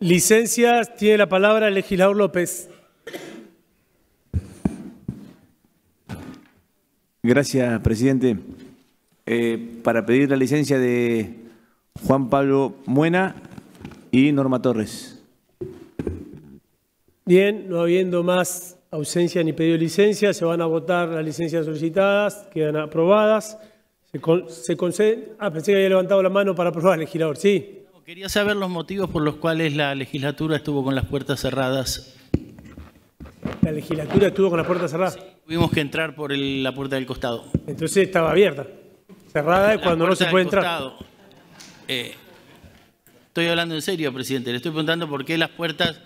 Licencias, tiene la palabra el legislador López. Gracias, presidente. Eh, para pedir la licencia de Juan Pablo Muena y Norma Torres. Bien, no habiendo más ausencia ni pedido de licencia, se van a votar las licencias solicitadas, quedan aprobadas. Se, se conceden. Ah, pensé que había levantado la mano para aprobar, el legislador. Sí. Quería saber los motivos por los cuales la legislatura estuvo con las puertas cerradas. ¿La legislatura estuvo con las puertas cerradas? tuvimos que entrar por la puerta del costado. Entonces estaba abierta. Cerrada es cuando no se puede entrar. Eh, estoy hablando en serio, presidente. Le estoy preguntando por qué las puertas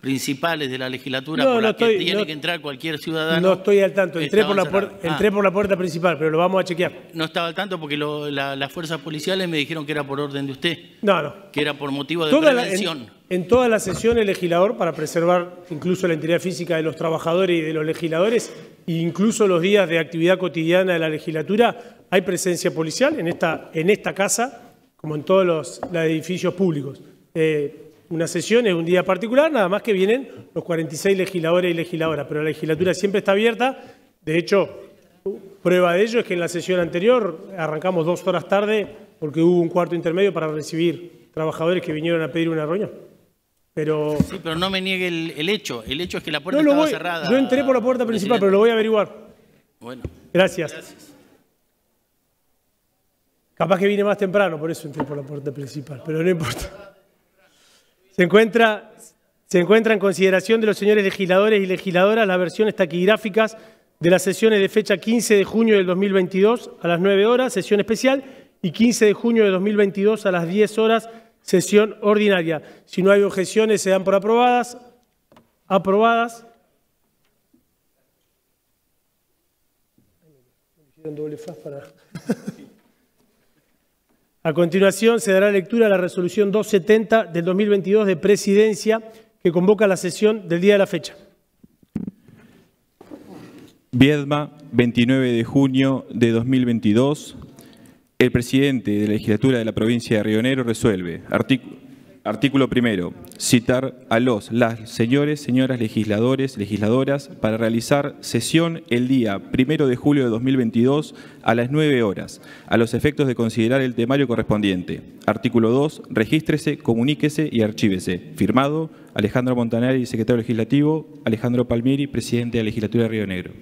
principales de la legislatura no, por que tiene que entrar cualquier ciudadano. No estoy al tanto, ah. entré, por la, puerta, principal, pero lo vamos a chequear. No estaba al tanto porque las fuerzas policiales me dijeron que era por orden de usted. No, no. Que era por motivo de Toda La, en, en todas las sesiones, el legislador, para preservar incluso la integridad física de los trabajadores y de los legisladores, e incluso los días de actividad cotidiana de la legislatura, hay presencia policial en esta, en esta casa, como en todos los, edificios públicos. Eh, una sesión, es un día particular, nada más que vienen los 46 legisladores y legisladoras, pero la legislatura siempre está abierta. De hecho, prueba de ello es que en la sesión anterior arrancamos dos horas tarde porque hubo un cuarto intermedio para recibir trabajadores que vinieron a pedir una reunión. Pero... Sí, pero no me niegue el, hecho. El hecho es que la puerta no estaba cerrada. Yo entré por la puerta principal, pero lo voy a averiguar. Bueno. Gracias. gracias. Capaz que vine más temprano, por eso entré por la puerta principal, pero no importa. Se encuentra, en consideración de los señores legisladores y legisladoras las versiones taquigráficas de las sesiones de fecha 15 de junio del 2022 a las 9 horas, sesión especial, y 15 de junio de 2022 a las 10 horas, sesión ordinaria. Si no hay objeciones, se dan por aprobadas. Aprobadas. doble A continuación se dará lectura a la resolución 270 del 2022 de Presidencia que convoca la sesión del día de la fecha. Viedma, 29 de junio de 2022. El presidente de la legislatura de la provincia de Rionero resuelve. Artículo Artículo primero, citar a los, las señores, señoras legisladores, legisladoras para realizar sesión el día primero de julio de 2022 a las 9 horas, a los efectos de considerar el temario correspondiente. Artículo 2, regístrese, comuníquese y archívese. Firmado, Alejandro Montanari, secretario legislativo, Alejandro Palmieri, presidente de la legislatura de Río Negro.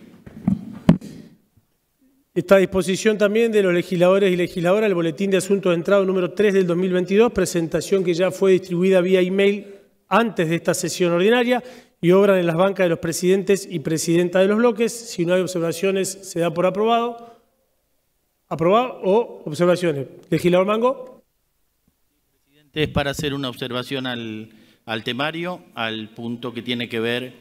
Está a disposición también de los legisladores y legisladoras el boletín de asuntos de entrado número 3 del 2022, presentación que ya fue distribuida vía email antes de esta sesión ordinaria y obran en las bancas de los presidentes y presidenta de los bloques. Si no hay observaciones, se da por aprobado. ¿Aprobado o observaciones? Legislador Mango. Presidente, es para hacer una observación al, al temario, al punto que tiene que ver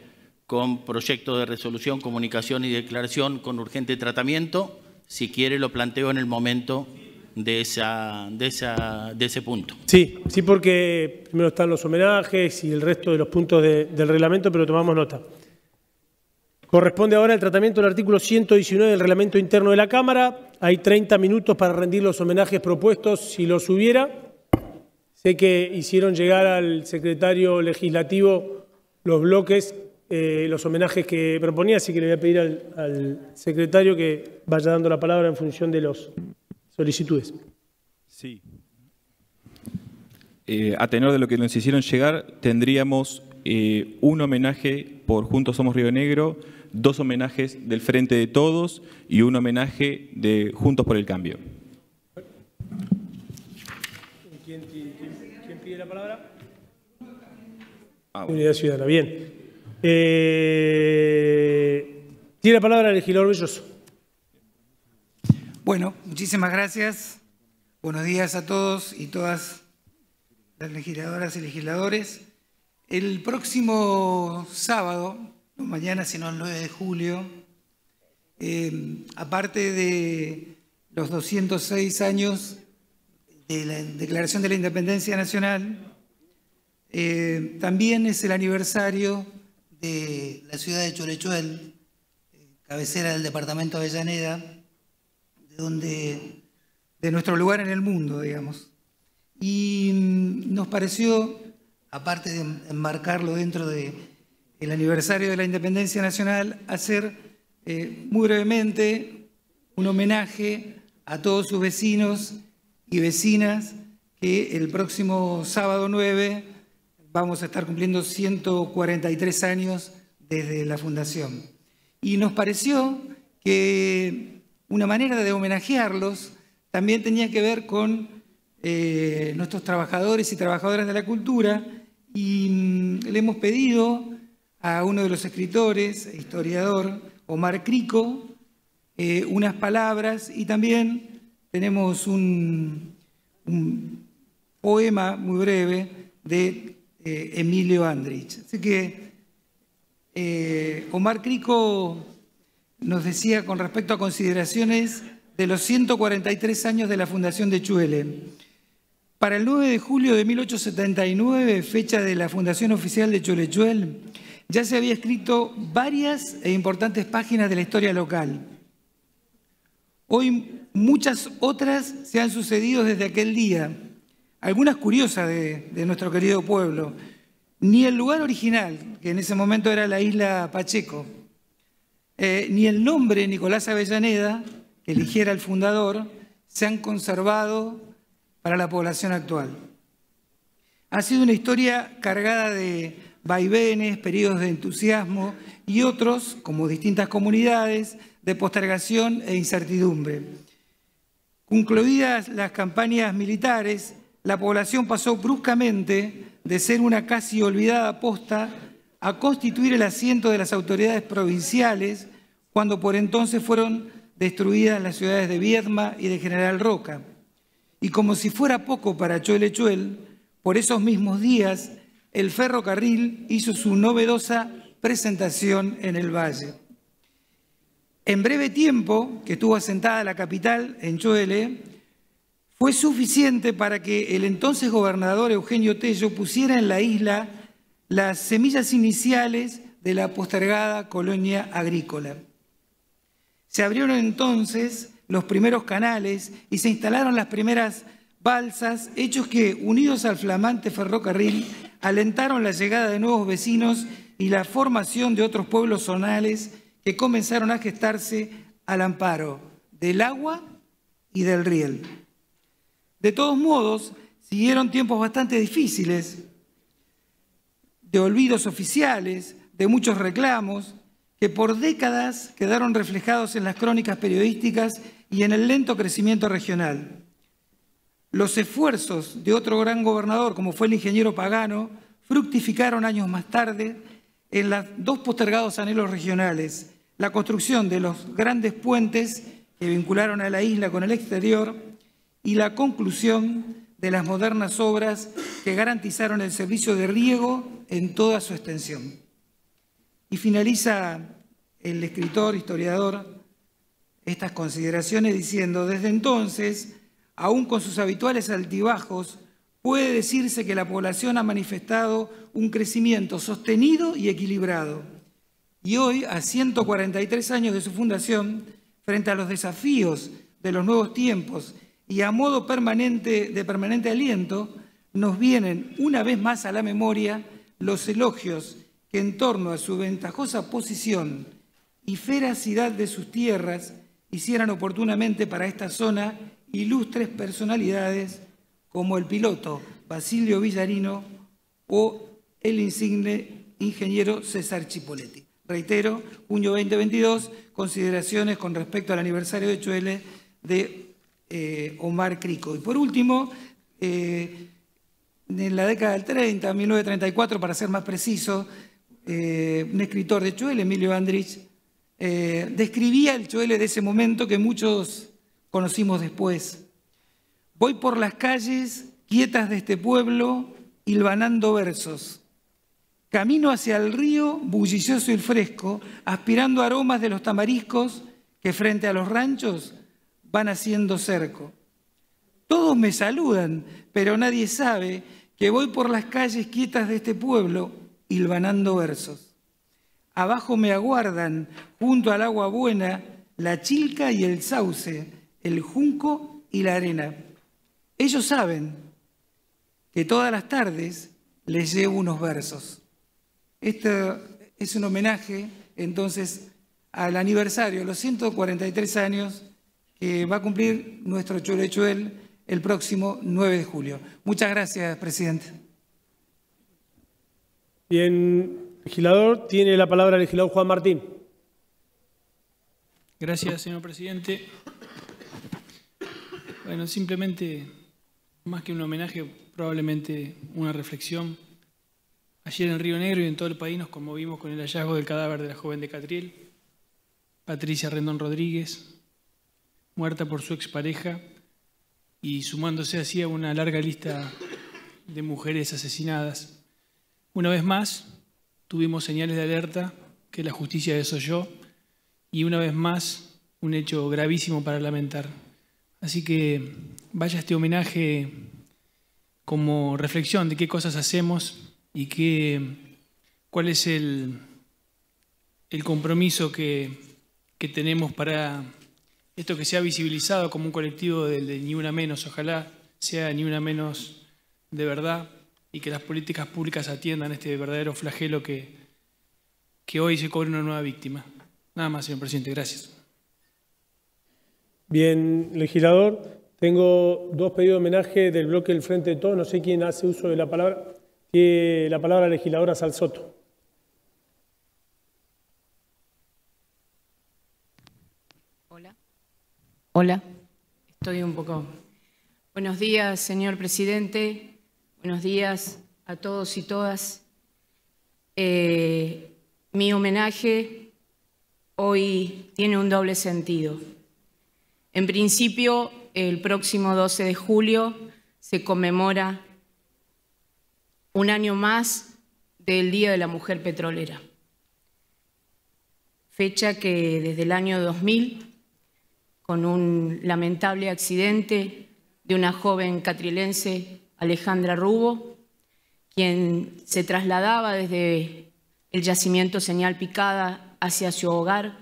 con proyecto de resolución, comunicación y declaración con urgente tratamiento si quiere lo planteo en el momento de, esa, de, esa, de ese punto. Sí, sí, porque primero están los homenajes y el resto de los puntos del reglamento, pero tomamos nota. Corresponde ahora el tratamiento del artículo 119 del reglamento interno de la Cámara. Hay 30 minutos para rendir los homenajes propuestos, si los hubiera. Sé que hicieron llegar al secretario legislativo los bloques eh, los homenajes que proponía, así que le voy a pedir al, secretario que vaya dando la palabra en función de las solicitudes. Sí. Eh, a tenor de lo que nos hicieron llegar, tendríamos eh, un homenaje por Juntos Somos Río Negro, dos homenajes del Frente de Todos y un homenaje de Juntos por el Cambio. ¿Quién, pide la palabra? Ah, Unidad Ciudadana, bien. Eh, tiene la palabra el legislador Belloso. Bueno, muchísimas gracias. Buenos días a todos y todas las legisladoras y legisladores. El próximo sábado, no mañana sino el 9 de julio, eh, aparte de los 206 años de la Declaración de la Independencia Nacional, eh, también es el aniversario la ciudad de Cholechuel, eh, cabecera del departamento de Avellaneda, de, donde, de nuestro lugar en el mundo, digamos. Y mm, nos pareció, aparte de enmarcarlo dentro del el aniversario de la independencia nacional, hacer eh, muy brevemente un homenaje a todos sus vecinos y vecinas que el próximo sábado 9 Vamos a estar cumpliendo 143 años desde la fundación. Y nos pareció que una manera de homenajearlos también tenía que ver con eh, nuestros trabajadores y trabajadoras de la cultura y mm, le hemos pedido a uno de los escritores, e historiador, Omar Crico, eh, unas palabras y también tenemos un poema muy breve de eh, Emilio Andrich. Así que eh, Omar Crico nos decía con respecto a consideraciones de los 143 años de la fundación de Chuele. Para el 9 de julio de 1879, fecha de la fundación oficial de Chuelechuel, ya se había escrito varias e importantes páginas de la historia local. Hoy muchas otras se han sucedido desde aquel día algunas curiosas de, nuestro querido pueblo, ni el lugar original, que en ese momento era la isla Pacheco, eh, ni el nombre Nicolás Avellaneda, que eligiera el fundador, se han conservado para la población actual. Ha sido una historia cargada de vaivenes, periodos de entusiasmo y otros, como distintas comunidades, de postergación e incertidumbre. Concluidas las campañas militares, la población pasó bruscamente de ser una casi olvidada posta a constituir el asiento de las autoridades provinciales cuando por entonces fueron destruidas las ciudades de Viedma y de General Roca. Y como si fuera poco para Chuel, por esos mismos días el ferrocarril hizo su novedosa presentación en el valle. En breve tiempo que estuvo asentada la capital en Choele, fue suficiente para que el entonces gobernador Eugenio Tello pusiera en la isla las semillas iniciales de la postergada colonia agrícola. Se abrieron entonces los primeros canales y se instalaron las primeras balsas, hechos que, unidos al flamante ferrocarril, alentaron la llegada de nuevos vecinos y la formación de otros pueblos zonales que comenzaron a gestarse al amparo del agua y del riel. De todos modos, siguieron tiempos bastante difíciles, de olvidos oficiales, de muchos reclamos, que por décadas quedaron reflejados en las crónicas periodísticas y en el lento crecimiento regional. Los esfuerzos de otro gran gobernador, como fue el ingeniero Pagano, fructificaron años más tarde en los dos postergados anhelos regionales, la construcción de los grandes puentes que vincularon a la isla con el exterior y la conclusión de las modernas obras que garantizaron el servicio de riego en toda su extensión. Y finaliza el escritor, historiador, estas consideraciones diciendo, desde entonces, aún con sus habituales altibajos, puede decirse que la población ha manifestado un crecimiento sostenido y equilibrado. Y hoy, a 143 años de su fundación, frente a los desafíos de los nuevos tiempos y a modo permanente, de permanente aliento, nos vienen una vez más a la memoria los elogios que en torno a su ventajosa posición y feracidad de sus tierras hicieran oportunamente para esta zona ilustres personalidades como el piloto Basilio Villarino o el insigne ingeniero César Chipoletti. Reitero, junio 2022, consideraciones con respecto al aniversario de Chuele de eh, Omar Crico. Y por último, eh, en la década del 30, 1934 para ser más preciso, eh, un escritor de Chuele Emilio Andrich, describía el Chuele de ese momento que muchos conocimos después. Voy por las calles quietas de este pueblo, hilvanando versos. Camino hacia el río, bullicioso y fresco, aspirando aromas de los tamariscos que frente a los ranchos van haciendo cerco. Todos me saludan, pero nadie sabe que voy por las calles quietas de este pueblo hilvanando versos. Abajo me aguardan, junto al agua buena, la chilca y el sauce, el junco y la arena. Ellos saben que todas las tardes les llevo unos versos. Este es un homenaje, entonces, al aniversario, los 143 años va a cumplir nuestro Chorechuel el próximo 9 de julio. Muchas gracias, presidente. Bien, legislador, tiene la palabra el legislador Juan Martín. Gracias, señor presidente. Bueno, simplemente, más que un homenaje, probablemente una reflexión. Ayer en Río Negro y en todo el país nos conmovimos con el hallazgo del cadáver de la joven de Catriel, Patricia Rendón Rodríguez, muerta por su expareja y sumándose así a una larga lista de mujeres asesinadas. Una vez más, tuvimos señales de alerta que la justicia desoyó y una vez más un hecho gravísimo para lamentar. Así que vaya este homenaje como reflexión de qué cosas hacemos y qué, cuál es el, el compromiso que tenemos para esto que se ha visibilizado como un colectivo del de ni una menos, ojalá sea ni una menos de verdad y que las políticas públicas atiendan este verdadero flagelo que, que hoy se cobre una nueva víctima. Nada más, señor presidente. Gracias. Bien, legislador. Tengo dos pedidos de homenaje del bloque del Frente de Todos. No sé quién hace uso de la palabra. Tiene la palabra legisladora Salzoto. Hola. Estoy un poco... Buenos días, señor presidente. Buenos días a todos y todas. Eh, mi homenaje hoy tiene un doble sentido. En principio, el próximo 12 de julio se conmemora un año más del Día de la Mujer Petrolera, fecha que desde el año 2000 con un lamentable accidente de una joven catrilense, Alejandra Rubo, quien se trasladaba desde el yacimiento Señal Picada hacia su hogar,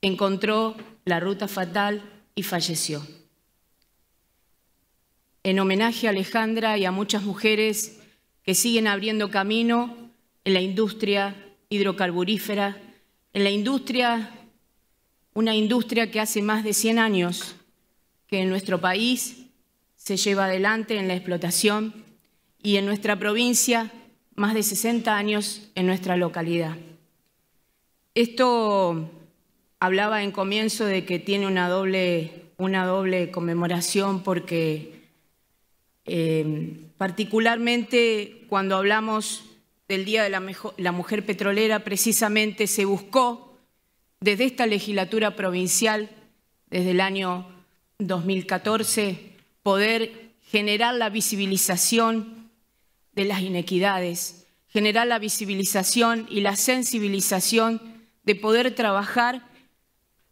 encontró la ruta fatal y falleció. En homenaje a Alejandra y a muchas mujeres que siguen abriendo camino en la industria hidrocarburífera, en la industria una industria que hace más de 100 años que en nuestro país se lleva adelante en la explotación y en nuestra provincia más de 60 años en nuestra localidad. Esto hablaba en comienzo de que tiene una doble, una doble conmemoración porque eh, particularmente cuando hablamos del Día de la Mujer Petrolera precisamente se buscó desde esta legislatura provincial, desde el año 2014, poder generar la visibilización de las inequidades, generar la visibilización y la sensibilización de poder trabajar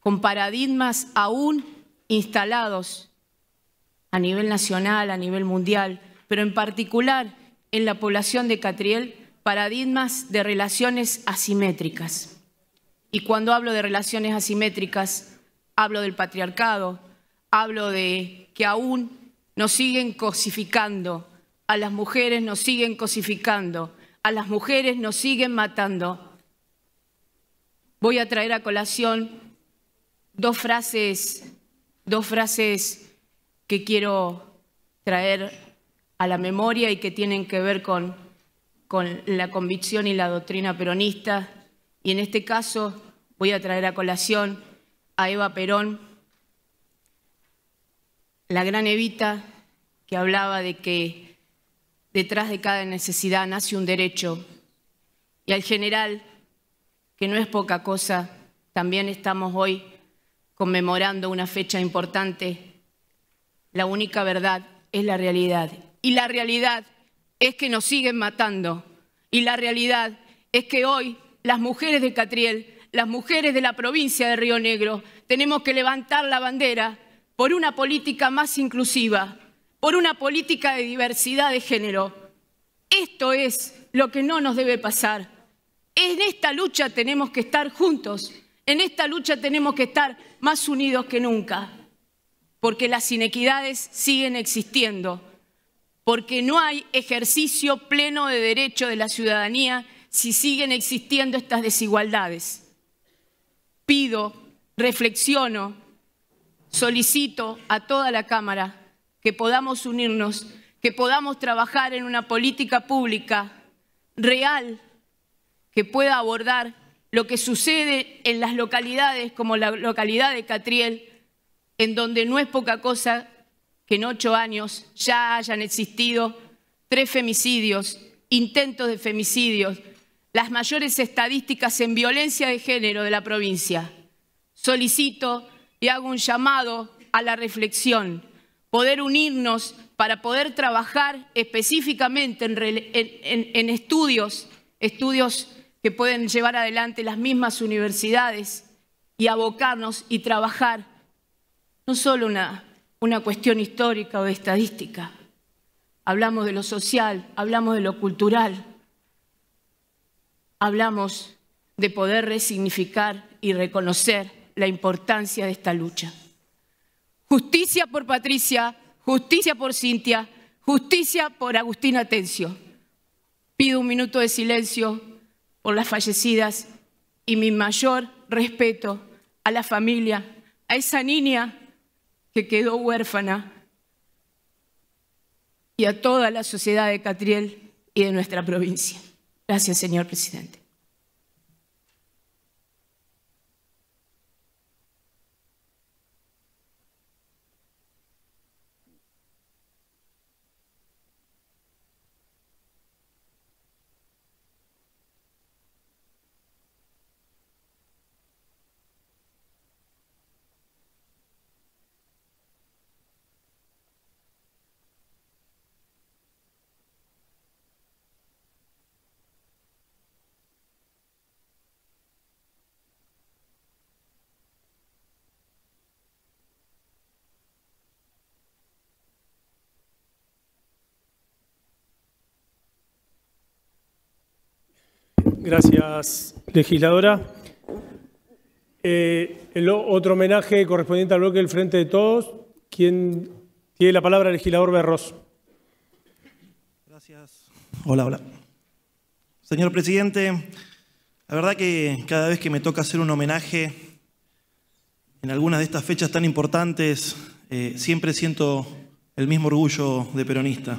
con paradigmas aún instalados a nivel nacional, a nivel mundial, pero en particular en la población de Catriel, paradigmas de relaciones asimétricas. Y cuando hablo de relaciones asimétricas, hablo del patriarcado, hablo de que aún nos siguen cosificando, a las mujeres nos siguen cosificando, a las mujeres nos siguen matando. Voy a traer a colación dos frases, dos frases que quiero traer a la memoria y que tienen que ver con, con la convicción y la doctrina peronista y en este caso voy a traer a colación a Eva Perón, la gran Evita que hablaba de que detrás de cada necesidad nace un derecho. Y al general, que no es poca cosa, también estamos hoy conmemorando una fecha importante. La única verdad es la realidad. Y la realidad es que nos siguen matando. Y la realidad es que hoy las mujeres de Catriel, las mujeres de la provincia de Río Negro, tenemos que levantar la bandera por una política más inclusiva, por una política de diversidad de género. Esto es lo que no nos debe pasar. En esta lucha tenemos que estar juntos, en esta lucha tenemos que estar más unidos que nunca, porque las inequidades siguen existiendo, porque no hay ejercicio pleno de derecho de la ciudadanía si siguen existiendo estas desigualdades. Pido, reflexiono, solicito a toda la Cámara que podamos unirnos, que podamos trabajar en una política pública real que pueda abordar lo que sucede en las localidades como la localidad de Catriel, en donde no es poca cosa que en ocho años ya hayan existido tres femicidios, intentos de femicidios, las mayores estadísticas en violencia de género de la provincia. Solicito y hago un llamado a la reflexión, poder unirnos para poder trabajar específicamente en, estudios, estudios que pueden llevar adelante las mismas universidades y abocarnos y trabajar no solo una, una cuestión histórica o estadística, hablamos de lo social, hablamos de lo cultural, hablamos de poder resignificar y reconocer la importancia de esta lucha. Justicia por Patricia, justicia por Cintia, justicia por Agustín Atencio. Pido un minuto de silencio por las fallecidas y mi mayor respeto a la familia, a esa niña que quedó huérfana y a toda la sociedad de Catriel y de nuestra provincia. Gracias, señor presidente. Gracias, legisladora. Eh, el otro homenaje correspondiente al bloque del Frente de Todos. Quien tiene la palabra, legislador Berros. Gracias. Hola, hola. Señor presidente, la verdad que cada vez que me toca hacer un homenaje en algunas de estas fechas tan importantes, eh, siempre siento el mismo orgullo de peronista.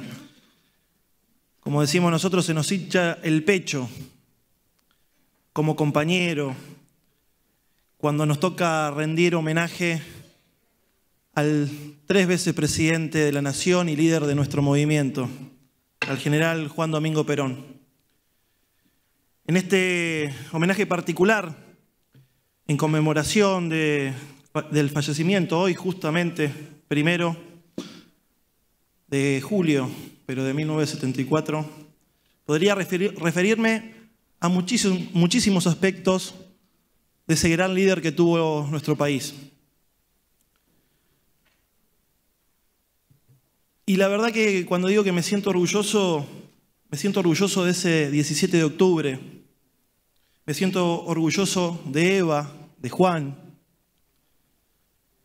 Como decimos nosotros, se nos hincha el pecho como compañero, cuando nos toca rendir homenaje al tres veces presidente de la Nación y líder de nuestro movimiento, al general Juan Domingo Perón. En este homenaje particular, en conmemoración del fallecimiento hoy justamente, primero de julio, pero de 1974, podría referirme a muchísimos, aspectos de ese gran líder que tuvo nuestro país. Y la verdad que cuando digo que me siento orgulloso, me siento orgulloso de ese 17 de octubre, me siento orgulloso de Eva, de Juan.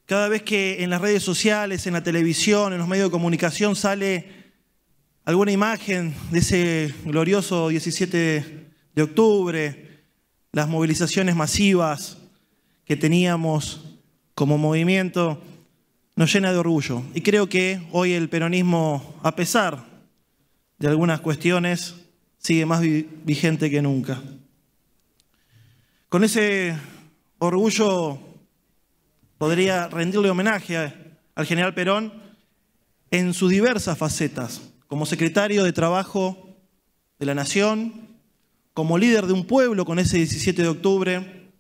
Cada vez que en las redes sociales, en la televisión, en los medios de comunicación sale alguna imagen de ese glorioso 17 de de octubre, las movilizaciones masivas que teníamos como movimiento, nos llena de orgullo. Y creo que hoy el peronismo, a pesar de algunas cuestiones, sigue más vigente que nunca. Con ese orgullo podría rendirle homenaje al general Perón en sus diversas facetas, como secretario de Trabajo de la Nación, como líder de un pueblo con ese 17 de octubre,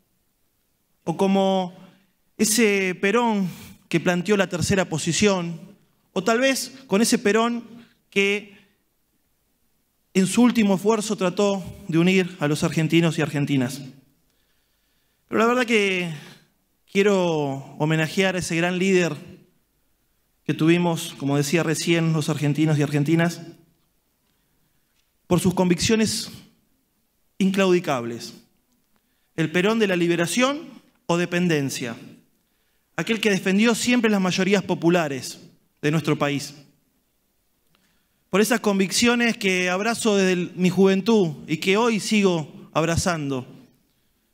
o como ese Perón que planteó la tercera posición, o tal vez con ese Perón que en su último esfuerzo trató de unir a los argentinos y argentinas. Pero la verdad que quiero homenajear a ese gran líder que tuvimos, como decía recién, los argentinos y argentinas, por sus convicciones inclaudicables. El Perón de la liberación o dependencia. Aquel que defendió siempre las mayorías populares de nuestro país. Por esas convicciones que abrazo desde mi juventud y que hoy sigo abrazando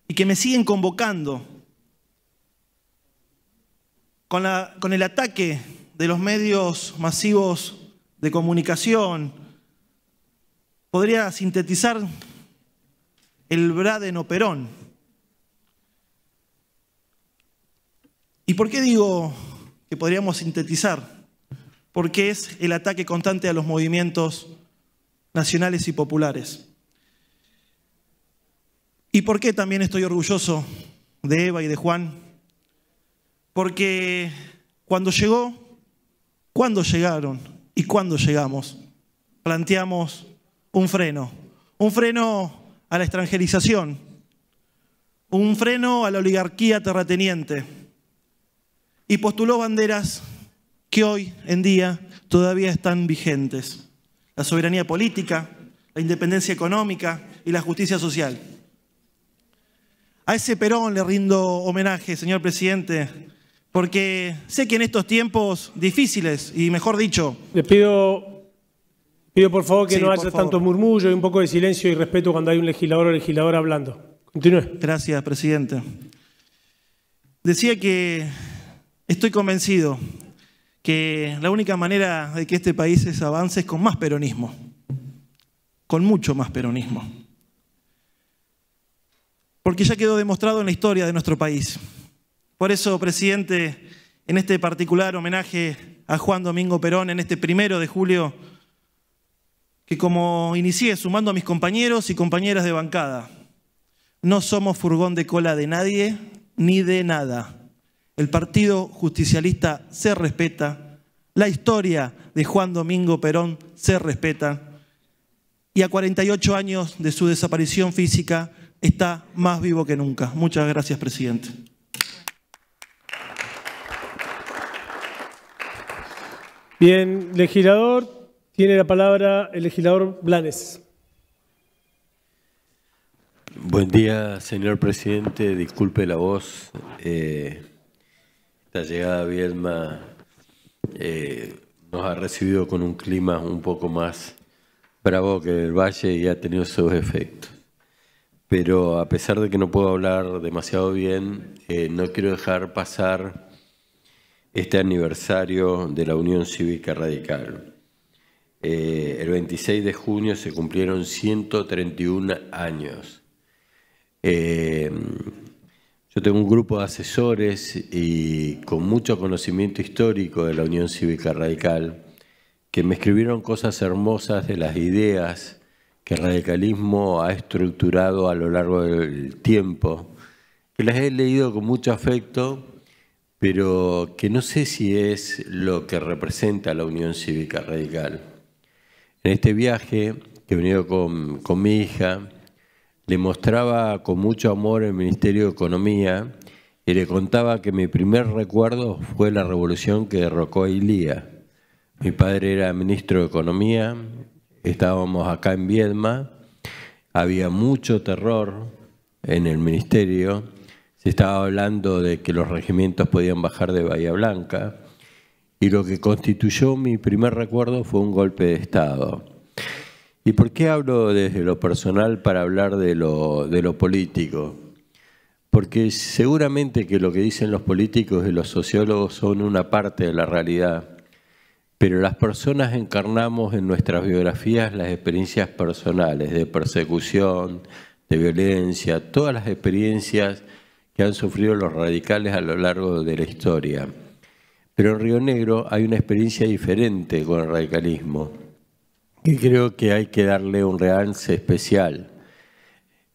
y que me siguen convocando. Con, la, con el ataque de los medios masivos de comunicación, podría sintetizar el Braden Operón. ¿Y por qué digo que podríamos sintetizar? Porque es el ataque constante a los movimientos nacionales y populares. ¿Y por qué también estoy orgulloso de Eva y de Juan? Porque cuando llegó, cuando llegaron y cuando llegamos, planteamos un freno. Un freno a la extranjerización, un freno a la oligarquía terrateniente y postuló banderas que hoy en día todavía están vigentes. La soberanía política, la independencia económica y la justicia social. A ese Perón le rindo homenaje, señor presidente, porque sé que en estos tiempos difíciles, y mejor dicho... Le pido Pido por favor que no haya tanto murmullo y un poco de silencio y respeto cuando hay un legislador o legisladora hablando. Continúe. Gracias, presidente. Decía que estoy convencido que la única manera de que este país avance es con más peronismo, con mucho más peronismo. Porque ya quedó demostrado en la historia de nuestro país. Por eso, presidente, en este particular homenaje a Juan Domingo Perón, en este primero de julio que como inicié sumando a mis compañeros y compañeras de bancada, no somos furgón de cola de nadie ni de nada. El Partido Justicialista se respeta, la historia de Juan Domingo Perón se respeta y a 48 años de su desaparición física está más vivo que nunca. Muchas gracias, presidente. Bien, legislador, tiene la palabra el legislador Blanes. Buen día, señor presidente. Disculpe la voz. la eh, llegada a Viedma eh, nos ha recibido con un clima un poco más bravo que el Valle y ha tenido sus efectos. Pero a pesar de que no puedo hablar demasiado bien, eh, no quiero dejar pasar este aniversario de la Unión Cívica Radical. Eh, el 26 de junio se cumplieron 131 años. Eh, yo tengo un grupo de asesores y con mucho conocimiento histórico de la Unión Cívica Radical que me escribieron cosas hermosas de las ideas que el radicalismo ha estructurado a lo largo del tiempo, que las he leído con mucho afecto, pero que no sé si es lo que representa la Unión Cívica Radical. En este viaje que he venido con, mi hija, le mostraba con mucho amor el Ministerio de Economía y le contaba que mi primer recuerdo fue la revolución que derrocó a Ilía. Mi padre era ministro de Economía, estábamos acá en Viedma, había mucho terror en el ministerio, se estaba hablando de que los regimientos podían bajar de Bahía Blanca, y lo que constituyó mi primer recuerdo fue un golpe de Estado. ¿Y por qué hablo desde lo personal para hablar de lo, de lo político? Porque seguramente que lo que dicen los políticos y los sociólogos son una parte de la realidad, pero las personas encarnamos en nuestras biografías las experiencias personales de persecución, de violencia, todas las experiencias que han sufrido los radicales a lo largo de la historia. Pero en Río Negro hay una experiencia diferente con el radicalismo, que creo que hay que darle un realce especial.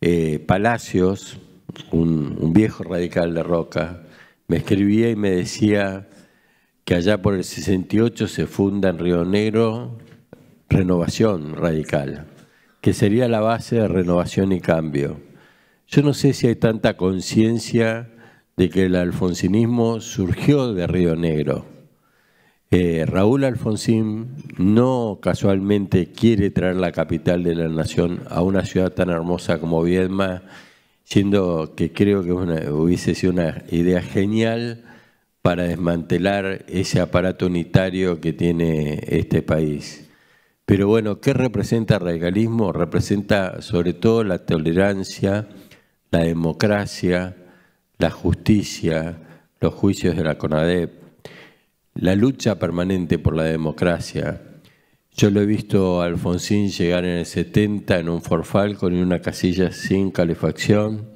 Eh, Palacios, un, un viejo radical de Roca, me escribía y me decía que allá por el 68 se funda en Río Negro Renovación Radical, que sería la base de renovación y cambio. Yo no sé si hay tanta conciencia de que el alfonsinismo surgió de Río Negro. Eh, Raúl Alfonsín no casualmente quiere traer la capital de la nación a una ciudad tan hermosa como Viedma, siendo que creo que hubiese sido una idea genial para desmantelar ese aparato unitario que tiene este país. Pero bueno, ¿qué representa el radicalismo? Representa sobre todo la tolerancia, la democracia, la justicia, los juicios de la CONADEP, la lucha permanente por la democracia. Yo lo he visto a Alfonsín llegar en el 70 en un forfalco con una casilla sin calefacción,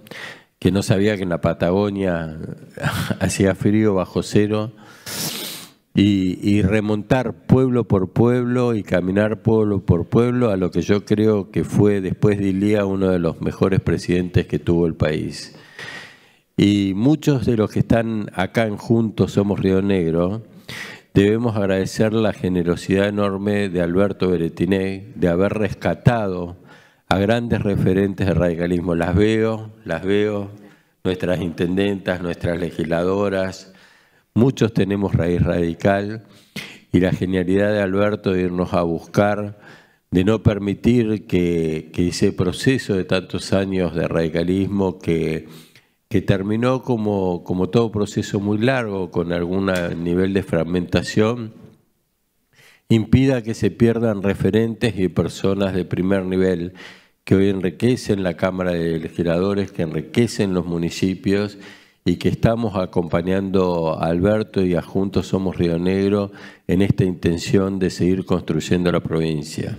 que no sabía que en la Patagonia hacía frío bajo cero, y, y, remontar pueblo por pueblo y caminar pueblo por pueblo a lo que yo creo que fue después de Ilía uno de los mejores presidentes que tuvo el país y muchos de los que están acá en Juntos Somos Río Negro, debemos agradecer la generosidad enorme de Alberto Beretiné de haber rescatado a grandes referentes de radicalismo. Las veo, las veo, nuestras intendentas, nuestras legisladoras, muchos tenemos raíz radical y la genialidad de Alberto de irnos a buscar, de no permitir que ese proceso de tantos años de radicalismo que que terminó como, como todo proceso muy largo, con algún nivel de fragmentación, impida que se pierdan referentes y personas de primer nivel que hoy enriquecen la Cámara de Legisladores, que enriquecen los municipios y que estamos acompañando a Alberto y a Juntos Somos Río Negro en esta intención de seguir construyendo la provincia.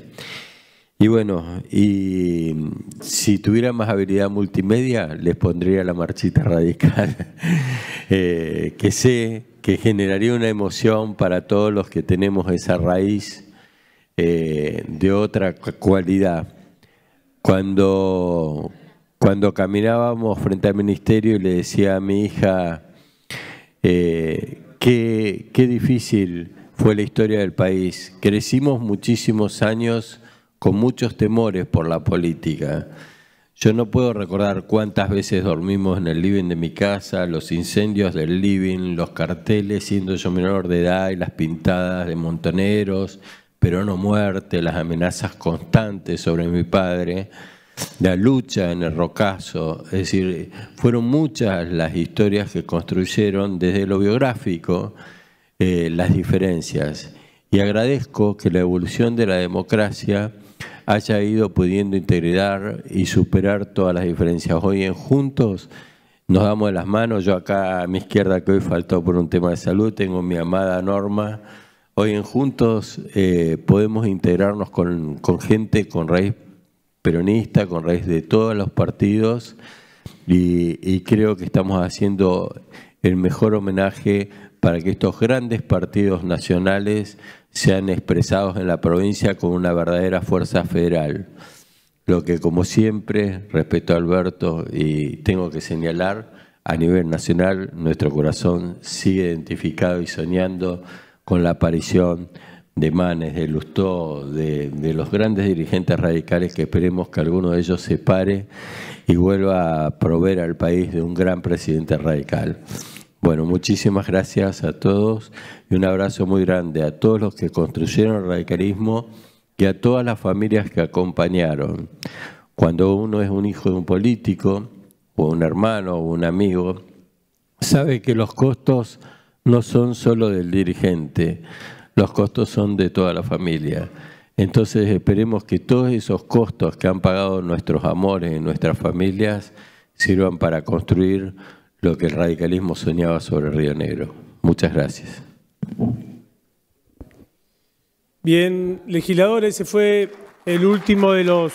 Y bueno, y si tuviera más habilidad multimedia, les pondría la marchita radical, eh, que sé que generaría una emoción para todos los que tenemos esa raíz eh, de otra cualidad. Cuando, cuando caminábamos frente al ministerio y le decía a mi hija, eh, qué, qué difícil fue la historia del país. Crecimos muchísimos años con muchos temores por la política. Yo no puedo recordar cuántas veces dormimos en el living de mi casa, los incendios del living, los carteles siendo yo menor de edad y las pintadas de montoneros, pero no muerte, las amenazas constantes sobre mi padre, la lucha en el rocazo. Es decir, fueron muchas las historias que construyeron desde lo biográfico eh, las diferencias. Y agradezco que la evolución de la democracia haya ido pudiendo integrar y superar todas las diferencias. Hoy en Juntos nos damos las manos, yo acá a mi izquierda que hoy faltó por un tema de salud, tengo mi amada Norma. Hoy en Juntos eh, podemos integrarnos con, gente con raíz peronista, con raíz de todos los partidos y creo que estamos haciendo el mejor homenaje para que estos grandes partidos nacionales sean expresados en la provincia con una verdadera fuerza federal. Lo que, como siempre, respeto a Alberto y tengo que señalar, a nivel nacional, nuestro corazón sigue identificado y soñando con la aparición de Manes, de Lustó, de, de, los grandes dirigentes radicales que esperemos que alguno de ellos se pare y vuelva a proveer al país de un gran presidente radical. Bueno, muchísimas gracias a todos y un abrazo muy grande a todos los que construyeron el radicalismo y a todas las familias que acompañaron. Cuando uno es un hijo de un político, o un hermano, o un amigo, sabe que los costos no son solo del dirigente, los costos son de toda la familia. Entonces esperemos que todos esos costos que han pagado nuestros amores y nuestras familias sirvan para construir lo que el radicalismo soñaba sobre Río Negro. Muchas gracias. Bien, legislador, ese fue el último de los...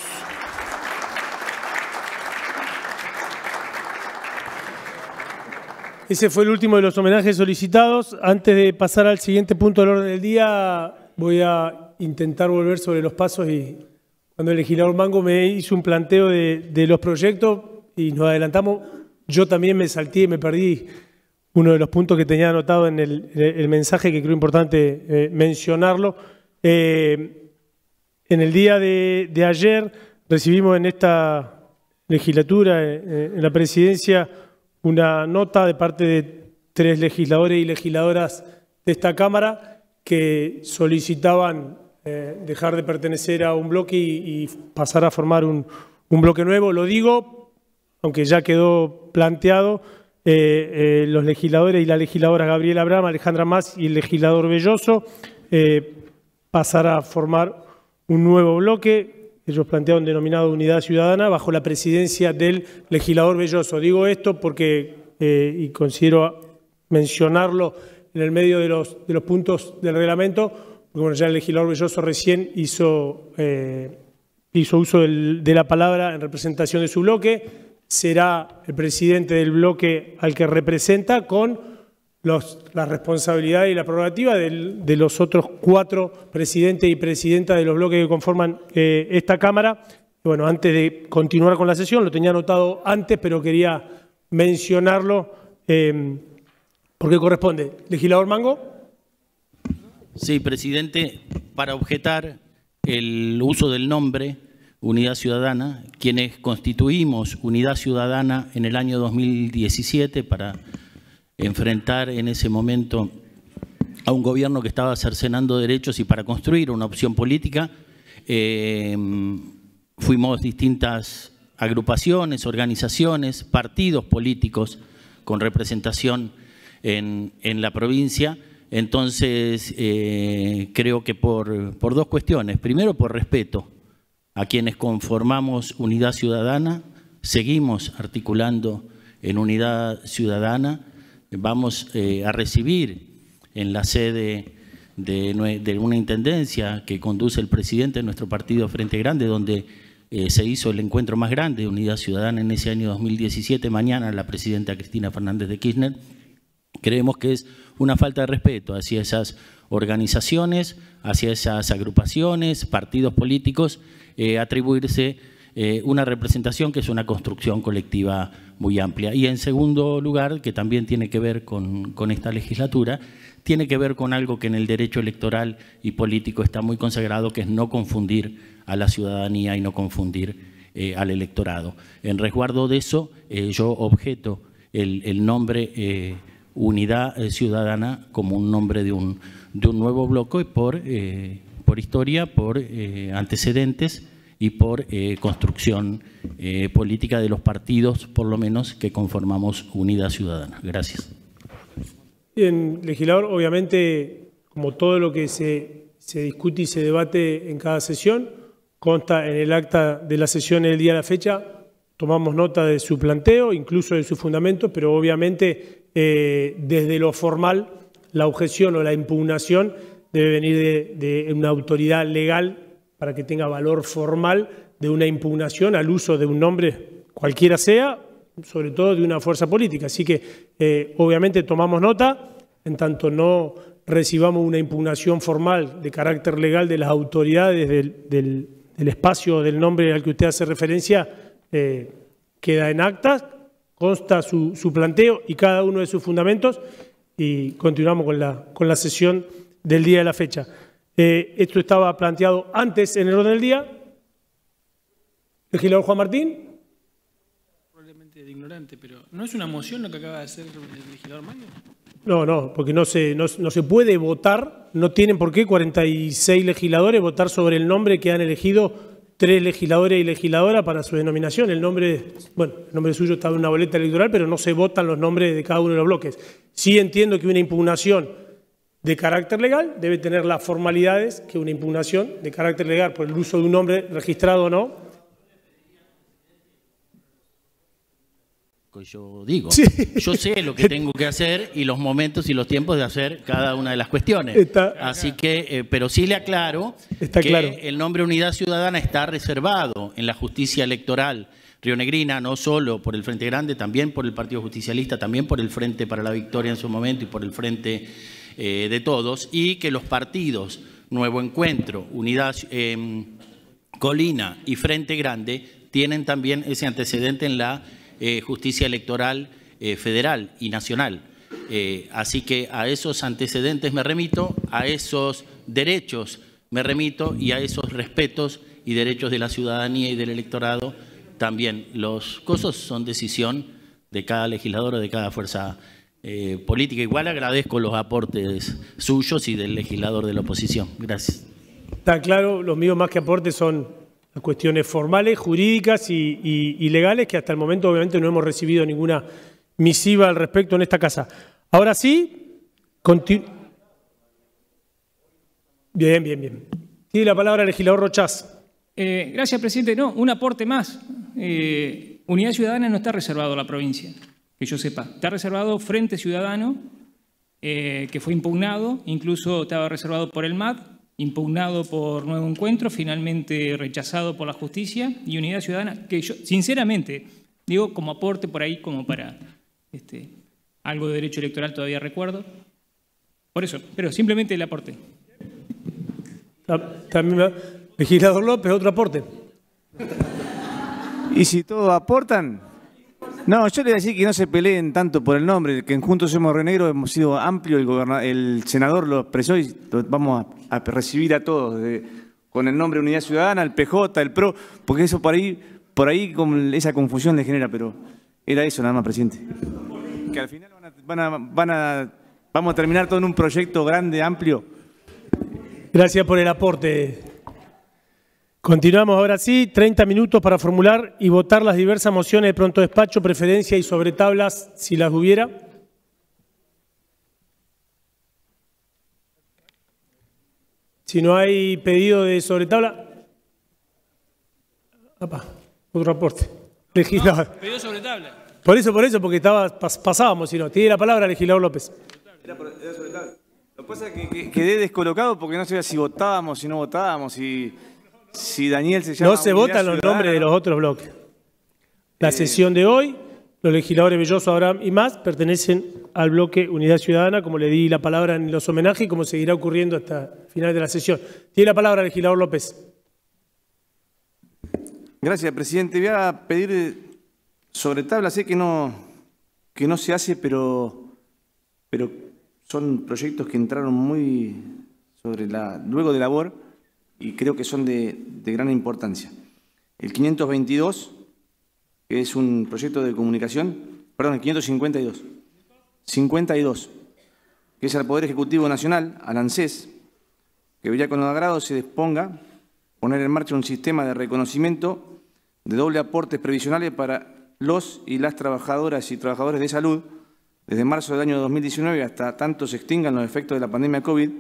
Ese fue el último de los homenajes solicitados. Antes de pasar al siguiente punto del orden del día, voy a intentar volver sobre los pasos y cuando el legislador Mango me hizo un planteo de, de los proyectos y nos adelantamos, yo también me salté y me perdí uno de los puntos que tenía anotado en el, mensaje, que creo importante eh, mencionarlo. Eh, en el día de, ayer recibimos en esta legislatura, eh, en la presidencia, una nota de parte de tres legisladores y legisladoras de esta Cámara que solicitaban dejar de pertenecer a un bloque y, pasar a formar un bloque nuevo. Lo digo aunque ya quedó planteado, eh, eh, los legisladores y la legisladora Gabriela Abraham, Alejandra Más y el legislador Belloso eh, pasará a formar un nuevo bloque. Ellos plantearon denominado Unidad Ciudadana bajo la presidencia del legislador Belloso. Digo esto porque, eh, y considero mencionarlo en el medio de los, puntos del reglamento, bueno, ya el legislador Belloso recién hizo, hizo uso de la palabra en representación de su bloque será el presidente del bloque al que representa con los, la responsabilidad y la prerrogativa de los otros cuatro presidentes y presidentas de los bloques que conforman eh, esta Cámara. Bueno, antes de continuar con la sesión, lo tenía anotado antes, pero quería mencionarlo eh, porque corresponde. Legislador Mango. Sí, presidente, para objetar el uso del nombre Unidad Ciudadana, quienes constituimos Unidad Ciudadana en el año 2017 para enfrentar en ese momento a un gobierno que estaba cercenando derechos y para construir una opción política. Em, fuimos distintas agrupaciones, organizaciones, partidos políticos con representación en, la provincia. Entonces, eh, creo que por, por dos cuestiones. Primero, por respeto a quienes conformamos Unidad Ciudadana, seguimos articulando en Unidad Ciudadana, vamos eh, a recibir en la sede de, una intendencia que conduce el presidente de nuestro partido Frente Grande, donde eh, se hizo el encuentro más grande de Unidad Ciudadana en ese año 2017, mañana la presidenta Cristina Fernández de Kirchner. Creemos que es una falta de respeto hacia esas organizaciones, hacia esas agrupaciones, partidos políticos eh, atribuirse eh, una representación que es una construcción colectiva muy amplia. Y en segundo lugar, que también tiene que ver con, esta legislatura, tiene que ver con algo que en el derecho electoral y político está muy consagrado, que es no confundir a la ciudadanía y no confundir eh, al electorado. En resguardo de eso, yo objeto el, nombre Unidad Ciudadana como un nombre de un, de un nuevo bloque por, por historia, por antecedentes y por eh, construcción eh, política de los partidos, por lo menos, que conformamos Unidad Ciudadana. Gracias. Bien, legislador, obviamente, como todo lo que se, se discute y se debate en cada sesión, consta en el acta de la sesión el día de la fecha, tomamos nota de su planteo, incluso de su fundamento, pero obviamente eh, desde lo formal la objeción o la impugnación debe venir de, de una autoridad legal para que tenga valor formal de una impugnación al uso de un nombre cualquiera sea, sobre todo de una fuerza política. Así que eh, obviamente tomamos nota, en tanto no recibamos una impugnación formal de carácter legal de las autoridades del, espacio del nombre al que usted hace referencia, eh, queda en actas, consta su, su, planteo y cada uno de sus fundamentos y continuamos con la, con la sesión del día de la fecha. Eh, esto estaba planteado antes en el orden del día. Legislador Juan Martín. Probablemente de ignorante, pero ¿no es una moción lo que acaba de hacer el legislador Mayo? No, no, porque no se, no, se puede votar, no tienen por qué 46 legisladores votar sobre el nombre que han elegido tres legisladores y legisladora para su denominación. El nombre, bueno, el nombre suyo está en una boleta electoral, pero no se votan los nombres de cada uno de los bloques. Sí entiendo que una impugnación de carácter legal debe tener las formalidades que una impugnación de carácter legal por el uso de un nombre registrado o no. Yo digo, yo sé lo que tengo que hacer y los momentos y los tiempos de hacer cada una de las cuestiones. Así que, eh, pero sí le aclaro que el nombre Unidad Ciudadana está reservado en la justicia electoral rionegrina, no solo por el Frente Grande, también por el Partido Justicialista, también por el Frente para la Victoria en su momento y por el Frente eh, de todos y que los partidos Nuevo Encuentro, Unidad em, Colina y Frente Grande tienen también ese antecedente en la eh, justicia electoral eh, federal y nacional. así que a esos antecedentes me remito, a esos derechos me remito y a esos respetos y derechos de la ciudadanía y del electorado también. Los cosas son decisión de cada legislador o de cada fuerza eh, política. Igual agradezco los aportes suyos y del legislador de la oposición. Gracias. Está claro, los míos más que aportes son cuestiones formales, jurídicas y, legales, que hasta el momento obviamente no hemos recibido ninguna misiva al respecto en esta casa. Ahora sí, Bien, bien, bien. Tiene la palabra el legislador Rochas. Eh, gracias, presidente. No, un aporte más. Eh, Unidad Ciudadana no está reservado a la provincia que yo sepa. Está reservado Frente Ciudadano, eh, que fue impugnado, incluso estaba reservado por el MAD, impugnado por Nuevo Encuentro, finalmente rechazado por la justicia, y Unidad Ciudadana, que yo, sinceramente, digo como aporte por ahí, como para este, algo de derecho electoral todavía recuerdo. Por eso, pero simplemente el aporte. También, legislador López, otro aporte. Y si todos aportan, no, yo le decía que no se peleen tanto por el nombre, que en Juntos Somos Renegro hemos sido amplio, el, el senador lo expresó y vamos a, recibir a todos, con el nombre Unidad Ciudadana, el PJ, el PRO, porque eso por ahí, por ahí esa confusión le genera, pero era eso nada más, presidente. Que al final van a, van vamos a terminar todo en un proyecto grande, amplio. Gracias por el aporte. Continuamos ahora sí, 30 minutos para formular y votar las diversas mociones de pronto despacho, preferencia y sobre tablas, si las hubiera. Si no hay pedido de sobretabla. Apa, otro aporte. Legislador. pedido sobre tabla. Por eso, por eso, porque estaba, pasábamos, si no. Tiene la palabra, legislador López. Era, sobre Lo que pasa es que, quedé descolocado porque no sabía si votábamos, si no votábamos, si. Y no se votan los nombres de los otros bloques. La eh. sesión de hoy, los legisladores Belloso, Abraham y más pertenecen al bloque Unidad Ciudadana, como le di la palabra en los homenajes y como seguirá ocurriendo hasta el final de la sesión. Tiene la palabra el legislador López. Gracias, presidente. Voy a pedir eh, sobre tabla, sé que no, que no se hace, pero, pero son proyectos que entraron muy sobre la. luego de labor y creo que son de, gran importancia. El 522 que es un proyecto de comunicación, perdón, el 552, 52, que es al Poder Ejecutivo Nacional, al ANSES, que ya con agrado se disponga poner en marcha un sistema de reconocimiento de doble aportes previsionales para los y las trabajadoras y trabajadores de salud desde marzo del año 2019 hasta tanto se extingan los efectos de la pandemia COVID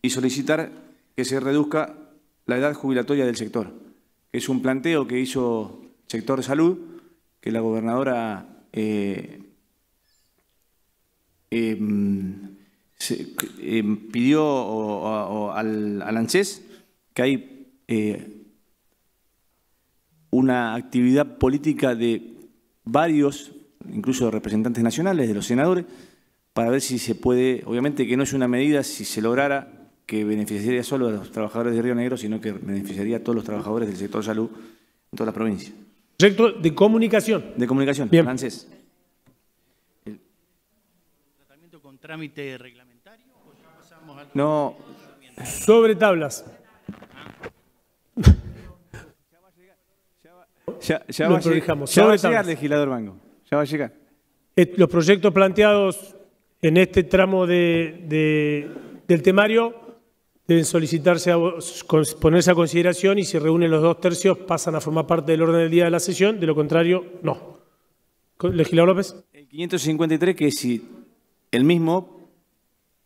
y solicitar que se reduzca la edad jubilatoria del sector. Es un planteo que hizo el sector salud, que la gobernadora eh, em, em, pidió al, al, ANSES que hay eh, una actividad política de varios, incluso de representantes nacionales, de los senadores, para ver si se puede, obviamente que no es una medida, si se lograra que beneficiaría solo a los trabajadores de Río Negro, sino que beneficiaría a todos los trabajadores del sector salud en toda la provincia. Proyecto de comunicación. De comunicación, Bien. francés. El... ¿Tratamiento con trámite reglamentario o ya pasamos al... No. Sobre tablas. Ya, va, llegar. ya va a llegar, legislador eh, Bango. Ya va a llegar. Los proyectos planteados en este tramo del temario deben solicitarse a, ponerse a consideración y si reúnen los dos tercios pasan a formar parte del orden del día de la sesión, de lo contrario, no. Legislador López. El 553 que es el mismo,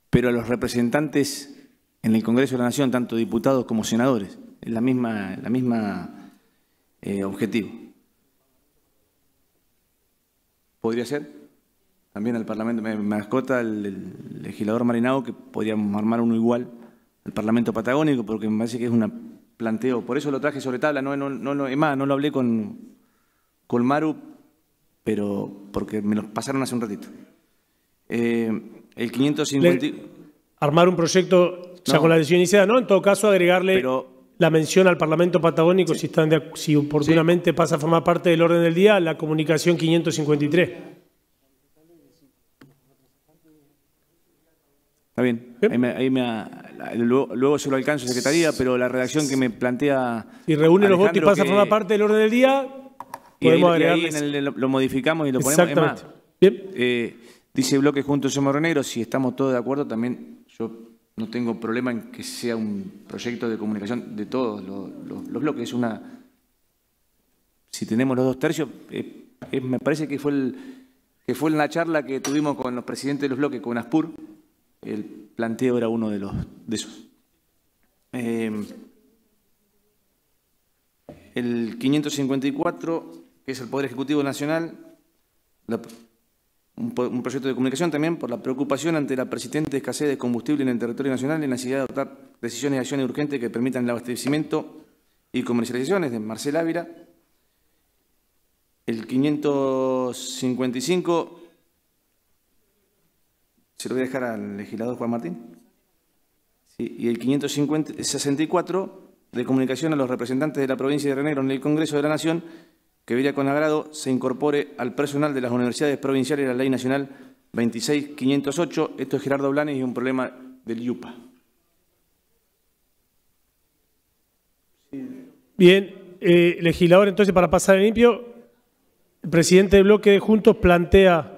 pero a los representantes en el Congreso de la Nación, tanto diputados como senadores, es la misma, la misma eh, objetivo. ¿Podría ser? También al Parlamento, me mascota el, legislador Marinago, que podríamos armar uno igual el Parlamento Patagónico, porque me parece que es un planteo. Por eso lo traje sobre tabla, no, no, no, es más, no lo hablé con, colmaru Maru, pero porque me lo pasaron hace un ratito. Eh, el 550... armar un proyecto ya con la decisión iniciada, ¿no? En todo caso, agregarle la mención al Parlamento Patagónico, si, están si oportunamente pasa a formar parte del orden del día, la comunicación 553. Está bien, me, ahí me luego, se lo alcanzo secretaría, pero la redacción que me plantea. Y reúne los votos y pasa a formar parte del orden del día, y lo, modificamos y lo ponemos. Es más, Bien. Eh, dice Bloque Juntos Somos Ronegros si estamos todos de acuerdo, también yo no tengo problema en que sea un proyecto de comunicación de todos los, bloques. una. Si tenemos los dos tercios, me parece que fue el que fue en la charla que tuvimos con los presidentes de los bloques, con ASPUR, el planteo era uno de, los, de esos. Em, el 554, que es el Poder Ejecutivo Nacional, un, proyecto de comunicación también por la preocupación ante la persistente escasez de combustible en el territorio nacional y la necesidad de adoptar decisiones y acciones urgentes que permitan el abastecimiento y comercializaciones de Marcel Ávila. El 555 se lo voy a dejar al legislador Juan Martín. y el 564 de comunicación a los representantes de la provincia de Renegro en el Congreso de la Nación, que vería con agrado se incorpore al personal de las universidades provinciales la Ley Nacional 26508. Esto es Gerardo Blanes y un problema del IUPA. Bien, eh, legislador, entonces para pasar en limpio, el presidente del bloque de Juntos plantea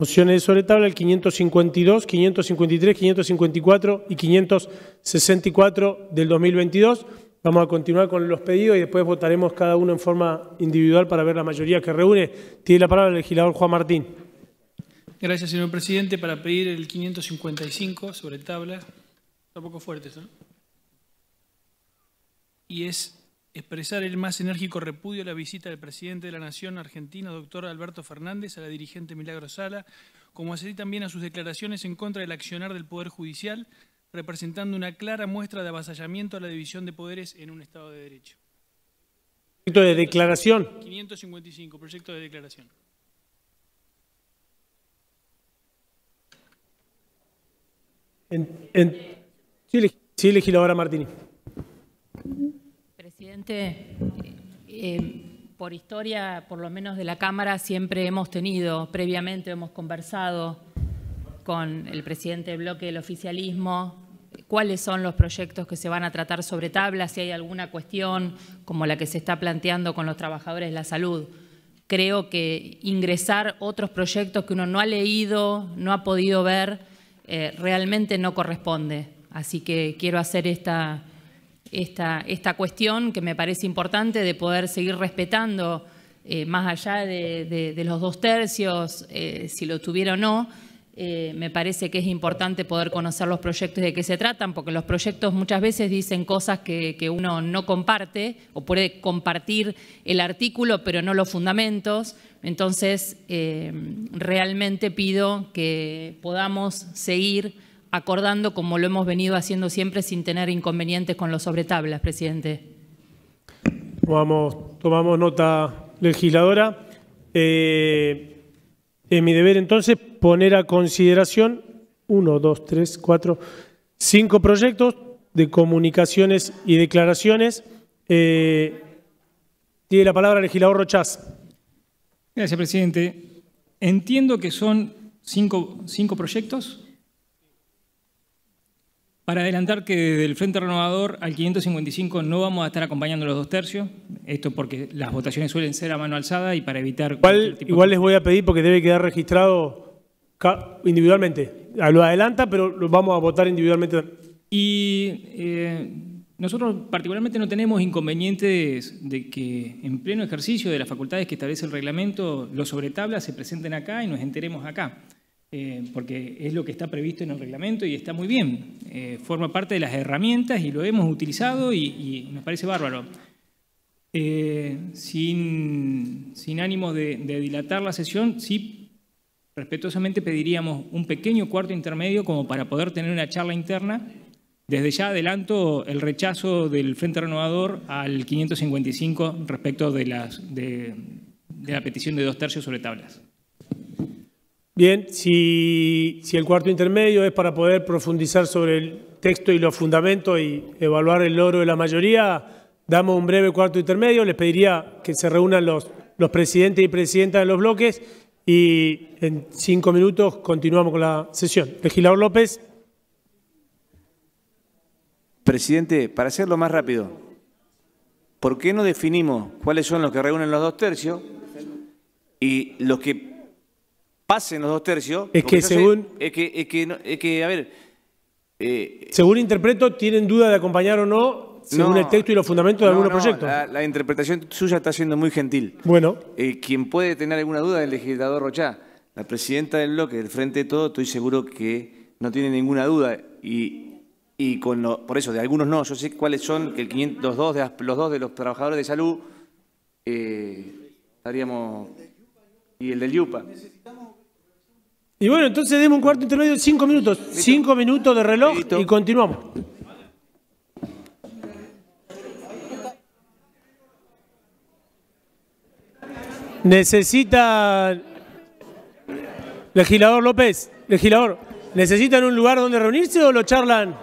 Mociones sobre tabla el 552, 553, 554 y 564 del 2022. Vamos a continuar con los pedidos y después votaremos cada uno en forma individual para ver la mayoría que reúne. Tiene la palabra el legislador Juan Martín. Gracias, señor presidente. Para pedir el 555 sobre tabla. Está un poco fuerte eso, ¿no? Y es expresar el más enérgico repudio a la visita del presidente de la Nación argentina, doctor Alberto Fernández, a la dirigente Milagro Sala, como así también a sus declaraciones en contra del accionar del Poder Judicial, representando una clara muestra de avasallamiento a la división de poderes en un Estado de Derecho. Proyecto de declaración. 555, proyecto de declaración. En, sí, legisladora Martini presidente. Eh, eh, por historia, por lo menos de la Cámara, siempre hemos tenido, previamente hemos conversado con el presidente del bloque del oficialismo, cuáles son los proyectos que se van a tratar sobre tabla, si hay alguna cuestión como la que se está planteando con los trabajadores de la salud. Creo que ingresar otros proyectos que uno no ha leído, no ha podido ver, eh, realmente no corresponde. Así que quiero hacer esta esta, cuestión que me parece importante de poder seguir respetando, eh, más allá de, los dos tercios, eh, si lo tuviera o no, eh, me parece que es importante poder conocer los proyectos de qué se tratan, porque los proyectos muchas veces dicen cosas que, que uno no comparte o puede compartir el artículo, pero no los fundamentos. Entonces, realmente pido que podamos seguir acordando como lo hemos venido haciendo siempre sin tener inconvenientes con los sobretablas, presidente. Vamos, tomamos nota legisladora. Eh, es mi deber entonces poner a consideración uno, dos, tres, cuatro, cinco proyectos de comunicaciones y declaraciones. Eh, tiene la palabra el legislador Rochas. Gracias, presidente. Entiendo que son cinco proyectos. Para adelantar que desde el Frente Renovador al 555 no vamos a estar acompañando los dos tercios, esto porque las votaciones suelen ser a mano alzada y para evitar... Igual, les voy a pedir porque debe quedar registrado individualmente. Lo adelanta, pero lo vamos a votar individualmente. Y eh, nosotros particularmente no tenemos inconvenientes de que en pleno ejercicio de las facultades que establece el reglamento, los sobre tablas se presenten acá y nos enteremos acá. Eh, porque es lo que está previsto en el reglamento y está muy bien. Eh, forma parte de las herramientas y lo hemos utilizado y, nos parece bárbaro. Eh, sin, sin, ánimo de, dilatar la sesión, sí, respetuosamente pediríamos un pequeño cuarto intermedio como para poder tener una charla interna. Desde ya adelanto el rechazo del Frente Renovador al 555 respecto de, las, de la petición de dos tercios sobre tablas. Bien, si, el cuarto intermedio es para poder profundizar sobre el texto y los fundamentos y evaluar el logro de la mayoría, damos un breve cuarto intermedio. Les pediría que se reúnan los, los presidentes y presidentas de los bloques y en cinco minutos continuamos con la sesión. Legislador López. Presidente, para hacerlo más rápido, ¿por qué no definimos cuáles son los que reúnen los dos tercios y los que pasen los dos tercios. Es que según... es, que, es, que, a ver... Eh, según interpreto, tienen duda de acompañar o no según el texto y los fundamentos de algunos proyectos. La, interpretación suya está siendo muy gentil. Bueno. Eh, quien puede tener alguna duda es el legislador Rochá. La presidenta del bloque, del Frente de Todo, estoy seguro que no tiene ninguna duda. Y, y con lo, por eso, de algunos no. Yo sé cuáles son, los, dos de, los dos de los trabajadores de salud eh, estaríamos... Y el del Yupa. Y bueno, entonces demos un cuarto intermedio de cinco minutos. Cinco minutos de reloj y continuamos. Necesitan, legislador López, legislador, ¿necesitan un lugar donde reunirse o lo charlan?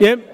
Bien.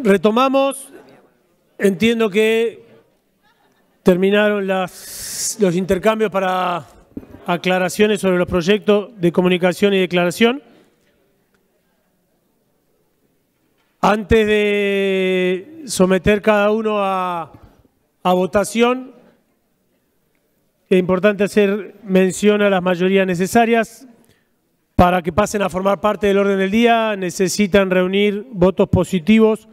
Retomamos, entiendo que terminaron los intercambios para aclaraciones sobre los proyectos de comunicación y declaración. Antes de someter cada uno a, a votación, es importante hacer mención a las mayorías necesarias. Para que pasen a formar parte del orden del día necesitan reunir votos positivos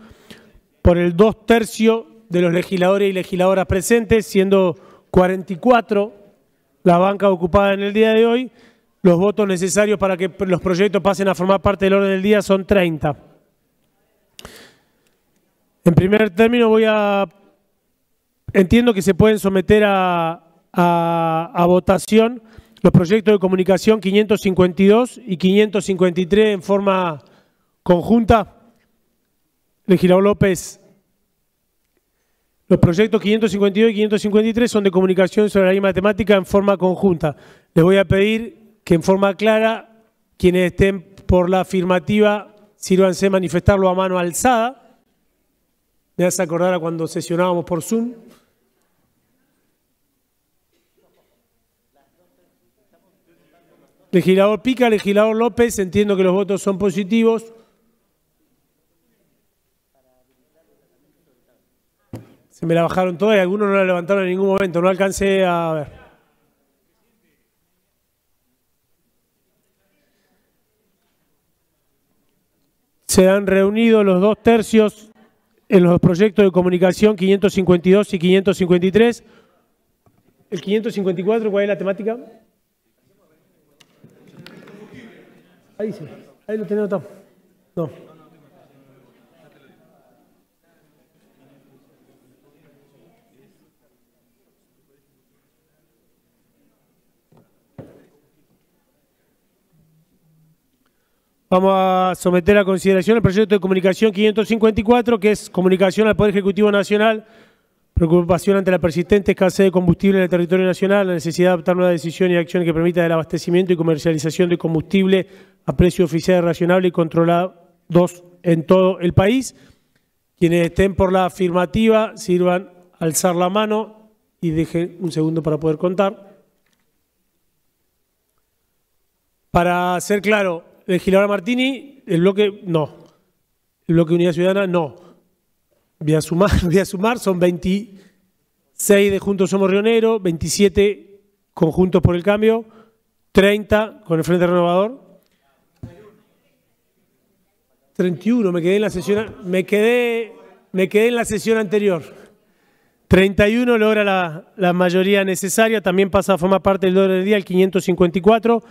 por el dos tercios de los legisladores y legisladoras presentes, siendo 44 la banca ocupada en el día de hoy. Los votos necesarios para que los proyectos pasen a formar parte del orden del día son 30. En primer término voy a... Entiendo que se pueden someter a votación los proyectos de comunicación 552 y 553 en forma conjunta. Legislador López. Los proyectos 552 y 553 son de comunicación sobre la ley matemática en forma conjunta. Les voy a pedir que en forma clara quienes estén por la afirmativa sírvanse manifestarlo a mano alzada. Me hace acordar a cuando sesionábamos por Zoom. Legislador Pica, legislador López, entiendo que los votos son positivos. Me la bajaron toda y algunos no la levantaron en ningún momento. No alcancé a ver. se han reunido los dos tercios en los proyectos de comunicación 552 y 553. ¿El 554 cuál es la temática? Ahí sí, ahí lo tenemos. No. Vamos a someter a consideración el proyecto de comunicación 554, que es comunicación al Poder Ejecutivo Nacional, preocupación ante la persistente escasez de combustible en el territorio nacional, la necesidad de adoptar una decisión y acción que permita el abastecimiento y comercialización de combustible a precio oficial, racionable y controlado en todo el país. Quienes estén por la afirmativa, sirvan alzar la mano y dejen un segundo para poder contar. Para ser claro, de Martini, el bloque no. El bloque Unidad Ciudadana no. Voy a sumar, sumar son 26 de Juntos Somos Rionero, 27 conjuntos por el Cambio, 30 con el Frente Renovador. 31, me quedé en la sesión, me quedé, me quedé en la sesión anterior. 31 logra la, mayoría necesaria, también pasa a formar parte del orden del día, el 554.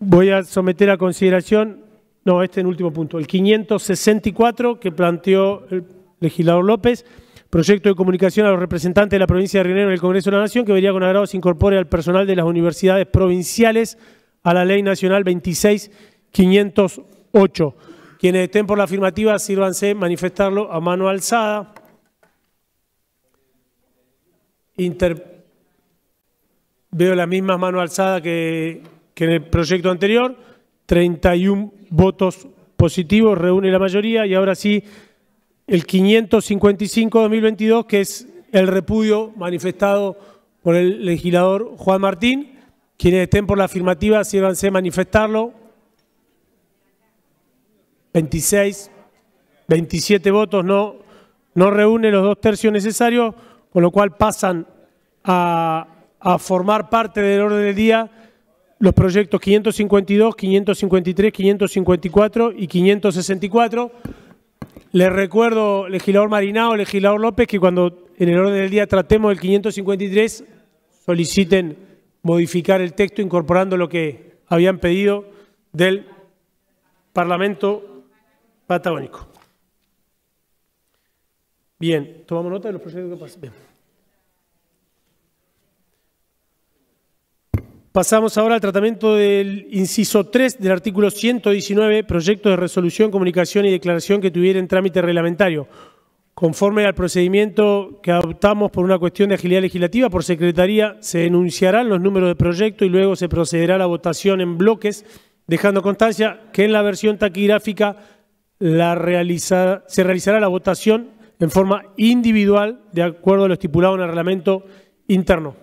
Voy a someter a consideración, no, este en último punto, el 564 que planteó el legislador López, proyecto de comunicación a los representantes de la provincia de Río en el Congreso de la Nación, que vería con agrado se incorpore al personal de las universidades provinciales a la Ley Nacional 26508. Quienes estén por la afirmativa, sírvanse manifestarlo a mano alzada. Veo la misma mano alzada que que en el proyecto anterior, 31 votos positivos, reúne la mayoría y ahora sí el 555-2022, que es el repudio manifestado por el legislador Juan Martín. Quienes estén por la afirmativa, sírvanse a manifestarlo. 26, 27 votos no, no reúne los dos tercios necesarios, con lo cual pasan a, a formar parte del orden del día los proyectos 552, 553, 554 y 564. Les recuerdo, legislador Marinao, legislador López, que cuando en el orden del día tratemos el 553, soliciten modificar el texto incorporando lo que habían pedido del Parlamento Patagónico. Bien, tomamos nota de los proyectos que pasan. Pasamos ahora al tratamiento del inciso 3 del artículo 119, proyecto de resolución, comunicación y declaración que tuviera en trámite reglamentario, conforme al procedimiento que adoptamos por una cuestión de agilidad legislativa por secretaría, se enunciarán los números de proyecto y luego se procederá a la votación en bloques, dejando constancia que en la versión taquigráfica se realizará la votación en forma individual de acuerdo a lo estipulado en el reglamento interno.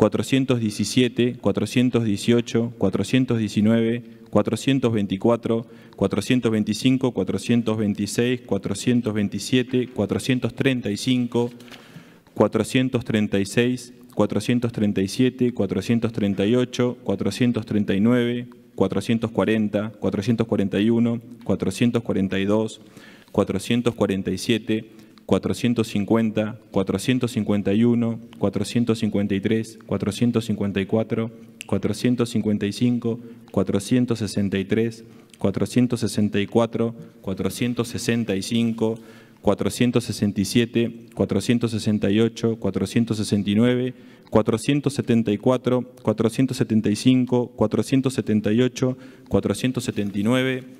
417, 418, 419, 424, 425, 426, 427, 435, 436, 437, 438, 439, 440, 441, 442, 447, 450, 451, 453, 454, 455, 463, 464, 465, 467, 468, 469, 474, 475, 478, 479,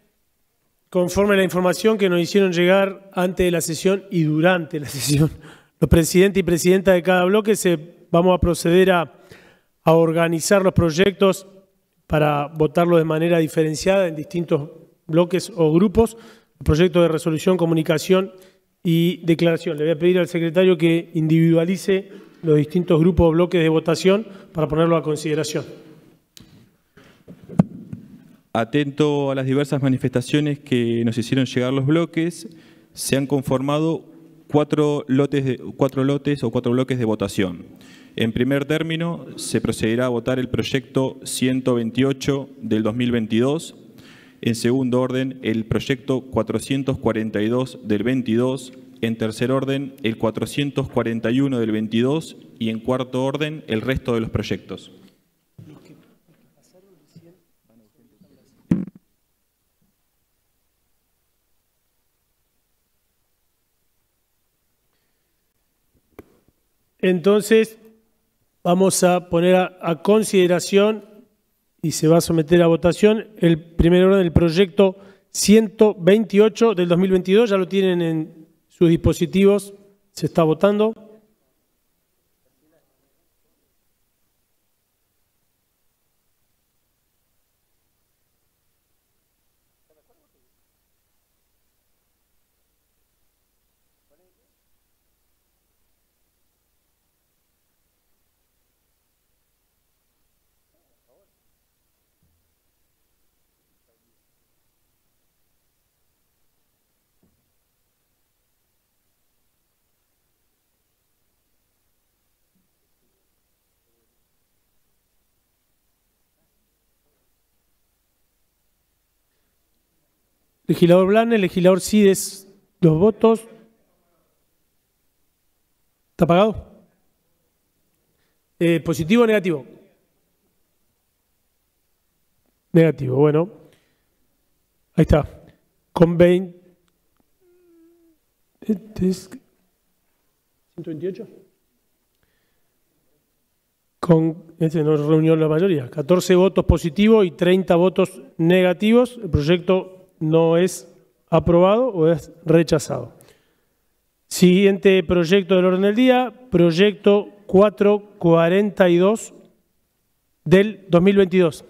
conforme a la información que nos hicieron llegar antes de la sesión y durante la sesión. Los presidentes y presidenta de cada bloque se, vamos a proceder a, organizar los proyectos para votarlos de manera diferenciada en distintos bloques o grupos, Proyecto proyectos de resolución, comunicación y declaración. Le voy a pedir al secretario que individualice los distintos grupos o bloques de votación para ponerlo a consideración. Atento a las diversas manifestaciones que nos hicieron llegar los bloques, se han conformado cuatro lotes, cuatro lotes o cuatro bloques de votación. En primer término, se procederá a votar el proyecto 128 del 2022. En segundo orden, el proyecto 442 del 22. En tercer orden, el 441 del 22. Y en cuarto orden, el resto de los proyectos. Entonces, vamos a poner a, consideración y se va a someter a votación el primer orden del proyecto 128 del 2022. Ya lo tienen en sus dispositivos, se está votando. Legislador Blan, el legislador Cides, los votos. ¿Está apagado? Eh, ¿Positivo o negativo? Negativo, bueno. Ahí está. Con 20. ¿128? Con, este no reunió la mayoría, 14 votos positivos y 30 votos negativos. El proyecto no es aprobado o es rechazado. Siguiente proyecto del orden del día, proyecto 442 del 2022.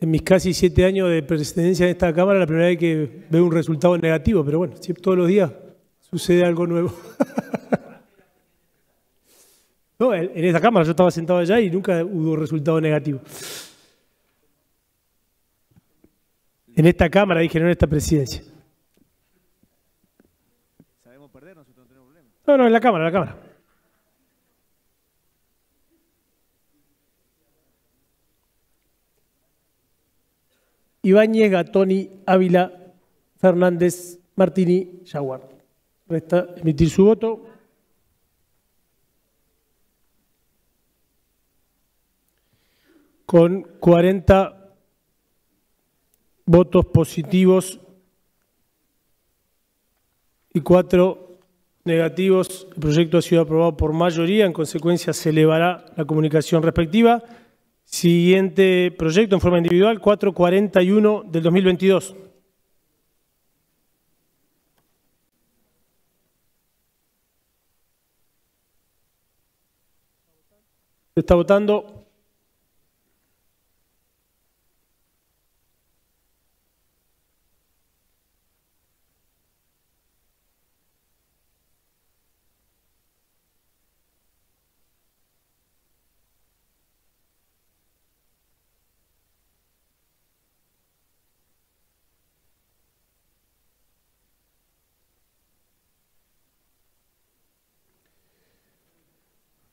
en mis, casi siete años de presidencia en esta Cámara, la primera vez que veo un resultado negativo, pero bueno, todos los días sucede algo nuevo. no, en esta Cámara yo estaba sentado allá y nunca hubo resultado negativo. En esta Cámara, dije, no en esta presidencia. Sabemos perder, nosotros no tenemos problemas. No, no, en la Cámara, en la Cámara. Ibáñez, Gatoni, Ávila, Fernández, Martini, Jaguar. Resta emitir su voto. Con 40 votos positivos y 4 negativos, el proyecto ha sido aprobado por mayoría. En consecuencia, se elevará la comunicación respectiva. Siguiente proyecto en forma individual, 441 del 2022. Se está votando.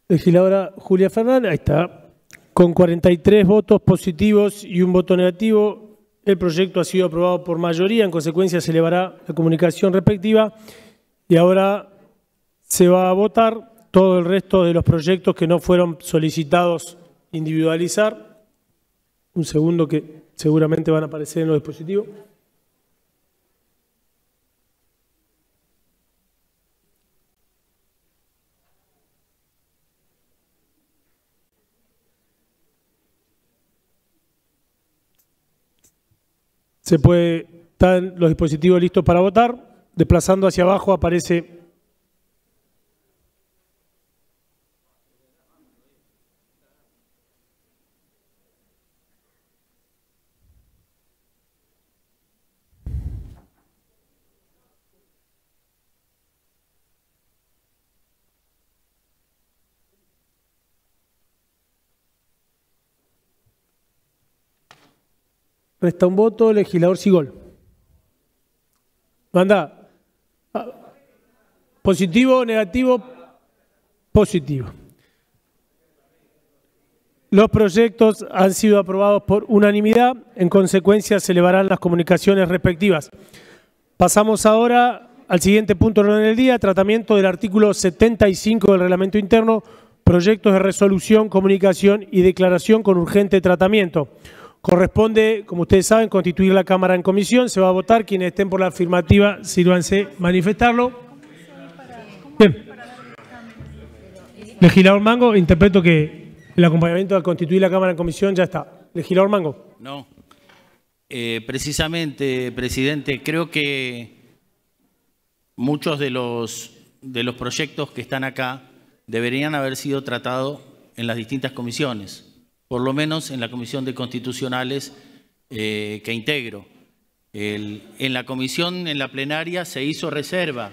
Legisladora Julia Fernández, ahí está. Con 43 votos positivos y un voto negativo, el proyecto ha sido aprobado por mayoría. En consecuencia, se elevará la comunicación respectiva y ahora se va a votar todo el resto de los proyectos que no fueron solicitados individualizar. Un segundo que seguramente van a aparecer en los dispositivos. se puede, están los dispositivos listos para votar, desplazando hacia abajo aparece Está un voto, legislador Sigol. Manda. Ah, positivo, negativo, positivo. Los proyectos han sido aprobados por unanimidad. En consecuencia, se elevarán las comunicaciones respectivas. Pasamos ahora al siguiente punto en el día, tratamiento del artículo 75 del reglamento interno, proyectos de resolución, comunicación y declaración con urgente tratamiento. Corresponde, como ustedes saben, constituir la Cámara en comisión. Se va a votar. Quienes estén por la afirmativa, sírvanse manifestarlo. Bien. Legislador Mango, interpreto que el acompañamiento al constituir la Cámara en comisión ya está. Legislador Mango. No. Eh, precisamente, presidente, creo que muchos de los, de los proyectos que están acá deberían haber sido tratados en las distintas comisiones por lo menos en la Comisión de Constitucionales eh, que integro. en la comisión, en la plenaria, se hizo reserva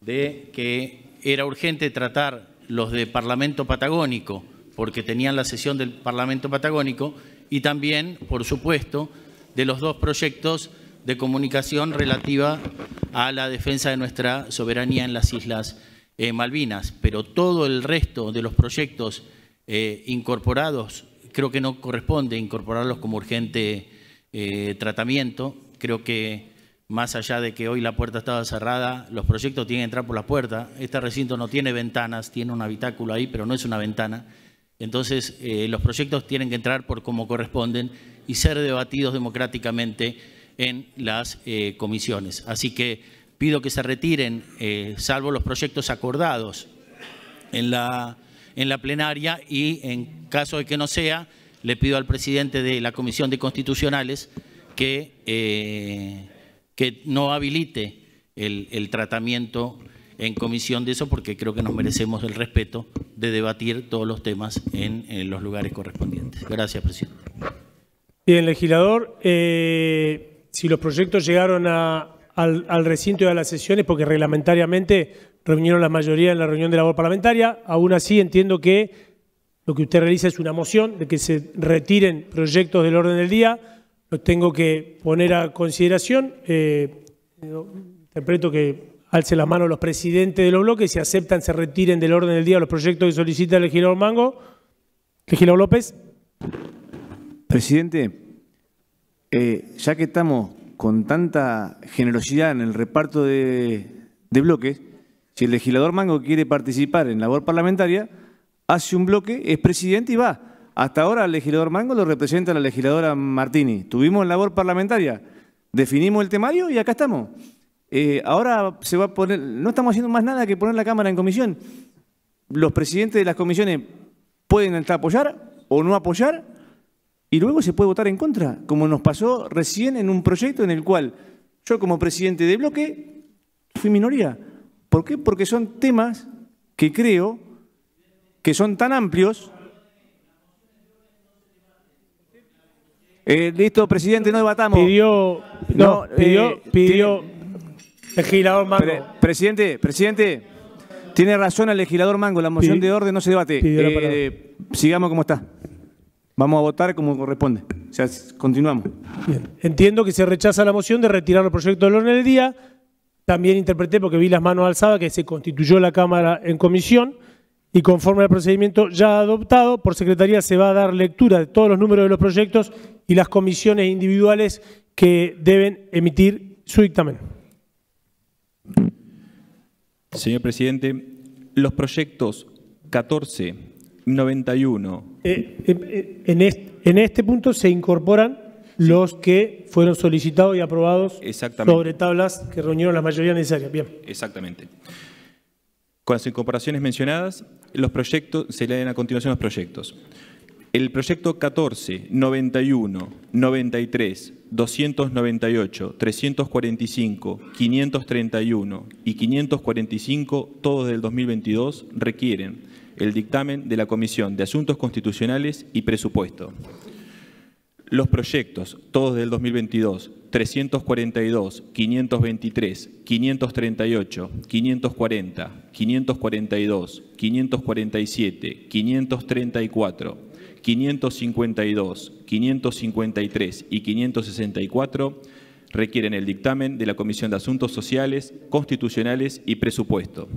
de que era urgente tratar los de Parlamento Patagónico, porque tenían la sesión del Parlamento Patagónico, y también, por supuesto, de los dos proyectos de comunicación relativa a la defensa de nuestra soberanía en las Islas eh, Malvinas. Pero todo el resto de los proyectos eh, incorporados creo que no corresponde incorporarlos como urgente eh, tratamiento. Creo que más allá de que hoy la puerta estaba cerrada, los proyectos tienen que entrar por la puerta. Este recinto no tiene ventanas, tiene un habitáculo ahí, pero no es una ventana. Entonces, eh, los proyectos tienen que entrar por como corresponden y ser debatidos democráticamente en las eh, comisiones. Así que pido que se retiren, salvo los proyectos acordados en la en la plenaria y en caso de que no sea, le pido al presidente de la Comisión de Constitucionales que, eh, que no habilite el, tratamiento en comisión de eso porque creo que nos merecemos el respeto de debatir todos los temas en, los lugares correspondientes. Gracias, presidente. Bien, legislador, eh, si los proyectos llegaron a, al, al, recinto a las sesiones, porque reglamentariamente reunieron la mayoría en la reunión de labor parlamentaria. Aún así, entiendo que lo que usted realiza es una moción de que se retiren proyectos del orden del día. Los tengo que poner a consideración. Eh, interpreto que alce las manos los presidentes de los bloques. Si aceptan, se retiren del orden del día los proyectos que solicita el legislador Mango. Legislador López. Presidente, eh, ya que estamos con tanta generosidad en el reparto de bloques, si el legislador Mango quiere participar en labor parlamentaria, hace un bloque, es presidente y va. Hasta ahora el legislador Mango lo representa la legisladora Martini. Tuvimos labor parlamentaria, definimos el temario y acá estamos. Eh, ahora se va a poner, no estamos haciendo más nada que poner la Cámara en comisión. Los presidentes de las comisiones pueden apoyar o no apoyar y luego se puede votar en contra, como nos pasó recién en un proyecto en el cual yo como presidente de bloque fui minoría. ¿Por qué? Porque son temas que creo que son tan amplios. Eh, listo, presidente, no debatamos. Pidió, no, eh, pidió, legislador Mango. presidente, presidente, tiene razón el legislador Mango, la moción de orden no se debate. Eh, sigamos como está. Vamos a votar como corresponde. O sea, continuamos. Bien. Entiendo que se rechaza la moción de retirar el proyecto del orden del día. También interpreté, porque vi las manos alzadas, que se constituyó la Cámara en comisión y conforme al procedimiento ya adoptado, por Secretaría se va a dar lectura de todos los números de los proyectos y las comisiones individuales que deben emitir su dictamen. Señor Presidente, los proyectos 1491. Eh, eh, eh, en este punto se incorporan los que fueron solicitados y aprobados sobre tablas que reunieron la mayoría necesaria. Bien. Exactamente. Con las incorporaciones mencionadas, los proyectos se leen a continuación los proyectos. El proyecto 14, 91, 93, 298, 345, 531 y 545, todos del 2022, requieren el dictamen de la Comisión de Asuntos Constitucionales y Presupuesto. Los proyectos, todos del 2022, 342, 523, 538, 540, 542, 547, 534, 552, 553 y 564 requieren el dictamen de la Comisión de Asuntos Sociales, Constitucionales y Presupuesto.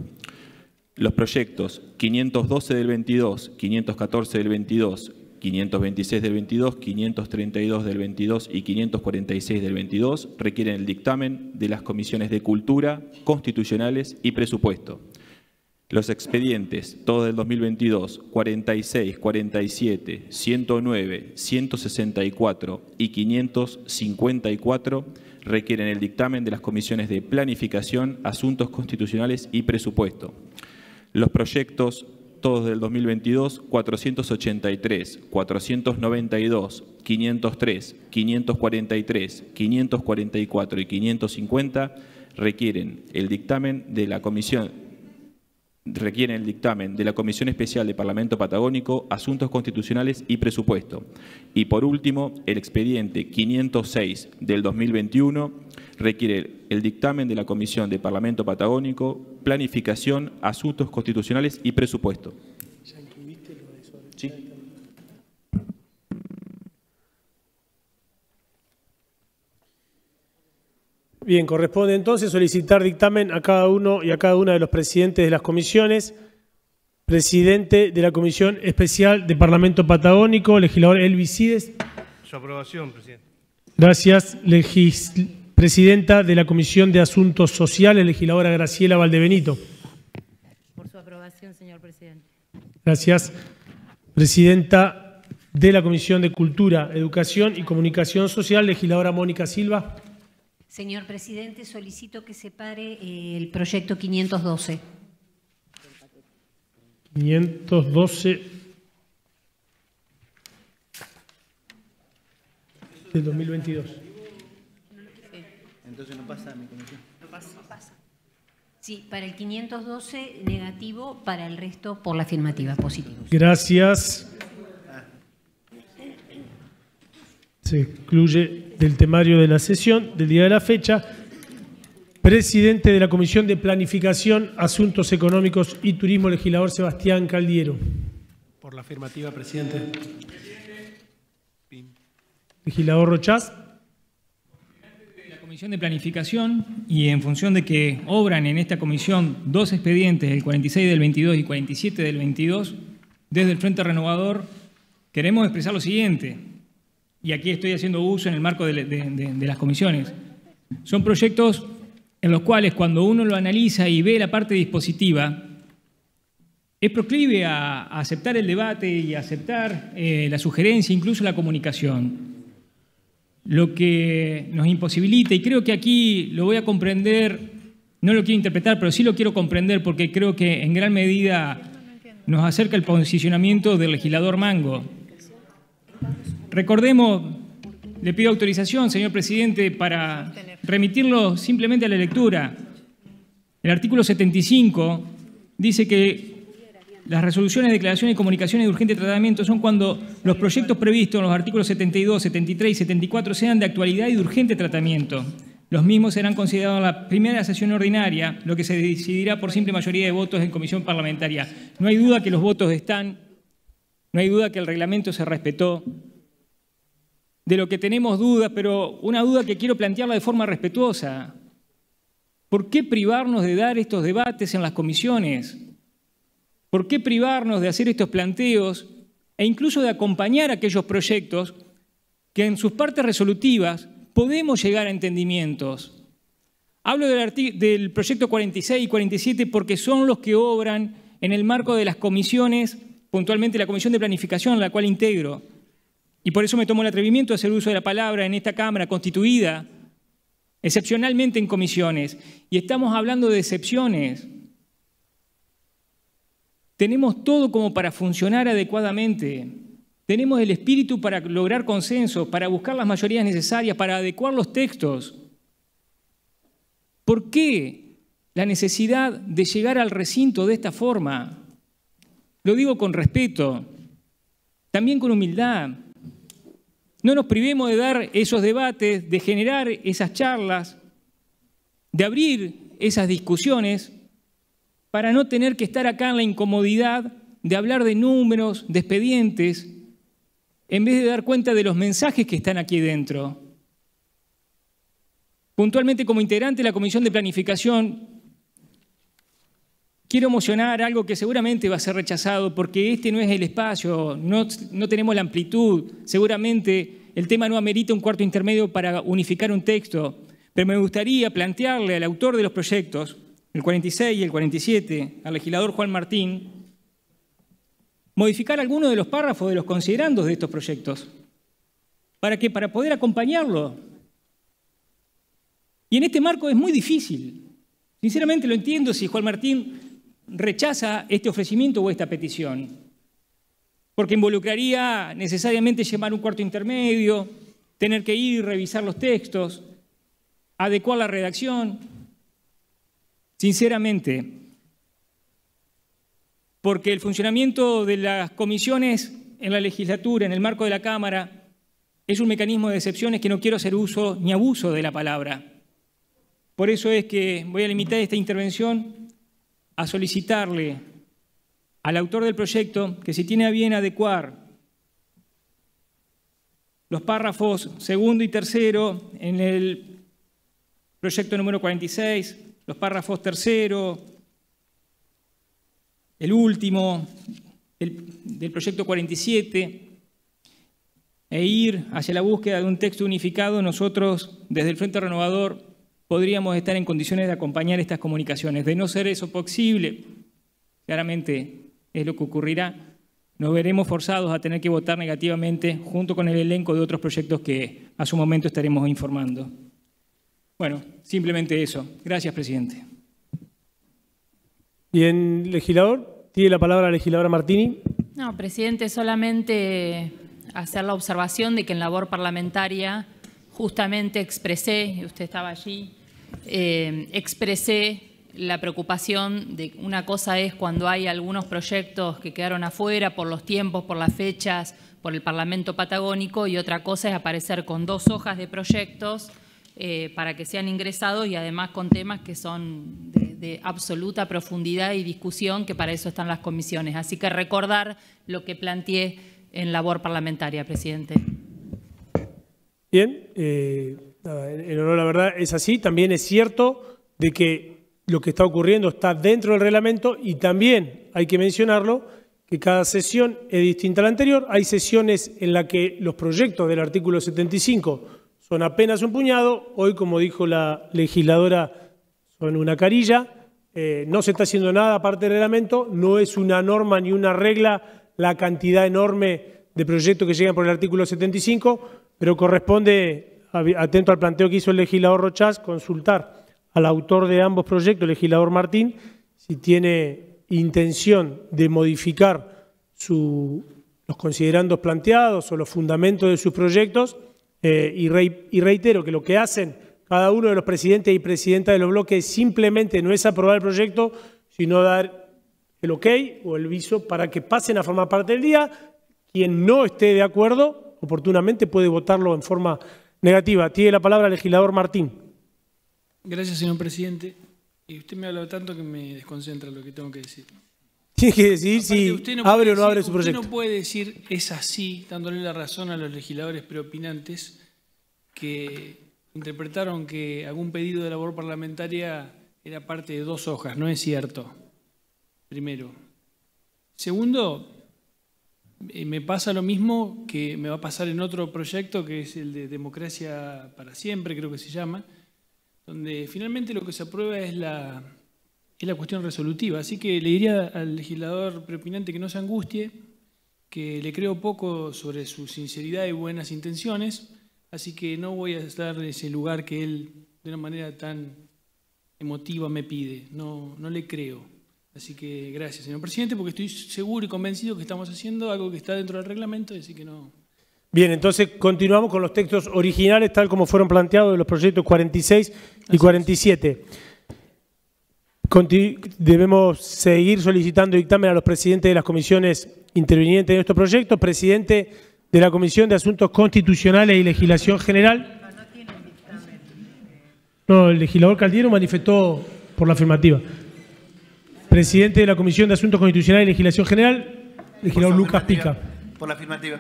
Los proyectos 512 del 22, 514 del 22, 526 del 22, 532 del 22 y 546 del 22 requieren el dictamen de las comisiones de Cultura, Constitucionales y Presupuesto. Los expedientes, todos del 2022, 46, 47, 109, 164 y 554 requieren el dictamen de las comisiones de Planificación, Asuntos Constitucionales y Presupuesto. Los proyectos todos del 2022, 483, 492, 503, 543, 544 y 550 requieren el dictamen de la Comisión requieren el dictamen de la Comisión Especial de Parlamento Patagónico, Asuntos Constitucionales y Presupuesto. Y por último, el expediente 506 del 2021 requiere el dictamen de la Comisión de Parlamento Patagónico, Planificación, Asuntos Constitucionales y Presupuesto. Bien, corresponde entonces solicitar dictamen a cada uno y a cada una de los presidentes de las comisiones. Presidente de la Comisión Especial de Parlamento Patagónico, legislador Elvisides. Su aprobación, presidente. Gracias, legislador presidenta de la Comisión de Asuntos Sociales, legisladora Graciela Valdebenito. Por su aprobación, señor presidente. Gracias. Presidenta de la Comisión de Cultura, Educación y Comunicación Social, legisladora Mónica Silva. Señor presidente, solicito que se pare eh, el proyecto 512. 512 del 2022 no pasa No pasa. Sí, para el 512 negativo, para el resto por la afirmativa positivo. Gracias. Se excluye del temario de la sesión, del día de la fecha. Presidente de la Comisión de Planificación, Asuntos Económicos y Turismo, legislador Sebastián Caldiero. Por la afirmativa, presidente. Legislador Rochas de Planificación y en función de que obran en esta comisión dos expedientes, el 46 del 22 y 47 del 22, desde el Frente Renovador queremos expresar lo siguiente, y aquí estoy haciendo uso en el marco de, las comisiones. Son proyectos en los cuales cuando uno lo analiza y ve la parte dispositiva, es proclive a, aceptar el debate y aceptar eh, la sugerencia, incluso la comunicación lo que nos imposibilita, y creo que aquí lo voy a comprender, no lo quiero interpretar, pero sí lo quiero comprender porque creo que en gran medida nos acerca el posicionamiento del legislador Mango. Recordemos, le pido autorización, señor presidente, para remitirlo simplemente a la lectura. El artículo 75 dice que las resoluciones, declaraciones, y comunicaciones de urgente tratamiento son cuando los proyectos previstos en los artículos 72, 73 y 74 sean de actualidad y de urgente tratamiento. Los mismos serán considerados en la primera sesión ordinaria, lo que se decidirá por simple mayoría de votos en comisión parlamentaria. No hay duda que los votos están, no hay duda que el reglamento se respetó. De lo que tenemos dudas, pero una duda que quiero plantearla de forma respetuosa. ¿Por qué privarnos de dar estos debates en las comisiones? ¿Por qué privarnos de hacer estos planteos e incluso de acompañar aquellos proyectos que en sus partes resolutivas podemos llegar a entendimientos? Hablo del, proyecto 46 y 47 porque son los que obran en el marco de las comisiones, puntualmente la Comisión de Planificación, la cual integro. Y por eso me tomo el atrevimiento de hacer uso de la palabra en esta Cámara constituida, excepcionalmente en comisiones. Y estamos hablando de excepciones. Tenemos todo como para funcionar adecuadamente. Tenemos el espíritu para lograr consenso, para buscar las mayorías necesarias, para adecuar los textos. ¿Por qué la necesidad de llegar al recinto de esta forma? Lo digo con respeto, también con humildad. No nos privemos de dar esos debates, de generar esas charlas, de abrir esas discusiones para no tener que estar acá en la incomodidad de hablar de números, de expedientes, en vez de dar cuenta de los mensajes que están aquí dentro. Puntualmente como integrante de la Comisión de Planificación, quiero emocionar algo que seguramente va a ser rechazado porque este no es el espacio, no, no tenemos la amplitud, seguramente el tema no amerita un cuarto intermedio para unificar un texto, pero me gustaría plantearle al autor de los proyectos el 46 y el 47, al legislador Juan Martín, modificar alguno de los párrafos de los considerandos de estos proyectos, para que para poder acompañarlo. Y en este marco es muy difícil. Sinceramente lo entiendo si Juan Martín rechaza este ofrecimiento o esta petición, porque involucraría necesariamente llamar un cuarto intermedio, tener que ir, y revisar los textos, adecuar la redacción, sinceramente, porque el funcionamiento de las comisiones en la legislatura, en el marco de la Cámara, es un mecanismo de excepciones que no quiero hacer uso ni abuso de la palabra. Por eso es que voy a limitar esta intervención a solicitarle al autor del proyecto que si tiene a bien adecuar los párrafos segundo y tercero en el proyecto número 46, los párrafos tercero, el último del proyecto 47, e ir hacia la búsqueda de un texto unificado, nosotros desde el Frente Renovador podríamos estar en condiciones de acompañar estas comunicaciones. De no ser eso posible, claramente es lo que ocurrirá, nos veremos forzados a tener que votar negativamente junto con el elenco de otros proyectos que a su momento estaremos informando. Bueno, simplemente eso. Gracias, presidente. Bien, legislador. Tiene la palabra la legisladora Martini. No, presidente, solamente hacer la observación de que en labor parlamentaria justamente expresé, y usted estaba allí, eh, expresé la preocupación de una cosa es cuando hay algunos proyectos que quedaron afuera por los tiempos, por las fechas, por el Parlamento Patagónico, y otra cosa es aparecer con dos hojas de proyectos eh, para que sean ingresados y además con temas que son de, absoluta profundidad y discusión, que para eso están las comisiones. Así que recordar lo que planteé en labor parlamentaria, presidente. Bien, en eh, honor la verdad es así. También es cierto de que lo que está ocurriendo está dentro del reglamento y también hay que mencionarlo que cada sesión es distinta a la anterior. Hay sesiones en las que los proyectos del artículo 75 son apenas un puñado, hoy como dijo la legisladora son una carilla, eh, no se está haciendo nada aparte del reglamento, no es una norma ni una regla la cantidad enorme de proyectos que llegan por el artículo 75, pero corresponde, atento al planteo que hizo el legislador Rochas, consultar al autor de ambos proyectos, el legislador Martín, si tiene intención de modificar los considerandos planteados o los fundamentos de sus proyectos eh, y, y reitero que lo que hacen cada uno de los presidentes y presidentas de los bloques simplemente no es aprobar el proyecto, sino dar el ok o el viso para que pasen a formar parte del día. Quien no esté de acuerdo, oportunamente puede votarlo en forma negativa. Tiene la palabra el legislador Martín. Gracias, señor presidente. Y usted me habla tanto que me desconcentra lo que tengo que decir. Tiene que decidir si abre o no abre su proyecto. Usted no puede decir es así, dándole la razón a los legisladores preopinantes que interpretaron que algún pedido de labor parlamentaria era parte de dos hojas. No es cierto, primero. Segundo, eh, me pasa lo mismo que me va a pasar en otro proyecto que es el de Democracia para Siempre, creo que se llama, donde finalmente lo que se aprueba es la es la cuestión resolutiva. Así que le diría al legislador preopinante que no se angustie, que le creo poco sobre su sinceridad y buenas intenciones, así que no voy a estar en ese lugar que él de una manera tan emotiva me pide. No, no le creo. Así que gracias, señor presidente, porque estoy seguro y convencido que estamos haciendo algo que está dentro del reglamento, así que no. Bien, entonces continuamos con los textos originales, tal como fueron planteados de los proyectos 46 y 47 debemos seguir solicitando dictamen a los presidentes de las comisiones intervinientes en estos proyectos. presidente de la Comisión de Asuntos Constitucionales y Legislación General. No, el legislador Caldiero manifestó por la afirmativa. Presidente de la Comisión de Asuntos Constitucionales y Legislación General, legislador Lucas Pica. Por la afirmativa.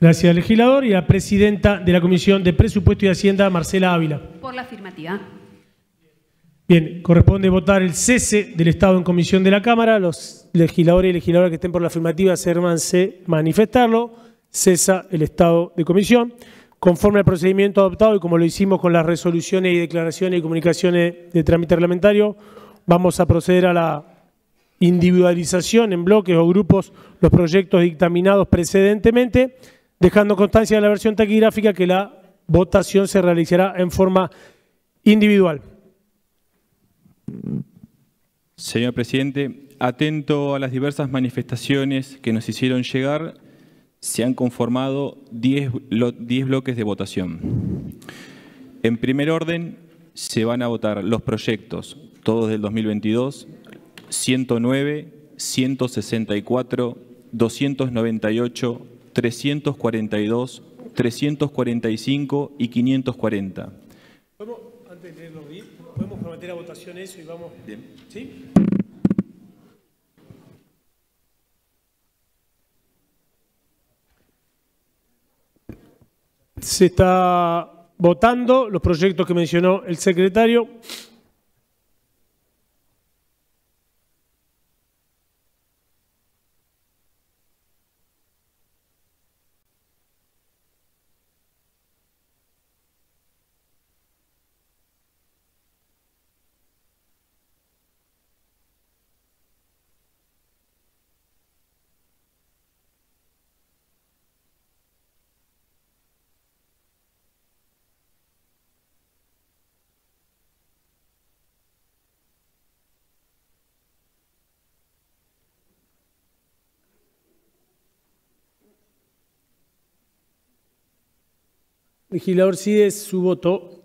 Gracias, legislador. Y la presidenta de la Comisión de Presupuesto y Hacienda, Marcela Ávila. Por la afirmativa. Bien, corresponde votar el cese del Estado en comisión de la Cámara. Los legisladores y legisladoras que estén por la afirmativa se manifestarlo. Cesa el Estado de comisión. Conforme al procedimiento adoptado y como lo hicimos con las resoluciones y declaraciones y comunicaciones de trámite reglamentario, vamos a proceder a la individualización en bloques o grupos los proyectos dictaminados precedentemente, dejando constancia de la versión taquigráfica que la votación se realizará en forma individual. Señor presidente, atento a las diversas manifestaciones que nos hicieron llegar, se han conformado 10 bloques de votación. En primer orden, se van a votar los proyectos, todos del 2022, 109, 164, 298, 342, 345 y 540 podemos prometer a votación eso y vamos. Bien. ¿Sí? Se está votando los proyectos que mencionó el secretario. Legislador Cides, su voto.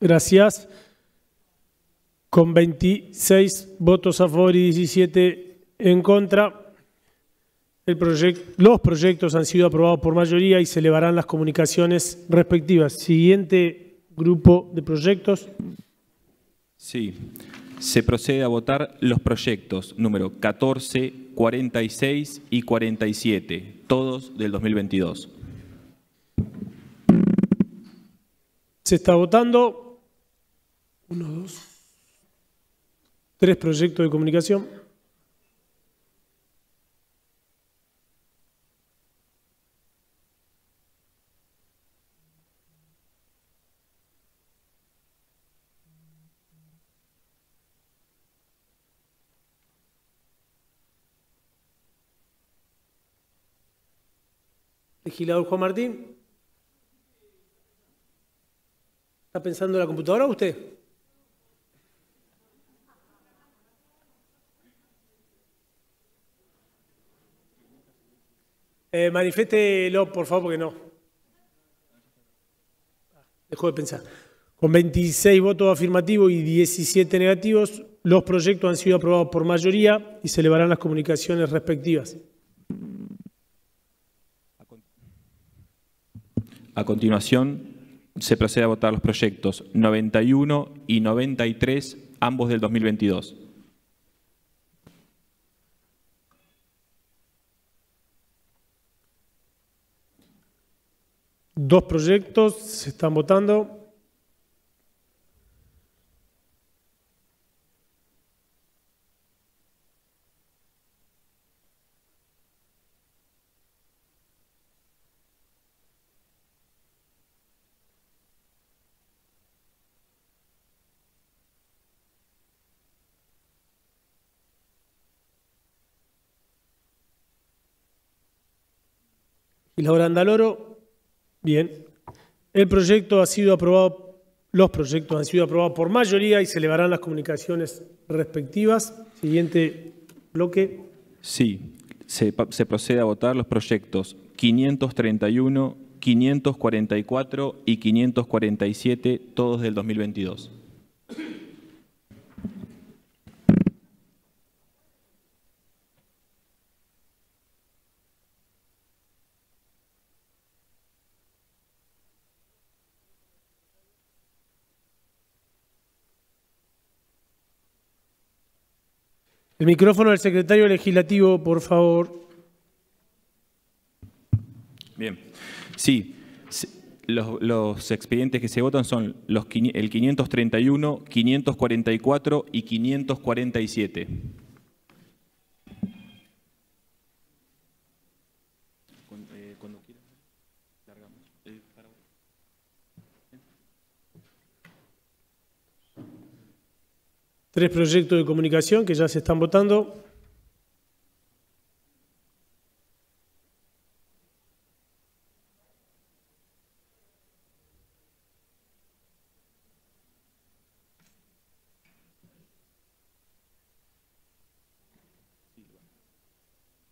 Gracias. Con 26 votos a favor y 17 en contra. los proyectos han sido aprobados por mayoría y se elevarán las comunicaciones respectivas. Siguiente grupo de proyectos. Sí. Se procede a votar los proyectos número 14, 46 y 47, todos del 2022. Se está votando uno, dos, tres proyectos de comunicación. Legislador Juan Martín. ¿Está pensando la computadora usted? Eh, por favor, que no. Dejó de pensar. Con 26 votos afirmativos y 17 negativos, los proyectos han sido aprobados por mayoría y se elevarán las comunicaciones respectivas. A continuación, se procede a votar los proyectos 91 y 93, ambos del 2022. Dos proyectos se están votando. y la oro bien. El proyecto ha sido aprobado, los proyectos han sido aprobados por mayoría y se elevarán las comunicaciones respectivas. Siguiente bloque. Sí, se, se procede a votar los proyectos 531, 544 y 547, todos del 2022. El micrófono del secretario legislativo, por favor. Bien, sí. Los, expedientes que se votan son los, el 531, 544 y 547. tres proyectos de comunicación que ya se están votando.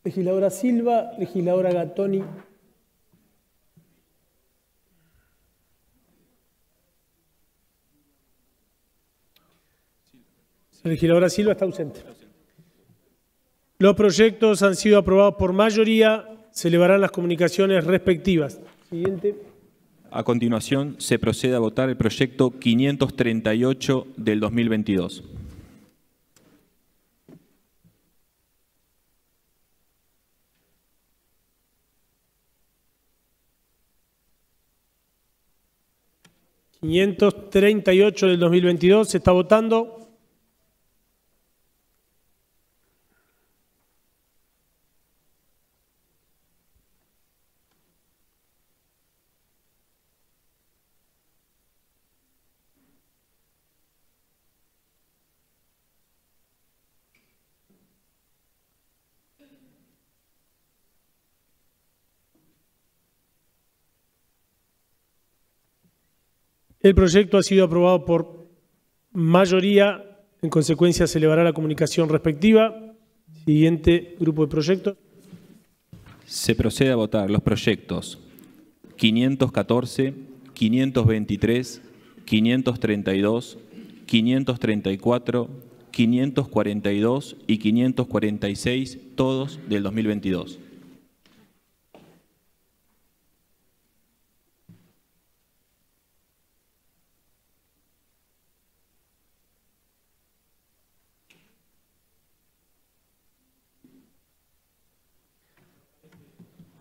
Legisladora Silva, legisladora Gatoni, El Silva está ausente. Los proyectos han sido aprobados por mayoría. Se elevarán las comunicaciones respectivas. Siguiente. A continuación, se procede a votar el proyecto 538 del 2022. ...538 del 2022, se está votando. El proyecto ha sido aprobado por mayoría, en consecuencia se elevará la comunicación respectiva. Siguiente grupo de proyectos. Se procede a votar los proyectos 514, 523, 532, 534, 542 y 546, todos del 2022.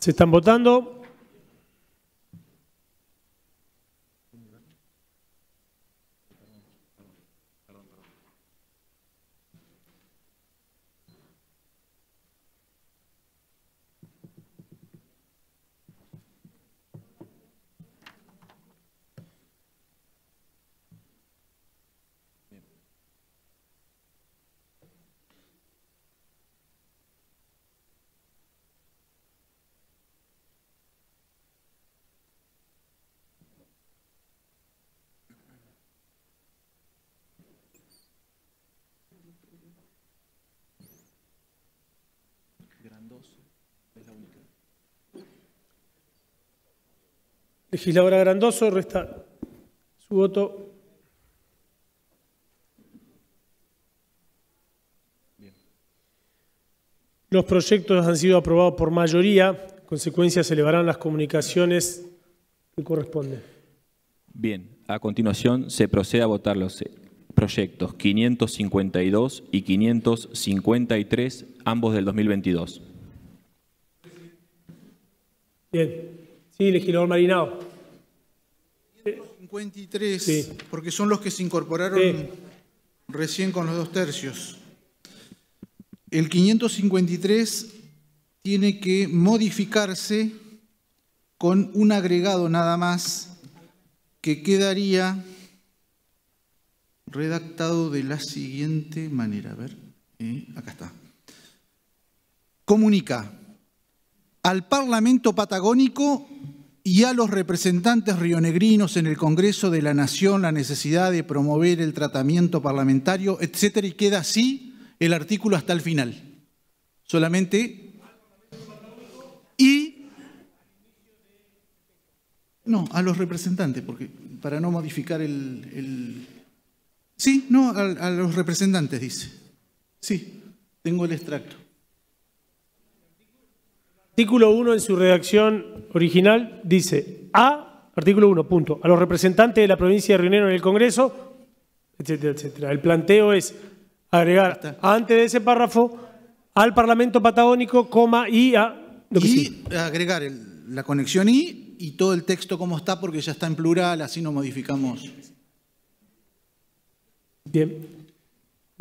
Se están votando. legisladora Grandoso, resta su voto. Los proyectos han sido aprobados por mayoría, en consecuencia se elevarán las comunicaciones que corresponden. Bien, a continuación se procede a votar los eh, proyectos 552 y 553, ambos del 2022. Bien. Sí, legislador Marinao. 53, porque son los que se incorporaron recién con los dos tercios. El 553 tiene que modificarse con un agregado nada más que quedaría redactado de la siguiente manera. A ver, eh, acá está. Comunica al Parlamento Patagónico y a los representantes rionegrinos en el Congreso de la Nación la necesidad de promover el tratamiento parlamentario, etcétera, y queda así el artículo hasta el final. Solamente y no, a los representantes, porque para no modificar el, sí, no, a los representantes dice. Sí, tengo el extracto. Artículo 1 en su redacción original dice a, artículo 1, punto, a los representantes de la provincia de Rionero en el Congreso, etcétera, etcétera. El planteo es agregar antes de ese párrafo al Parlamento Patagónico, coma, y a... y agregar la conexión y y todo el texto como está porque ya está en plural, así no modificamos. Bien.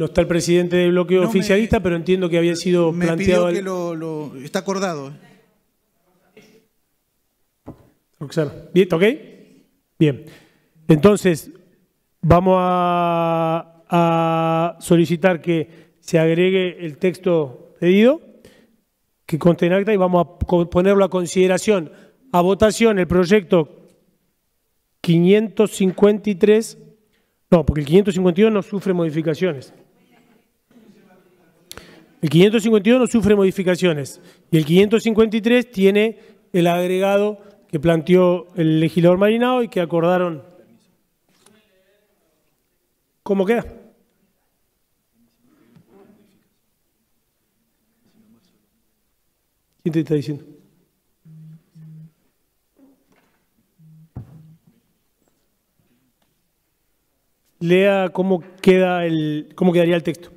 No está el presidente del bloque oficialista, pero entiendo que había sido planteado. lo, está acordado. Bien, ¿ok? Bien. Entonces, vamos a, solicitar que se agregue el texto pedido, que conste en acta, y vamos a ponerlo a consideración, a votación, el proyecto 553, no, porque el 552 no sufre modificaciones. El 551 no sufre modificaciones y el 553 tiene el agregado que planteó el legislador Marinado y que acordaron. ¿Cómo queda? ¿Quién te está diciendo? Lea cómo queda el cómo quedaría el texto.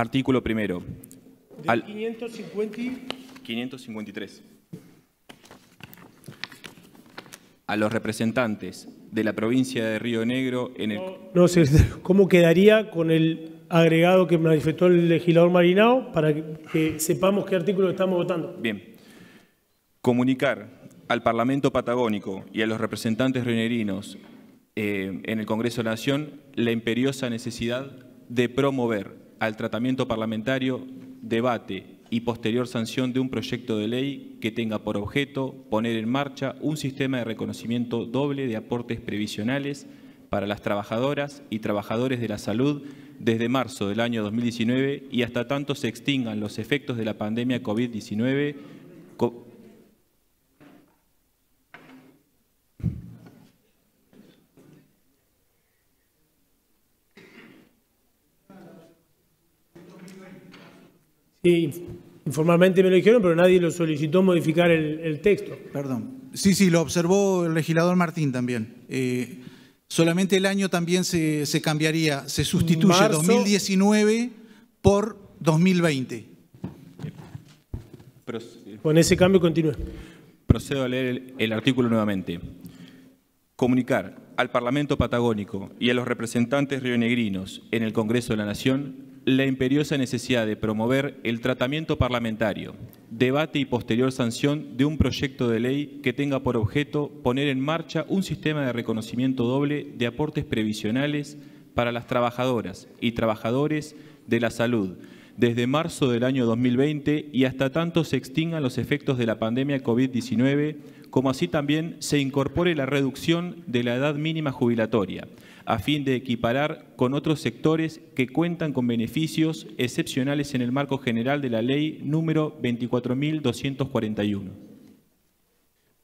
Artículo primero. al 553. A los representantes de la provincia de Río Negro en el... No, sé, ¿cómo quedaría con el agregado que manifestó el legislador Marinao para que sepamos qué artículo estamos votando? Bien. Comunicar al Parlamento Patagónico y a los representantes rionegrinos eh, en el Congreso de la Nación la imperiosa necesidad de promover al tratamiento parlamentario, debate y posterior sanción de un proyecto de ley que tenga por objeto poner en marcha un sistema de reconocimiento doble de aportes previsionales para las trabajadoras y trabajadores de la salud desde marzo del año 2019 y hasta tanto se extingan los efectos de la pandemia COVID-19 informalmente me lo dijeron, pero nadie lo solicitó modificar el, texto. Perdón. Sí, sí, lo observó el legislador Martín también. Eh, solamente el año también se, cambiaría, se sustituye 2019 por 2020. Con ese cambio continúe. Procedo a leer el artículo nuevamente. Comunicar al Parlamento Patagónico y a los representantes rionegrinos en el Congreso de la Nación la imperiosa necesidad de promover el tratamiento parlamentario, debate y posterior sanción de un proyecto de ley que tenga por objeto poner en marcha un sistema de reconocimiento doble de aportes previsionales para las trabajadoras y trabajadores de la salud desde marzo del año 2020 y hasta tanto se extingan los efectos de la pandemia COVID-19, como así también se incorpore la reducción de la edad mínima jubilatoria a fin de equiparar con otros sectores que cuentan con beneficios excepcionales en el marco general de la ley número 24.241.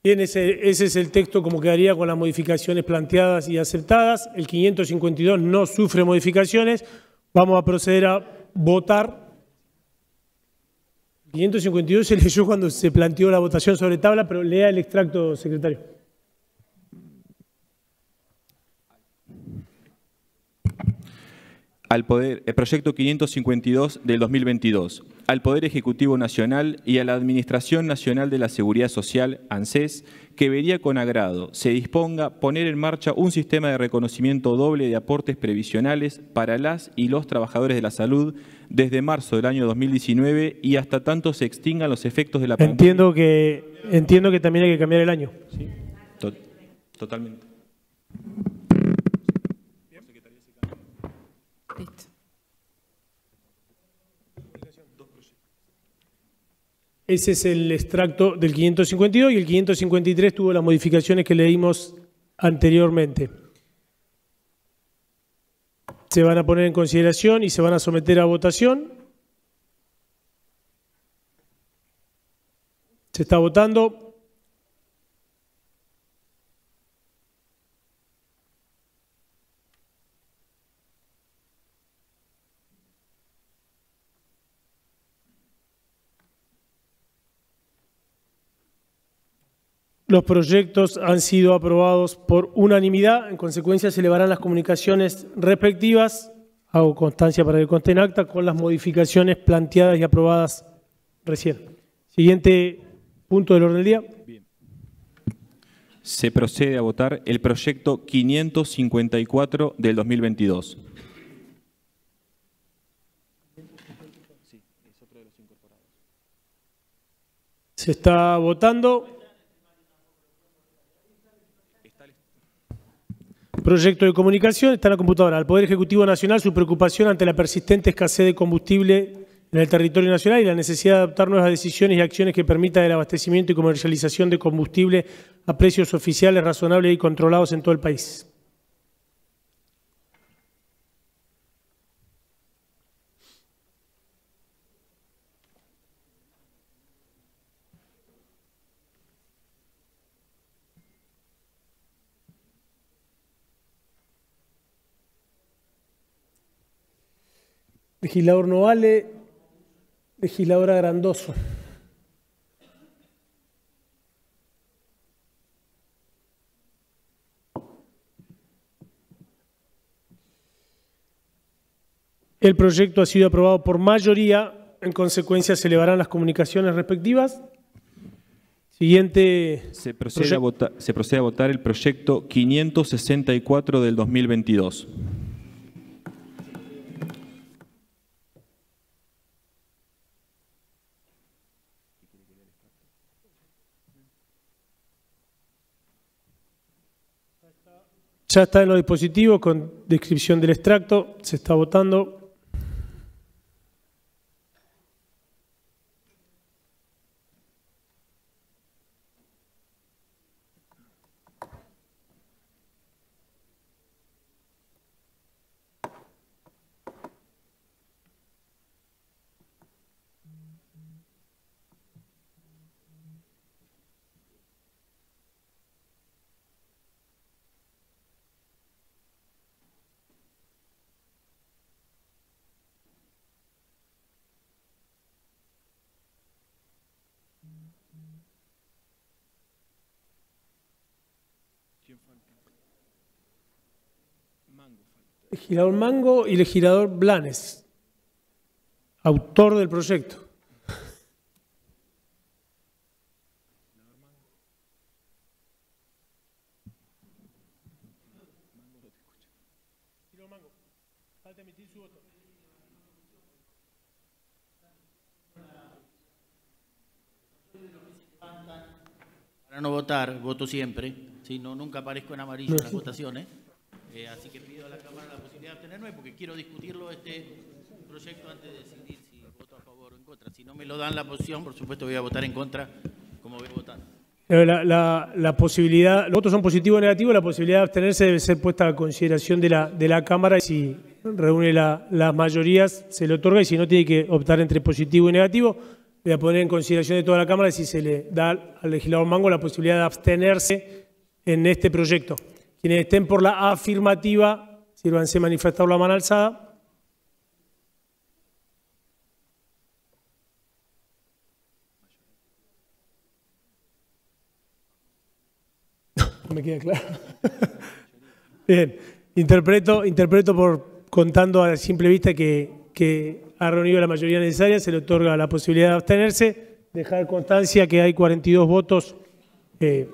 Bien, ese, ese, es el texto como quedaría con las modificaciones planteadas y aceptadas. El 552 no sufre modificaciones. Vamos a proceder a votar. 552 se leyó cuando se planteó la votación sobre tabla, pero lea el extracto, secretario. al poder, el proyecto 552 del 2022, al Poder Ejecutivo Nacional y a la Administración Nacional de la Seguridad Social, ANSES, que vería con agrado se disponga poner en marcha un sistema de reconocimiento doble de aportes previsionales para las y los trabajadores de la salud desde marzo del año 2019 y hasta tanto se extingan los efectos de la pandemia. Entiendo que, entiendo que también hay que cambiar el año. Sí, totalmente. Ese es el extracto del 552 y el 553 tuvo las modificaciones que leímos anteriormente. Se van a poner en consideración y se van a someter a votación. Se está votando. Los proyectos han sido aprobados por unanimidad, en consecuencia se elevarán las comunicaciones respectivas, hago constancia para que conste en acta, con las modificaciones planteadas y aprobadas recién. Siguiente punto del orden del día. Se procede a votar el proyecto 554 del 2022. Se está votando. Proyecto de comunicación, está en la computadora. Al Poder Ejecutivo Nacional, su preocupación ante la persistente escasez de combustible en el territorio nacional y la necesidad de adoptar nuevas decisiones y acciones que permitan el abastecimiento y comercialización de combustible a precios oficiales, razonables y controlados en todo el país. Legislador no vale, legisladora Grandoso. El proyecto ha sido aprobado por mayoría, en consecuencia se elevarán las comunicaciones respectivas. Siguiente. Se procede, a votar, se procede a votar el proyecto 564 del 2022. Ya está en los dispositivos con descripción del extracto, se está votando. legislador Mango y legislador Blanes, autor del proyecto. Para no votar, voto siempre. Si no, nunca aparezco en amarillo en las votaciones. Eh, así que pido a la Cámara la posibilidad porque quiero discutirlo este proyecto antes de decidir si voto a favor o en contra. Si no me lo dan la posición, por supuesto voy a votar en contra como voy a votar. Eh, la, posibilidad, los votos son positivos o negativos, la posibilidad de abstenerse debe ser puesta a consideración de la, de la Cámara y si reúne las mayorías se le otorga y si no tiene que optar entre positivo y negativo, voy a poner en consideración de toda la Cámara si se le da al legislador Mango la posibilidad de abstenerse en este proyecto. Quienes estén por la afirmativa Sírvanse manifestado la mano alzada. me queda claro. Bien, interpreto, interpreto por contando a simple vista que, ha reunido la mayoría necesaria, se le otorga la posibilidad de abstenerse, dejar constancia que hay 42 votos. Eh,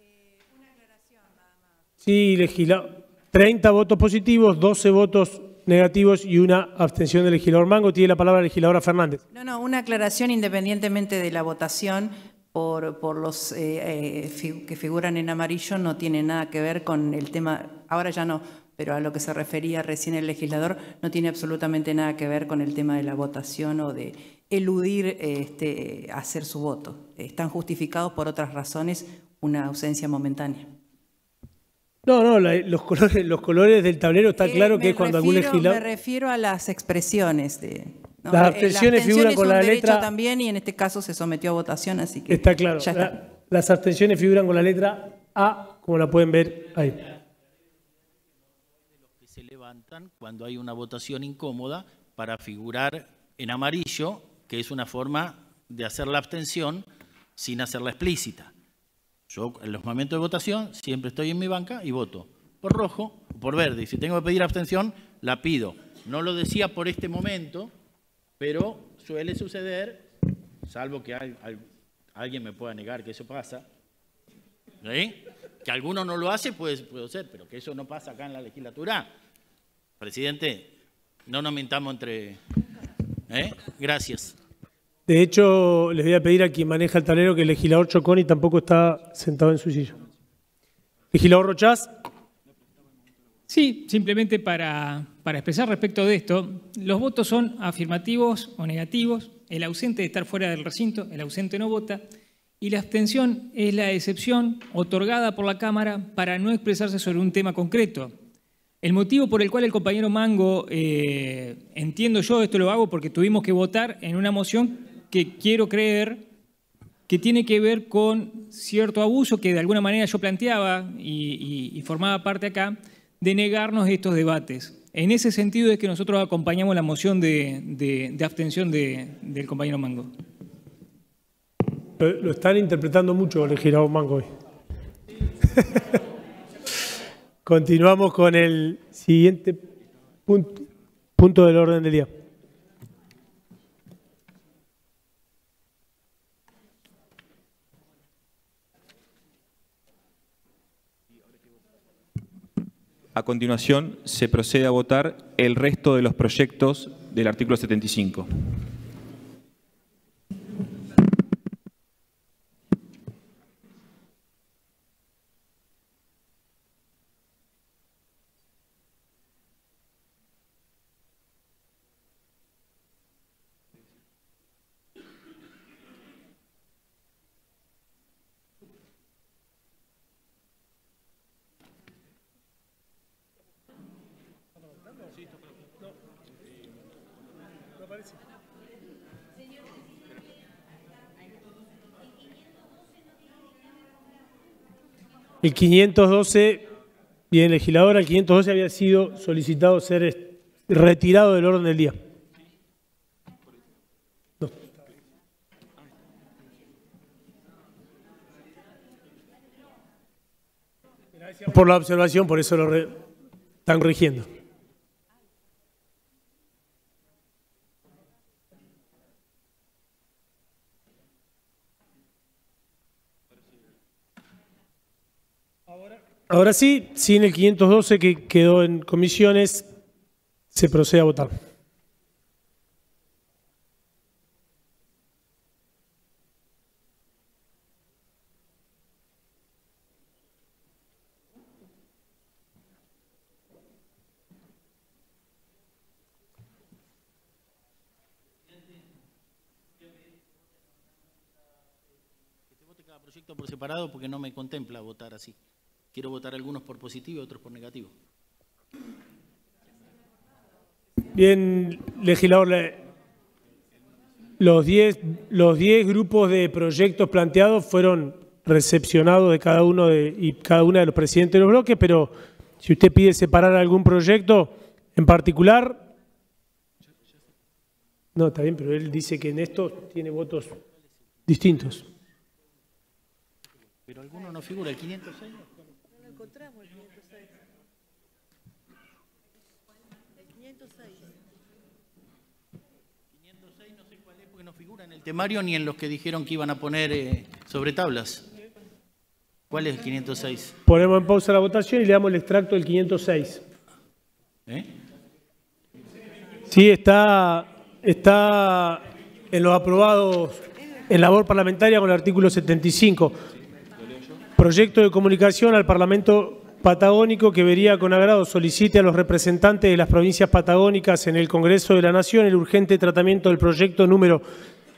eh. una aclaración nada más. Sí, legisla 30 votos positivos, 12 votos negativos y una abstención del legislador Mango. Tiene la palabra la legisladora Fernández. No, no, una aclaración independientemente de la votación por, por los eh, eh, que figuran en amarillo no tiene nada que ver con el tema, ahora ya no, pero a lo que se refería recién el legislador no tiene absolutamente nada que ver con el tema de la votación o de eludir este, hacer su voto. Están justificados por otras razones una ausencia momentánea. No, no, los, colores, los colores del tablero está eh, claro que es cuando algún legislador. Me refiero a las expresiones de. las eh, abstenciones figuran con la letra. también y en este caso se sometió a votación, así que. Está claro. las abstenciones figuran con la letra A, como la pueden ver ahí. Los que se levantan cuando hay una votación incómoda para figurar en amarillo, que es una forma de hacer la abstención sin hacerla explícita. Yo en los momentos de votación siempre estoy en mi banca y voto por rojo o por verde. Y si tengo que pedir abstención, la pido. No lo decía por este momento, pero suele suceder, salvo que alguien me pueda negar que eso pasa, que alguno no lo hace, pues, puede ser, pero que eso no pasa acá en la legislatura. Presidente, no nos mintamos entre... ¿eh? Gracias. De hecho, les voy a pedir a quien maneja el tablero que el legislador Choconi tampoco está sentado en su silla. Legislador Rochas. Sí, simplemente para, para expresar respecto de esto, los votos son afirmativos o negativos, el ausente de estar fuera del recinto, el ausente no vota, y la abstención es la excepción otorgada por la Cámara para no expresarse sobre un tema concreto. El motivo por el cual el compañero Mango, eh, entiendo yo, esto lo hago porque tuvimos que votar en una moción que quiero creer que tiene que ver con cierto abuso que de alguna manera yo planteaba y, formaba parte acá, de negarnos estos debates. En ese sentido es que nosotros acompañamos la moción de, abstención de, del compañero Mango. Lo, están interpretando mucho el girado Mango hoy. Continuamos con el siguiente punto del orden del día. A continuación, se procede a votar el resto de los proyectos del artículo 75. El 512, bien legisladora, el 512 había sido solicitado ser retirado del orden del día. Por la observación, por eso lo están rigiendo. Ahora sí, sin el 512 que quedó en comisiones, se procede a votar. cada Proyecto por separado porque no me contempla votar así. Quiero votar algunos por positivo y otros por negativo. Bien, legislador, los 10 diez grupos de proyectos planteados fueron recepcionados de cada uno y cada una de los presidentes de los bloques, pero si usted pide separar algún proyecto en particular... No, está bien, pero él dice que en estos tiene votos distintos. Pero alguno no figura, 500 506 el 506. 506. 506 no sé cuál es porque no figura en el temario ni en los que dijeron que iban a poner eh, sobre tablas. ¿Cuál es el 506? Ponemos en pausa la votación y le damos el extracto del 506. ¿Eh? Sí, está, está en los aprobados en labor parlamentaria con el artículo 75. Proyecto de comunicación al Parlamento Patagónico que vería con agrado solicite a los representantes de las provincias patagónicas en el Congreso de la Nación el urgente tratamiento del proyecto número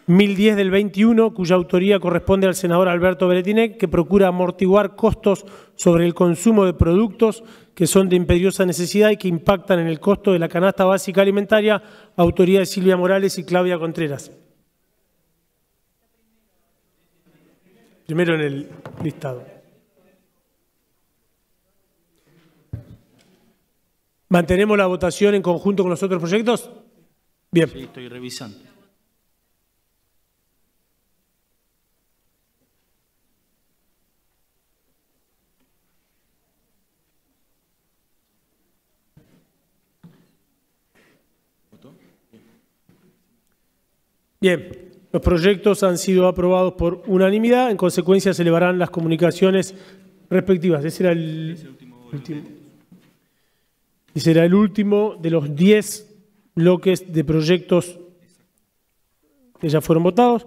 1010 del 21, cuya autoría corresponde al senador Alberto Beretinec, que procura amortiguar costos sobre el consumo de productos que son de imperiosa necesidad y que impactan en el costo de la canasta básica alimentaria, autoría de Silvia Morales y Claudia Contreras. Primero en el listado. ¿Mantenemos la votación en conjunto con los otros proyectos? Bien. Sí, estoy revisando. Bien, los proyectos han sido aprobados por unanimidad, en consecuencia se elevarán las comunicaciones respectivas. Ese era el, último y será el último de los diez bloques de proyectos que ya fueron votados.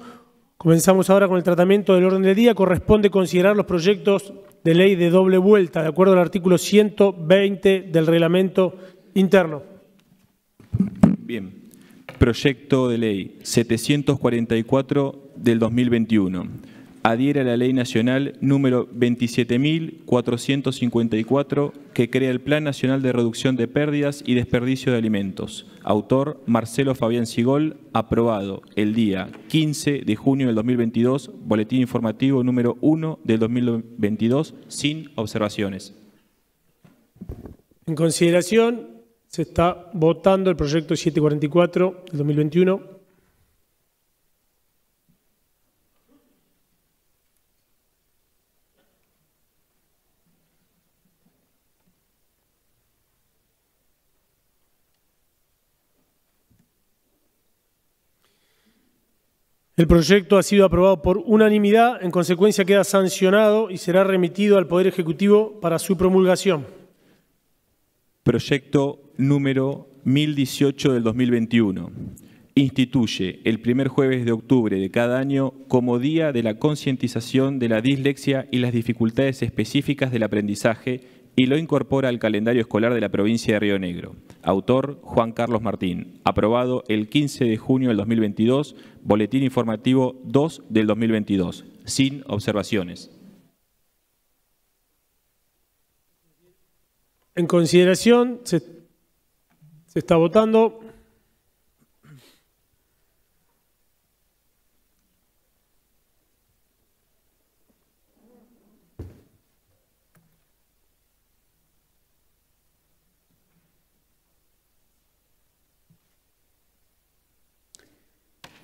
Comenzamos ahora con el tratamiento del orden del día. Corresponde considerar los proyectos de ley de doble vuelta, de acuerdo al artículo 120 del reglamento interno. Bien. Proyecto de ley 744 del 2021 adhiere a la Ley Nacional número 27.454 que crea el Plan Nacional de Reducción de Pérdidas y Desperdicio de Alimentos. Autor Marcelo Fabián Sigol, aprobado el día 15 de junio del 2022, Boletín Informativo número 1 del 2022, sin observaciones. En consideración, se está votando el proyecto 744 del 2021. El proyecto ha sido aprobado por unanimidad, en consecuencia queda sancionado y será remitido al Poder Ejecutivo para su promulgación. Proyecto número 1018 del 2021. Instituye el primer jueves de octubre de cada año como Día de la Concientización de la Dislexia y las Dificultades Específicas del Aprendizaje y lo incorpora al calendario escolar de la provincia de Río Negro. Autor Juan Carlos Martín. Aprobado el 15 de junio del 2022, Boletín Informativo 2 del 2022. Sin observaciones. En consideración, se, está votando.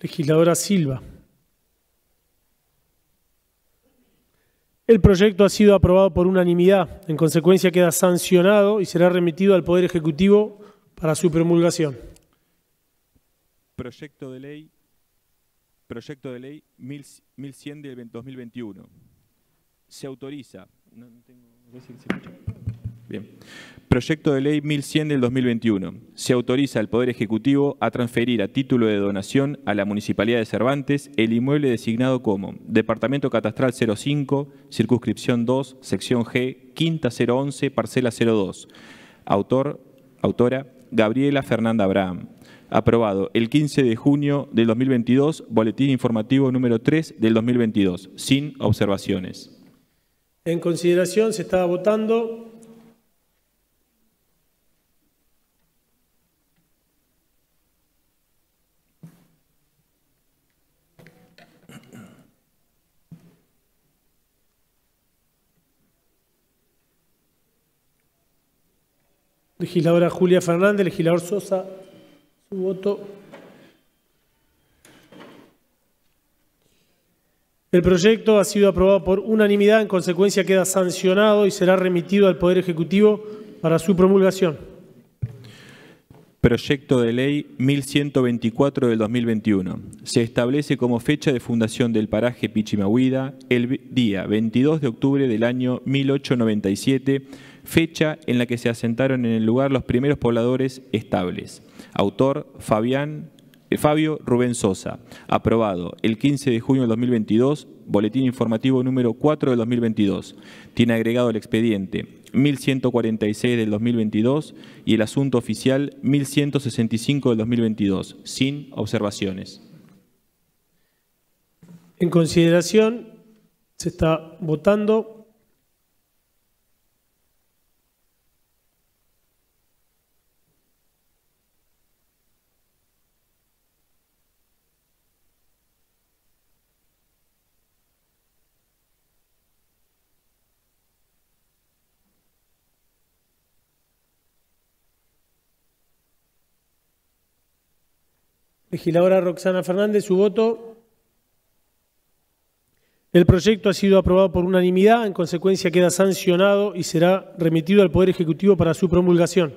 Legisladora Silva. El proyecto ha sido aprobado por unanimidad. En consecuencia, queda sancionado y será remitido al Poder Ejecutivo para su promulgación. Proyecto de ley, proyecto de ley 1100 del 2021. Se autoriza. No, no Bien. Proyecto de Ley 1100 del 2021. Se autoriza al Poder Ejecutivo a transferir a título de donación a la Municipalidad de Cervantes el inmueble designado como Departamento Catastral 05, Circunscripción 2, Sección G, Quinta 011, Parcela 02. Autor, autora, Gabriela Fernanda Abraham. Aprobado el 15 de junio del 2022, Boletín Informativo número 3 del 2022, sin observaciones. En consideración se estaba votando Legisladora Julia Fernández, legislador Sosa, su voto. El proyecto ha sido aprobado por unanimidad, en consecuencia queda sancionado y será remitido al Poder Ejecutivo para su promulgación. Proyecto de Ley 1124 del 2021. Se establece como fecha de fundación del paraje Pichimahuida el día 22 de octubre del año 1897 fecha en la que se asentaron en el lugar los primeros pobladores estables. Autor Fabián, eh, Fabio Rubén Sosa. Aprobado el 15 de junio del 2022, Boletín Informativo número 4 del 2022. Tiene agregado el expediente 1146 del 2022 y el asunto oficial 1165 del 2022, sin observaciones. En consideración, se está votando Legisladora Roxana Fernández, su voto. El proyecto ha sido aprobado por unanimidad, en consecuencia queda sancionado y será remitido al Poder Ejecutivo para su promulgación.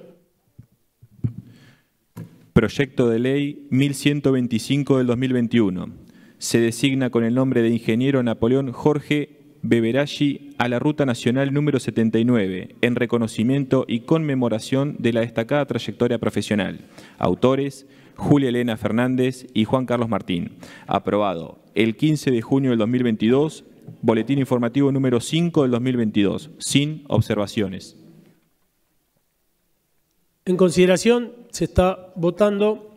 Proyecto de Ley 1125 del 2021. Se designa con el nombre de Ingeniero Napoleón Jorge beberashi a la Ruta Nacional número 79, en reconocimiento y conmemoración de la destacada trayectoria profesional. Autores, Julia Elena Fernández y Juan Carlos Martín. Aprobado el 15 de junio del 2022, boletín informativo número 5 del 2022, sin observaciones. En consideración, se está votando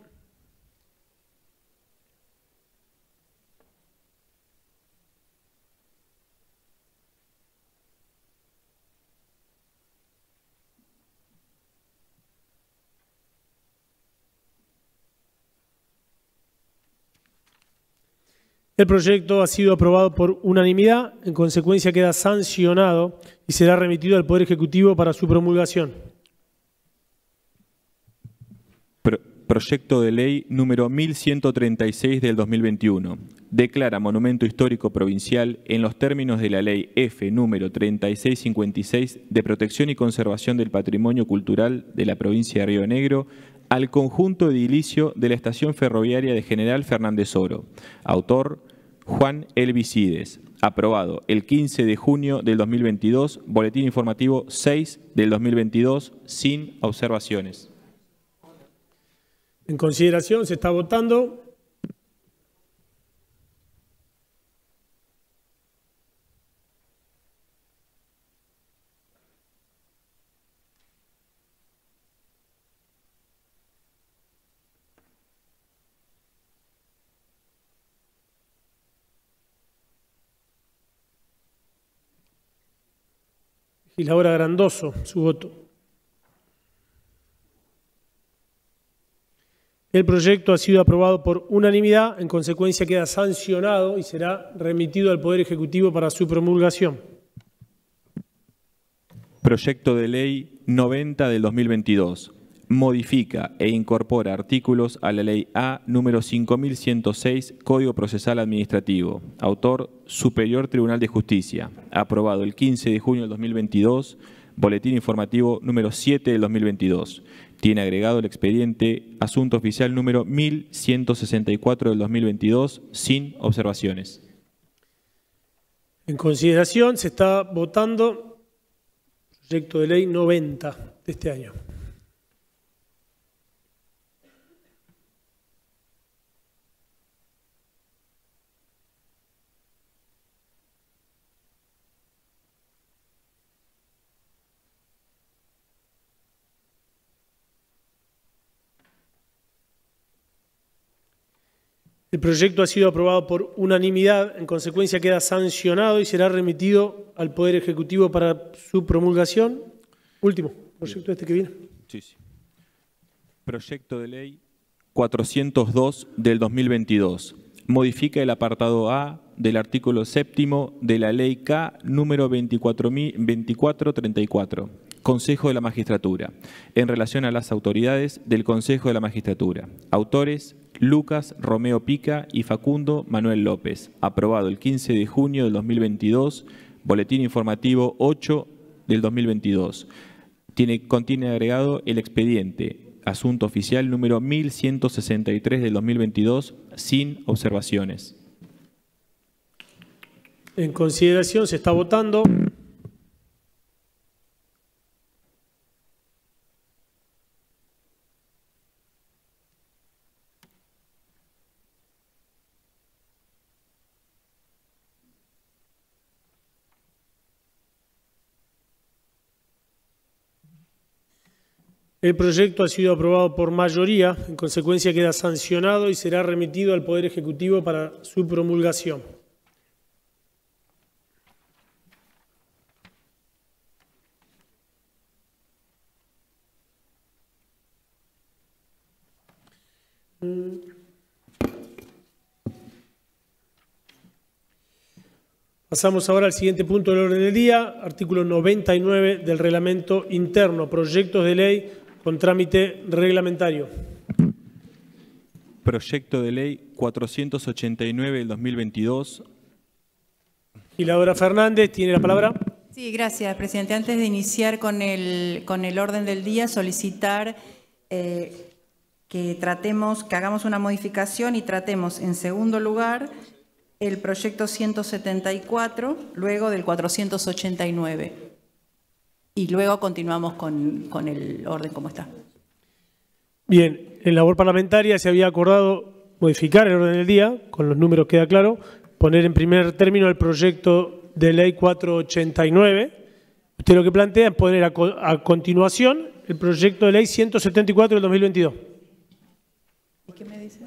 El proyecto ha sido aprobado por unanimidad, en consecuencia queda sancionado y será remitido al Poder Ejecutivo para su promulgación. proyecto de ley número 1136 del 2021. Declara Monumento Histórico Provincial en los términos de la ley F número 3656 de protección y conservación del patrimonio cultural de la provincia de Río Negro al conjunto edilicio de la estación ferroviaria de General Fernández Oro. Autor Juan Elvisides. Aprobado el 15 de junio del 2022, Boletín Informativo 6 del 2022, sin observaciones. En consideración se está votando Y la hora Grandoso, su voto. El proyecto ha sido aprobado por unanimidad, en consecuencia queda sancionado y será remitido al Poder Ejecutivo para su promulgación. Proyecto de Ley 90 del 2022, modifica e incorpora artículos a la Ley A número 5106, Código Procesal Administrativo, autor Superior Tribunal de Justicia, aprobado el 15 de junio del 2022, Boletín Informativo número 7 del 2022. Tiene agregado el expediente Asunto Oficial número 1164 del 2022, sin observaciones. En consideración, se está votando proyecto de ley 90 de este año. El proyecto ha sido aprobado por unanimidad, en consecuencia queda sancionado y será remitido al Poder Ejecutivo para su promulgación. Último, proyecto este que viene. Proyecto de ley 402 del 2022. Modifica el apartado A del artículo séptimo de la ley K número 2434. Consejo de la Magistratura, en relación a las autoridades del Consejo de la Magistratura. Autores, Lucas Romeo Pica y Facundo Manuel López. Aprobado el 15 de junio del 2022, Boletín Informativo 8 del 2022. Tiene, contiene agregado el expediente Asunto Oficial número 1163 del 2022, sin observaciones. En consideración se está votando. El proyecto ha sido aprobado por mayoría, en consecuencia queda sancionado y será remitido al Poder Ejecutivo para su promulgación. Pasamos ahora al siguiente punto del orden del día, artículo 99 del reglamento interno, proyectos de ley con trámite reglamentario. Proyecto de ley 489 del 2022. Y Laura Fernández tiene la palabra. Sí, gracias, presidente. Antes de iniciar con el, con el orden del día, solicitar eh, que tratemos, que hagamos una modificación y tratemos en segundo lugar el proyecto 174, luego del 489 y luego continuamos con, el orden como está. Bien, en labor parlamentaria se había acordado modificar el orden del día, con los números queda claro, poner en primer término el proyecto de ley 489. Usted lo que plantea es poner a, continuación el proyecto de ley 174 del 2022. ¿Y qué me dice?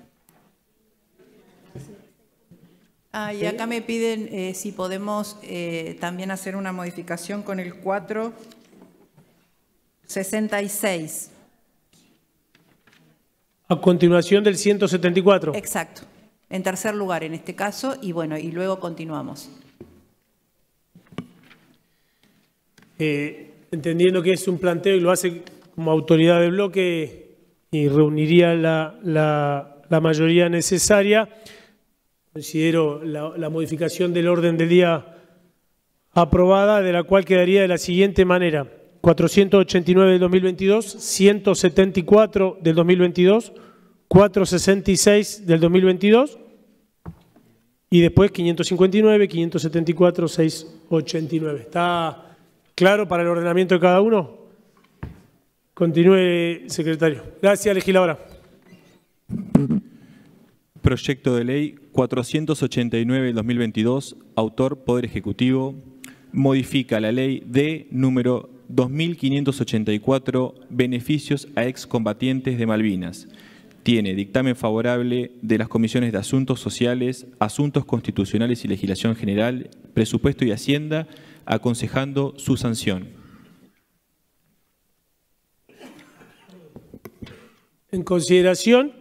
Ah, y acá me piden eh, si podemos eh, también hacer una modificación con el 4 66. A continuación del 174. Exacto. En tercer lugar en este caso y bueno, y luego continuamos. Eh, entendiendo que es un planteo y lo hace como autoridad de bloque y reuniría la, la, mayoría necesaria, considero la modificación del orden del día aprobada, de la cual quedaría de la siguiente manera. 489 del 2022, 174 del 2022, 466 del 2022 y después 559, 574, 689. ¿Está claro para el ordenamiento de cada uno? Continúe, secretario. Gracias, legisladora. Proyecto de ley 489 del 2022, autor Poder Ejecutivo, modifica la ley de número 2.584 beneficios a excombatientes de Malvinas. Tiene dictamen favorable de las comisiones de Asuntos Sociales, Asuntos Constitucionales y Legislación General, Presupuesto y Hacienda, aconsejando su sanción. En consideración,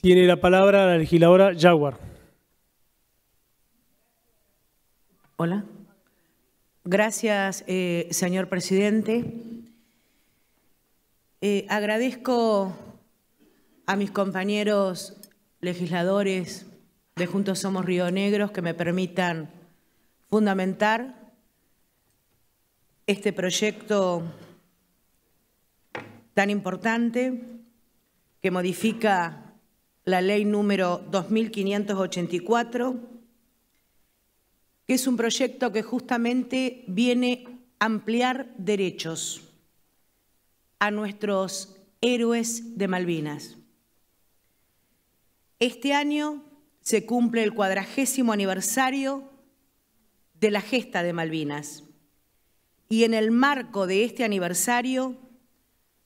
tiene la palabra la legisladora Jaguar. Hola. Gracias, eh, señor presidente. Eh, agradezco a mis compañeros legisladores de Juntos Somos Río Negros que me permitan fundamentar este proyecto tan importante que modifica la ley número 2584 que es un proyecto que justamente viene a ampliar derechos a nuestros héroes de Malvinas. Este año se cumple el cuadragésimo aniversario de la gesta de Malvinas. Y en el marco de este aniversario,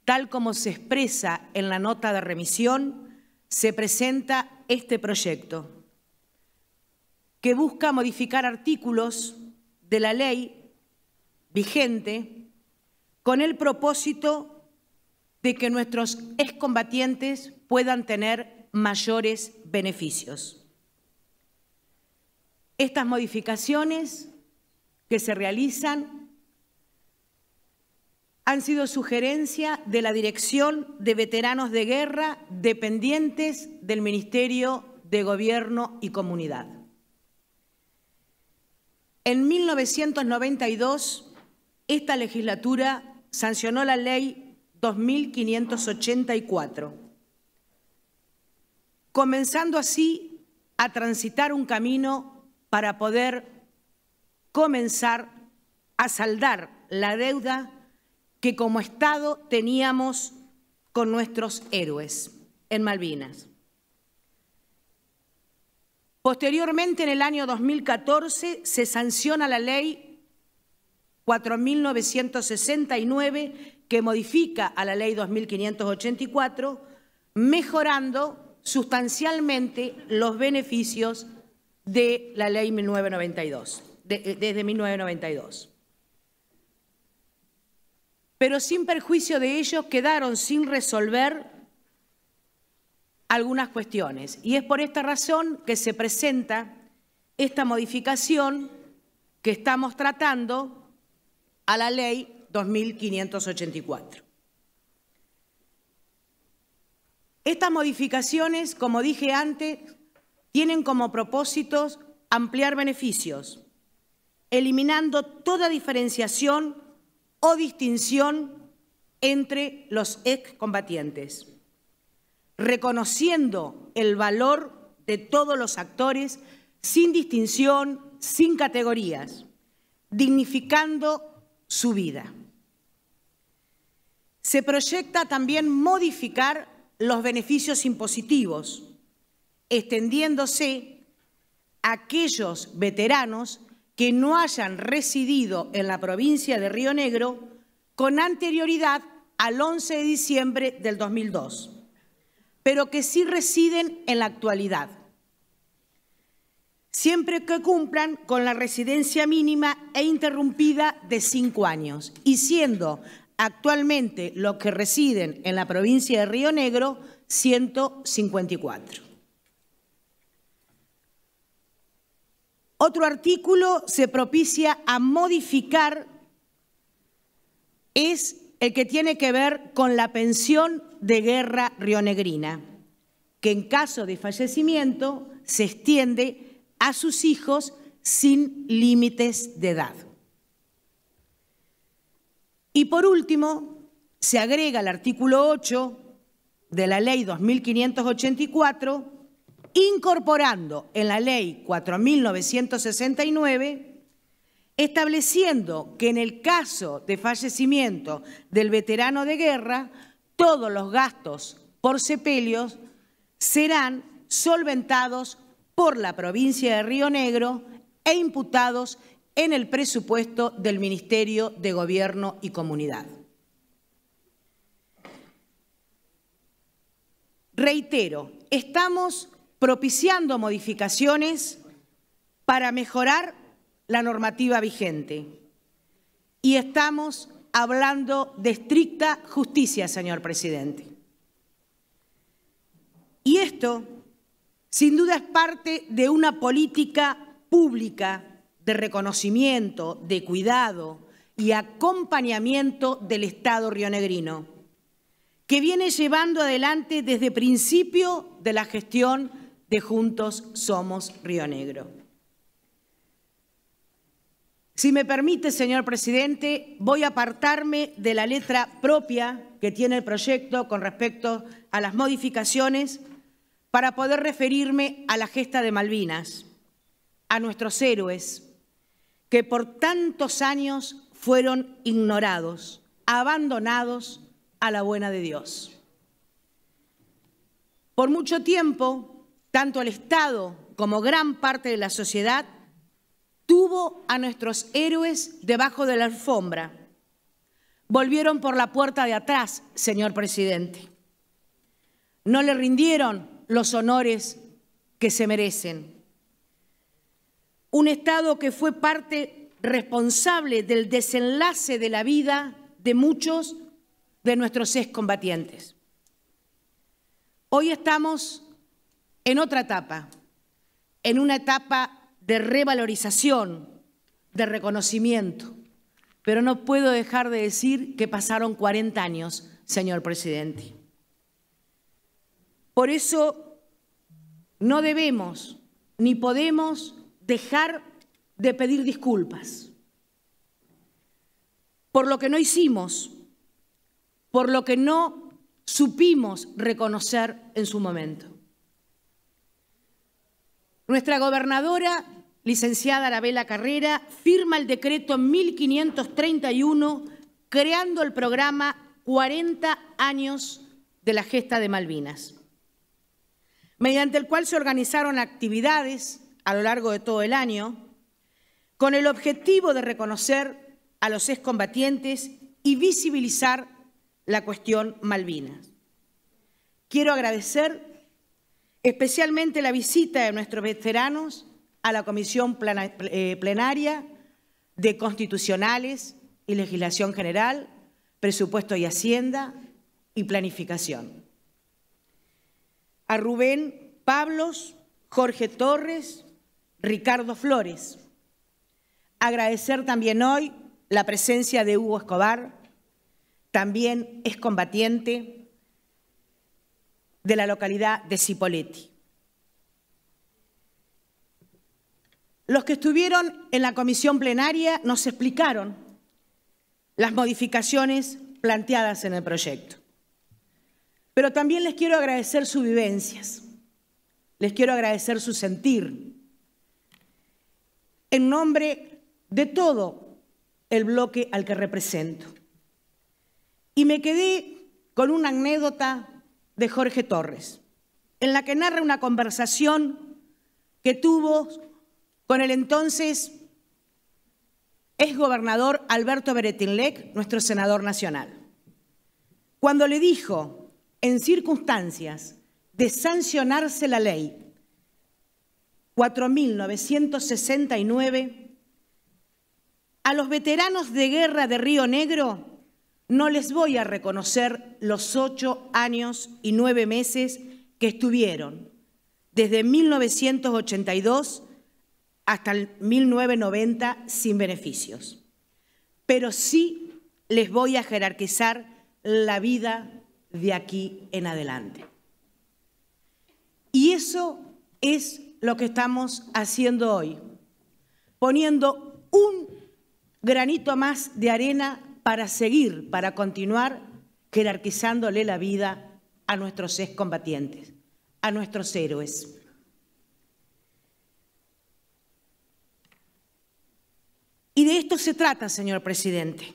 tal como se expresa en la nota de remisión, se presenta este proyecto que busca modificar artículos de la ley vigente con el propósito de que nuestros excombatientes puedan tener mayores beneficios. Estas modificaciones que se realizan han sido sugerencia de la Dirección de Veteranos de Guerra dependientes del Ministerio de Gobierno y Comunidad. En 1992, esta legislatura sancionó la ley 2584, comenzando así a transitar un camino para poder comenzar a saldar la deuda que como Estado teníamos con nuestros héroes en Malvinas. Posteriormente, en el año 2014, se sanciona la ley 4.969 que modifica a la ley 2.584, mejorando sustancialmente los beneficios de la ley 1992, eh, desde 1992. Pero sin perjuicio de ello, quedaron sin resolver algunas cuestiones. Y es por esta razón que se presenta esta modificación que estamos tratando a la ley 2584. Estas modificaciones, como dije antes, tienen como propósitos ampliar beneficios, eliminando toda diferenciación o distinción entre los excombatientes reconociendo el valor de todos los actores sin distinción, sin categorías, dignificando su vida. Se proyecta también modificar los beneficios impositivos, extendiéndose a aquellos veteranos que no hayan residido en la provincia de Río Negro con anterioridad al 11 de diciembre del 2002 pero que sí residen en la actualidad, siempre que cumplan con la residencia mínima e interrumpida de cinco años, y siendo actualmente los que residen en la provincia de Río Negro 154. Otro artículo se propicia a modificar es el que tiene que ver con la pensión de guerra rionegrina, que en caso de fallecimiento se extiende a sus hijos sin límites de edad. Y por último, se agrega el artículo 8 de la ley 2584, incorporando en la ley 4969 estableciendo que en el caso de fallecimiento del veterano de guerra, todos los gastos por sepelios serán solventados por la provincia de Río Negro e imputados en el presupuesto del Ministerio de Gobierno y Comunidad. Reitero, estamos propiciando modificaciones para mejorar la normativa vigente. Y estamos hablando de estricta justicia, señor presidente. Y esto, sin duda, es parte de una política pública de reconocimiento, de cuidado y acompañamiento del Estado rionegrino, que viene llevando adelante desde principio de la gestión de Juntos Somos Río Negro. Si me permite, señor presidente, voy a apartarme de la letra propia que tiene el proyecto con respecto a las modificaciones para poder referirme a la gesta de Malvinas, a nuestros héroes, que por tantos años fueron ignorados, abandonados a la buena de Dios. Por mucho tiempo, tanto el Estado como gran parte de la sociedad tuvo a nuestros héroes debajo de la alfombra. Volvieron por la puerta de atrás, señor presidente. No le rindieron los honores que se merecen. Un Estado que fue parte responsable del desenlace de la vida de muchos de nuestros excombatientes. Hoy estamos en otra etapa, en una etapa de revalorización, de reconocimiento. Pero no puedo dejar de decir que pasaron 40 años, señor presidente. Por eso no debemos ni podemos dejar de pedir disculpas por lo que no hicimos, por lo que no supimos reconocer en su momento. Nuestra gobernadora licenciada Arabela Carrera, firma el decreto 1531 creando el programa 40 años de la gesta de Malvinas, mediante el cual se organizaron actividades a lo largo de todo el año con el objetivo de reconocer a los excombatientes y visibilizar la cuestión Malvinas. Quiero agradecer especialmente la visita de nuestros veteranos a la Comisión eh, Plenaria de Constitucionales y Legislación General, Presupuesto y Hacienda y Planificación. A Rubén Pablos, Jorge Torres, Ricardo Flores. Agradecer también hoy la presencia de Hugo Escobar, también es combatiente de la localidad de Cipoletti. Los que estuvieron en la comisión plenaria nos explicaron las modificaciones planteadas en el proyecto. Pero también les quiero agradecer sus vivencias, les quiero agradecer su sentir. En nombre de todo el bloque al que represento. Y me quedé con una anécdota de Jorge Torres, en la que narra una conversación que tuvo con el entonces ex gobernador Alberto Beretinlec, nuestro senador nacional, cuando le dijo, en circunstancias de sancionarse la ley 4969, a los veteranos de guerra de Río Negro no les voy a reconocer los ocho años y nueve meses que estuvieron desde 1982 hasta el 1990 sin beneficios. Pero sí les voy a jerarquizar la vida de aquí en adelante. Y eso es lo que estamos haciendo hoy, poniendo un granito más de arena para seguir, para continuar jerarquizándole la vida a nuestros excombatientes, a nuestros héroes. Y de esto se trata, señor presidente,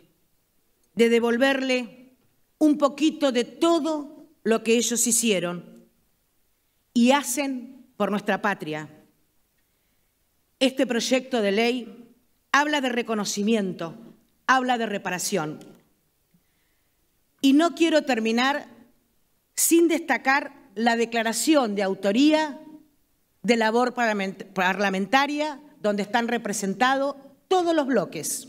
de devolverle un poquito de todo lo que ellos hicieron y hacen por nuestra patria. Este proyecto de ley habla de reconocimiento, habla de reparación. Y no quiero terminar sin destacar la declaración de autoría de labor parlamentaria donde están representados todos los bloques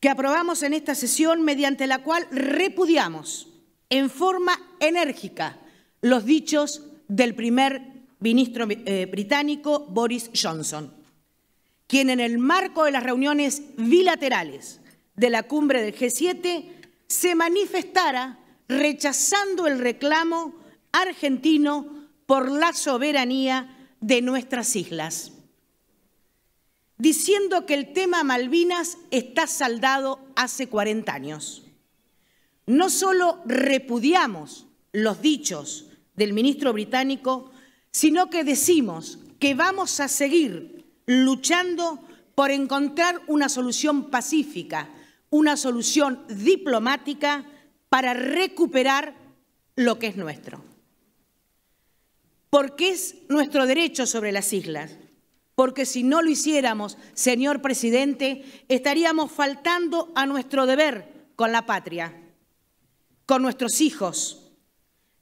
que aprobamos en esta sesión mediante la cual repudiamos en forma enérgica los dichos del primer ministro eh, británico Boris Johnson, quien en el marco de las reuniones bilaterales de la cumbre del G7 se manifestara rechazando el reclamo argentino por la soberanía de nuestras islas diciendo que el tema Malvinas está saldado hace 40 años. No solo repudiamos los dichos del ministro británico, sino que decimos que vamos a seguir luchando por encontrar una solución pacífica, una solución diplomática para recuperar lo que es nuestro. Porque es nuestro derecho sobre las islas, porque si no lo hiciéramos, señor presidente, estaríamos faltando a nuestro deber con la patria, con nuestros hijos,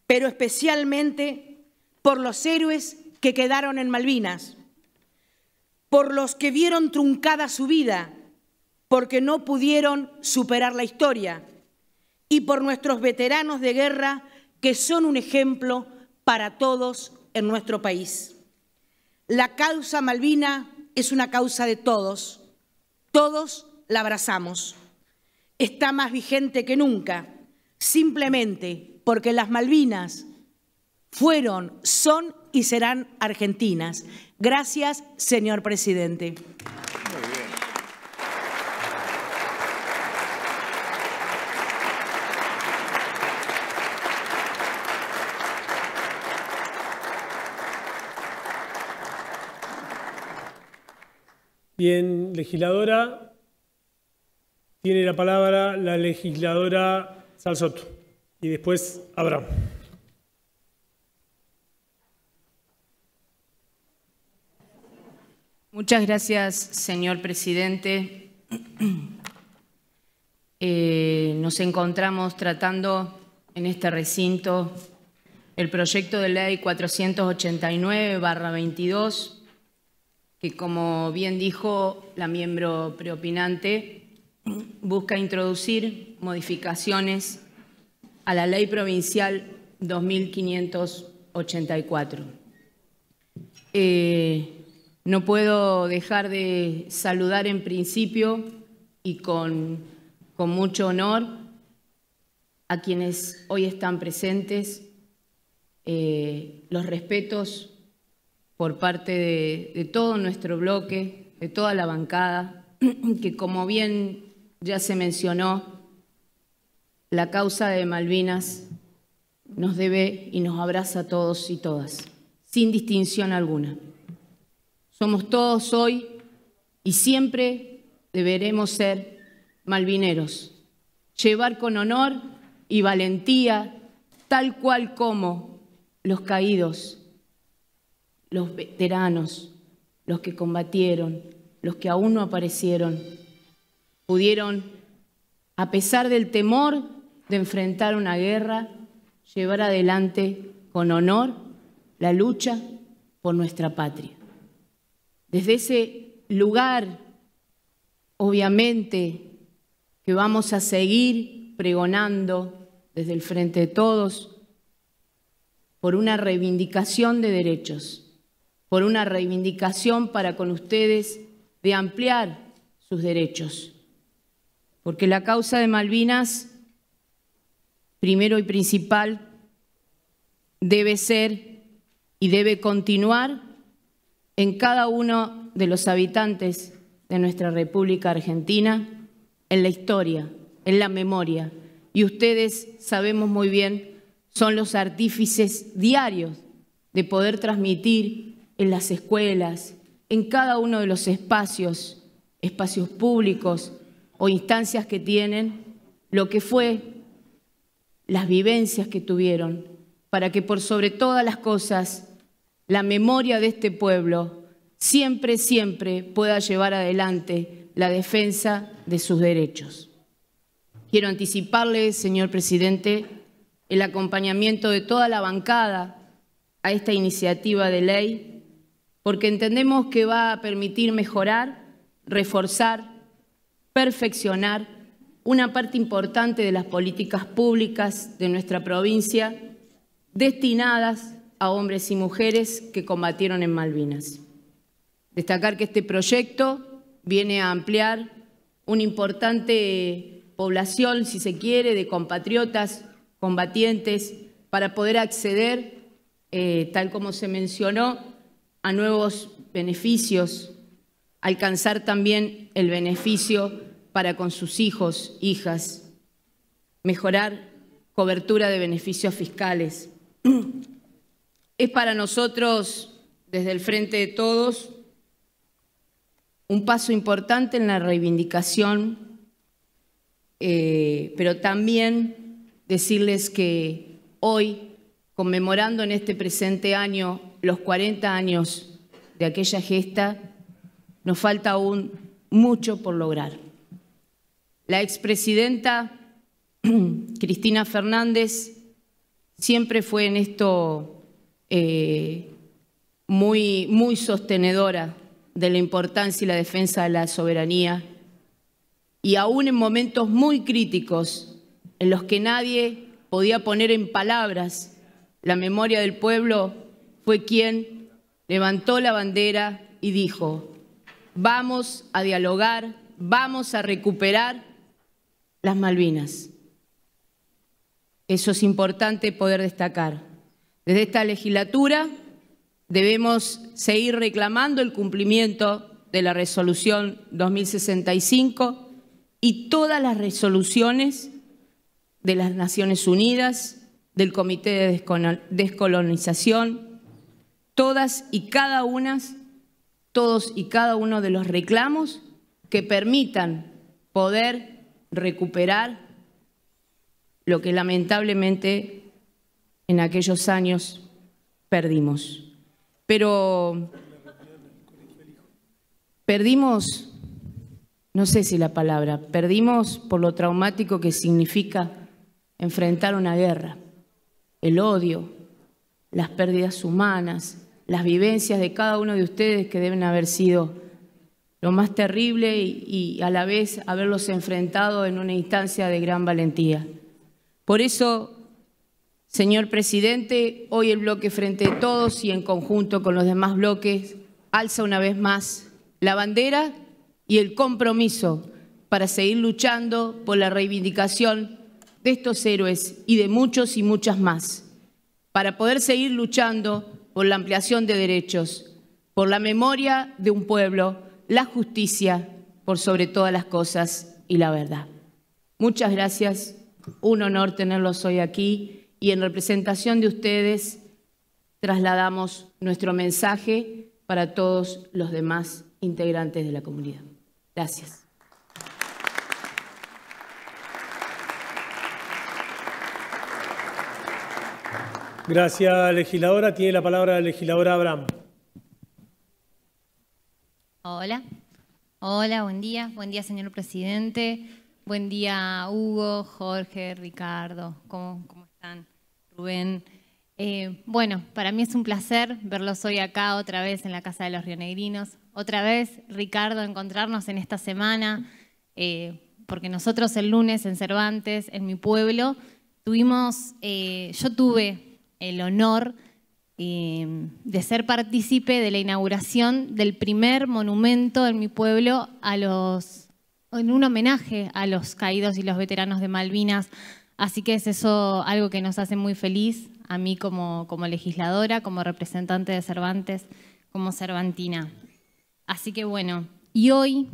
pero especialmente por los héroes que quedaron en Malvinas, por los que vieron truncada su vida, porque no pudieron superar la historia, y por nuestros veteranos de guerra que son un ejemplo para todos en nuestro país. La causa Malvina es una causa de todos. Todos la abrazamos. Está más vigente que nunca, simplemente porque las Malvinas fueron, son y serán argentinas. Gracias, señor presidente. Bien, legisladora, tiene la palabra la legisladora Salzoto, y después Abraham. Muchas gracias, señor presidente. Eh, nos encontramos tratando en este recinto el proyecto de ley 489-22 que como bien dijo la miembro preopinante, busca introducir modificaciones a la Ley Provincial 2584. Eh, no puedo dejar de saludar en principio y con, mucho honor a quienes hoy están presentes, eh, los respetos por parte de, todo nuestro bloque, de toda la bancada, que como bien ya se mencionó, la causa de Malvinas nos debe y nos abraza a todos y todas, sin distinción alguna. Somos todos hoy y siempre deberemos ser malvineros, llevar con honor y valentía, tal cual como los caídos los veteranos, los que combatieron, los que aún no aparecieron, pudieron, a pesar del temor de enfrentar una guerra, llevar adelante con honor la lucha por nuestra patria. Desde ese lugar, obviamente, que vamos a seguir pregonando desde el frente de todos por una reivindicación de derechos por una reivindicación para con ustedes de ampliar sus derechos. Porque la causa de Malvinas, primero y principal, debe ser y debe continuar en cada uno de los habitantes de nuestra República Argentina, en la historia, en la memoria. Y ustedes sabemos muy bien, son los artífices diarios de poder transmitir en las escuelas, en cada uno de los espacios, espacios públicos o instancias que tienen, lo que fue, las vivencias que tuvieron, para que por sobre todas las cosas la memoria de este pueblo siempre, siempre pueda llevar adelante la defensa de sus derechos. Quiero anticiparle, señor presidente, el acompañamiento de toda la bancada a esta iniciativa de ley porque entendemos que va a permitir mejorar, reforzar, perfeccionar una parte importante de las políticas públicas de nuestra provincia destinadas a hombres y mujeres que combatieron en Malvinas. Destacar que este proyecto viene a ampliar una importante población, si se quiere, de compatriotas, combatientes, para poder acceder, eh, tal como se mencionó, a nuevos beneficios, alcanzar también el beneficio para con sus hijos, hijas, mejorar cobertura de beneficios fiscales. Es para nosotros, desde el frente de todos, un paso importante en la reivindicación, eh, pero también decirles que hoy, conmemorando en este presente año los 40 años de aquella gesta, nos falta aún mucho por lograr. La expresidenta Cristina Fernández siempre fue en esto eh, muy, muy sostenedora de la importancia y la defensa de la soberanía. Y aún en momentos muy críticos, en los que nadie podía poner en palabras la memoria del pueblo, fue quien levantó la bandera y dijo, vamos a dialogar, vamos a recuperar las Malvinas. Eso es importante poder destacar. Desde esta legislatura debemos seguir reclamando el cumplimiento de la resolución 2065 y todas las resoluciones de las Naciones Unidas, del Comité de Descolonización, todas y cada una, todos y cada uno de los reclamos que permitan poder recuperar lo que lamentablemente en aquellos años perdimos. Pero perdimos, no sé si la palabra, perdimos por lo traumático que significa enfrentar una guerra, el odio, las pérdidas humanas, las vivencias de cada uno de ustedes que deben haber sido lo más terrible y, a la vez haberlos enfrentado en una instancia de gran valentía. Por eso, señor presidente, hoy el bloque Frente a Todos y en conjunto con los demás bloques alza una vez más la bandera y el compromiso para seguir luchando por la reivindicación de estos héroes y de muchos y muchas más, para poder seguir luchando por la ampliación de derechos, por la memoria de un pueblo, la justicia por sobre todas las cosas y la verdad. Muchas gracias, un honor tenerlos hoy aquí y en representación de ustedes trasladamos nuestro mensaje para todos los demás integrantes de la comunidad. Gracias. Gracias, legisladora. Tiene la palabra la legisladora Abraham. Hola. Hola, buen día. Buen día, señor presidente. Buen día, Hugo, Jorge, Ricardo. ¿Cómo, están? Rubén. Eh, bueno, para mí es un placer verlos hoy acá otra vez en la Casa de los Rionegrinos. Otra vez, Ricardo, encontrarnos en esta semana, eh, porque nosotros el lunes en Cervantes, en mi pueblo, tuvimos, eh, yo tuve el honor eh, de ser partícipe de la inauguración del primer monumento en mi pueblo a los, en un homenaje a los caídos y los veteranos de Malvinas. Así que es eso algo que nos hace muy feliz, a mí como, como legisladora, como representante de Cervantes, como cervantina. Así que bueno, y hoy,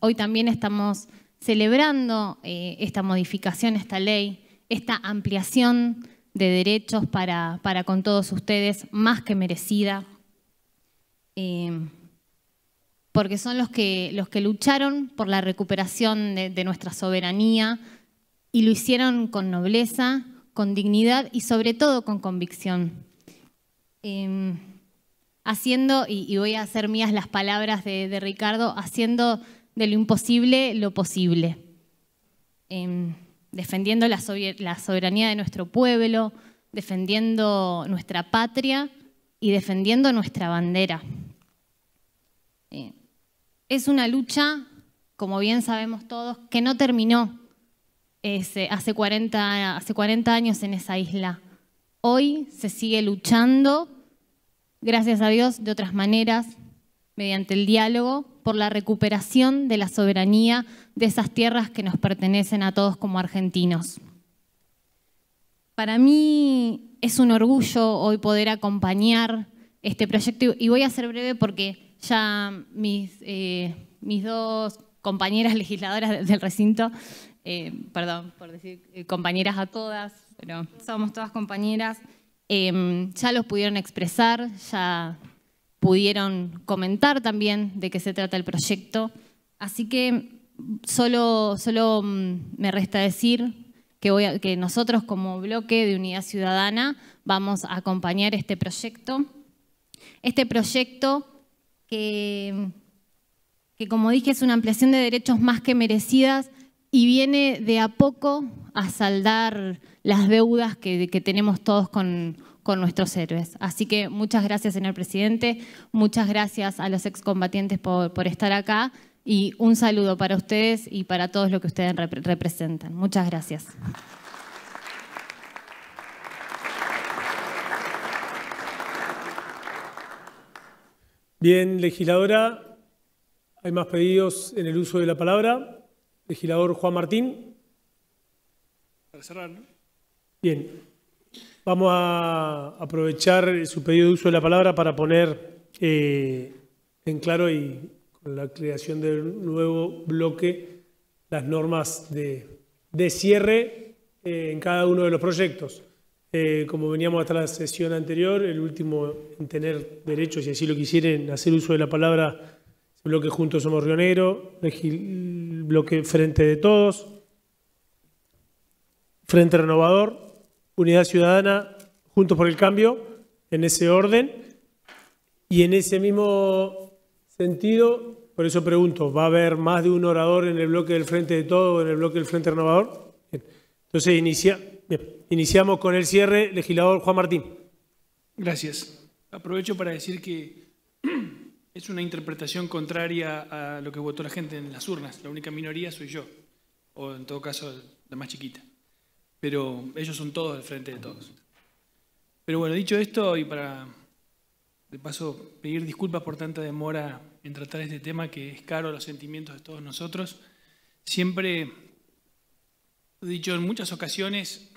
hoy también estamos celebrando eh, esta modificación, esta ley, esta ampliación de derechos para, para con todos ustedes, más que merecida, eh, porque son los que, los que lucharon por la recuperación de, nuestra soberanía y lo hicieron con nobleza, con dignidad y sobre todo con convicción. Em, haciendo, y, voy a hacer mías las palabras de, Ricardo, haciendo de lo imposible lo posible. Em, defendiendo la, soberanía de nuestro pueblo, defendiendo nuestra patria y defendiendo nuestra bandera. Eh, es una lucha, como bien sabemos todos, que no terminó hace 40 años en esa isla. Hoy se sigue luchando, gracias a Dios, de otras maneras, mediante el diálogo por la recuperación de la soberanía de esas tierras que nos pertenecen a todos como argentinos. Para mí es un orgullo hoy poder acompañar este proyecto y voy a ser breve porque ya mis, eh, mis dos compañeras legisladoras del recinto, eh, perdón por decir eh, compañeras a todas, pero somos todas compañeras, ya los pudieron expresar, ya pudieron comentar también de qué se trata el proyecto. Así que solo, solo mm, me resta decir que, voy que nosotros como bloque de Unidad Ciudadana vamos a acompañar este proyecto. Este proyecto que, que como dije es una ampliación de derechos más que merecidas y viene de a poco a saldar las deudas que, que tenemos todos con, con nuestros héroes. Así que muchas gracias, señor presidente, muchas gracias a los excombatientes por, estar acá y un saludo para ustedes y para todos los que ustedes representan. Muchas gracias. Bien, legisladora, hay más pedidos en el uso de la palabra. Legislador Juan Martín. Para cerrar, ¿no? Bien. Vamos a aprovechar su pedido de uso de la palabra para poner eh, en claro y con la creación del nuevo bloque las normas de, cierre eh, en cada uno de los proyectos. Eh, como veníamos hasta la sesión anterior, el último en tener derecho, si así lo quisieren, hacer uso de la palabra, bloque Juntos Somos Rionero, bloque Frente de Todos, Frente Renovador, Unidad Ciudadana, Juntos por el Cambio, en ese orden. Y en ese mismo sentido, por eso pregunto, ¿va a haber más de un orador en el bloque del Frente de Todo o en el bloque del Frente Renovador? Entonces, iniciamos con el cierre, legislador Juan Martín. Gracias. Aprovecho para decir que es una interpretación contraria a lo que votó la gente en las urnas. La única minoría soy yo, o en todo caso la más chiquita pero ellos son todos al frente de todos. Pero bueno, dicho esto, y para de paso pedir disculpas por tanta demora en tratar este tema que es caro a los sentimientos de todos nosotros, siempre he dicho en muchas ocasiones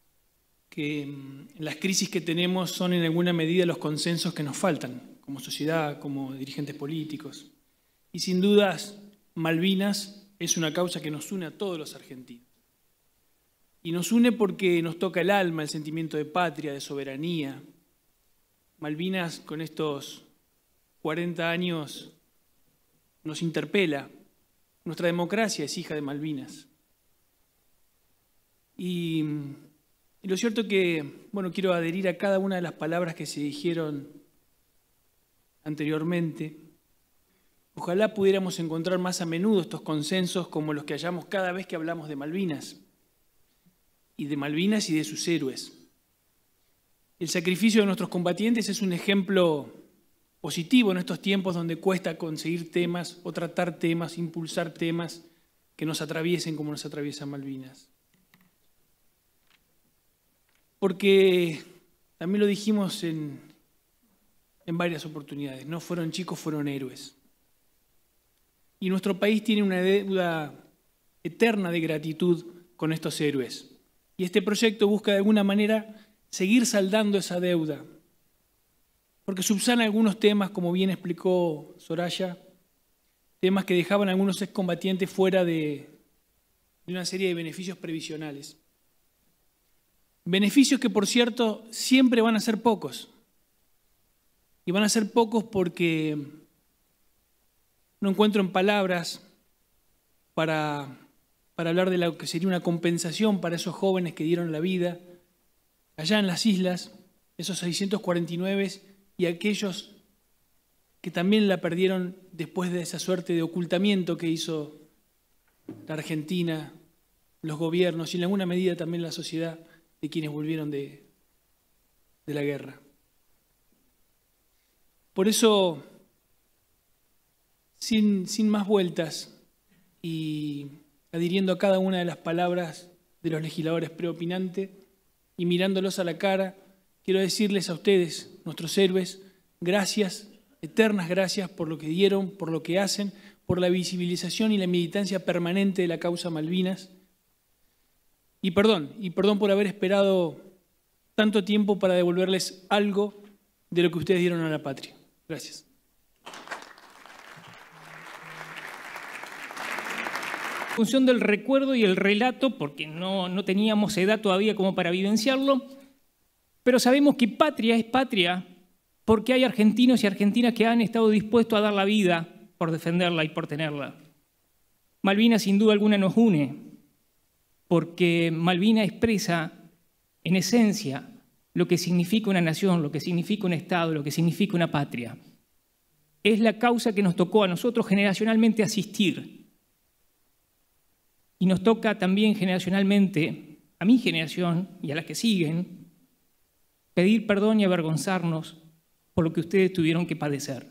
que mm, las crisis que tenemos son en alguna medida los consensos que nos faltan como sociedad, como dirigentes políticos. Y sin dudas, Malvinas es una causa que nos une a todos los argentinos. Y nos une porque nos toca el alma, el sentimiento de patria, de soberanía. Malvinas con estos 40 años nos interpela. Nuestra democracia es hija de Malvinas. Y, lo cierto que, bueno, quiero adherir a cada una de las palabras que se dijeron anteriormente. Ojalá pudiéramos encontrar más a menudo estos consensos como los que hallamos cada vez que hablamos de Malvinas y de Malvinas y de sus héroes. El sacrificio de nuestros combatientes es un ejemplo positivo en estos tiempos donde cuesta conseguir temas o tratar temas, impulsar temas que nos atraviesen como nos atraviesan Malvinas. Porque también lo dijimos en, en varias oportunidades, no fueron chicos, fueron héroes. Y nuestro país tiene una deuda eterna de gratitud con estos héroes. Y este proyecto busca de alguna manera seguir saldando esa deuda, porque subsana algunos temas, como bien explicó Soraya, temas que dejaban a algunos excombatientes fuera de, de una serie de beneficios previsionales. Beneficios que, por cierto, siempre van a ser pocos. Y van a ser pocos porque no encuentro en palabras para para hablar de lo que sería una compensación para esos jóvenes que dieron la vida allá en las islas, esos 649 y aquellos que también la perdieron después de esa suerte de ocultamiento que hizo la Argentina, los gobiernos y en alguna medida también la sociedad de quienes volvieron de, la guerra. Por eso, sin más vueltas y adhiriendo a cada una de las palabras de los legisladores preopinantes y mirándolos a la cara, quiero decirles a ustedes, nuestros héroes, gracias, eternas gracias por lo que dieron, por lo que hacen, por la visibilización y la militancia permanente de la causa Malvinas. Y perdón, y perdón por haber esperado tanto tiempo para devolverles algo de lo que ustedes dieron a la patria. Gracias. función del recuerdo y el relato, porque no, teníamos edad todavía como para vivenciarlo, pero sabemos que patria es patria porque hay argentinos y argentinas que han estado dispuestos a dar la vida por defenderla y por tenerla. Malvina sin duda alguna nos une, porque Malvina expresa en esencia lo que significa una nación, lo que significa un Estado, lo que significa una patria. Es la causa que nos tocó a nosotros generacionalmente asistir y nos toca también generacionalmente, a mi generación y a las que siguen, pedir perdón y avergonzarnos por lo que ustedes tuvieron que padecer.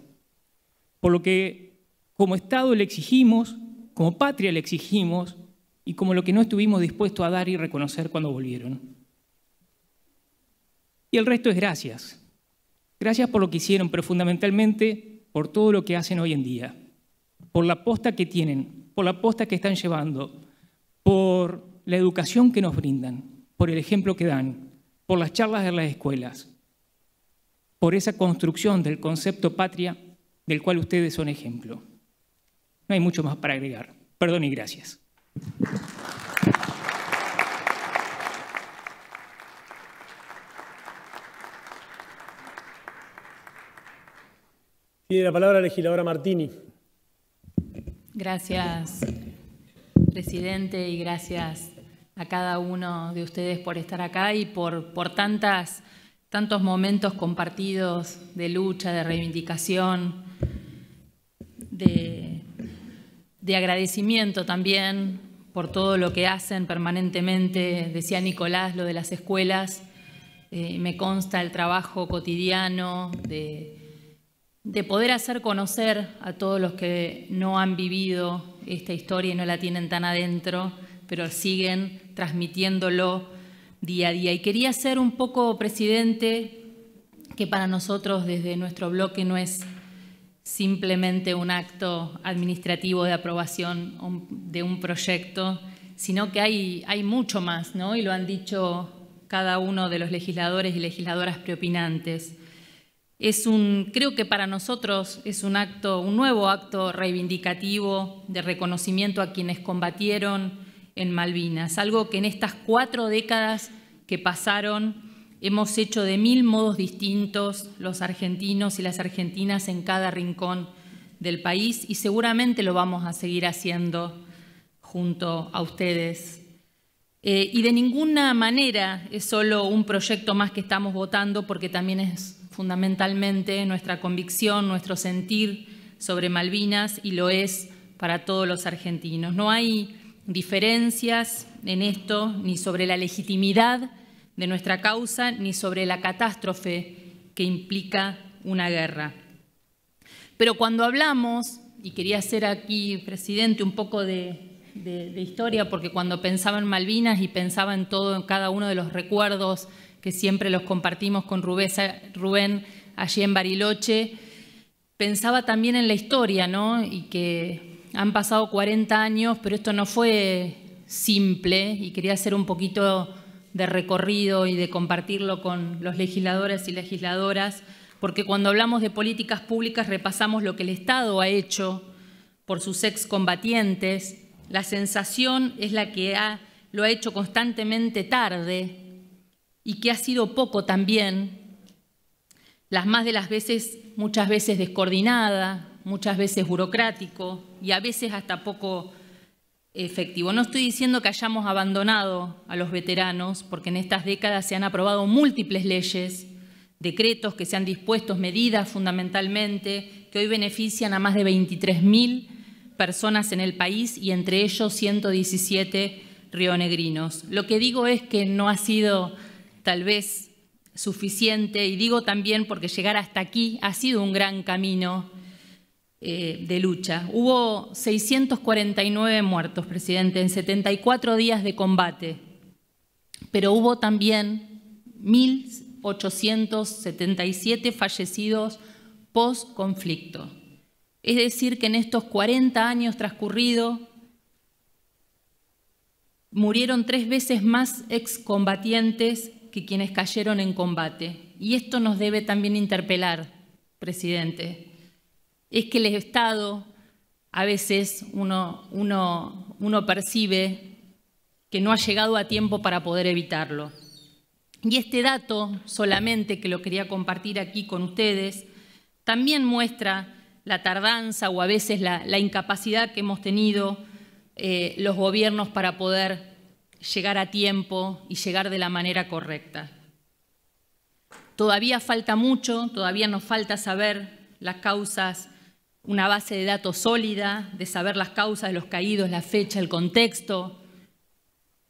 Por lo que como Estado le exigimos, como patria le exigimos y como lo que no estuvimos dispuestos a dar y reconocer cuando volvieron. Y el resto es gracias. Gracias por lo que hicieron, pero fundamentalmente por todo lo que hacen hoy en día, por la posta que tienen, por la posta que están llevando, por la educación que nos brindan, por el ejemplo que dan, por las charlas de las escuelas, por esa construcción del concepto patria del cual ustedes son ejemplo. No hay mucho más para agregar. Perdón y gracias. Tiene la palabra la legisladora Martini. Gracias, presidente, y gracias a cada uno de ustedes por estar acá y por, tantas, tantos momentos compartidos de lucha, de reivindicación, de, agradecimiento también por todo lo que hacen permanentemente. Decía Nicolás lo de las escuelas. Eh, me consta el trabajo cotidiano de poder hacer conocer a todos los que no han vivido esta historia y no la tienen tan adentro, pero siguen transmitiéndolo día a día. Y quería ser un poco presidente, que para nosotros desde nuestro bloque no es simplemente un acto administrativo de aprobación de un proyecto, sino que hay, mucho más, ¿no? Y lo han dicho cada uno de los legisladores y legisladoras preopinantes. Es un, creo que para nosotros es un acto, un nuevo acto reivindicativo de reconocimiento a quienes combatieron en Malvinas, algo que en estas cuatro décadas que pasaron hemos hecho de mil modos distintos los argentinos y las argentinas en cada rincón del país y seguramente lo vamos a seguir haciendo junto a ustedes. Eh, y de ninguna manera es solo un proyecto más que estamos votando porque también es fundamentalmente nuestra convicción, nuestro sentir sobre Malvinas y lo es para todos los argentinos. No hay diferencias en esto, ni sobre la legitimidad de nuestra causa, ni sobre la catástrofe que implica una guerra. Pero cuando hablamos, y quería hacer aquí, presidente, un poco de, historia, porque cuando pensaba en Malvinas y pensaba todo, en cada uno de los recuerdos que siempre los compartimos con Rubén allí en Bariloche, pensaba también en la historia, ¿no? Y que han pasado 40 años, pero esto no fue simple y quería hacer un poquito de recorrido y de compartirlo con los legisladores y legisladoras, porque cuando hablamos de políticas públicas repasamos lo que el Estado ha hecho por sus excombatientes, la sensación es la que ha, lo ha hecho constantemente tarde, y que ha sido poco también, las más de las veces, muchas veces descoordinada, muchas veces burocrático y a veces hasta poco efectivo. No estoy diciendo que hayamos abandonado a los veteranos, porque en estas décadas se han aprobado múltiples leyes, decretos que se han dispuesto, medidas fundamentalmente, que hoy benefician a más de 23.000 personas en el país y entre ellos 117 rionegrinos. Lo que digo es que no ha sido tal vez suficiente, y digo también porque llegar hasta aquí ha sido un gran camino eh, de lucha. Hubo 649 muertos, presidente, en 74 días de combate, pero hubo también 1.877 fallecidos post-conflicto. Es decir, que en estos 40 años transcurridos murieron tres veces más excombatientes que quienes cayeron en combate. Y esto nos debe también interpelar, presidente. Es que el Estado, a veces uno, uno, uno percibe que no ha llegado a tiempo para poder evitarlo. Y este dato, solamente que lo quería compartir aquí con ustedes, también muestra la tardanza o a veces la, incapacidad que hemos tenido eh, los gobiernos para poder llegar a tiempo y llegar de la manera correcta. Todavía falta mucho, todavía nos falta saber las causas, una base de datos sólida, de saber las causas de los caídos, la fecha, el contexto.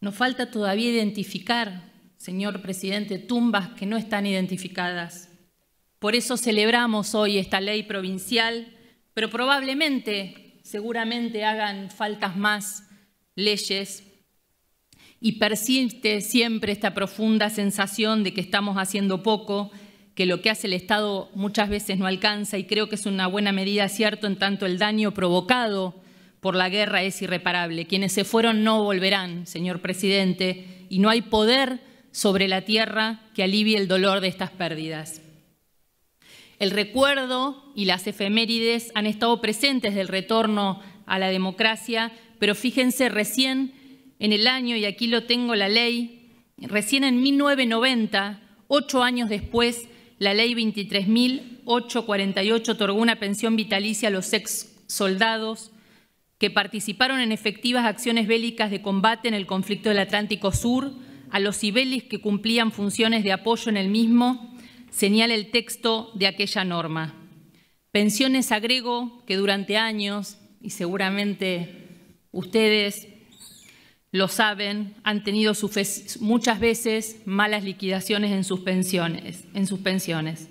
Nos falta todavía identificar, señor presidente, tumbas que no están identificadas. Por eso celebramos hoy esta ley provincial, pero probablemente, seguramente hagan faltas más leyes y persiste siempre esta profunda sensación de que estamos haciendo poco, que lo que hace el Estado muchas veces no alcanza y creo que es una buena medida cierto en tanto el daño provocado por la guerra es irreparable. Quienes se fueron no volverán, señor presidente, y no hay poder sobre la tierra que alivie el dolor de estas pérdidas. El recuerdo y las efemérides han estado presentes del retorno a la democracia, pero fíjense recién en el año, y aquí lo tengo la ley, recién en 1990, ocho años después, la ley 23.848 otorgó una pensión vitalicia a los ex soldados que participaron en efectivas acciones bélicas de combate en el conflicto del Atlántico Sur, a los civiles que cumplían funciones de apoyo en el mismo, señala el texto de aquella norma. Pensiones agrego que durante años, y seguramente ustedes lo saben, han tenido muchas veces malas liquidaciones en sus, pensiones, en sus pensiones.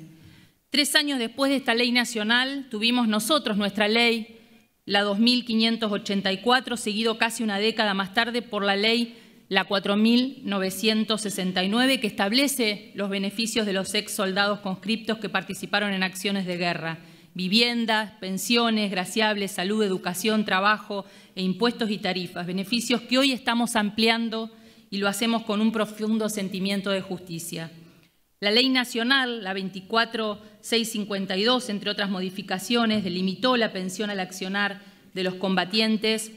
Tres años después de esta ley nacional, tuvimos nosotros nuestra ley, la 2584, seguido casi una década más tarde por la ley la 4.969, que establece los beneficios de los ex soldados conscriptos que participaron en acciones de guerra viviendas, pensiones, graciables, salud, educación, trabajo e impuestos y tarifas, beneficios que hoy estamos ampliando y lo hacemos con un profundo sentimiento de justicia. La ley nacional, la 24652, entre otras modificaciones, delimitó la pensión al accionar de los combatientes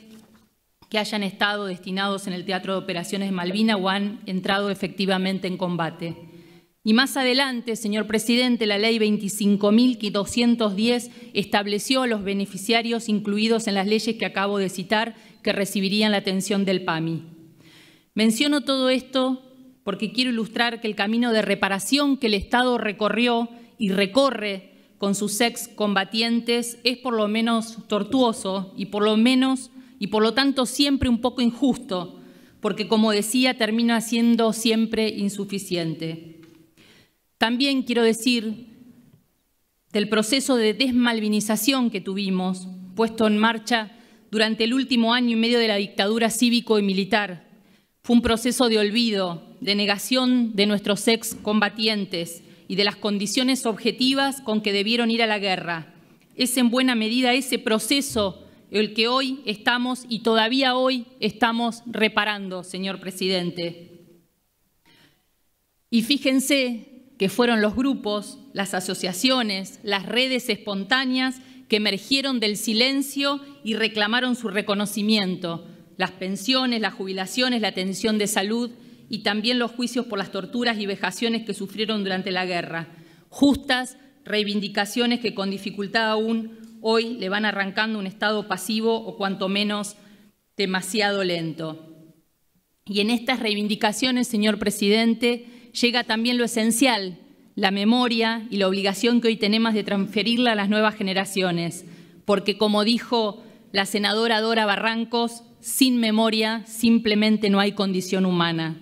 que hayan estado destinados en el Teatro de Operaciones Malvina o han entrado efectivamente en combate. Y más adelante, señor presidente, la ley 25.210 estableció a los beneficiarios incluidos en las leyes que acabo de citar que recibirían la atención del PAMI. Menciono todo esto porque quiero ilustrar que el camino de reparación que el Estado recorrió y recorre con sus excombatientes es por lo menos tortuoso y por lo menos y por lo tanto siempre un poco injusto, porque como decía termina siendo siempre insuficiente. También quiero decir del proceso de desmalvinización que tuvimos, puesto en marcha durante el último año y medio de la dictadura cívico y militar. Fue un proceso de olvido, de negación de nuestros excombatientes y de las condiciones objetivas con que debieron ir a la guerra. Es en buena medida ese proceso el que hoy estamos y todavía hoy estamos reparando, señor presidente. Y fíjense que fueron los grupos, las asociaciones, las redes espontáneas que emergieron del silencio y reclamaron su reconocimiento, las pensiones, las jubilaciones, la atención de salud y también los juicios por las torturas y vejaciones que sufrieron durante la guerra. Justas reivindicaciones que con dificultad aún hoy le van arrancando un estado pasivo o cuanto menos demasiado lento. Y en estas reivindicaciones, señor presidente, llega también lo esencial, la memoria y la obligación que hoy tenemos de transferirla a las nuevas generaciones, porque como dijo la senadora Dora Barrancos, sin memoria simplemente no hay condición humana.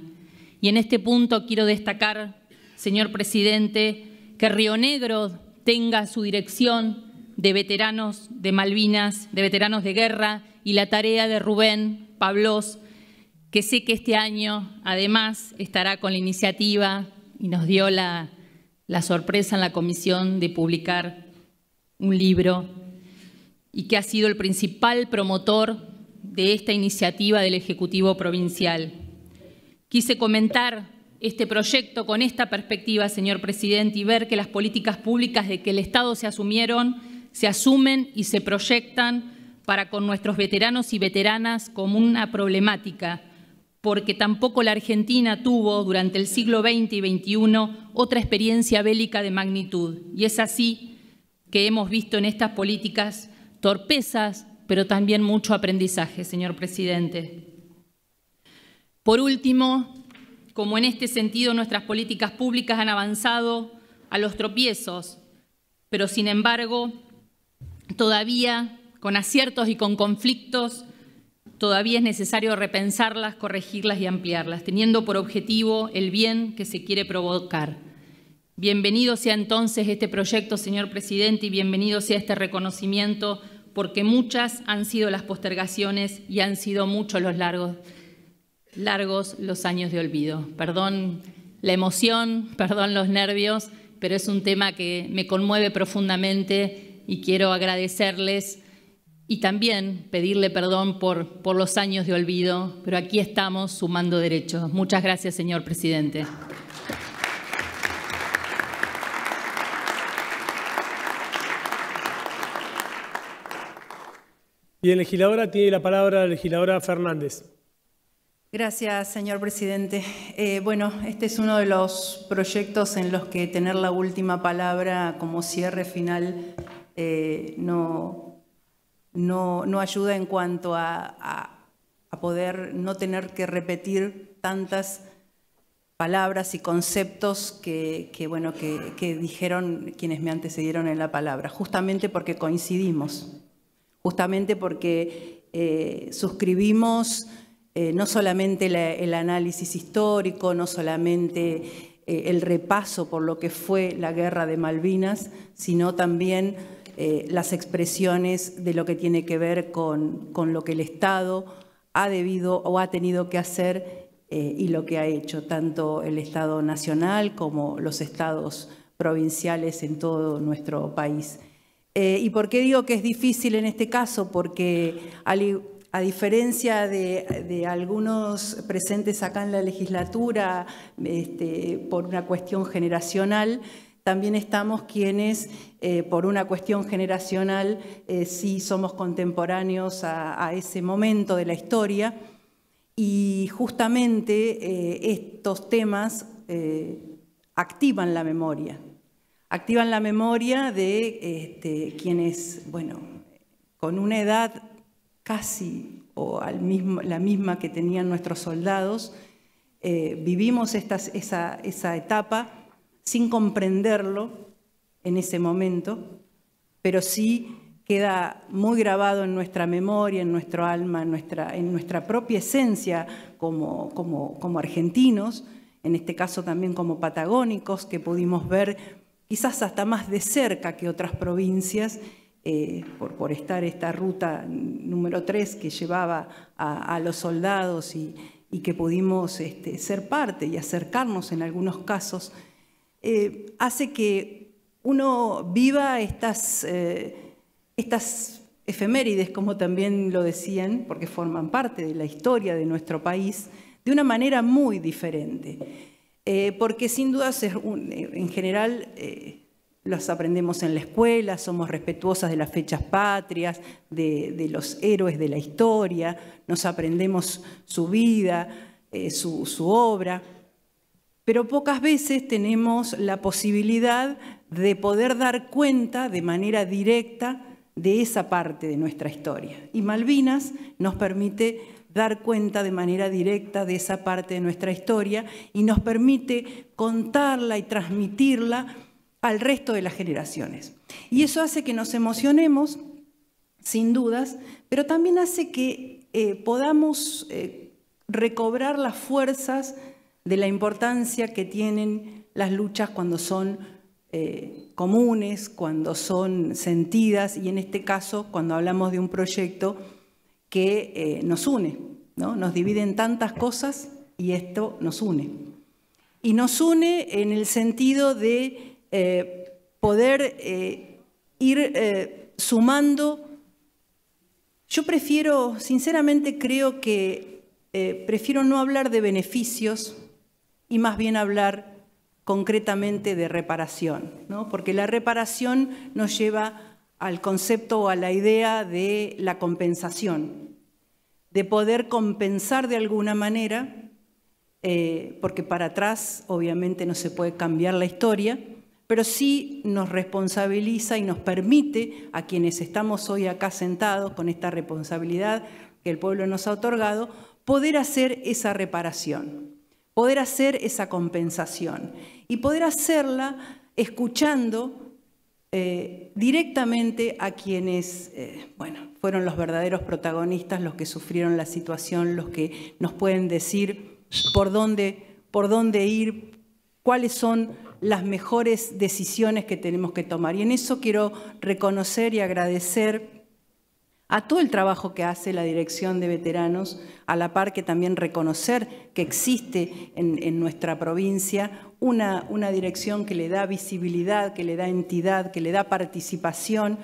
Y en este punto quiero destacar, señor presidente, que Río Negro tenga su dirección de veteranos de Malvinas, de veteranos de guerra, y la tarea de Rubén Pablos que sé que este año además estará con la iniciativa y nos dio la, sorpresa en la comisión de publicar un libro y que ha sido el principal promotor de esta iniciativa del Ejecutivo Provincial. Quise comentar este proyecto con esta perspectiva, señor presidente, y ver que las políticas públicas de que el Estado se asumieron, se asumen y se proyectan para con nuestros veteranos y veteranas como una problemática porque tampoco la Argentina tuvo durante el siglo XX y XXI otra experiencia bélica de magnitud. Y es así que hemos visto en estas políticas torpezas, pero también mucho aprendizaje, señor presidente. Por último, como en este sentido nuestras políticas públicas han avanzado a los tropiezos, pero sin embargo, todavía con aciertos y con conflictos, todavía es necesario repensarlas, corregirlas y ampliarlas, teniendo por objetivo el bien que se quiere provocar. Bienvenido sea entonces este proyecto, señor presidente, y bienvenido sea este reconocimiento, porque muchas han sido las postergaciones y han sido muchos los largos, largos los años de olvido. Perdón la emoción, perdón los nervios, pero es un tema que me conmueve profundamente y quiero agradecerles y también pedirle perdón por, por los años de olvido, pero aquí estamos sumando derechos. Muchas gracias, señor presidente. Y la legisladora, tiene la palabra la legisladora Fernández. Gracias, señor presidente. Eh, bueno, este es uno de los proyectos en los que tener la última palabra como cierre final eh, no, no, ayuda en cuanto a, poder no tener que repetir tantas palabras y conceptos que, bueno, que, dijeron quienes me antecedieron en la palabra, justamente porque coincidimos, justamente porque eh, suscribimos eh, no solamente el análisis histórico, no solamente eh, el repaso por lo que fue la guerra de Malvinas, sino también eh, las expresiones de lo que tiene que ver con, lo que el Estado ha debido o ha tenido que hacer eh, y lo que ha hecho, tanto el Estado nacional como los estados provinciales en todo nuestro país. Eh, ¿Y por qué digo que es difícil en este caso? Porque a diferencia de, algunos presentes acá en la legislatura, este, por una cuestión generacional, también estamos quienes, eh, por una cuestión generacional, eh, sí somos contemporáneos a, ese momento de la historia. Y justamente eh, estos temas activan la memoria, activan la memoria de este, quienes, bueno, con una edad casi o la misma que tenían nuestros soldados, vivimos esa etapa sin comprenderlo en ese momento, pero sí queda muy grabado en nuestra memoria, en nuestro alma, en nuestra, en nuestra propia esencia como, argentinos, en este caso también como patagónicos, que pudimos ver quizás hasta más de cerca que otras provincias, eh, por, estar esta ruta número 3 que llevaba a, los soldados y, que pudimos este, ser parte y acercarnos en algunos casos eh, hace que uno viva eh, estas, efemérides, como también lo decían, porque forman parte de la historia de nuestro país, de una manera muy diferente. Eh, porque sin duda, en general, las aprendemos en la escuela, somos respetuosas de las fechas patrias, de, los héroes de la historia, nos aprendemos su vida, su, obra, pero pocas veces tenemos la posibilidad de poder dar cuenta de manera directa de esa parte de nuestra historia. Y Malvinas nos permite dar cuenta de manera directa de esa parte de nuestra historia y nos permite contarla y transmitirla al resto de las generaciones. Y eso hace que nos emocionemos, sin dudas, pero también hace que eh, podamos eh, recobrar las fuerzas de la importancia que tienen las luchas cuando son eh, comunes, cuando son sentidas y en este caso cuando hablamos de un proyecto que eh, nos une, ¿no? nos dividen tantas cosas y esto nos une. Y nos une en el sentido de eh, poder ir sumando. Yo prefiero, sinceramente creo que prefiero no hablar de beneficios y más bien hablar concretamente de reparación, ¿no? porque la reparación nos lleva al concepto o a la idea de la compensación, de poder compensar de alguna manera, eh, porque para atrás obviamente no se puede cambiar la historia, pero sí nos responsabiliza y nos permite a quienes estamos hoy acá sentados con esta responsabilidad que el pueblo nos ha otorgado, poder hacer esa reparación poder hacer esa compensación y poder hacerla escuchando eh, directamente a quienes, eh, bueno, fueron los verdaderos protagonistas, los que sufrieron la situación, los que nos pueden decir por dónde, por dónde ir, cuáles son las mejores decisiones que tenemos que tomar. Y en eso quiero reconocer y agradecer a todo el trabajo que hace la Dirección de Veteranos, a la par que también reconocer que existe en, nuestra provincia una, una dirección que le da visibilidad, que le da entidad, que le da participación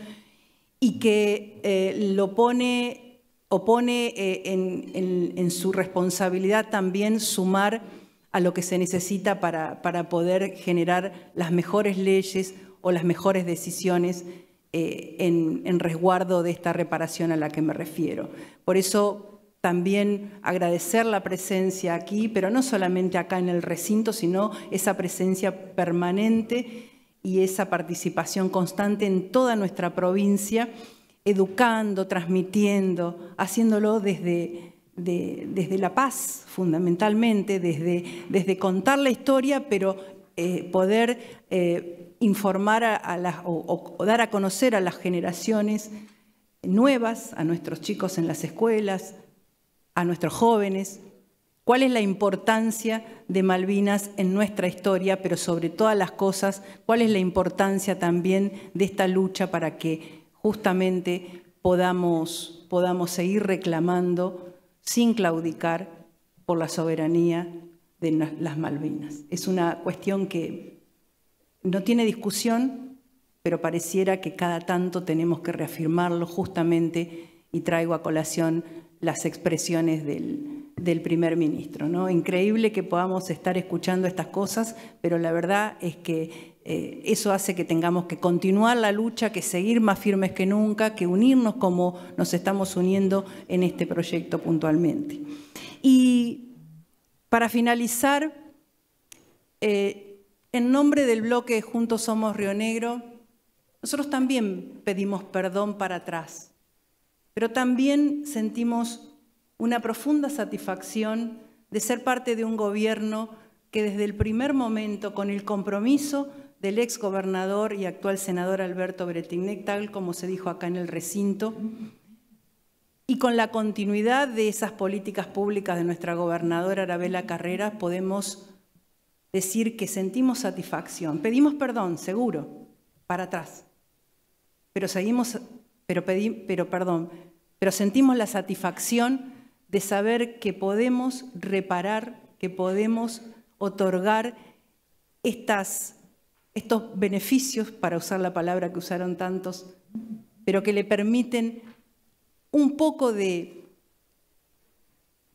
y que eh, lo pone eh, en, su responsabilidad también sumar a lo que se necesita para, para poder generar las mejores leyes o las mejores decisiones eh, en, resguardo de esta reparación a la que me refiero. Por eso también agradecer la presencia aquí, pero no solamente acá en el recinto, sino esa presencia permanente y esa participación constante en toda nuestra provincia, educando, transmitiendo, haciéndolo desde, desde la paz, fundamentalmente, desde, desde contar la historia, pero eh, poder... Eh, informar a, las, o, o, dar a conocer a las generaciones nuevas, a nuestros chicos en las escuelas, a nuestros jóvenes, cuál es la importancia de Malvinas en nuestra historia, pero sobre todas las cosas, cuál es la importancia también de esta lucha para que justamente podamos, podamos seguir reclamando sin claudicar por la soberanía de las Malvinas. Es una cuestión que no tiene discusión, pero pareciera que cada tanto tenemos que reafirmarlo justamente y traigo a colación las expresiones del, primer ministro. ¿no? Increíble que podamos estar escuchando estas cosas, pero la verdad es que eh, eso hace que tengamos que continuar la lucha, que seguir más firmes que nunca, que unirnos como nos estamos uniendo en este proyecto puntualmente. Y para finalizar, eh, en nombre del bloque Juntos Somos Río Negro, nosotros también pedimos perdón para atrás, pero también sentimos una profunda satisfacción de ser parte de un gobierno que desde el primer momento, con el compromiso del ex gobernador y actual senador Alberto Bretignectal, eh, tal como se dijo acá en el recinto, y con la continuidad de esas políticas públicas de nuestra gobernadora Arabela Carreras, podemos decir que sentimos satisfacción. Pedimos perdón, seguro, para atrás. Pero seguimos, pero, pedí, pero perdón, pero sentimos la satisfacción de saber que podemos reparar, que podemos otorgar estas, estos beneficios, para usar la palabra que usaron tantos, pero que le permiten un poco de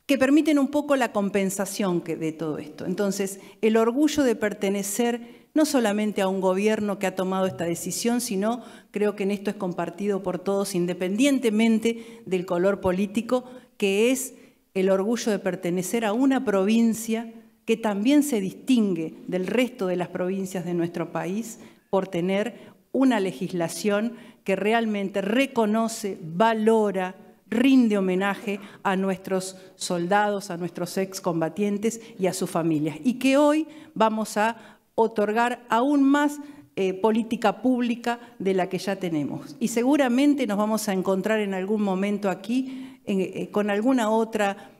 que permiten un poco la compensación de todo esto. Entonces, el orgullo de pertenecer no solamente a un gobierno que ha tomado esta decisión, sino creo que en esto es compartido por todos, independientemente del color político, que es el orgullo de pertenecer a una provincia que también se distingue del resto de las provincias de nuestro país por tener una legislación que realmente reconoce, valora, rinde homenaje a nuestros soldados, a nuestros excombatientes y a sus familias. Y que hoy vamos a otorgar aún más eh, política pública de la que ya tenemos. Y seguramente nos vamos a encontrar en algún momento aquí eh, con alguna otra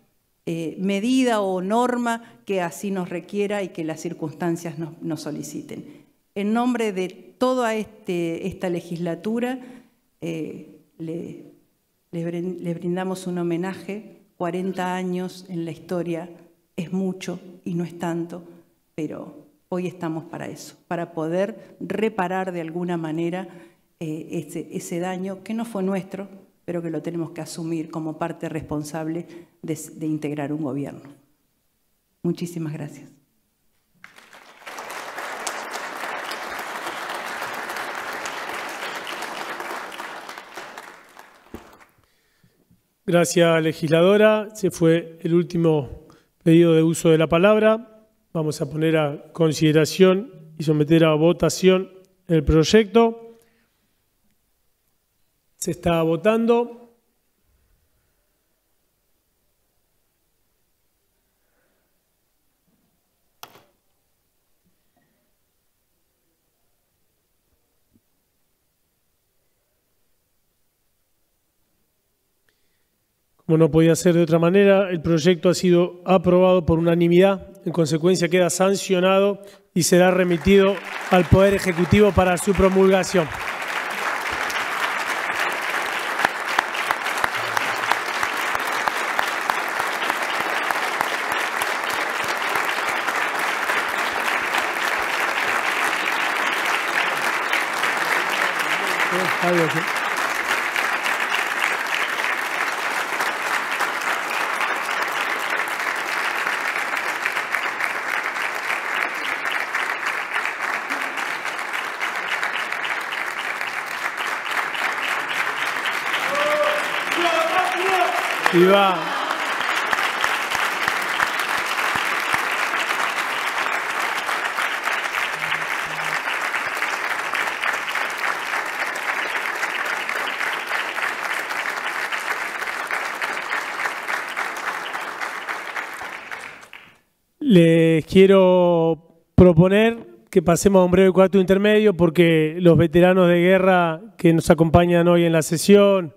eh, medida o norma que así nos requiera y que las circunstancias nos, soliciten. En nombre de toda este, esta legislatura, le les brindamos un homenaje, 40 años en la historia es mucho y no es tanto, pero hoy estamos para eso, para poder reparar de alguna manera eh, ese, daño que no fue nuestro, pero que lo tenemos que asumir como parte responsable de integrar un gobierno. Muchísimas gracias. Gracias, legisladora. Se fue el último pedido de uso de la palabra. Vamos a poner a consideración y someter a votación el proyecto. Se está votando. no podía ser de otra manera, el proyecto ha sido aprobado por unanimidad, en consecuencia queda sancionado y será remitido al Poder Ejecutivo para su promulgación. quiero proponer que pasemos a un breve cuarto intermedio porque los veteranos de guerra que nos acompañan hoy en la sesión,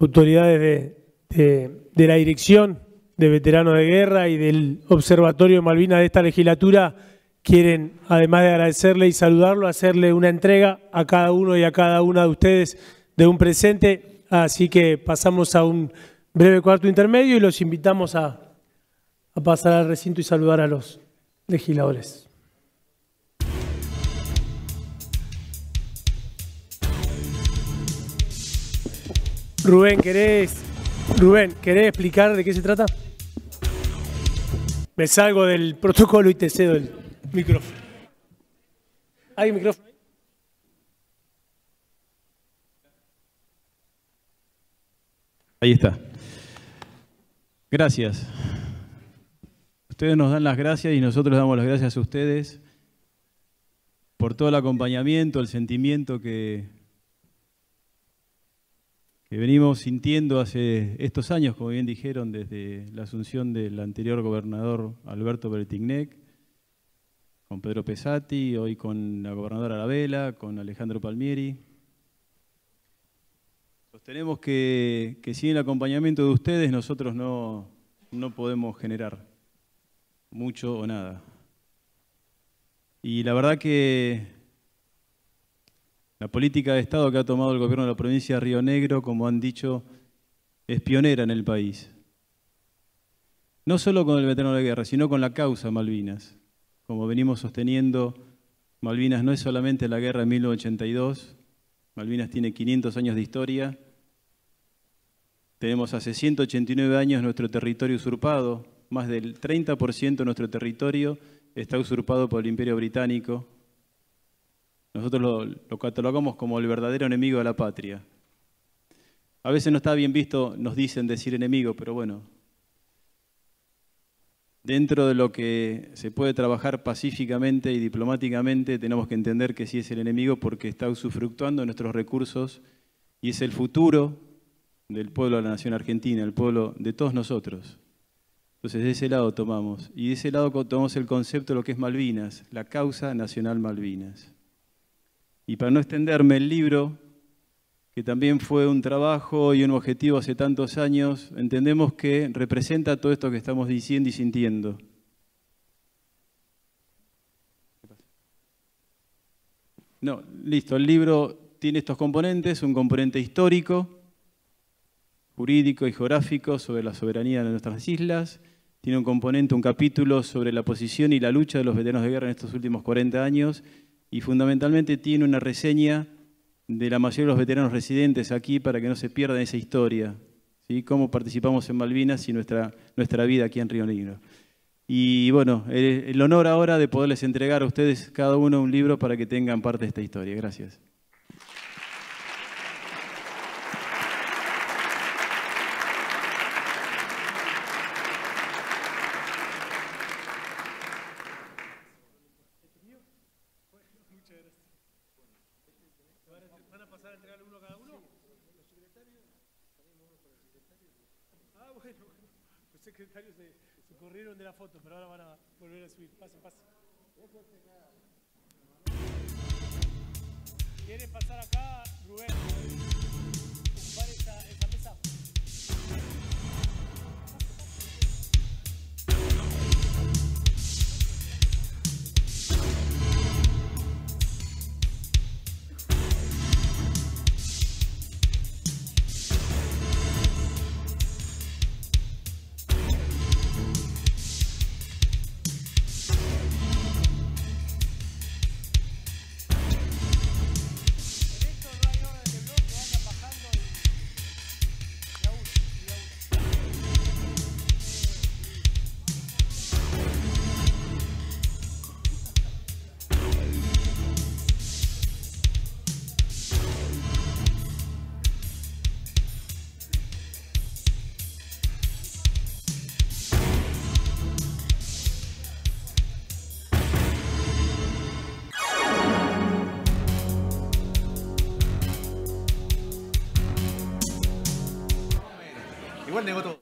autoridades de, la dirección de veteranos de guerra y del Observatorio de Malvinas de esta legislatura, quieren, además de agradecerle y saludarlo, hacerle una entrega a cada uno y a cada una de ustedes de un presente. Así que pasamos a un breve cuarto intermedio y los invitamos a pasar al recinto y saludar a los legisladores. Rubén, ¿querés, Rubén, ¿querés explicar de qué se trata? Me salgo del protocolo y te cedo el micrófono. ¿Hay micrófono? Ahí está. Gracias. Ustedes nos dan las gracias y nosotros damos las gracias a ustedes por todo el acompañamiento, el sentimiento que, venimos sintiendo hace estos años, como bien dijeron, desde la asunción del anterior gobernador Alberto Bertignec, con Pedro Pesati, hoy con la gobernadora Arabela, con Alejandro Palmieri. Sostenemos que, que sin el acompañamiento de ustedes nosotros no podemos generar mucho o nada. Y la verdad que la política de Estado que ha tomado el gobierno de la provincia de Río Negro, como han dicho, es pionera en el país. No solo con el veterano de la guerra, sino con la causa Malvinas. Como venimos sosteniendo, Malvinas no es solamente la guerra de 1982, Malvinas tiene 500 años de historia. Tenemos hace 189 años nuestro territorio usurpado, más del 30% de nuestro territorio está usurpado por el Imperio Británico. Nosotros lo, catalogamos como el verdadero enemigo de la patria. A veces no está bien visto, nos dicen decir enemigo, pero bueno. Dentro de lo que se puede trabajar pacíficamente y diplomáticamente, tenemos que entender que sí es el enemigo porque está usufructuando nuestros recursos y es el futuro del pueblo de la nación argentina, el pueblo de todos nosotros. Entonces de ese lado tomamos. Y de ese lado tomamos el concepto de lo que es Malvinas, la causa nacional Malvinas. Y para no extenderme el libro, que también fue un trabajo y un objetivo hace tantos años, entendemos que representa todo esto que estamos diciendo y sintiendo. No, listo, el libro tiene estos componentes, un componente histórico, jurídico y geográfico sobre la soberanía de nuestras islas, tiene un componente, un capítulo sobre la posición y la lucha de los veteranos de guerra en estos últimos 40 años y fundamentalmente tiene una reseña de la mayoría de los veteranos residentes aquí para que no se pierdan esa historia, ¿sí? cómo participamos en Malvinas y nuestra, nuestra vida aquí en Río Negro. Y bueno, el honor ahora de poderles entregar a ustedes cada uno un libro para que tengan parte de esta historia. Gracias. de la foto, pero ahora van a volver a subir. pase pase ¿Quieren pasar acá, Rubén? Ocupar 寝言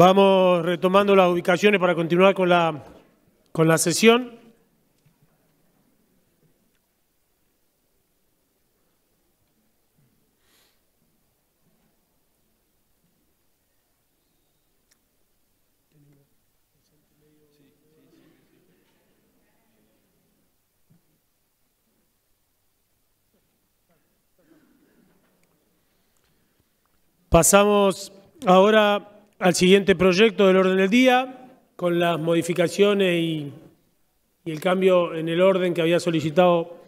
Vamos retomando las ubicaciones para continuar con la, con la sesión. Pasamos ahora al siguiente proyecto del orden del día, con las modificaciones y, el cambio en el orden que había solicitado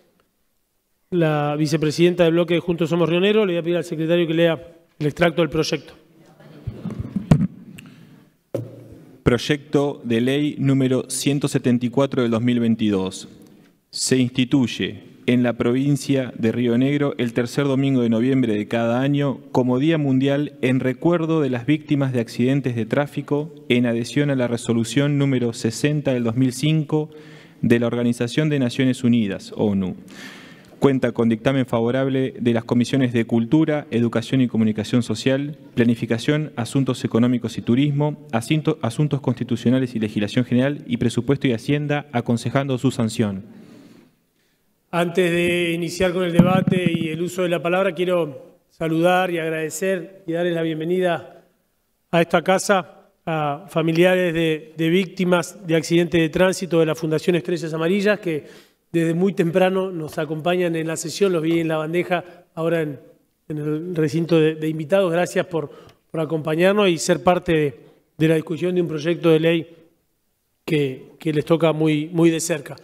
la vicepresidenta del bloque de Juntos Somos Rionero. Le voy a pedir al secretario que lea el extracto del proyecto. Proyecto de ley número 174 del 2022. Se instituye en la provincia de Río Negro el tercer domingo de noviembre de cada año como Día Mundial en recuerdo de las víctimas de accidentes de tráfico en adhesión a la resolución número 60 del 2005 de la Organización de Naciones Unidas, ONU. Cuenta con dictamen favorable de las comisiones de Cultura, Educación y Comunicación Social, Planificación, Asuntos Económicos y Turismo, Asuntos Constitucionales y Legislación General y Presupuesto y Hacienda, aconsejando su sanción. Antes de iniciar con el debate y el uso de la palabra, quiero saludar y agradecer y darles la bienvenida a esta casa, a familiares de, víctimas de accidentes de tránsito de la Fundación Estrellas Amarillas, que desde muy temprano nos acompañan en la sesión, los vi en la bandeja, ahora en, el recinto de, invitados. Gracias por, acompañarnos y ser parte de, la discusión de un proyecto de ley que, les toca muy de cerca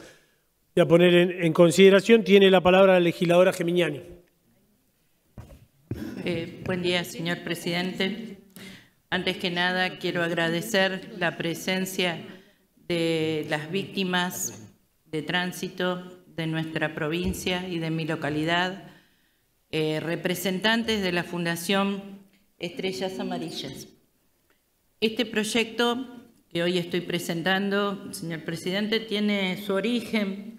y a poner en, consideración, tiene la palabra la legisladora Gemiñani. Eh, buen día, señor presidente. Antes que nada, quiero agradecer la presencia de las víctimas de tránsito de nuestra provincia y de mi localidad, eh, representantes de la Fundación Estrellas Amarillas. Este proyecto que hoy estoy presentando, señor presidente, tiene su origen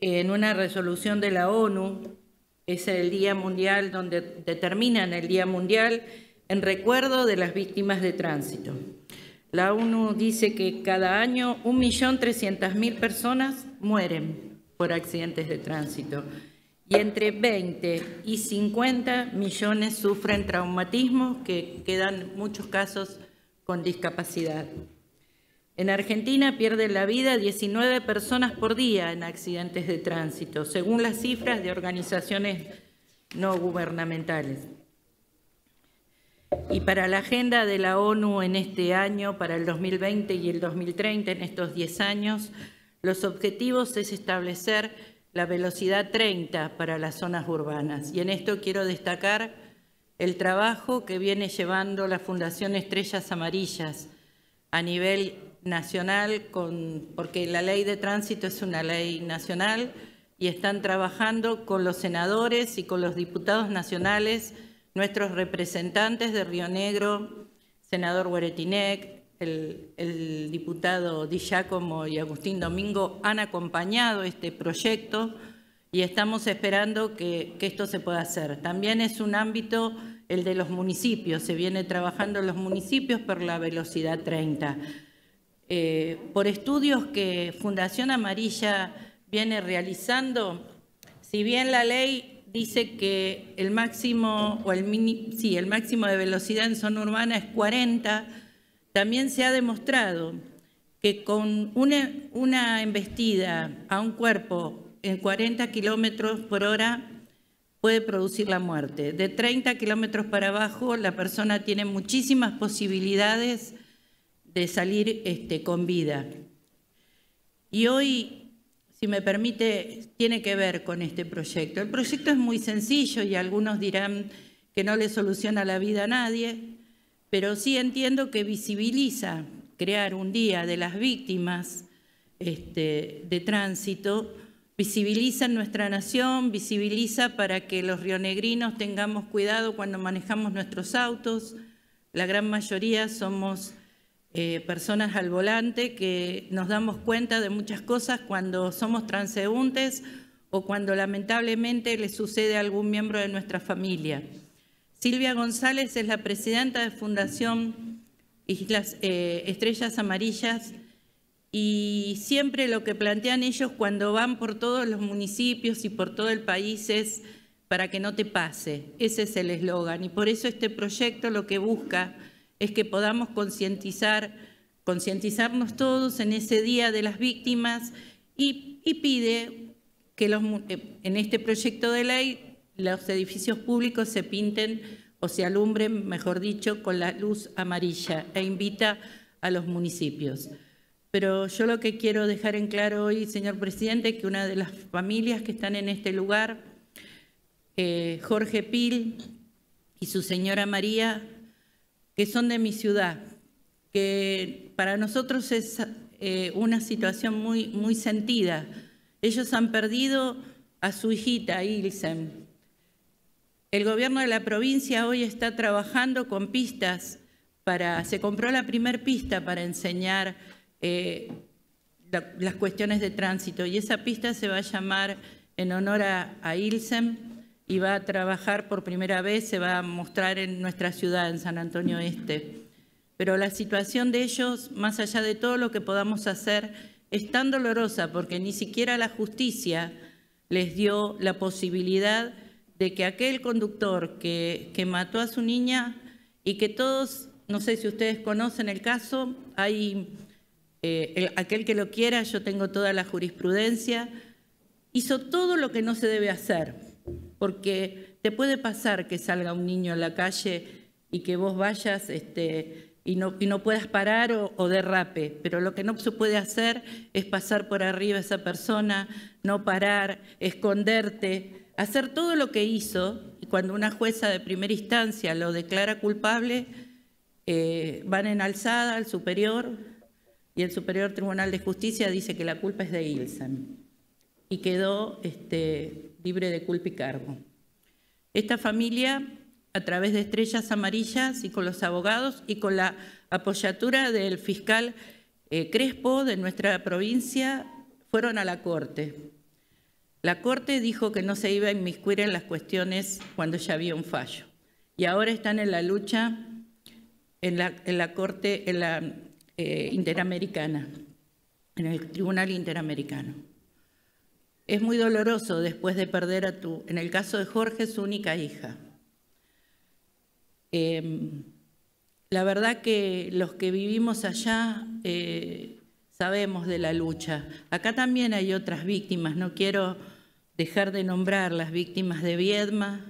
en una resolución de la ONU, es el Día Mundial, donde determinan el Día Mundial en recuerdo de las víctimas de tránsito. La ONU dice que cada año 1.300.000 personas mueren por accidentes de tránsito y entre 20 y 50 millones sufren traumatismos que quedan muchos casos con discapacidad. En Argentina pierden la vida 19 personas por día en accidentes de tránsito, según las cifras de organizaciones no gubernamentales. Y para la agenda de la ONU en este año, para el 2020 y el 2030, en estos 10 años, los objetivos es establecer la velocidad 30 para las zonas urbanas. Y en esto quiero destacar el trabajo que viene llevando la Fundación Estrellas Amarillas a nivel nacional, con, porque la ley de tránsito es una ley nacional, y están trabajando con los senadores y con los diputados nacionales, nuestros representantes de Río Negro, senador Hueretinec, el, diputado Di Giacomo y Agustín Domingo han acompañado este proyecto y estamos esperando que, que esto se pueda hacer. También es un ámbito el de los municipios, se viene trabajando en los municipios por la velocidad 30. Eh, por estudios que Fundación Amarilla viene realizando, si bien la ley dice que el máximo, o el, máximo de velocidad en zona urbana es 40, también se ha demostrado que con una, una embestida a un cuerpo en 40 kilómetros por hora puede producir la muerte. De 30 kilómetros para abajo, la persona tiene muchísimas posibilidades salir este, con vida. Y hoy, si me permite, tiene que ver con este proyecto. El proyecto es muy sencillo y algunos dirán que no le soluciona la vida a nadie, pero sí entiendo que visibiliza crear un día de las víctimas este, de tránsito, visibiliza nuestra nación, visibiliza para que los rionegrinos tengamos cuidado cuando manejamos nuestros autos. La gran mayoría somos eh, personas al volante que nos damos cuenta de muchas cosas cuando somos transeúntes o cuando lamentablemente le sucede a algún miembro de nuestra familia. Silvia González es la presidenta de Fundación eh, Estrellas Amarillas y siempre lo que plantean ellos cuando van por todos los municipios y por todo el país es para que no te pase. Ese es el eslogan y por eso este proyecto lo que busca es que podamos concientizar, concientizarnos todos en ese Día de las Víctimas y, pide que los, eh, en este proyecto de ley los edificios públicos se pinten o se alumbren, mejor dicho, con la luz amarilla e invita a los municipios. Pero yo lo que quiero dejar en claro hoy, señor presidente, que una de las familias que están en este lugar, eh, Jorge Pil y su señora María, que son de mi ciudad, que para nosotros es eh, una situación muy, muy sentida. Ellos han perdido a su hijita, Ilsem. El gobierno de la provincia hoy está trabajando con pistas para, se compró la primer pista para enseñar eh, las cuestiones de tránsito y esa pista se va a llamar en honor a, a Ilsem y va a trabajar por primera vez, se va a mostrar en nuestra ciudad, en San Antonio Este. Pero la situación de ellos, más allá de todo lo que podamos hacer, es tan dolorosa porque ni siquiera la justicia les dio la posibilidad de que aquel conductor que, mató a su niña y que todos, no sé si ustedes conocen el caso, hay eh, aquel que lo quiera, yo tengo toda la jurisprudencia, hizo todo lo que no se debe hacer porque te puede pasar que salga un niño a la calle y que vos vayas este, y, no, puedas parar o, derrape, pero lo que no se puede hacer es pasar por arriba a esa persona, no parar, esconderte, hacer todo lo que hizo, y cuando una jueza de primera instancia lo declara culpable, eh, van en alzada al superior y el Superior Tribunal de Justicia dice que la culpa es de Ilsen. Y quedó este, libre de culpa y cargo. Esta familia, a través de Estrellas Amarillas y con los abogados y con la apoyatura del fiscal eh, Crespo de nuestra provincia, fueron a la Corte. La Corte dijo que no se iba a inmiscuir en las cuestiones cuando ya había un fallo. Y ahora están en la lucha en la, Corte eh, Interamericana, en el Tribunal Interamericano. Es muy doloroso después de perder a tu, en el caso de Jorge, su única hija. Em, la verdad que los que vivimos allá eh, sabemos de la lucha. Acá también hay otras víctimas, no quiero dejar de nombrar las víctimas de Viedma,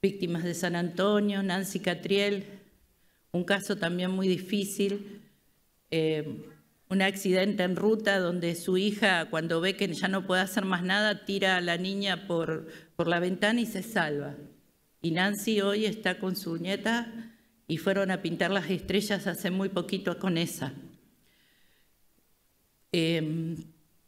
víctimas de San Antonio, Nancy Catriel, un caso también muy difícil. Em, un accidente en ruta donde su hija, cuando ve que ya no puede hacer más nada, tira a la niña por, por la ventana y se salva. Y Nancy hoy está con su nieta y fueron a pintar las estrellas hace muy poquito con esa. Em,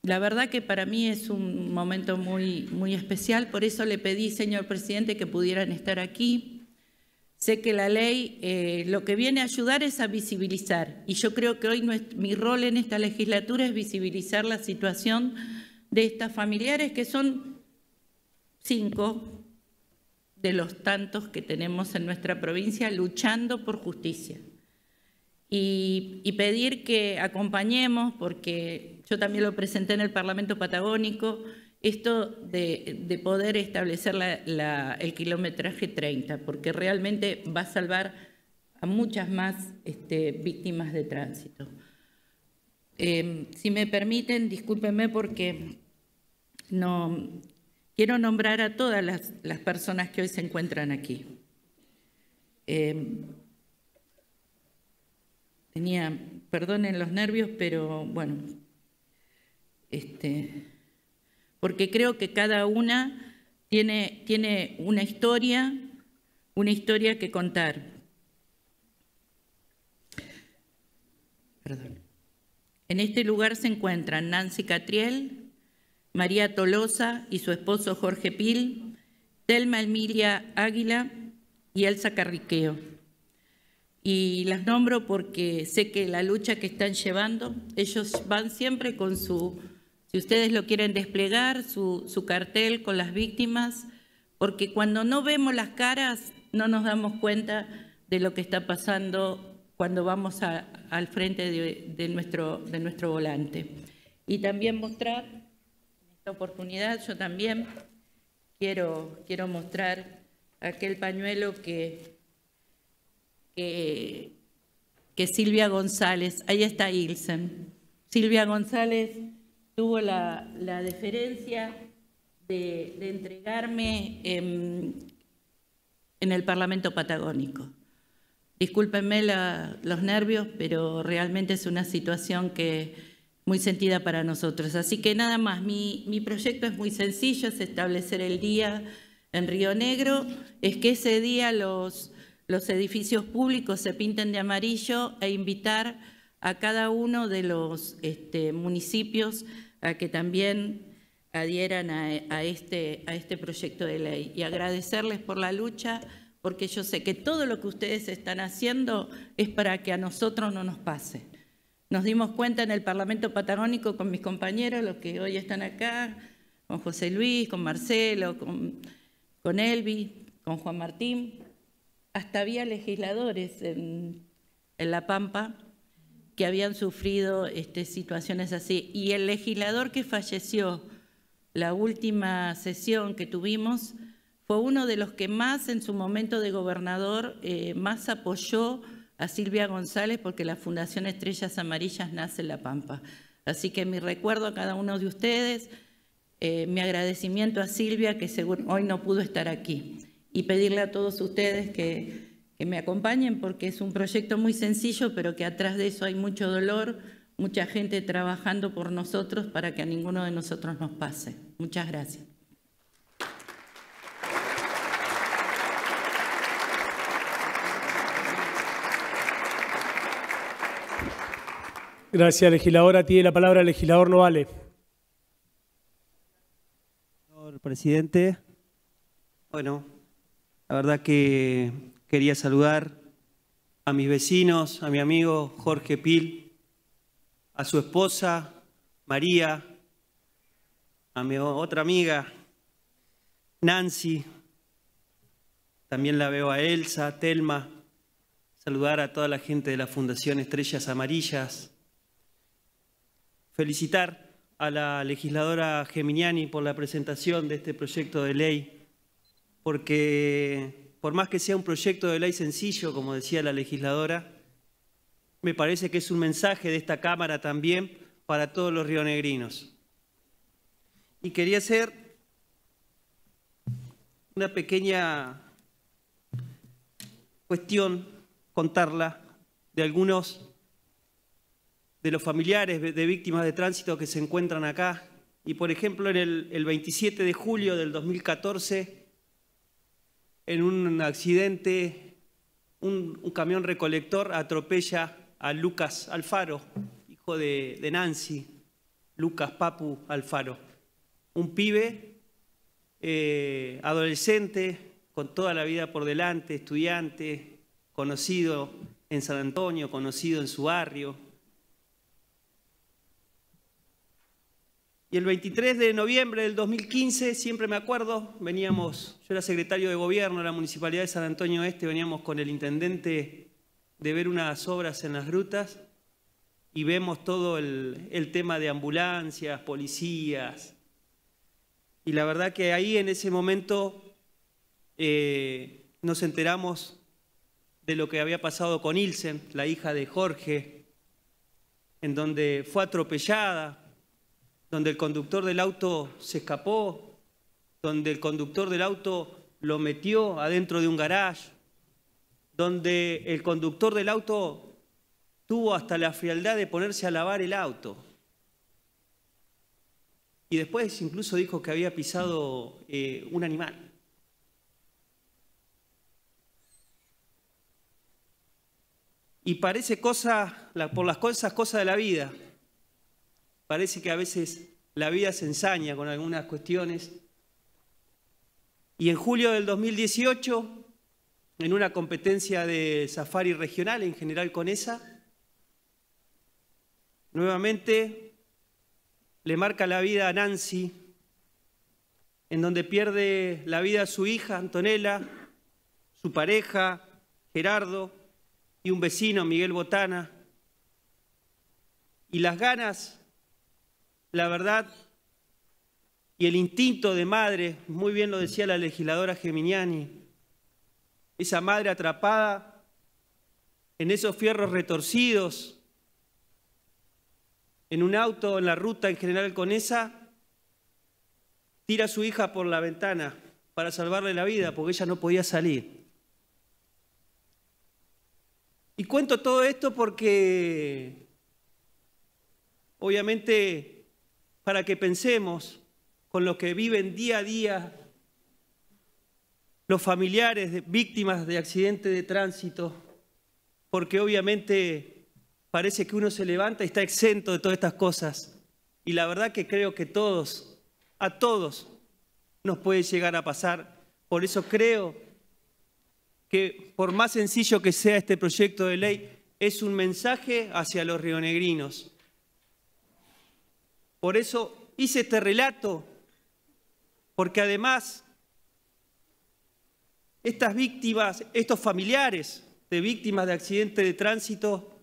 la verdad que para mí es un momento muy, muy especial, por eso le pedí, señor presidente, que pudieran estar aquí. Sé que la ley eh, lo que viene a ayudar es a visibilizar y yo creo que hoy mi rol en esta legislatura es visibilizar la situación de estas familiares que son cinco de los tantos que tenemos en nuestra provincia luchando por justicia. y pedir que acompañemos, porque yo también lo presenté en el Parlamento Patagónico, esto de, poder establecer el kilometraje 30, porque realmente va a salvar a muchas más este, víctimas de tránsito. Em, si me permiten, discúlpenme porque no quiero nombrar a todas las, personas que hoy se encuentran aquí. Em, tenía, perdonen los nervios, pero bueno, este, porque creo que cada una tiene, tiene una historia, una historia que contar. En este lugar se encuentran Nancy Catriel, María Tolosa y su esposo Jorge Pil, Telma Emilia Águila y Elsa Carriqueo. Y las nombro porque sé que la lucha que están llevando, ellos van siempre con su si ustedes lo quieren desplegar, su, cartel con las víctimas, porque cuando no vemos las caras no nos damos cuenta de lo que está pasando cuando vamos al frente de, nuestro, volante. Y también mostrar, en esta oportunidad yo también quiero, quiero mostrar aquel pañuelo que, que, que Silvia González, ahí está Ilsen, Silvia González tuvo la, deferencia de, entregarme en el Parlamento Patagónico. Discúlpenme los nervios, pero realmente es una situación que muy sentida para nosotros. Así que nada más, mi, proyecto es muy sencillo, es establecer el día en Río Negro, es que ese día los, los edificios públicos se pinten de amarillo e invitar a cada uno de los este, municipios a que también adhieran a, este, a este proyecto de ley y agradecerles por la lucha porque yo sé que todo lo que ustedes están haciendo es para que a nosotros no nos pase. Nos dimos cuenta en el Parlamento Patagónico con mis compañeros, los que hoy están acá, con José Luis, con Marcelo, con, con Elvi, con Juan Martín, hasta había legisladores en, en La Pampa que habían sufrido este, situaciones así. Y el legislador que falleció la última sesión que tuvimos fue uno de los que más en su momento de gobernador eh, más apoyó a Silvia González porque la Fundación Estrellas Amarillas nace en La Pampa. Así que mi recuerdo a cada uno de ustedes, eh, mi agradecimiento a Silvia que según hoy no pudo estar aquí y pedirle a todos ustedes que me acompañen porque es un proyecto muy sencillo, pero que atrás de eso hay mucho dolor, mucha gente trabajando por nosotros para que a ninguno de nosotros nos pase. Muchas gracias. Gracias, legisladora. Tiene la palabra el legislador Novale. Señor presidente, bueno, la verdad que Quería saludar a mis vecinos, a mi amigo Jorge Pil, a su esposa María, a mi otra amiga Nancy, también la veo a Elsa, a Telma, saludar a toda la gente de la Fundación Estrellas Amarillas, felicitar a la legisladora Geminiani por la presentación de este proyecto de ley, porque por más que sea un proyecto de ley sencillo, como decía la legisladora, me parece que es un mensaje de esta Cámara también para todos los rionegrinos. Y quería hacer una pequeña cuestión, contarla, de algunos de los familiares de víctimas de tránsito que se encuentran acá. Y por ejemplo, en el, el 27 de julio del 2014, en un accidente, un, camión recolector atropella a Lucas Alfaro, hijo de, Nancy, Lucas Papu Alfaro. Un pibe eh, adolescente con toda la vida por delante, estudiante, conocido en San Antonio, conocido en su barrio, Y el 23 de noviembre del 2015, siempre me acuerdo, veníamos, yo era secretario de gobierno de la Municipalidad de San Antonio Este, veníamos con el intendente de ver unas obras en las rutas y vemos todo el, tema de ambulancias, policías. Y la verdad que ahí en ese momento eh, nos enteramos de lo que había pasado con Ilsen, la hija de Jorge, en donde fue atropellada donde el conductor del auto se escapó, donde el conductor del auto lo metió adentro de un garage, donde el conductor del auto tuvo hasta la frialdad de ponerse a lavar el auto. Y después incluso dijo que había pisado eh, un animal. Y parece cosa, por las cosas, cosas de la vida, Parece que a veces la vida se ensaña con algunas cuestiones. Y en julio del 2018, en una competencia de safari regional, en general con esa, nuevamente le marca la vida a Nancy, en donde pierde la vida a su hija Antonella, su pareja Gerardo y un vecino Miguel Botana. Y las ganas la verdad y el instinto de madre, muy bien lo decía la legisladora Geminiani, esa madre atrapada en esos fierros retorcidos, en un auto, en la ruta en general con esa, tira a su hija por la ventana para salvarle la vida porque ella no podía salir. Y cuento todo esto porque obviamente para que pensemos con lo que viven día a día los familiares de víctimas de accidentes de tránsito, porque obviamente parece que uno se levanta y está exento de todas estas cosas. Y la verdad que creo que todos, a todos, nos puede llegar a pasar. Por eso creo que por más sencillo que sea este proyecto de ley, es un mensaje hacia los rionegrinos, por eso hice este relato, porque además estas víctimas, estos familiares de víctimas de accidente de tránsito,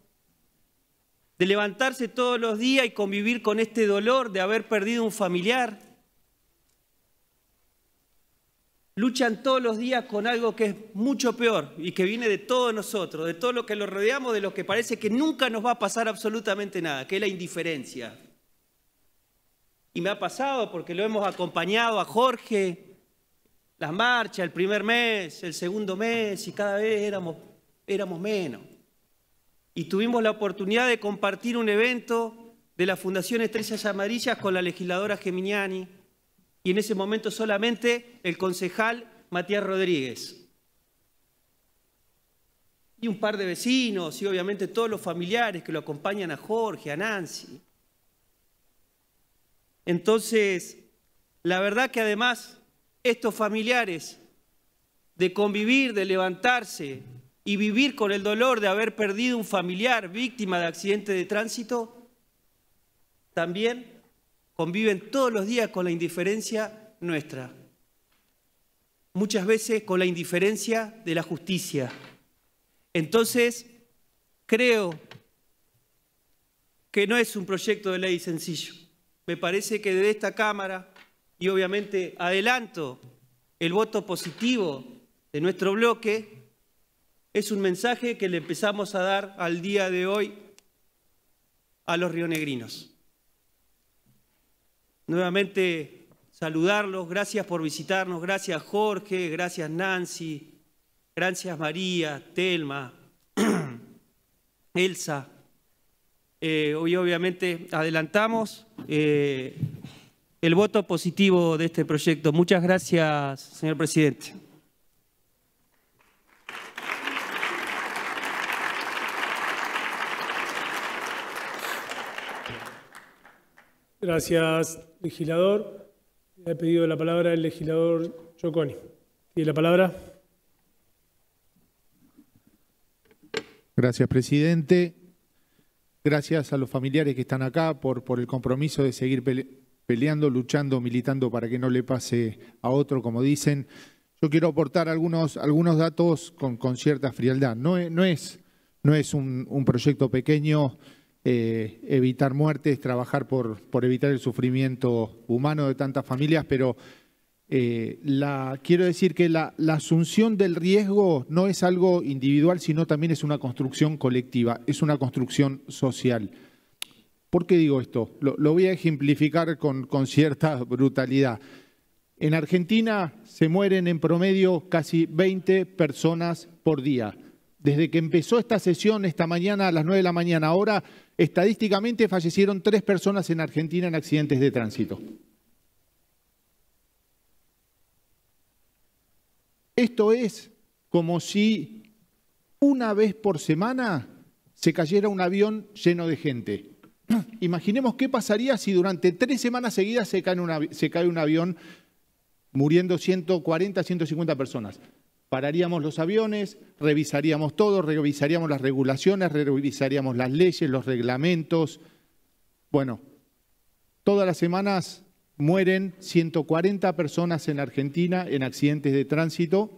de levantarse todos los días y convivir con este dolor de haber perdido un familiar, luchan todos los días con algo que es mucho peor y que viene de todos nosotros, de todo lo que los rodeamos, de lo que parece que nunca nos va a pasar absolutamente nada, que es la indiferencia y me ha pasado porque lo hemos acompañado a Jorge, las marchas, el primer mes, el segundo mes, y cada vez éramos, éramos menos. Y tuvimos la oportunidad de compartir un evento de la Fundación Estrellas Amarillas con la legisladora Geminiani, y en ese momento solamente el concejal Matías Rodríguez. Y un par de vecinos, y obviamente todos los familiares que lo acompañan a Jorge, a Nancy. Entonces, la verdad que además estos familiares de convivir, de levantarse y vivir con el dolor de haber perdido un familiar víctima de accidente de tránsito, también conviven todos los días con la indiferencia nuestra, muchas veces con la indiferencia de la justicia. Entonces, creo que no es un proyecto de ley sencillo me parece que desde esta Cámara, y obviamente adelanto el voto positivo de nuestro bloque, es un mensaje que le empezamos a dar al día de hoy a los rionegrinos. Nuevamente saludarlos, gracias por visitarnos, gracias Jorge, gracias Nancy, gracias María, Telma, Elsa. Eh, hoy obviamente adelantamos eh, el voto positivo de este proyecto. Muchas gracias, señor presidente. Gracias, legislador. Le he pedido la palabra el legislador Gioconi. ¿Tiene la palabra? Gracias, presidente. Gracias a los familiares que están acá por, por el compromiso de seguir peleando, luchando, militando para que no le pase a otro, como dicen. Yo quiero aportar algunos, algunos datos con, con cierta frialdad. No, no es, no es un, proyecto pequeño eh, evitar muertes, trabajar por, por evitar el sufrimiento humano de tantas familias, pero eh, quiero decir que la, asunción del riesgo no es algo individual, sino también es una construcción colectiva, es una construcción social. ¿Por qué digo esto? Lo, voy a ejemplificar con, cierta brutalidad. En Argentina se mueren en promedio casi 20 personas por día. Desde que empezó esta sesión esta mañana a las 9 de la mañana, ahora estadísticamente fallecieron tres personas en Argentina en accidentes de tránsito. Esto es como si una vez por semana se cayera un avión lleno de gente. Imaginemos qué pasaría si durante tres semanas seguidas se cae, un avión muriendo 140, 150 personas. Pararíamos los aviones, revisaríamos todo, revisaríamos las regulaciones, revisaríamos las leyes, los reglamentos. Bueno, todas las semanas mueren 140 personas en Argentina en accidentes de tránsito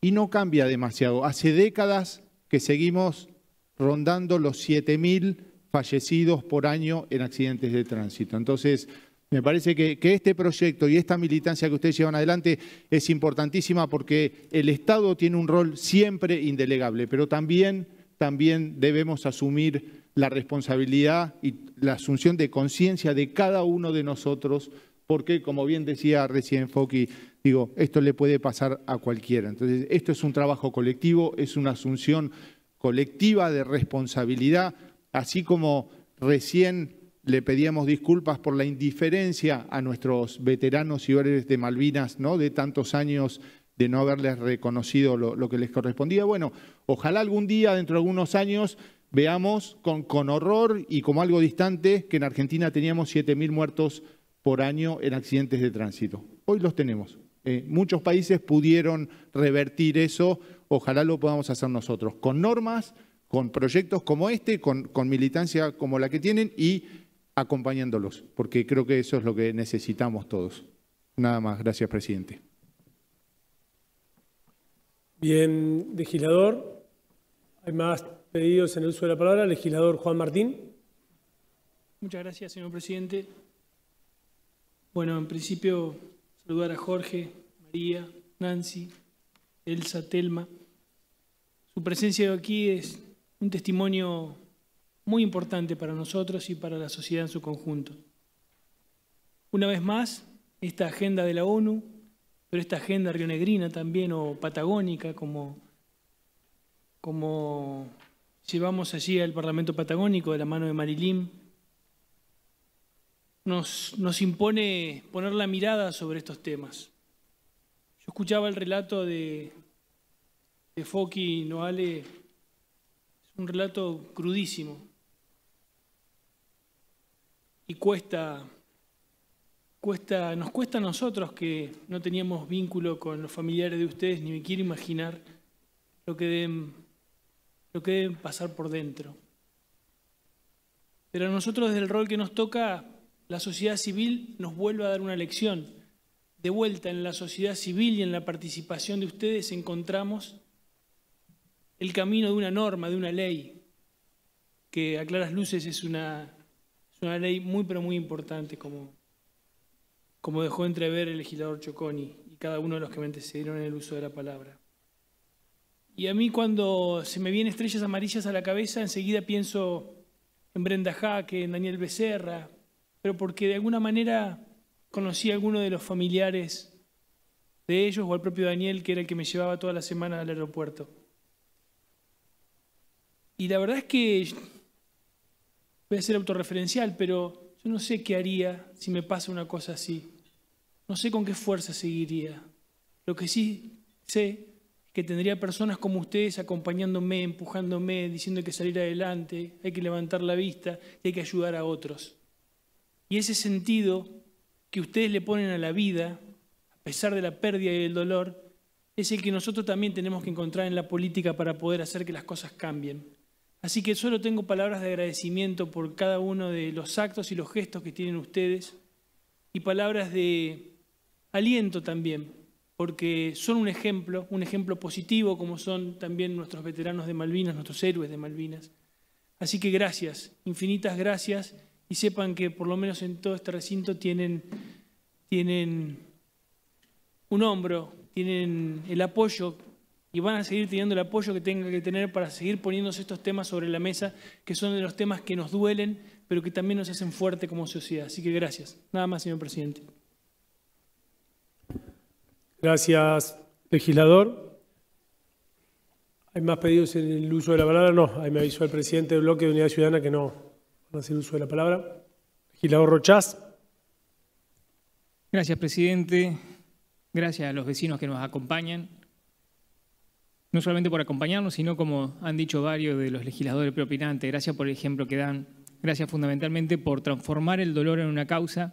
y no cambia demasiado. Hace décadas que seguimos rondando los 7.000 fallecidos por año en accidentes de tránsito. Entonces, me parece que, este proyecto y esta militancia que ustedes llevan adelante es importantísima porque el Estado tiene un rol siempre indelegable, pero también, también debemos asumir la responsabilidad y la asunción de conciencia de cada uno de nosotros, porque como bien decía recién Foki, digo, esto le puede pasar a cualquiera. Entonces, esto es un trabajo colectivo, es una asunción colectiva de responsabilidad, así como recién le pedíamos disculpas por la indiferencia a nuestros veteranos y héroes de Malvinas, ¿no? De tantos años de no haberles reconocido lo, lo que les correspondía. Bueno, ojalá algún día, dentro de algunos años, veamos con, con horror y como algo distante que en Argentina teníamos 7.000 muertos por año en accidentes de tránsito. Hoy los tenemos. Eh, muchos países pudieron revertir eso, ojalá lo podamos hacer nosotros, con normas, con proyectos como este, con, con militancia como la que tienen y acompañándolos, porque creo que eso es lo que necesitamos todos. Nada más, gracias, presidente. Bien, legislador. ¿Hay más pedidos en el uso de la palabra. Legislador Juan Martín. Muchas gracias, señor presidente. Bueno, en principio, saludar a Jorge, María, Nancy, Elsa, Telma. Su presencia aquí es un testimonio muy importante para nosotros y para la sociedad en su conjunto. Una vez más, esta agenda de la ONU, pero esta agenda rionegrina también o patagónica, como, como llevamos allí al Parlamento Patagónico de la mano de Marilín, nos, nos impone poner la mirada sobre estos temas. Yo escuchaba el relato de, de Foki Noale, es un relato crudísimo. Y cuesta, cuesta, nos cuesta a nosotros que no teníamos vínculo con los familiares de ustedes, ni me quiero imaginar lo que deben lo que deben pasar por dentro. Pero a nosotros desde el rol que nos toca, la sociedad civil nos vuelve a dar una lección. De vuelta en la sociedad civil y en la participación de ustedes encontramos el camino de una norma, de una ley, que a claras luces es una, una ley muy pero muy importante, como, como dejó entrever el legislador Choconi y cada uno de los que me antecedieron en el uso de la palabra. Y a mí cuando se me vienen estrellas amarillas a la cabeza, enseguida pienso en Brenda Jaque, en Daniel Becerra, pero porque de alguna manera conocí a alguno de los familiares de ellos o al propio Daniel, que era el que me llevaba toda la semana al aeropuerto. Y la verdad es que voy a ser autorreferencial, pero yo no sé qué haría si me pasa una cosa así. No sé con qué fuerza seguiría. Lo que sí sé que tendría personas como ustedes acompañándome, empujándome, diciendo que salir adelante, hay que levantar la vista y hay que ayudar a otros. Y ese sentido que ustedes le ponen a la vida, a pesar de la pérdida y el dolor, es el que nosotros también tenemos que encontrar en la política para poder hacer que las cosas cambien. Así que solo tengo palabras de agradecimiento por cada uno de los actos y los gestos que tienen ustedes y palabras de aliento también porque son un ejemplo, un ejemplo positivo, como son también nuestros veteranos de Malvinas, nuestros héroes de Malvinas. Así que gracias, infinitas gracias, y sepan que por lo menos en todo este recinto tienen, tienen un hombro, tienen el apoyo y van a seguir teniendo el apoyo que tengan que tener para seguir poniéndose estos temas sobre la mesa, que son de los temas que nos duelen, pero que también nos hacen fuerte como sociedad. Así que gracias. Nada más, señor presidente. Gracias, legislador. ¿Hay más pedidos en el uso de la palabra? No, ahí me avisó el presidente del bloque de Unidad Ciudadana que no hace a hacer uso de la palabra. Legislador Rochas? Gracias, presidente. Gracias a los vecinos que nos acompañan. No solamente por acompañarnos, sino como han dicho varios de los legisladores preopinantes, gracias por el ejemplo que dan. Gracias fundamentalmente por transformar el dolor en una causa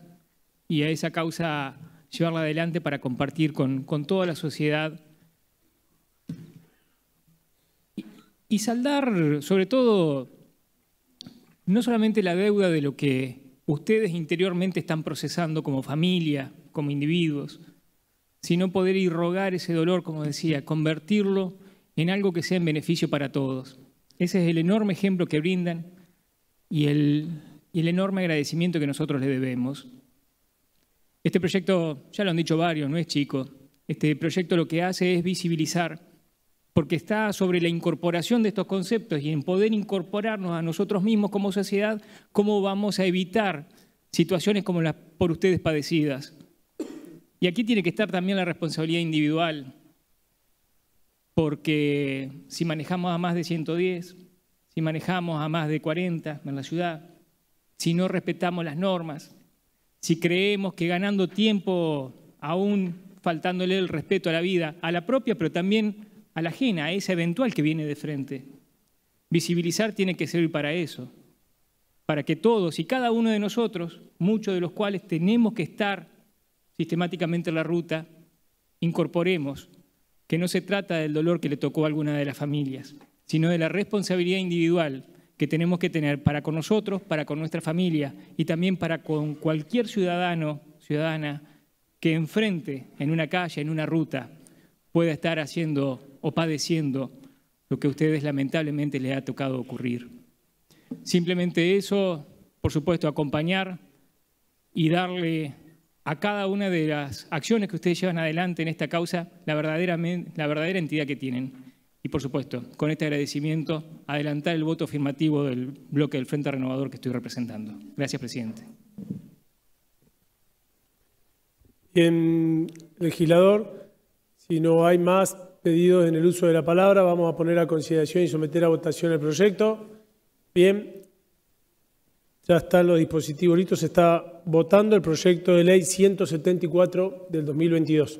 y a esa causa llevarla adelante para compartir con, toda la sociedad. Y, saldar, sobre todo, no solamente la deuda de lo que ustedes interiormente están procesando como familia, como individuos, sino poder irrogar ese dolor, como decía, convertirlo en algo que sea en beneficio para todos. Ese es el enorme ejemplo que brindan y el, y el enorme agradecimiento que nosotros le debemos. Este proyecto, ya lo han dicho varios, no es chico. Este proyecto lo que hace es visibilizar, porque está sobre la incorporación de estos conceptos y en poder incorporarnos a nosotros mismos como sociedad, cómo vamos a evitar situaciones como las por ustedes padecidas. Y aquí tiene que estar también la responsabilidad individual, porque si manejamos a más de 110, si manejamos a más de 40 en la ciudad, si no respetamos las normas, si creemos que ganando tiempo, aún faltándole el respeto a la vida, a la propia, pero también a la ajena, a esa eventual que viene de frente. Visibilizar tiene que servir para eso, para que todos y cada uno de nosotros, muchos de los cuales tenemos que estar sistemáticamente en la ruta, incorporemos que no se trata del dolor que le tocó a alguna de las familias, sino de la responsabilidad individual que tenemos que tener para con nosotros, para con nuestra familia y también para con cualquier ciudadano, ciudadana que enfrente en una calle, en una ruta, pueda estar haciendo o padeciendo lo que a ustedes lamentablemente les ha tocado ocurrir. Simplemente eso, por supuesto, acompañar y darle a cada una de las acciones que ustedes llevan adelante en esta causa la, la verdadera entidad que tienen y por supuesto, con este agradecimiento, adelantar el voto afirmativo del bloque del Frente Renovador que estoy representando. Gracias, presidente. Bien, legislador, si no hay más pedidos en el uso de la palabra, vamos a poner a consideración y someter a votación el proyecto. Bien, ya están los dispositivos listos, se está votando el proyecto de ley 174 del 2022.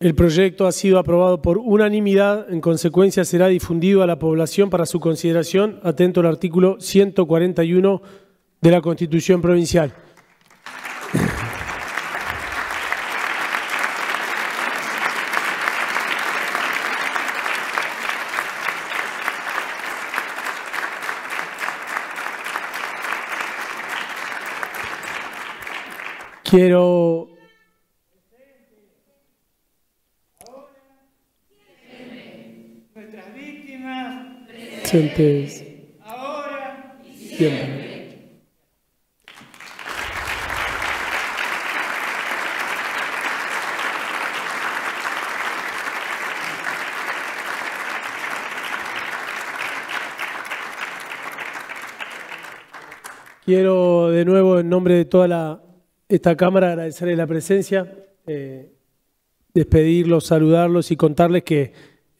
El proyecto ha sido aprobado por unanimidad, en consecuencia será difundido a la población para su consideración, atento al artículo 141 de la Constitución Provincial. Quiero ahora Quiero de nuevo, en nombre de toda esta Cámara, agradecerles la presencia, eh, despedirlos, saludarlos y contarles que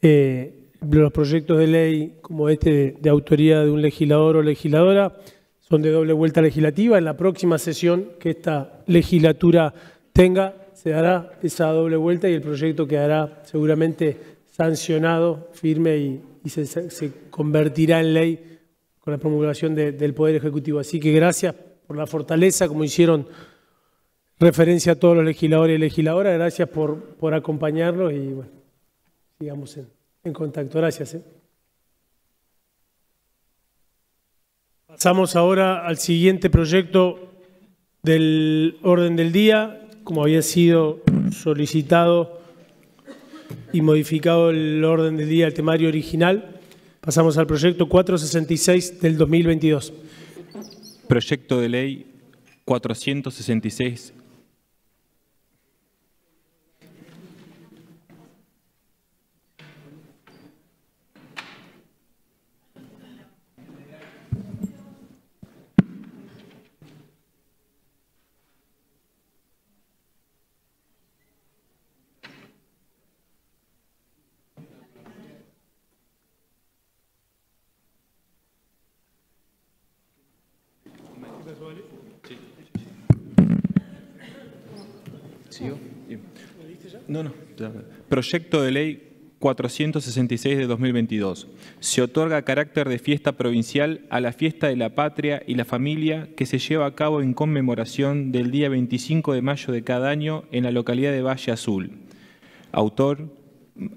eh, los proyectos de ley como este de autoría de un legislador o legisladora son de doble vuelta legislativa. En la próxima sesión que esta legislatura tenga, se dará esa doble vuelta y el proyecto quedará seguramente sancionado, firme y, se, convertirá en ley con la promulgación del Poder Ejecutivo. Así que gracias por la fortaleza, como hicieron referencia a todos los legisladores y legisladoras. Gracias por, por acompañarnos y bueno, sigamos en en contacto. Gracias. Eh. Pasamos ahora al siguiente proyecto del orden del día, como había sido solicitado y modificado el orden del día, el temario original. Pasamos al proyecto 466 del 2022. Proyecto de ley 466 No, no. Proyecto de ley 466 de 2022. Se otorga carácter de fiesta provincial a la fiesta de la patria y la familia que se lleva a cabo en conmemoración del día 25 de mayo de cada año en la localidad de Valle Azul. Autor,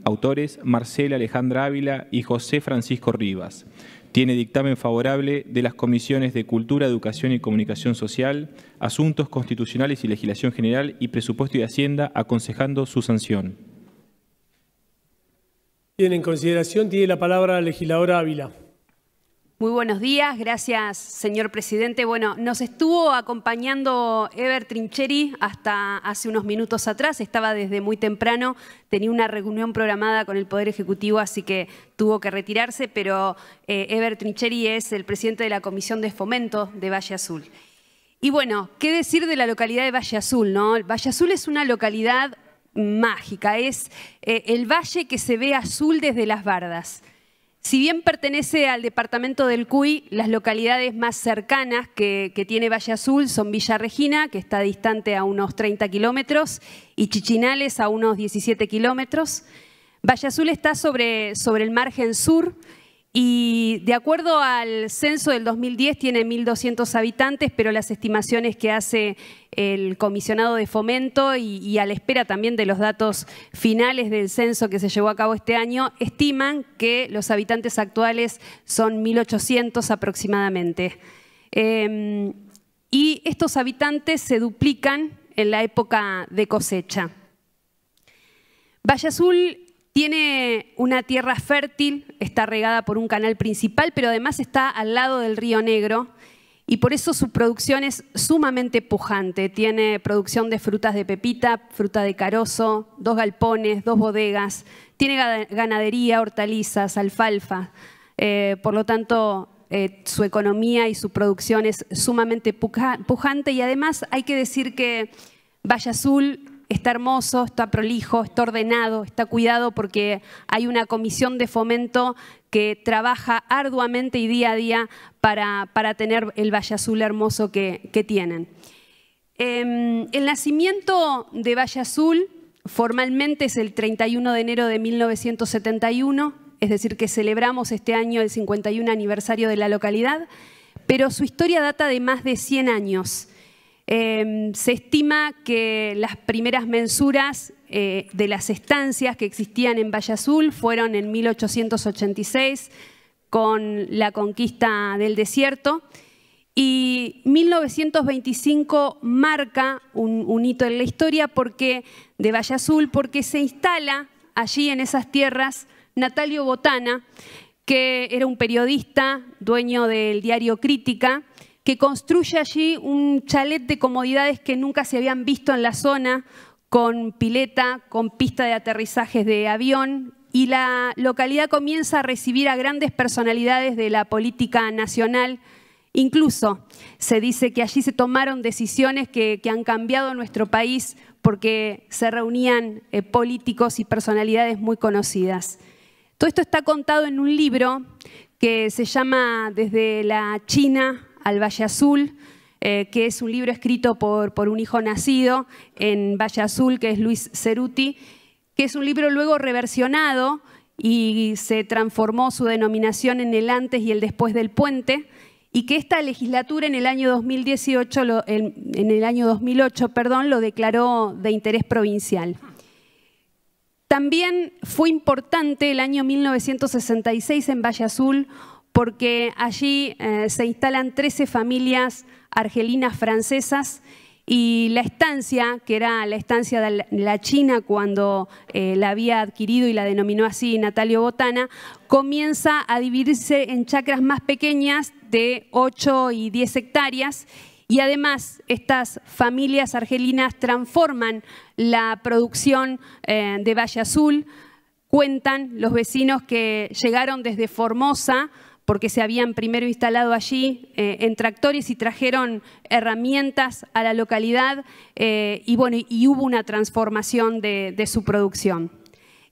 autores Marcela Alejandra Ávila y José Francisco Rivas. Tiene dictamen favorable de las comisiones de Cultura, Educación y Comunicación Social, Asuntos Constitucionales y Legislación General y Presupuesto y Hacienda, aconsejando su sanción. Bien, en consideración tiene la palabra la legisladora Ávila. Muy buenos días, gracias señor presidente. Bueno, nos estuvo acompañando Ever Trincheri hasta hace unos minutos atrás, estaba desde muy temprano, tenía una reunión programada con el Poder Ejecutivo, así que tuvo que retirarse, pero Eber eh, Ever Trincheri es el presidente de la Comisión de Fomento de Valle Azul. Y bueno, ¿qué decir de la localidad de Valle Azul? No? Valle Azul es una localidad mágica, es eh, el valle que se ve azul desde las bardas. Si bien pertenece al departamento del Cuy, las localidades más cercanas que, tiene Valle Azul son Villa Regina, que está distante a unos 30 kilómetros, y Chichinales a unos 17 kilómetros. Valle Azul está sobre, sobre el margen sur y de acuerdo al censo del 2010 tiene 1.200 habitantes, pero las estimaciones que hace el comisionado de fomento y, a la espera también de los datos finales del censo que se llevó a cabo este año, estiman que los habitantes actuales son 1.800 aproximadamente. Em, y estos habitantes se duplican en la época de cosecha. Valle Azul tiene una tierra fértil, está regada por un canal principal, pero además está al lado del río Negro y por eso su producción es sumamente pujante. Tiene producción de frutas de pepita, fruta de carozo, dos galpones, dos bodegas, tiene ganadería, hortalizas, alfalfa. Eh, por lo tanto, eh, su economía y su producción es sumamente pujante y además hay que decir que Valle Azul está hermoso, está prolijo, está ordenado, está cuidado porque hay una comisión de fomento que trabaja arduamente y día a día para, tener el Valle Azul hermoso que, tienen. Em, el nacimiento de Valle Azul formalmente es el 31 de enero de 1971, es decir, que celebramos este año el 51 aniversario de la localidad, pero su historia data de más de 100 años Em, se estima que las primeras mensuras eh, de las estancias que existían en Valle Azul fueron en 1886 con la conquista del desierto y 1925 marca un, hito en la historia porque, de Valle Azul porque se instala allí en esas tierras Natalio Botana, que era un periodista, dueño del diario Crítica, que construye allí un chalet de comodidades que nunca se habían visto en la zona, con pileta, con pista de aterrizajes de avión, y la localidad comienza a recibir a grandes personalidades de la política nacional. Incluso se dice que allí se tomaron decisiones que, han cambiado nuestro país porque se reunían eh, políticos y personalidades muy conocidas. Todo esto está contado en un libro que se llama Desde la China al Valle Azul, eh, que es un libro escrito por, un hijo nacido en Valle Azul, que es Luis Ceruti, que es un libro luego reversionado y se transformó su denominación en el antes y el después del puente, y que esta legislatura en el año 2018, en, el año 2008, perdón, lo declaró de interés provincial. También fue importante el año 1966 en Valle Azul porque allí eh, se instalan 13 familias argelinas francesas y la estancia, que era la estancia de la China cuando eh, la había adquirido y la denominó así Natalio Botana, comienza a dividirse en chacras más pequeñas de 8 y 10 hectáreas y además estas familias argelinas transforman la producción eh, de Valle Azul. Cuentan los vecinos que llegaron desde Formosa porque se habían primero instalado allí eh, en tractores y trajeron herramientas a la localidad eh, y, bueno, y hubo una transformación de, su producción.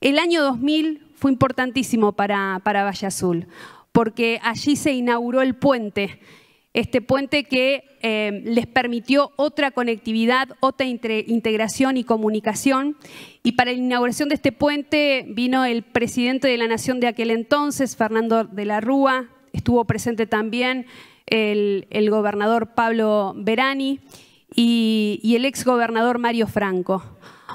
El año 2000 fue importantísimo para, para Valle Azul, porque allí se inauguró el puente este puente que eh, les permitió otra conectividad, otra integración y comunicación. Y para la inauguración de este puente vino el presidente de la Nación de aquel entonces, Fernando de la Rúa, estuvo presente también el, gobernador Pablo Verani y, y el exgobernador Mario Franco.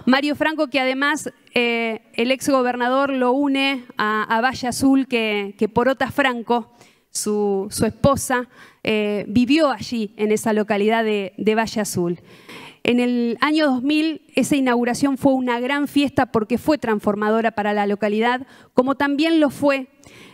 Mario Franco, que además eh, el exgobernador lo une a, Valle Azul, que, por otra Franco su, esposa, eh, vivió allí, en esa localidad de, Valle Azul. En el año 2000, esa inauguración fue una gran fiesta porque fue transformadora para la localidad, como también lo fue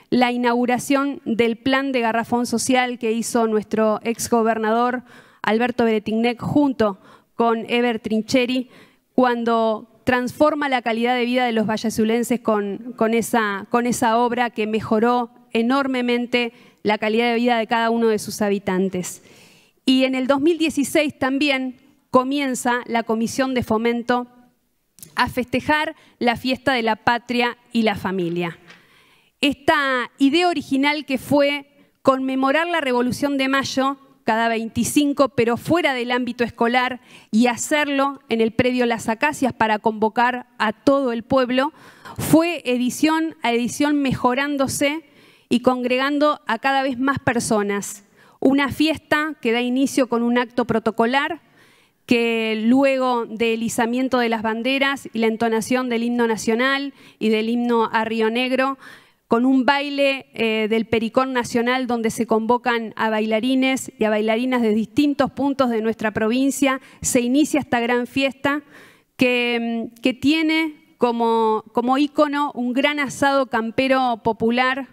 la inauguración del plan de garrafón social que hizo nuestro exgobernador Alberto Beretignec junto con Ever Trincheri cuando transforma la calidad de vida de los vallezulenses con, esa, con esa obra que mejoró enormemente la calidad de vida de cada uno de sus habitantes. Y en el 2016 también comienza la Comisión de Fomento a festejar la fiesta de la patria y la familia. Esta idea original que fue conmemorar la Revolución de Mayo cada 25, pero fuera del ámbito escolar, y hacerlo en el predio Las Acacias para convocar a todo el pueblo, fue edición a edición mejorándose y congregando a cada vez más personas. Una fiesta que da inicio con un acto protocolar que luego del izamiento de las banderas y la entonación del himno nacional y del himno a Río Negro, con un baile eh, del Pericón Nacional donde se convocan a bailarines y a bailarinas de distintos puntos de nuestra provincia, se inicia esta gran fiesta que, mm, tiene como, como ícono un gran asado campero popular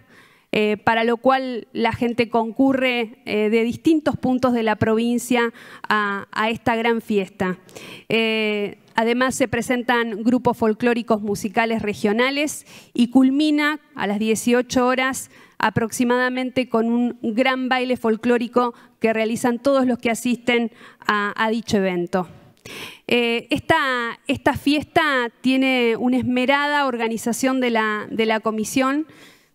eh, para lo cual la gente concurre eh, de distintos puntos de la provincia a, esta gran fiesta. Eh, además se presentan grupos folclóricos musicales regionales y culmina a las 18 horas aproximadamente con un gran baile folclórico que realizan todos los que asisten a, dicho evento. esta, fiesta tiene una esmerada organización de la comisión,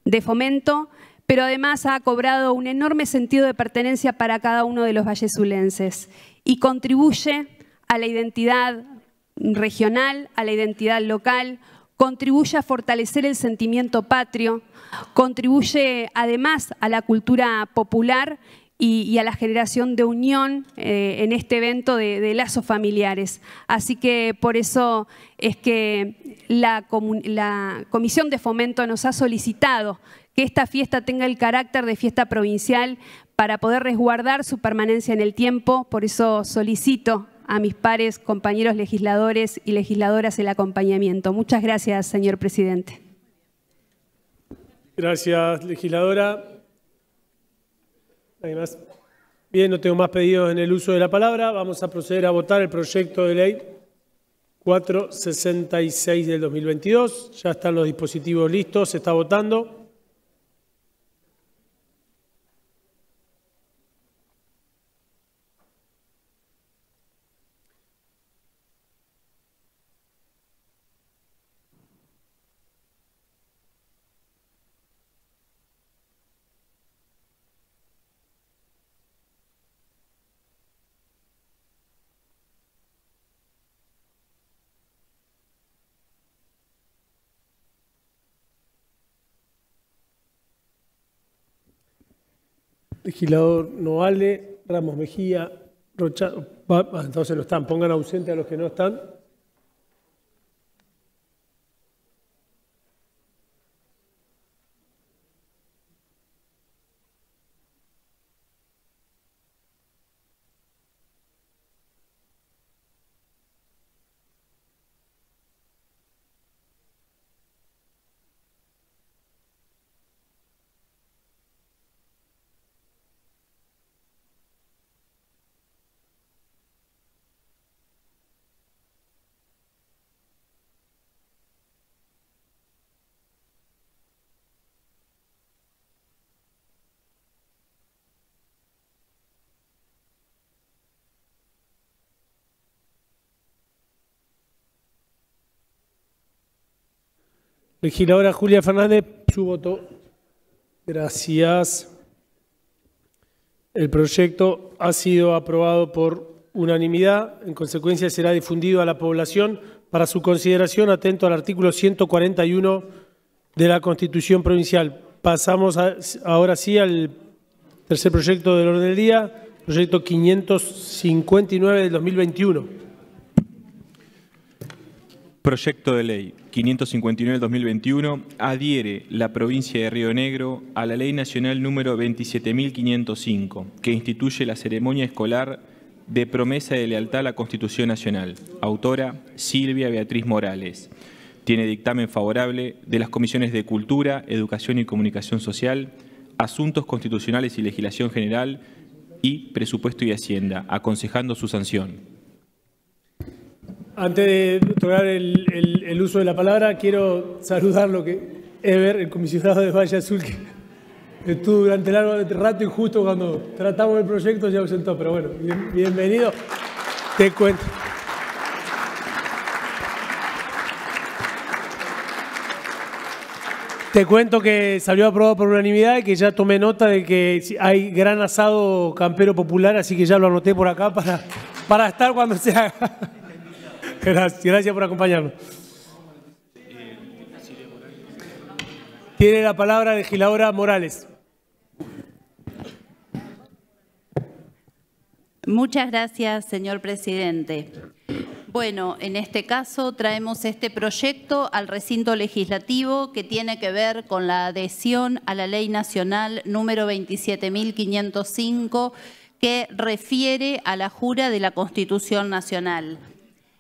de fomento, pero además ha cobrado un enorme sentido de pertenencia para cada uno de los vallesulenses y contribuye a la identidad regional, a la identidad local, contribuye a fortalecer el sentimiento patrio, contribuye además a la cultura popular y, a la generación de unión eh, en este evento de, lazos familiares. Así que por eso es que la, la Comisión de Fomento nos ha solicitado que esta fiesta tenga el carácter de fiesta provincial para poder resguardar su permanencia en el tiempo. Por eso solicito a mis pares, compañeros legisladores y legisladoras el acompañamiento. Muchas gracias, señor presidente. Gracias, legisladora. Además, Bien, no tengo más pedidos en el uso de la palabra. Vamos a proceder a votar el proyecto de ley 466 del 2022. Ya están los dispositivos listos, se está votando. legislador Noale, Ramos Mejía, Rocha, entonces no están, pongan ausente a los que no están. Legisladora Julia Fernández, su voto. Gracias. El proyecto ha sido aprobado por unanimidad. En consecuencia, será difundido a la población para su consideración atento al artículo 141 de la Constitución Provincial. Pasamos ahora sí al tercer proyecto del orden del día, proyecto 559 del 2021. Proyecto de ley 559 del 2021 adhiere la provincia de Río Negro a la ley nacional número 27.505, que instituye la ceremonia escolar de promesa de lealtad a la Constitución Nacional. Autora Silvia Beatriz Morales. Tiene dictamen favorable de las comisiones de Cultura, Educación y Comunicación Social, Asuntos Constitucionales y Legislación General y Presupuesto y Hacienda, aconsejando su sanción. Antes de tocar el, uso de la palabra, quiero saludar lo que Ever, el comisionado de Valle Azul, que estuvo durante largo rato y justo cuando tratamos el proyecto ya ausentó. Pero bueno, bienvenido. Te cuento. Te cuento que salió aprobado por unanimidad y que ya tomé nota de que hay gran asado campero popular, así que ya lo anoté por acá para, para estar cuando se haga. Gracias, por acompañarnos. Tiene la palabra la legisladora Morales. Muchas gracias, señor presidente. Bueno, en este caso traemos este proyecto al recinto legislativo que tiene que ver con la adhesión a la Ley Nacional número 27.505 que refiere a la jura de la Constitución Nacional.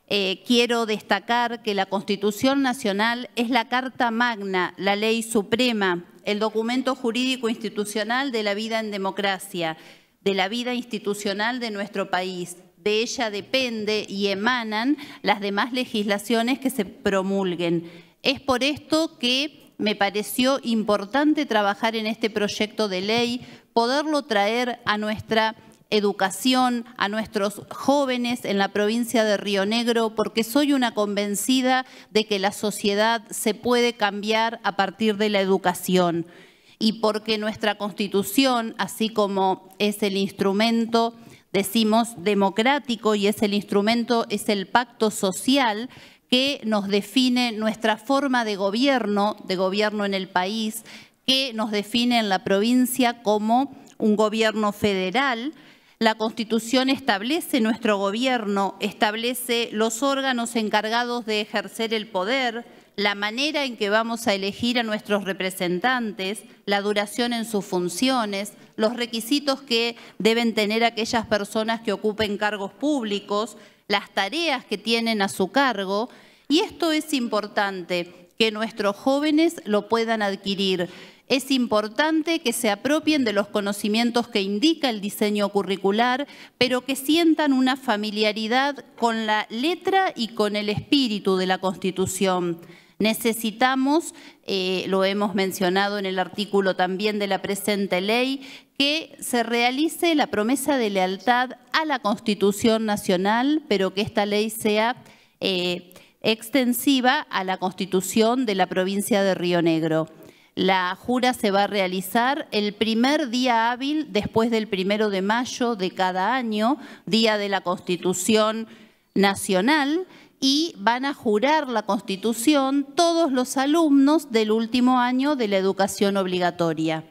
Eh, quiero destacar que la Constitución Nacional es la Carta Magna, la ley suprema, el documento jurídico institucional de la vida en democracia, de la vida institucional de nuestro país. De ella depende y emanan las demás legislaciones que se promulguen. Es por esto que me pareció importante trabajar en este proyecto de ley, poderlo traer a nuestra educación, a nuestros jóvenes en la provincia de Río Negro, porque soy una convencida de que la sociedad se puede cambiar a partir de la educación y porque nuestra Constitución, así como es el instrumento, decimos, democrático y es el instrumento, es el pacto social, que nos define nuestra forma de gobierno, de gobierno en el país, que nos define en la provincia como un gobierno federal la Constitución establece nuestro gobierno, establece los órganos encargados de ejercer el poder, la manera en que vamos a elegir a nuestros representantes, la duración en sus funciones, los requisitos que deben tener aquellas personas que ocupen cargos públicos, las tareas que tienen a su cargo. Y esto es importante, que nuestros jóvenes lo puedan adquirir. Es importante que se apropien de los conocimientos que indica el diseño curricular, pero que sientan una familiaridad con la letra y con el espíritu de la Constitución. Necesitamos, eh, lo hemos mencionado en el artículo también de la presente ley, que se realice la promesa de lealtad a la Constitución Nacional, pero que esta ley sea eh, extensiva a la Constitución de la provincia de Río Negro. La jura se va a realizar el primer día hábil después del primero de mayo de cada año, día de la Constitución Nacional, y van a jurar la Constitución todos los alumnos del último año de la educación obligatoria.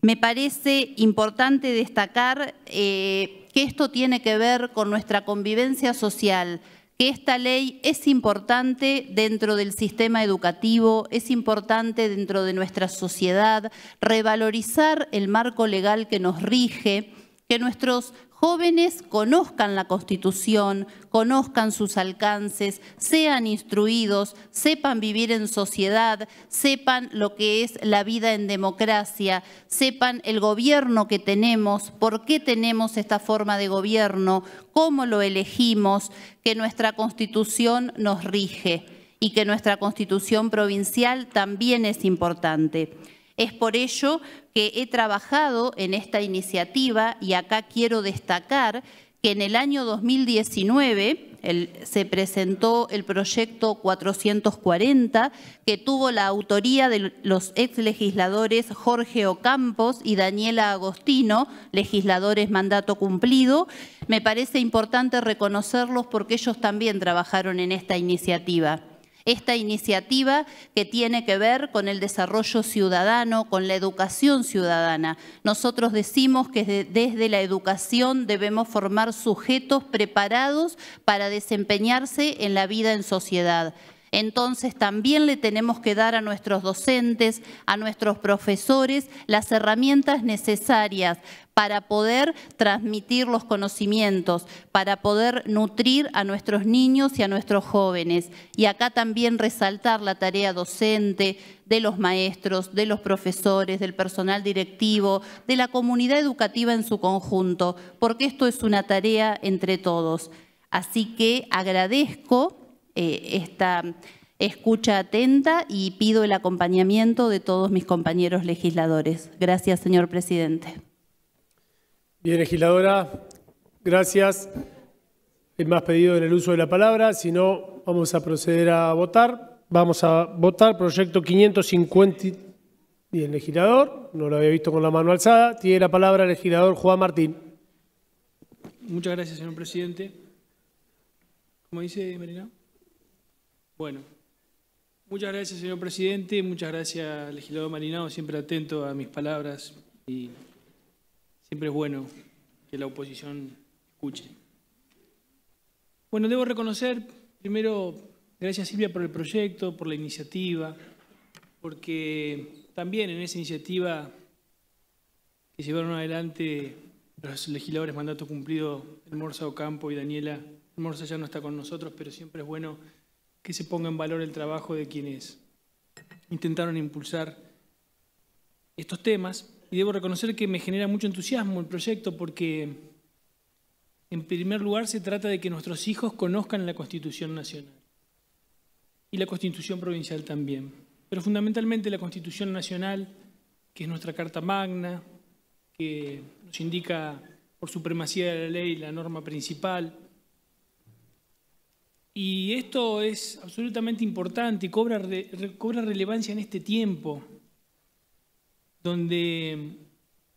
Me parece importante destacar eh, que esto tiene que ver con nuestra convivencia social, que esta ley es importante dentro del sistema educativo, es importante dentro de nuestra sociedad, revalorizar el marco legal que nos rige, que nuestros jóvenes conozcan la Constitución, conozcan sus alcances, sean instruidos, sepan vivir en sociedad, sepan lo que es la vida en democracia, sepan el gobierno que tenemos, por qué tenemos esta forma de gobierno, cómo lo elegimos, que nuestra Constitución nos rige y que nuestra Constitución provincial también es importante. Es por ello que he trabajado en esta iniciativa y acá quiero destacar que en el año 2019 se presentó el proyecto 440 que tuvo la autoría de los ex legisladores Jorge Ocampos y Daniela Agostino, legisladores mandato cumplido. Me parece importante reconocerlos porque ellos también trabajaron en esta iniciativa esta iniciativa que tiene que ver con el desarrollo ciudadano, con la educación ciudadana. Nosotros decimos que desde la educación debemos formar sujetos preparados para desempeñarse en la vida en sociedad entonces también le tenemos que dar a nuestros docentes, a nuestros profesores, las herramientas necesarias para poder transmitir los conocimientos, para poder nutrir a nuestros niños y a nuestros jóvenes. Y acá también resaltar la tarea docente, de los maestros, de los profesores, del personal directivo, de la comunidad educativa en su conjunto, porque esto es una tarea entre todos. Así que agradezco eh, esta escucha atenta y pido el acompañamiento de todos mis compañeros legisladores. Gracias, señor presidente. Bien, legisladora, gracias. es más pedido en el uso de la palabra, si no, vamos a proceder a votar. Vamos a votar proyecto 550. Y el legislador, no lo había visto con la mano alzada, tiene la palabra el legislador Juan Martín. Muchas gracias, señor presidente. Como dice Marina. Bueno, muchas gracias, señor presidente. Muchas gracias, legislador Marinado, siempre atento a mis palabras y siempre es bueno que la oposición escuche. Bueno, debo reconocer, primero, gracias Silvia por el proyecto, por la iniciativa, porque también en esa iniciativa que llevaron adelante los legisladores mandato cumplido, Morza Ocampo y Daniela, Morza ya no está con nosotros, pero siempre es bueno que se ponga en valor el trabajo de quienes intentaron impulsar estos temas. Y debo reconocer que me genera mucho entusiasmo el proyecto porque, en primer lugar, se trata de que nuestros hijos conozcan la Constitución Nacional y la Constitución Provincial también. Pero fundamentalmente la Constitución Nacional, que es nuestra Carta Magna, que nos indica por supremacía de la ley la norma principal, y esto es absolutamente importante, y cobra relevancia en este tiempo, donde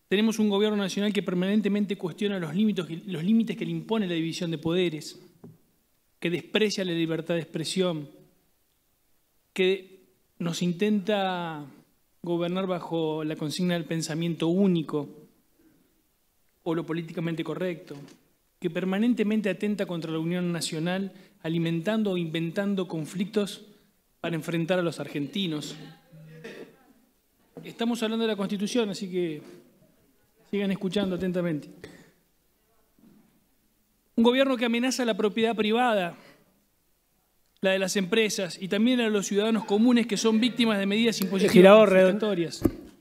tenemos un gobierno nacional que permanentemente cuestiona los límites, los límites que le impone la división de poderes, que desprecia la libertad de expresión, que nos intenta gobernar bajo la consigna del pensamiento único o lo políticamente correcto, que permanentemente atenta contra la unión nacional alimentando o inventando conflictos para enfrentar a los argentinos. Estamos hablando de la Constitución, así que sigan escuchando atentamente. Un gobierno que amenaza la propiedad privada, la de las empresas y también a los ciudadanos comunes que son víctimas de medidas impositivas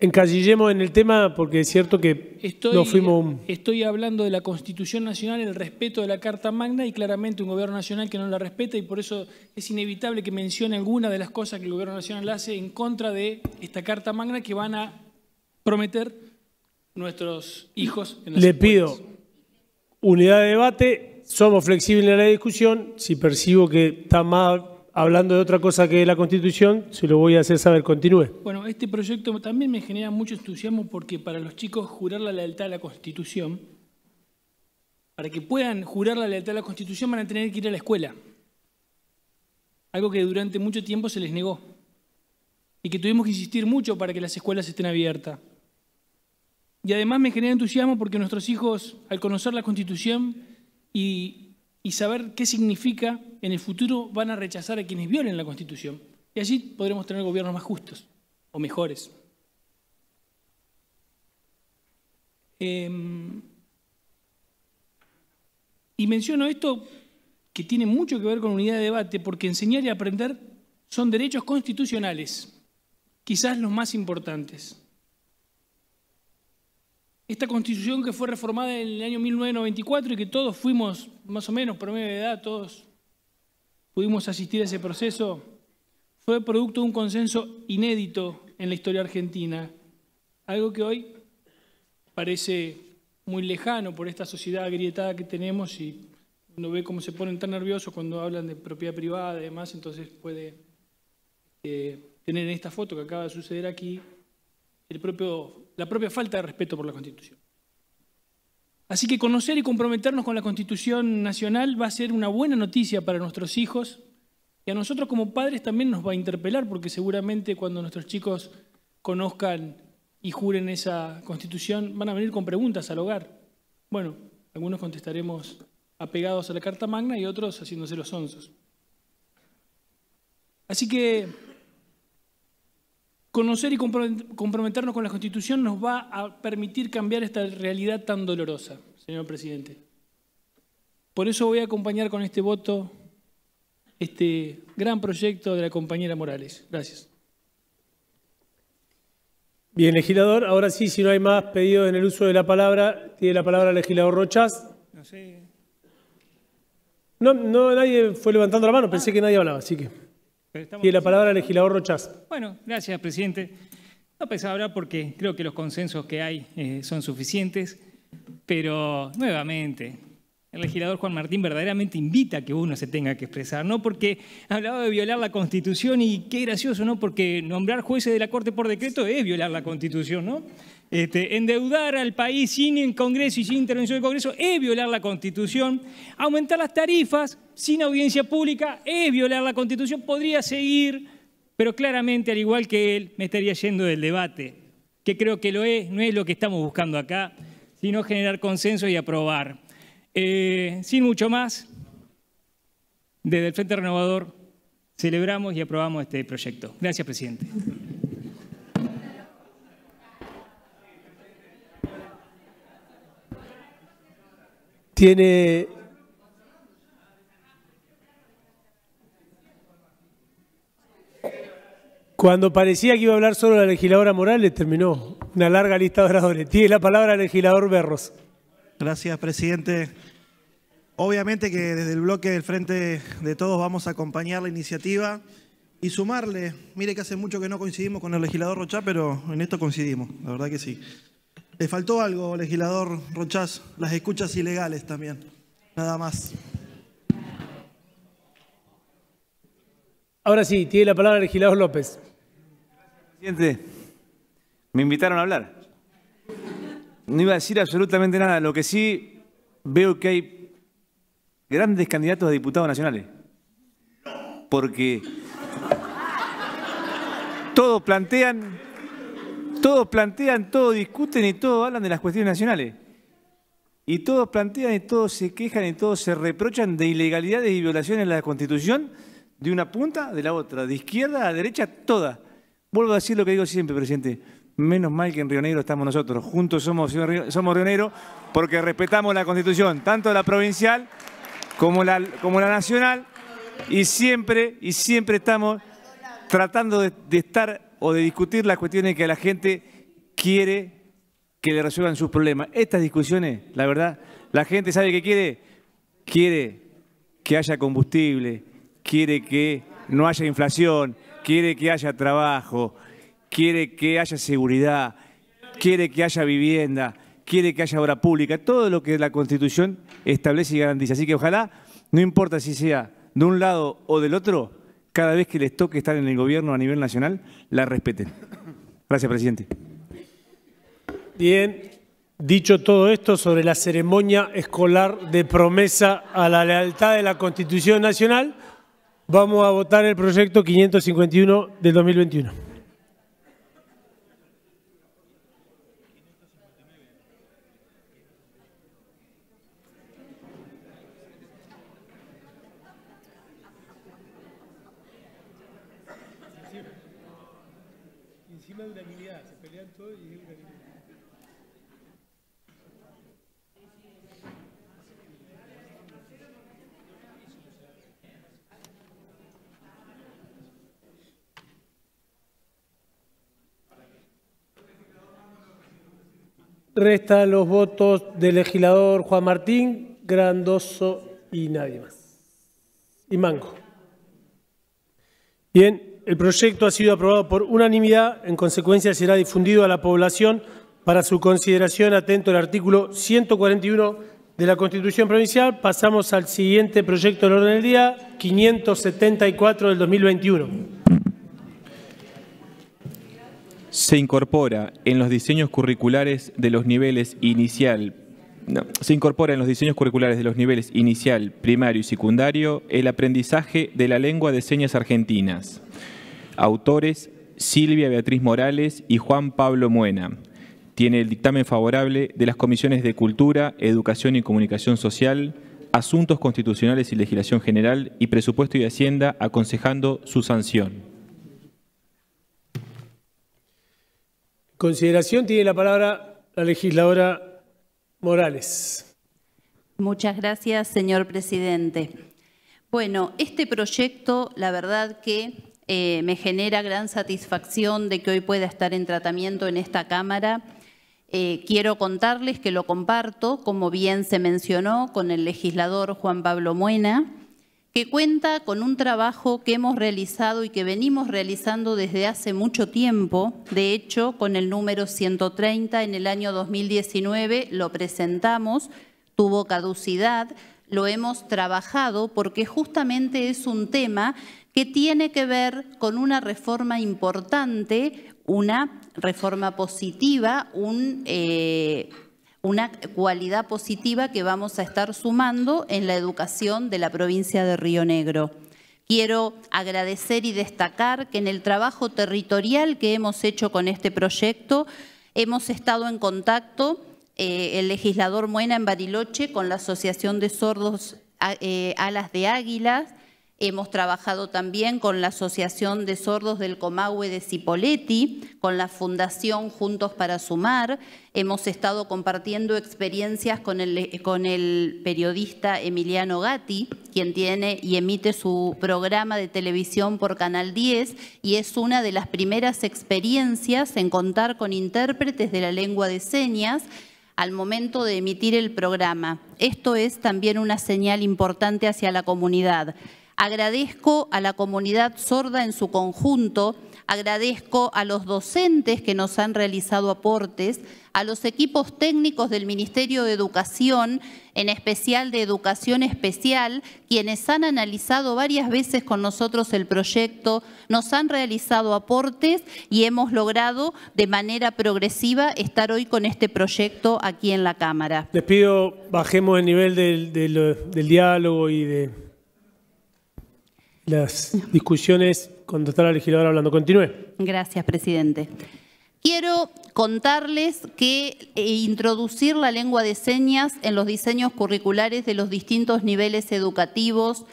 Encasillemos en el tema porque es cierto que estoy, no fuimos... Estoy hablando de la Constitución Nacional, el respeto de la Carta Magna y claramente un gobierno nacional que no la respeta y por eso es inevitable que mencione alguna de las cosas que el gobierno nacional hace en contra de esta Carta Magna que van a prometer nuestros hijos. En las Le pido unidad de debate, somos flexibles en la discusión, si percibo que está mal hablando de otra cosa que la Constitución, si lo voy a hacer saber, continúe. Bueno, este proyecto también me genera mucho entusiasmo porque para los chicos jurar la lealtad a la Constitución, para que puedan jurar la lealtad a la Constitución van a tener que ir a la escuela. Algo que durante mucho tiempo se les negó y que tuvimos que insistir mucho para que las escuelas estén abiertas. Y además me genera entusiasmo porque nuestros hijos, al conocer la Constitución y y saber qué significa en el futuro van a rechazar a quienes violen la Constitución. Y allí podremos tener gobiernos más justos o mejores. Em, y menciono esto que tiene mucho que ver con unidad de debate, porque enseñar y aprender son derechos constitucionales, quizás los más importantes esta constitución que fue reformada en el año 1994 y que todos fuimos, más o menos, promedio de edad, todos pudimos asistir a ese proceso, fue producto de un consenso inédito en la historia argentina, algo que hoy parece muy lejano por esta sociedad agrietada que tenemos y uno ve cómo se ponen tan nerviosos cuando hablan de propiedad privada y demás, entonces puede eh, tener en esta foto que acaba de suceder aquí el propio la propia falta de respeto por la Constitución. Así que conocer y comprometernos con la Constitución Nacional va a ser una buena noticia para nuestros hijos y a nosotros como padres también nos va a interpelar porque seguramente cuando nuestros chicos conozcan y juren esa Constitución van a venir con preguntas al hogar. Bueno, algunos contestaremos apegados a la Carta Magna y otros haciéndose los onzos. Así que Conocer y comprometernos con la Constitución nos va a permitir cambiar esta realidad tan dolorosa, señor presidente. Por eso voy a acompañar con este voto este gran proyecto de la compañera Morales. Gracias. Bien, legislador, ahora sí, si no hay más pedidos en el uso de la palabra, tiene la palabra el legislador Rochas. No, no, nadie fue levantando la mano, pensé que nadie hablaba, así que... Y la palabra legislador Rochas. Bueno, gracias, presidente. No pensaba hablar porque creo que los consensos que hay eh, son suficientes, pero nuevamente, el legislador Juan Martín verdaderamente invita a que uno se tenga que expresar, ¿no? Porque hablaba de violar la Constitución y qué gracioso, ¿no? Porque nombrar jueces de la Corte por decreto es violar la Constitución, ¿no? Este, endeudar al país sin el Congreso y sin intervención del Congreso es violar la Constitución, aumentar las tarifas sin audiencia pública es violar la Constitución, podría seguir, pero claramente, al igual que él, me estaría yendo del debate, que creo que lo es, no es lo que estamos buscando acá, sino generar consenso y aprobar. Eh, sin mucho más, desde el Frente Renovador celebramos y aprobamos este proyecto. Gracias, presidente. tiene Cuando parecía que iba a hablar solo la legisladora Morales, terminó una larga lista de oradores. Tiene la palabra el legislador Berros. Gracias, presidente. Obviamente que desde el bloque del Frente de Todos vamos a acompañar la iniciativa y sumarle. Mire que hace mucho que no coincidimos con el legislador Rocha, pero en esto coincidimos, la verdad que sí. Le faltó algo, legislador Rochas, las escuchas ilegales también. Nada más. Ahora sí, tiene la palabra el legislador López. Presidente, me invitaron a hablar. No iba a decir absolutamente nada. Lo que sí veo que hay grandes candidatos a diputados nacionales. Porque todos plantean todos plantean, todos discuten y todos hablan de las cuestiones nacionales. Y todos plantean y todos se quejan y todos se reprochan de ilegalidades y violaciones a la Constitución de una punta, de la otra, de izquierda a derecha, todas. Vuelvo a decir lo que digo siempre, presidente. Menos mal que en Río Negro estamos nosotros. Juntos somos, somos Río Negro porque respetamos la Constitución, tanto la provincial como la, nacional. Y siempre, y siempre estamos tratando de estar o de discutir las cuestiones que la gente quiere que le resuelvan sus problemas. Estas discusiones, la verdad, la gente sabe que quiere, quiere que haya combustible, quiere que no haya inflación, quiere que haya trabajo, quiere que haya seguridad, quiere que haya vivienda, quiere que haya obra pública, todo lo que la Constitución establece y garantiza. Así que ojalá, no importa si sea de un lado o del otro, cada vez que les toque estar en el gobierno a nivel nacional, la respeten. Gracias, presidente. Bien, dicho todo esto sobre la ceremonia escolar de promesa a la lealtad de la Constitución Nacional, vamos a votar el proyecto 551 del 2021. Resta los votos del legislador Juan Martín, Grandoso y nadie más. Y Mango. Bien, el proyecto ha sido aprobado por unanimidad. En consecuencia, será difundido a la población para su consideración atento al artículo 141 de la Constitución Provincial. Pasamos al siguiente proyecto del orden del día, 574 del 2021 se incorpora en los diseños curriculares de los niveles inicial, se incorpora en los diseños curriculares de los niveles inicial, primario y secundario el aprendizaje de la lengua de señas argentinas. Autores Silvia Beatriz Morales y Juan Pablo Muena. Tiene el dictamen favorable de las comisiones de Cultura, Educación y Comunicación Social, Asuntos Constitucionales y Legislación General y Presupuesto y Hacienda aconsejando su sanción. Consideración tiene la palabra la legisladora Morales. Muchas gracias, señor presidente. Bueno, este proyecto, la verdad que eh, me genera gran satisfacción de que hoy pueda estar en tratamiento en esta Cámara. Eh, quiero contarles que lo comparto, como bien se mencionó, con el legislador Juan Pablo Muena que cuenta con un trabajo que hemos realizado y que venimos realizando desde hace mucho tiempo. De hecho, con el número 130 en el año 2019 lo presentamos, tuvo caducidad, lo hemos trabajado porque justamente es un tema que tiene que ver con una reforma importante, una reforma positiva, un... Eh, una cualidad positiva que vamos a estar sumando en la educación de la provincia de Río Negro. Quiero agradecer y destacar que en el trabajo territorial que hemos hecho con este proyecto, hemos estado en contacto eh, el legislador Muena en Bariloche con la Asociación de Sordos eh, Alas de Águilas, Hemos trabajado también con la Asociación de Sordos del Comahue de Cipoletti, con la Fundación Juntos para Sumar. Hemos estado compartiendo experiencias con el, con el periodista Emiliano Gatti, quien tiene y emite su programa de televisión por Canal 10 y es una de las primeras experiencias en contar con intérpretes de la lengua de señas al momento de emitir el programa. Esto es también una señal importante hacia la comunidad. Agradezco a la comunidad sorda en su conjunto, agradezco a los docentes que nos han realizado aportes, a los equipos técnicos del Ministerio de Educación, en especial de Educación Especial, quienes han analizado varias veces con nosotros el proyecto, nos han realizado aportes y hemos logrado de manera progresiva estar hoy con este proyecto aquí en la Cámara. Les pido, bajemos el nivel del, diálogo y de las discusiones cuando está la legisladora hablando. Continúe. Gracias, presidente. Quiero contarles que eh, introducir la lengua de señas en los diseños curriculares de los distintos niveles educativos,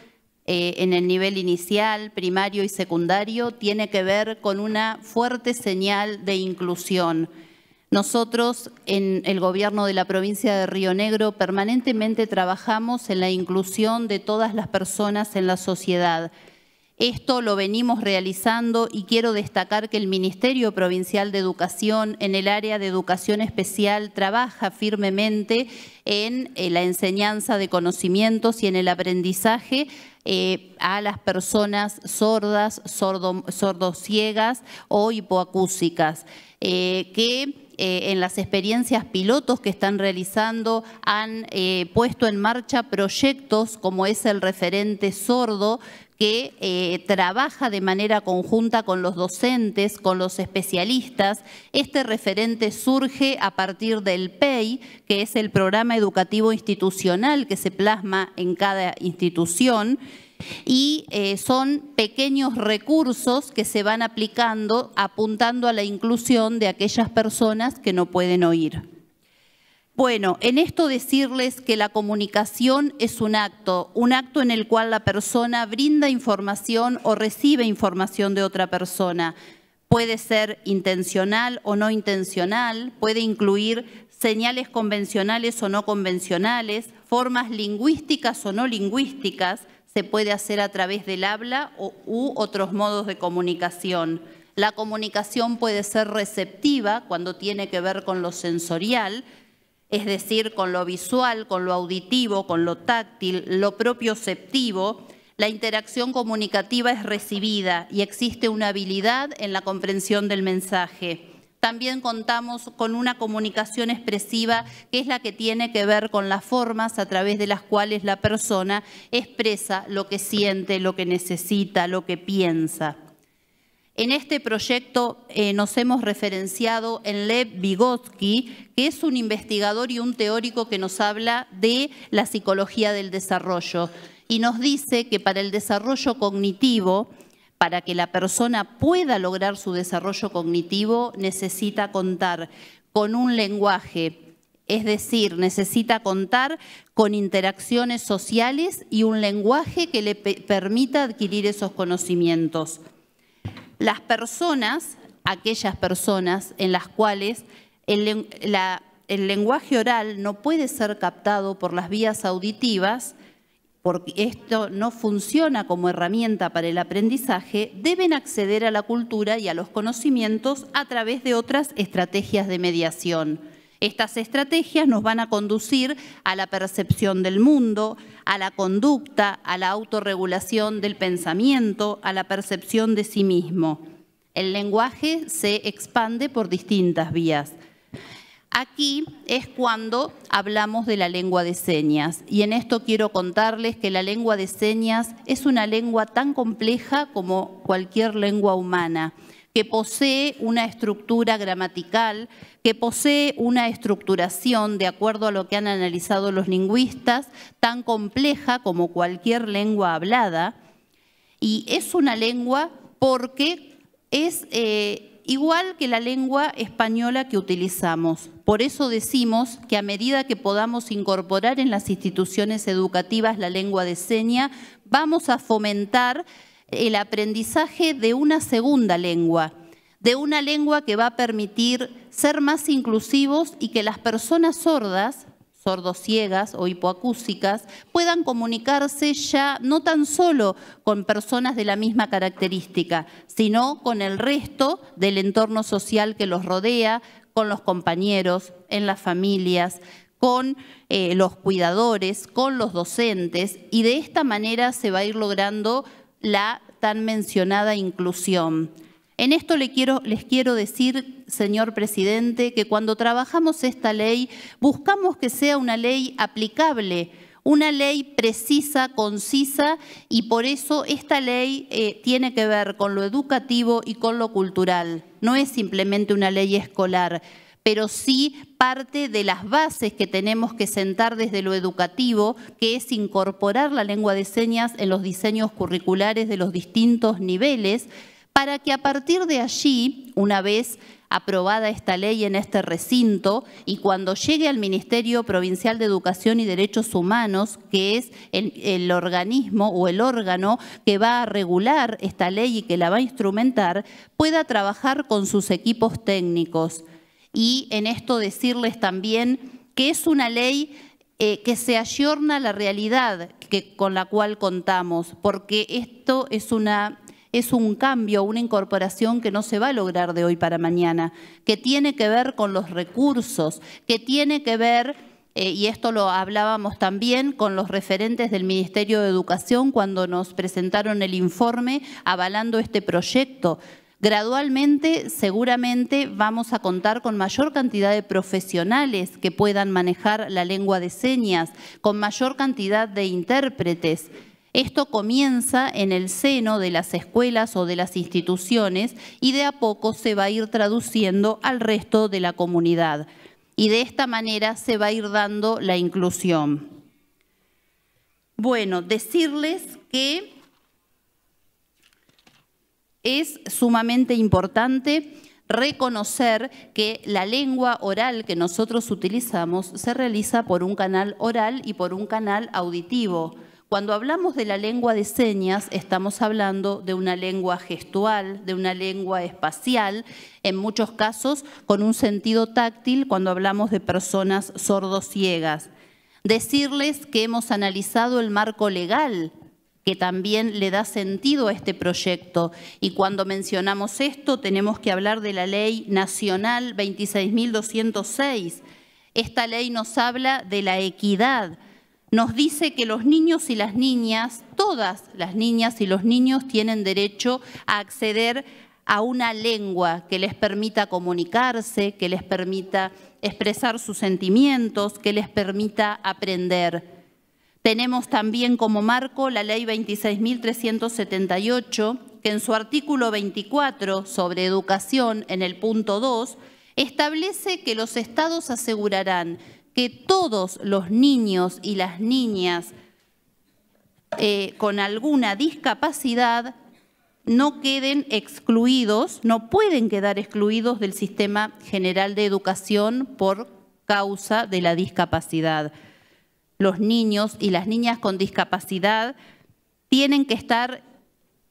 eh, en el nivel inicial, primario y secundario, tiene que ver con una fuerte señal de inclusión. Nosotros en el gobierno de la provincia de Río Negro permanentemente trabajamos en la inclusión de todas las personas en la sociedad. Esto lo venimos realizando y quiero destacar que el Ministerio Provincial de Educación en el área de educación especial trabaja firmemente en eh, la enseñanza de conocimientos y en el aprendizaje eh, a las personas sordas, sordociegas o hipoacúsicas, eh, que eh, en las experiencias pilotos que están realizando han eh, puesto en marcha proyectos como es el referente sordo que eh, trabaja de manera conjunta con los docentes, con los especialistas. Este referente surge a partir del PEI, que es el programa educativo institucional que se plasma en cada institución y eh, son pequeños recursos que se van aplicando apuntando a la inclusión de aquellas personas que no pueden oír. Bueno, en esto decirles que la comunicación es un acto, un acto en el cual la persona brinda información o recibe información de otra persona. Puede ser intencional o no intencional, puede incluir señales convencionales o no convencionales, formas lingüísticas o no lingüísticas, se puede hacer a través del habla u otros modos de comunicación. La comunicación puede ser receptiva cuando tiene que ver con lo sensorial, es decir, con lo visual, con lo auditivo, con lo táctil, lo propioceptivo. La interacción comunicativa es recibida y existe una habilidad en la comprensión del mensaje. También contamos con una comunicación expresiva que es la que tiene que ver con las formas a través de las cuales la persona expresa lo que siente, lo que necesita, lo que piensa. En este proyecto eh, nos hemos referenciado en Lev Vygotsky, que es un investigador y un teórico que nos habla de la psicología del desarrollo y nos dice que para el desarrollo cognitivo para que la persona pueda lograr su desarrollo cognitivo, necesita contar con un lenguaje, es decir, necesita contar con interacciones sociales y un lenguaje que le permita adquirir esos conocimientos. Las personas, aquellas personas en las cuales el, lenguaje oral no puede ser captado por las vías auditivas, porque esto no funciona como herramienta para el aprendizaje, deben acceder a la cultura y a los conocimientos a través de otras estrategias de mediación. Estas estrategias nos van a conducir a la percepción del mundo, a la conducta, a la autorregulación del pensamiento, a la percepción de sí mismo. El lenguaje se expande por distintas vías. Aquí es cuando hablamos de la lengua de señas y en esto quiero contarles que la lengua de señas es una lengua tan compleja como cualquier lengua humana que posee una estructura gramatical, que posee una estructuración, de acuerdo a lo que han analizado los lingüistas, tan compleja como cualquier lengua hablada, y es una lengua porque es eh, igual que la lengua española que utilizamos. Por eso decimos que a medida que podamos incorporar en las instituciones educativas la lengua de seña, vamos a fomentar el aprendizaje de una segunda lengua, de una lengua que va a permitir ser más inclusivos y que las personas sordas ciegas o hipoacúsicas puedan comunicarse ya no tan solo con personas de la misma característica, sino con el resto del entorno social que los rodea, con los compañeros, en las familias, con eh, los cuidadores, con los docentes, y de esta manera se va a ir logrando la tan mencionada inclusión. En esto les quiero, decir, señor presidente, que cuando trabajamos esta ley buscamos que sea una ley aplicable, una ley precisa, concisa, y por eso esta ley eh, tiene que ver con lo educativo y con lo cultural. No es simplemente una ley escolar pero sí parte de las bases que tenemos que sentar desde lo educativo, que es incorporar la lengua de señas en los diseños curriculares de los distintos niveles, para que a partir de allí, una vez aprobada esta ley en este recinto y cuando llegue al Ministerio Provincial de Educación y Derechos Humanos, que es el, organismo o el órgano que va a regular esta ley y que la va a instrumentar, pueda trabajar con sus equipos técnicos. Y en esto decirles también que es una ley eh, que se ayorna a la realidad que, con la cual contamos, porque esto es una es un cambio, una incorporación que no se va a lograr de hoy para mañana, que tiene que ver con los recursos, que tiene que ver, eh, y esto lo hablábamos también con los referentes del Ministerio de Educación cuando nos presentaron el informe avalando este proyecto. Gradualmente, seguramente, vamos a contar con mayor cantidad de profesionales que puedan manejar la lengua de señas, con mayor cantidad de intérpretes. Esto comienza en el seno de las escuelas o de las instituciones y de a poco se va a ir traduciendo al resto de la comunidad. Y de esta manera se va a ir dando la inclusión. Bueno, decirles que es sumamente importante reconocer que la lengua oral que nosotros utilizamos se realiza por un canal oral y por un canal auditivo. Cuando hablamos de la lengua de señas, estamos hablando de una lengua gestual, de una lengua espacial, en muchos casos con un sentido táctil cuando hablamos de personas sordociegas. Decirles que hemos analizado el marco legal que también le da sentido a este proyecto. Y cuando mencionamos esto, tenemos que hablar de la Ley Nacional 26.206. Esta ley nos habla de la equidad, nos dice que los niños y las niñas, todas las niñas y los niños tienen derecho a acceder a una lengua que les permita comunicarse, que les permita expresar sus sentimientos, que les permita aprender. Tenemos también como marco la Ley 26.378, que en su artículo 24 sobre educación, en el punto 2, establece que los estados asegurarán que todos los niños y las niñas eh, con alguna discapacidad no queden excluidos, no pueden quedar excluidos del sistema general de educación por causa de la discapacidad. Los niños y las niñas con discapacidad tienen que estar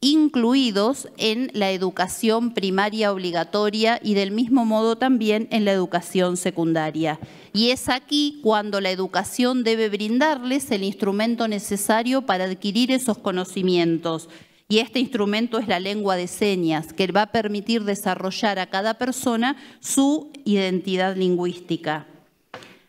incluidos en la educación primaria obligatoria y del mismo modo también en la educación secundaria. Y es aquí cuando la educación debe brindarles el instrumento necesario para adquirir esos conocimientos. Y este instrumento es la lengua de señas, que va a permitir desarrollar a cada persona su identidad lingüística.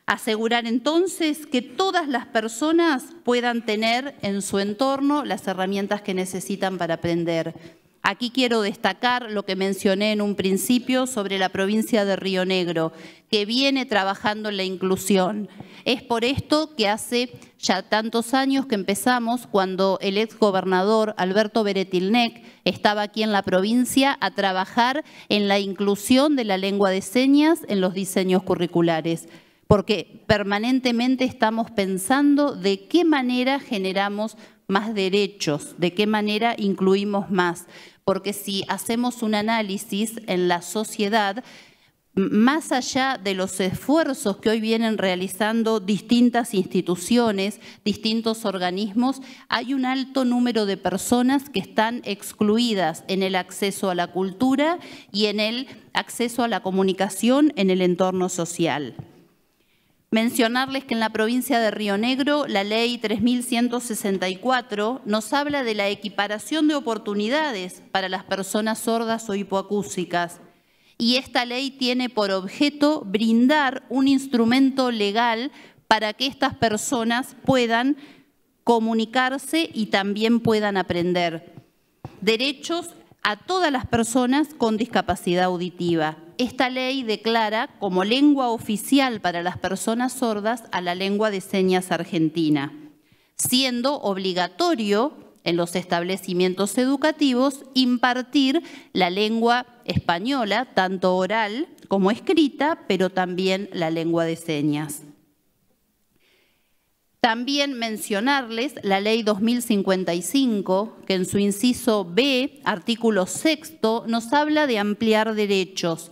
Asegurar entonces que todas las personas puedan tener en su entorno las herramientas que necesitan para aprender. Aquí quiero destacar lo que mencioné en un principio sobre la provincia de Río Negro, que viene trabajando en la inclusión. Es por esto que hace ya tantos años que empezamos, cuando el exgobernador Alberto Beretilnec estaba aquí en la provincia, a trabajar en la inclusión de la lengua de señas en los diseños curriculares porque permanentemente estamos pensando de qué manera generamos más derechos, de qué manera incluimos más, porque si hacemos un análisis en la sociedad, más allá de los esfuerzos que hoy vienen realizando distintas instituciones, distintos organismos, hay un alto número de personas que están excluidas en el acceso a la cultura y en el acceso a la comunicación en el entorno social mencionarles que en la provincia de Río Negro la ley 3164 nos habla de la equiparación de oportunidades para las personas sordas o hipoacúsicas. Y esta ley tiene por objeto brindar un instrumento legal para que estas personas puedan comunicarse y también puedan aprender. Derechos a todas las personas con discapacidad auditiva esta ley declara como lengua oficial para las personas sordas a la lengua de señas argentina, siendo obligatorio en los establecimientos educativos impartir la lengua española, tanto oral como escrita, pero también la lengua de señas. También mencionarles la Ley 2055, que en su inciso B, artículo sexto, nos habla de ampliar derechos,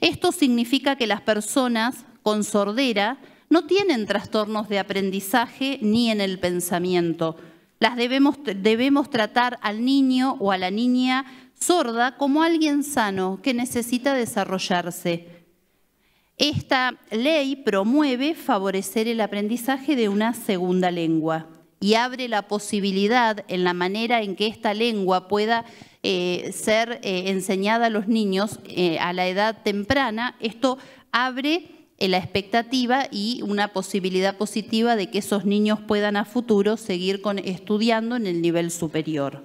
esto significa que las personas con sordera no tienen trastornos de aprendizaje ni en el pensamiento. Las debemos, debemos tratar al niño o a la niña sorda como alguien sano que necesita desarrollarse. Esta ley promueve favorecer el aprendizaje de una segunda lengua y abre la posibilidad en la manera en que esta lengua pueda eh, ser eh, enseñada a los niños eh, a la edad temprana, esto abre la expectativa y una posibilidad positiva de que esos niños puedan a futuro seguir estudiando en el nivel superior.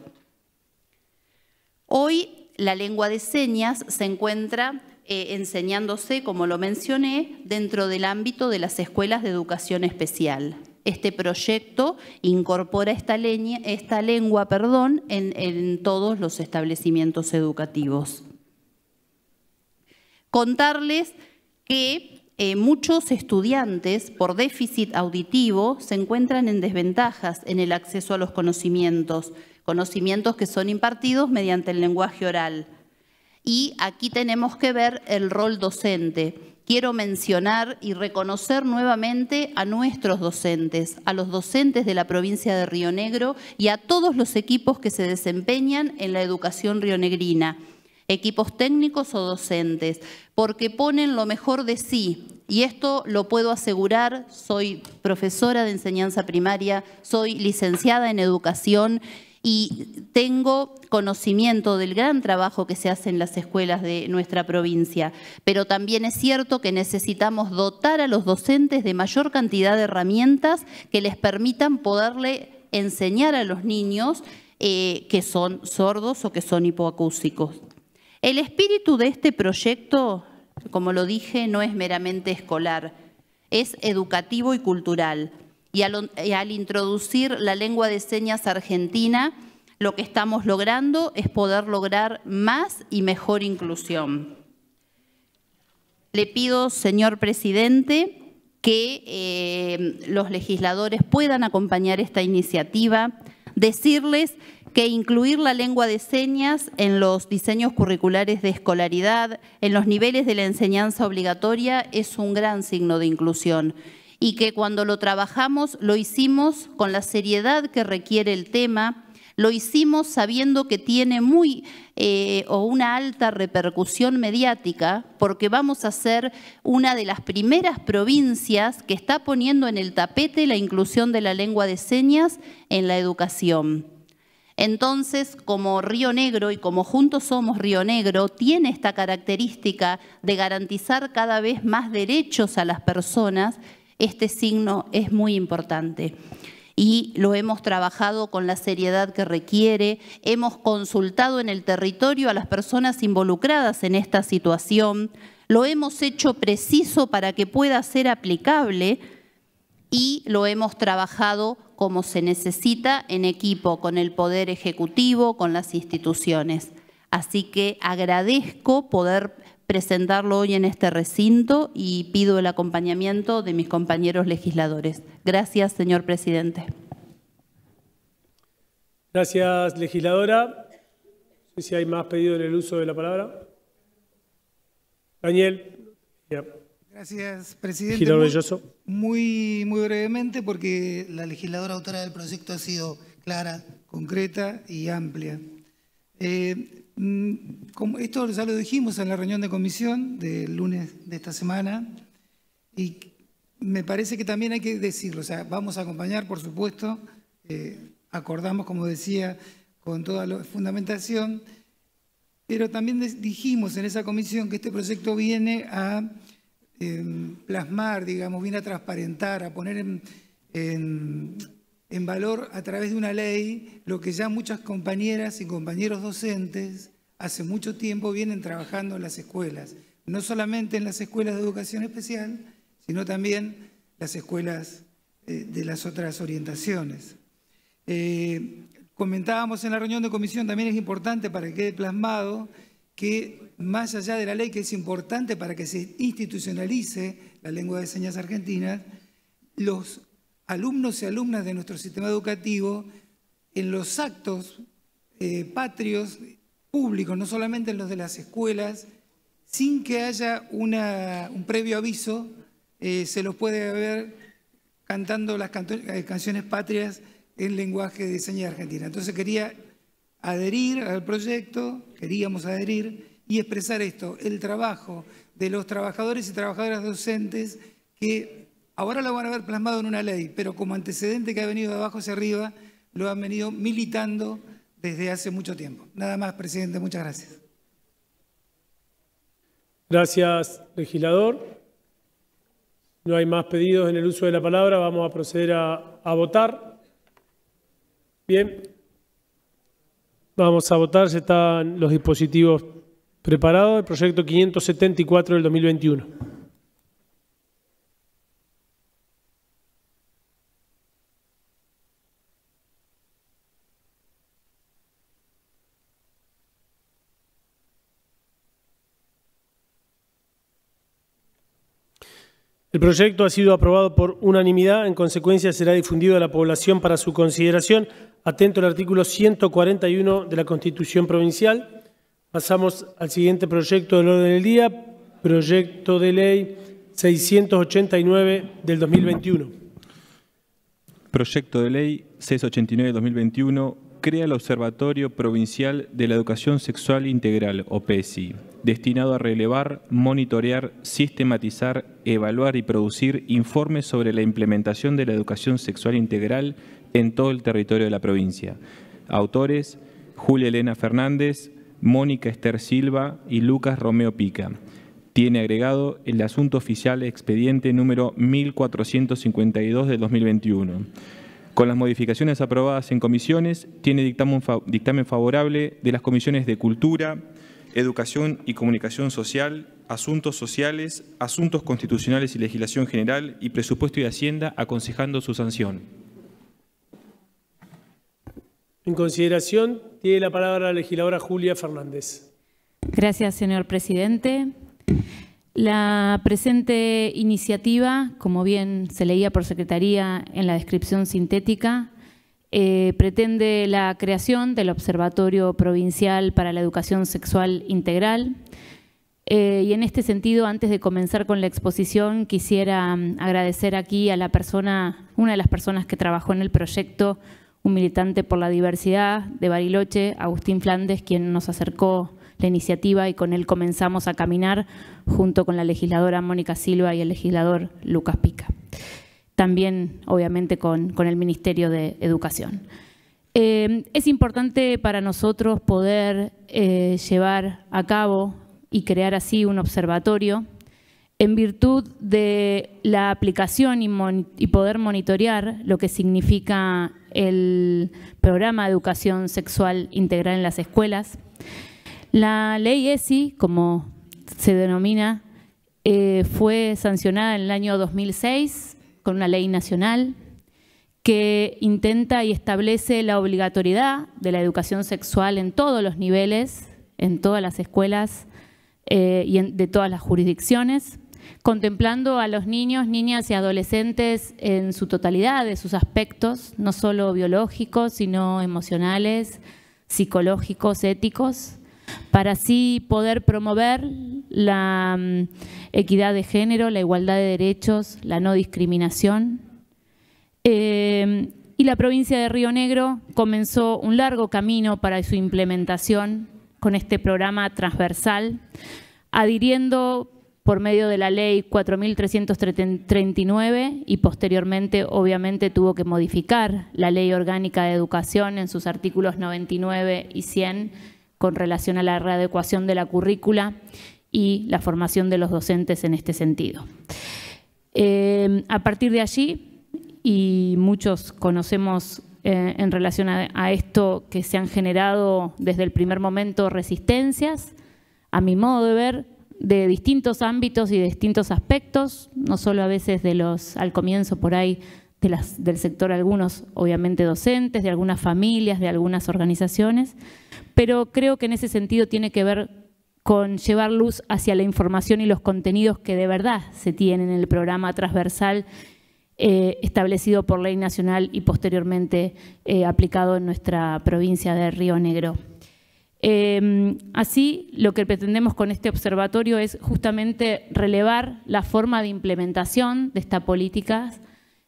Hoy la lengua de señas se encuentra enseñándose, como lo mencioné, dentro del ámbito de las escuelas de educación especial este proyecto incorpora esta, lengua perdón, en, todos los establecimientos educativos. Contarles que eh, muchos estudiantes por déficit auditivo se encuentran en desventajas en el acceso a los conocimientos, conocimientos que son impartidos mediante el lenguaje oral. Y aquí tenemos que ver el rol docente quiero mencionar y reconocer nuevamente a nuestros docentes, a los docentes de la provincia de Río Negro y a todos los equipos que se desempeñan en la educación rionegrina, equipos técnicos o docentes, porque ponen lo mejor de sí. Y esto lo puedo asegurar, soy profesora de enseñanza primaria, soy licenciada en educación y tengo conocimiento del gran trabajo que se hace en las escuelas de nuestra provincia, pero también es cierto que necesitamos dotar a los docentes de mayor cantidad de herramientas que les permitan poderle enseñar a los niños eh, que son sordos o que son hipoacúsicos. El espíritu de este proyecto, como lo dije, no es meramente escolar, es educativo y cultural y al, introducir la lengua de señas argentina, lo que estamos logrando es poder lograr más y mejor inclusión. Le pido, señor presidente, que eh, los legisladores puedan acompañar esta iniciativa, decirles que incluir la lengua de señas en los diseños curriculares de escolaridad, en los niveles de la enseñanza obligatoria, es un gran signo de inclusión y que cuando lo trabajamos lo hicimos con la seriedad que requiere el tema, lo hicimos sabiendo que tiene muy eh, o una alta repercusión mediática, porque vamos a ser una de las primeras provincias que está poniendo en el tapete la inclusión de la lengua de señas en la educación. Entonces, como Río Negro y como Juntos Somos Río Negro, tiene esta característica de garantizar cada vez más derechos a las personas este signo es muy importante y lo hemos trabajado con la seriedad que requiere, hemos consultado en el territorio a las personas involucradas en esta situación, lo hemos hecho preciso para que pueda ser aplicable y lo hemos trabajado como se necesita en equipo con el Poder Ejecutivo, con las instituciones. Así que agradezco poder presentarlo hoy en este recinto y pido el acompañamiento de mis compañeros legisladores. Gracias, señor presidente. Gracias, legisladora. No sé si hay más pedido en el uso de la palabra. Daniel. Gracias, presidente. Muy, muy, muy brevemente, porque la legisladora autora del proyecto ha sido clara, concreta y amplia. Eh, Mm, esto ya lo dijimos en la reunión de comisión del lunes de esta semana y me parece que también hay que decirlo, o sea, vamos a acompañar, por supuesto, eh, acordamos, como decía, con toda la fundamentación, pero también dijimos en esa comisión que este proyecto viene a em, plasmar, digamos, viene a transparentar, a poner en en valor a través de una ley lo que ya muchas compañeras y compañeros docentes hace mucho tiempo vienen trabajando en las escuelas, no solamente en las escuelas de educación especial, sino también las escuelas eh, de las otras orientaciones. Eh, comentábamos en la reunión de comisión, también es importante para que quede plasmado que más allá de la ley, que es importante para que se institucionalice la lengua de señas argentina, los alumnos y alumnas de nuestro sistema educativo en los actos eh, patrios públicos, no solamente en los de las escuelas, sin que haya un previo aviso, eh, se los puede ver cantando las eh, canciones patrias en lenguaje de señas argentina. Entonces quería adherir al proyecto, queríamos adherir y expresar esto, el trabajo de los trabajadores y trabajadoras docentes que Ahora lo van a ver plasmado en una ley, pero como antecedente que ha venido de abajo hacia arriba, lo han venido militando desde hace mucho tiempo. Nada más, presidente, muchas gracias. Gracias, legislador. No hay más pedidos en el uso de la palabra. Vamos a proceder a, votar. Bien. Vamos a votar. ya están los dispositivos preparados. El proyecto 574 del 2021. El proyecto ha sido aprobado por unanimidad, en consecuencia será difundido a la población para su consideración, atento al artículo 141 de la Constitución Provincial. Pasamos al siguiente proyecto del orden del día, proyecto de ley 689 del 2021. Proyecto de ley 689 del 2021 crea el Observatorio Provincial de la Educación Sexual Integral, OPESI destinado a relevar, monitorear, sistematizar, evaluar y producir informes sobre la implementación de la educación sexual integral en todo el territorio de la provincia. Autores, Julia Elena Fernández, Mónica Esther Silva y Lucas Romeo Pica. Tiene agregado el asunto oficial expediente número 1452 de 2021. Con las modificaciones aprobadas en comisiones, tiene dictamen, favorable de las comisiones de Cultura, educación y comunicación social, asuntos sociales, asuntos constitucionales y legislación general y presupuesto y hacienda, aconsejando su sanción. En consideración, tiene la palabra la legisladora Julia Fernández. Gracias, señor presidente. La presente iniciativa, como bien se leía por secretaría en la descripción sintética, eh, pretende la creación del Observatorio Provincial para la Educación Sexual Integral. Eh, y en este sentido, antes de comenzar con la exposición, quisiera mm, agradecer aquí a la persona, una de las personas que trabajó en el proyecto, un militante por la diversidad de Bariloche, Agustín Flandes, quien nos acercó la iniciativa y con él comenzamos a caminar junto con la legisladora Mónica Silva y el legislador Lucas Pica también obviamente con, el Ministerio de Educación. Eh, es importante para nosotros poder eh, llevar a cabo y crear así un observatorio en virtud de la aplicación y, poder monitorear lo que significa el programa de educación sexual integral en las escuelas. La ley ESI, como se denomina, eh, fue sancionada en el año 2006 con una ley nacional que intenta y establece la obligatoriedad de la educación sexual en todos los niveles, en todas las escuelas eh, y en, de todas las jurisdicciones, contemplando a los niños, niñas y adolescentes en su totalidad de sus aspectos, no solo biológicos, sino emocionales, psicológicos, éticos, para así poder promover la mm, equidad de género, la igualdad de derechos, la no discriminación. Eh, y la provincia de Río Negro comenzó un largo camino para su implementación con este programa transversal, adhiriendo por medio de la ley 4.339 y posteriormente obviamente tuvo que modificar la ley orgánica de educación en sus artículos 99 y 100 con relación a la readecuación de la currícula y la formación de los docentes en este sentido. Eh, a partir de allí, y muchos conocemos eh, en relación a, esto que se han generado desde el primer momento resistencias, a mi modo de ver, de distintos ámbitos y de distintos aspectos, no solo a veces de los, al comienzo por ahí, de las, del sector algunos, obviamente docentes, de algunas familias, de algunas organizaciones, pero creo que en ese sentido tiene que ver con llevar luz hacia la información y los contenidos que de verdad se tienen en el programa transversal eh, establecido por ley nacional y posteriormente eh, aplicado en nuestra provincia de Río Negro. Em, así, lo que pretendemos con este observatorio es justamente relevar la forma de implementación de esta política,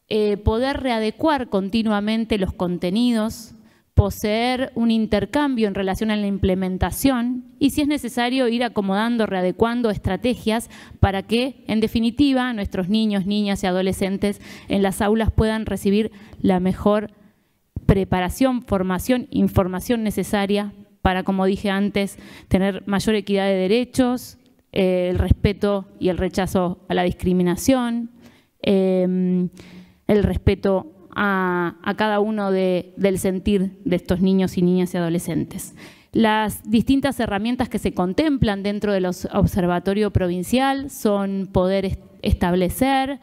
eh, poder readecuar continuamente los contenidos, poseer un intercambio en relación a la implementación y si es necesario ir acomodando, readecuando estrategias para que, en definitiva, nuestros niños, niñas y adolescentes en las aulas puedan recibir la mejor preparación, formación, información necesaria para, como dije antes, tener mayor equidad de derechos, eh, el respeto y el rechazo a la discriminación, eh, el respeto a, cada uno del sentir de estos niños y niñas y adolescentes. Las distintas herramientas que se contemplan dentro del Observatorio Provincial son poder establecer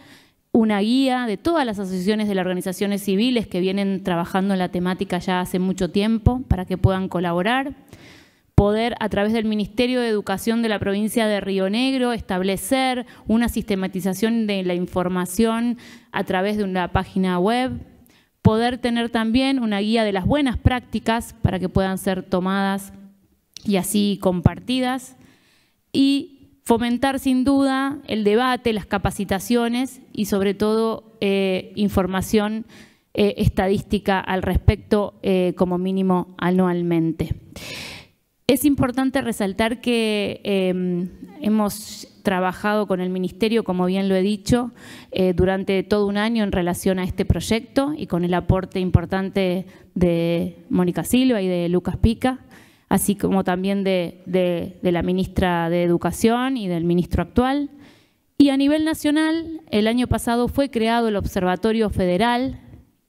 una guía de todas las asociaciones de las organizaciones civiles que vienen trabajando en la temática ya hace mucho tiempo para que puedan colaborar poder a través del Ministerio de Educación de la provincia de Río Negro establecer una sistematización de la información a través de una página web, poder tener también una guía de las buenas prácticas para que puedan ser tomadas y así compartidas y fomentar sin duda el debate, las capacitaciones y sobre todo eh, información eh, estadística al respecto eh, como mínimo anualmente. Es importante resaltar que em, hemos trabajado con el Ministerio, como bien lo he dicho, eh, durante todo un año en relación a este proyecto y con el aporte importante de Mónica Silva y de Lucas Pica, así como también de, de la ministra de Educación y del ministro actual. Y a nivel nacional, el año pasado fue creado el Observatorio Federal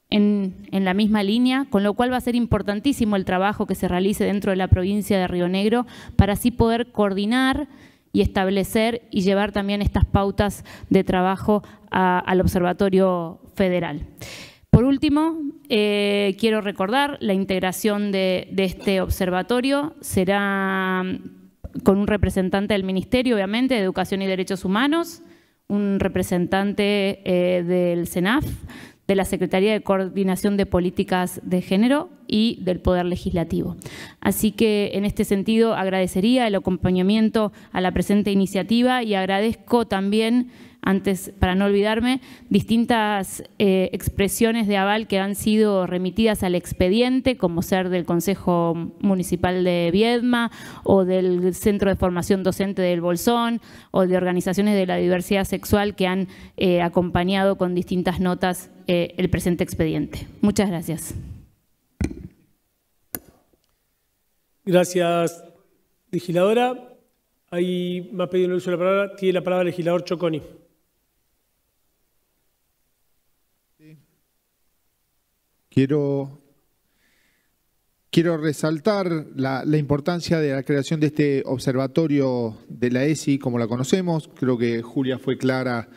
en, la misma línea, con lo cual va a ser importantísimo el trabajo que se realice dentro de la provincia de Río Negro para así poder coordinar y establecer y llevar también estas pautas de trabajo al Observatorio Federal. Por último, eh, quiero recordar la integración de, este observatorio será mm, con un representante del Ministerio, obviamente, de Educación y Derechos Humanos, un representante eh, del CENAF, de la Secretaría de Coordinación de Políticas de Género y del Poder Legislativo. Así que en este sentido agradecería el acompañamiento a la presente iniciativa y agradezco también antes, para no olvidarme, distintas eh, expresiones de aval que han sido remitidas al expediente, como ser del Consejo Municipal de Viedma o del Centro de Formación Docente del Bolsón o de organizaciones de la diversidad sexual que han eh, acompañado con distintas notas eh, el presente expediente. Muchas gracias. Gracias, legisladora. Ahí me ha pedido el uso de la palabra. Tiene la palabra el legislador Choconi. Quiero, quiero resaltar la, importancia de la creación de este observatorio de la ESI como la conocemos. Creo que Julia fue clara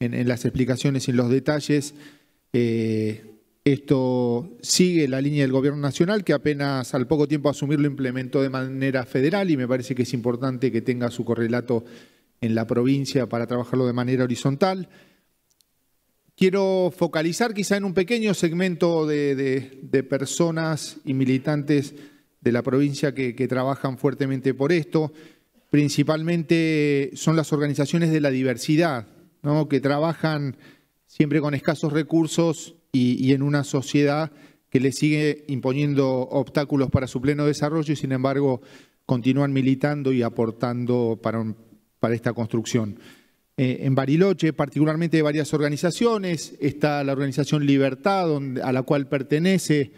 en, las explicaciones y en los detalles. Eh, esto sigue la línea del Gobierno Nacional, que apenas al poco tiempo asumirlo implementó de manera federal y me parece que es importante que tenga su correlato en la provincia para trabajarlo de manera horizontal. Quiero focalizar quizá en un pequeño segmento de, personas y militantes de la provincia que, trabajan fuertemente por esto. Principalmente son las organizaciones de la diversidad, que trabajan siempre con escasos recursos y, en una sociedad que les sigue imponiendo obstáculos para su pleno desarrollo y sin embargo continúan militando y aportando para esta construcción. Eh, en Bariloche, particularmente de varias organizaciones. Está la organización Libertad, a la cual pertenece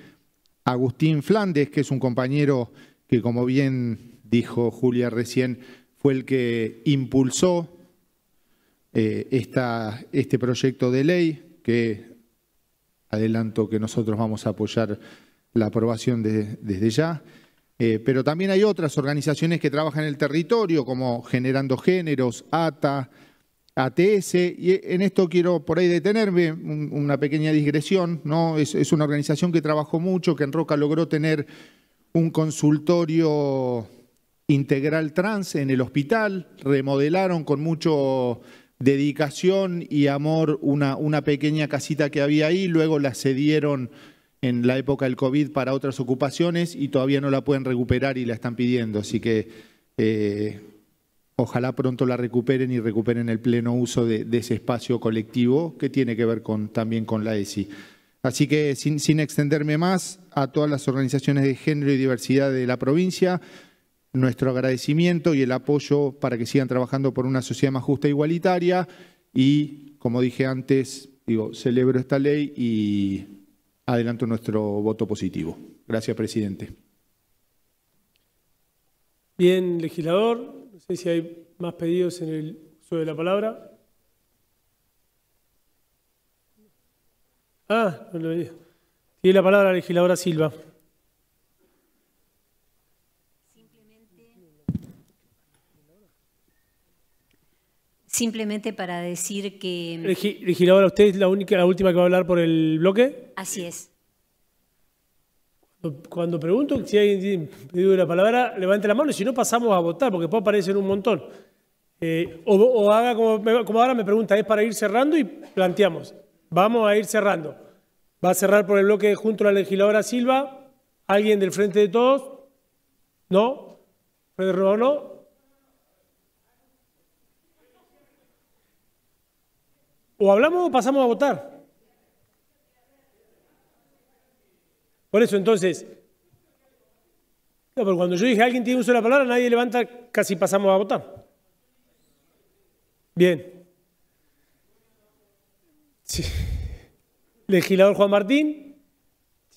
Agustín Flandes, que es un compañero que, como bien dijo Julia recién, fue el que impulsó eh, esta, este proyecto de ley, que adelanto que nosotros vamos a apoyar la aprobación desde ya. Eh, pero también hay otras organizaciones que trabajan en el territorio, como Generando Géneros, ATA, ATS, y en esto quiero por ahí detenerme, una pequeña digresión, ¿no? Es, una organización que trabajó mucho, que en Roca logró tener un consultorio integral trans en el hospital, remodelaron con mucho dedicación y amor una, una pequeña casita que había ahí, luego la cedieron en la época del COVID para otras ocupaciones y todavía no la pueden recuperar y la están pidiendo, así que... Eh, Ojalá pronto la recuperen y recuperen el pleno uso de, ese espacio colectivo que tiene que ver con, también con la ESI. Así que sin, extenderme más, a todas las organizaciones de género y diversidad de la provincia, nuestro agradecimiento y el apoyo para que sigan trabajando por una sociedad más justa e igualitaria. Y, como dije antes, digo, celebro esta ley y adelanto nuestro voto positivo. Gracias, presidente. Bien, legislador sé si hay más pedidos en el uso de la palabra. Ah, no lo veía. Tiene la palabra la legisladora Silva. Simplemente para decir que... Mm, legisladora, ¿usted es la, única, la última que va a hablar por el bloque? Así es. Cuando pregunto si alguien tiene pedido la palabra, levante la mano y si no pasamos a votar, porque puede aparecer un montón. Eh, o, haga como, ahora me pregunta, es para ir cerrando y planteamos. Vamos a ir cerrando. Va a cerrar por el bloque junto a la legisladora Silva. ¿Alguien del frente de todos? ¿No? ¿Frente de no? ¿O hablamos o pasamos a votar? Por eso entonces, cuando yo dije alguien tiene uso de la palabra, nadie levanta, casi pasamos a votar. Bien. Legislador Juan Martín,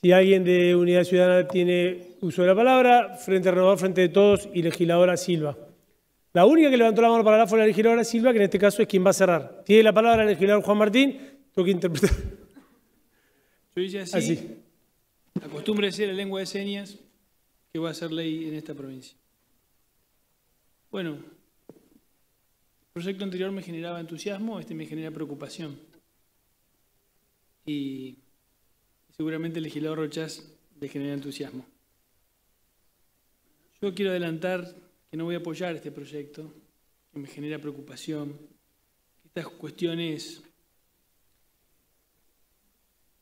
si alguien de Unidad Ciudadana tiene uso de la palabra, Frente Renovador, Frente de Todos y legisladora Silva. La única que levantó la mano para la fue la legisladora Silva, que en este caso es quien va a cerrar. Tiene la palabra el legislador Juan Martín, tengo que interpretar. así de ser la lengua de señas que va a ser ley en esta provincia. Bueno, el proyecto anterior me generaba entusiasmo, este me genera preocupación. Y seguramente el legislador Rochas le genera entusiasmo. Yo quiero adelantar que no voy a apoyar este proyecto, que me genera preocupación. Estas cuestiones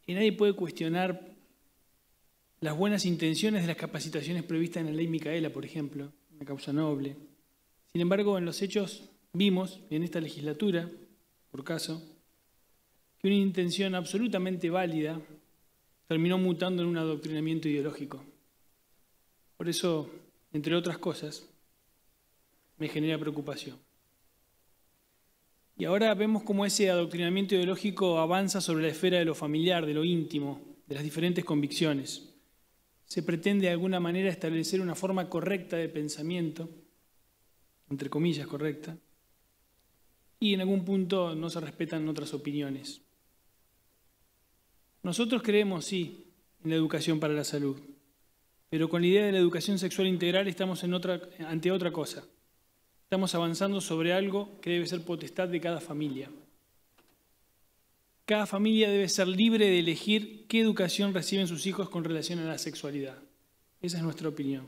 que nadie puede cuestionar las buenas intenciones de las capacitaciones previstas en la ley Micaela, por ejemplo, una causa noble. Sin embargo, en los hechos vimos, en esta legislatura, por caso, que una intención absolutamente válida terminó mutando en un adoctrinamiento ideológico. Por eso, entre otras cosas, me genera preocupación. Y ahora vemos cómo ese adoctrinamiento ideológico avanza sobre la esfera de lo familiar, de lo íntimo, de las diferentes convicciones se pretende de alguna manera establecer una forma correcta de pensamiento, entre comillas correcta, y en algún punto no se respetan otras opiniones. Nosotros creemos, sí, en la educación para la salud, pero con la idea de la educación sexual integral estamos en otra, ante otra cosa. Estamos avanzando sobre algo que debe ser potestad de cada familia. Cada familia debe ser libre de elegir qué educación reciben sus hijos con relación a la sexualidad. Esa es nuestra opinión.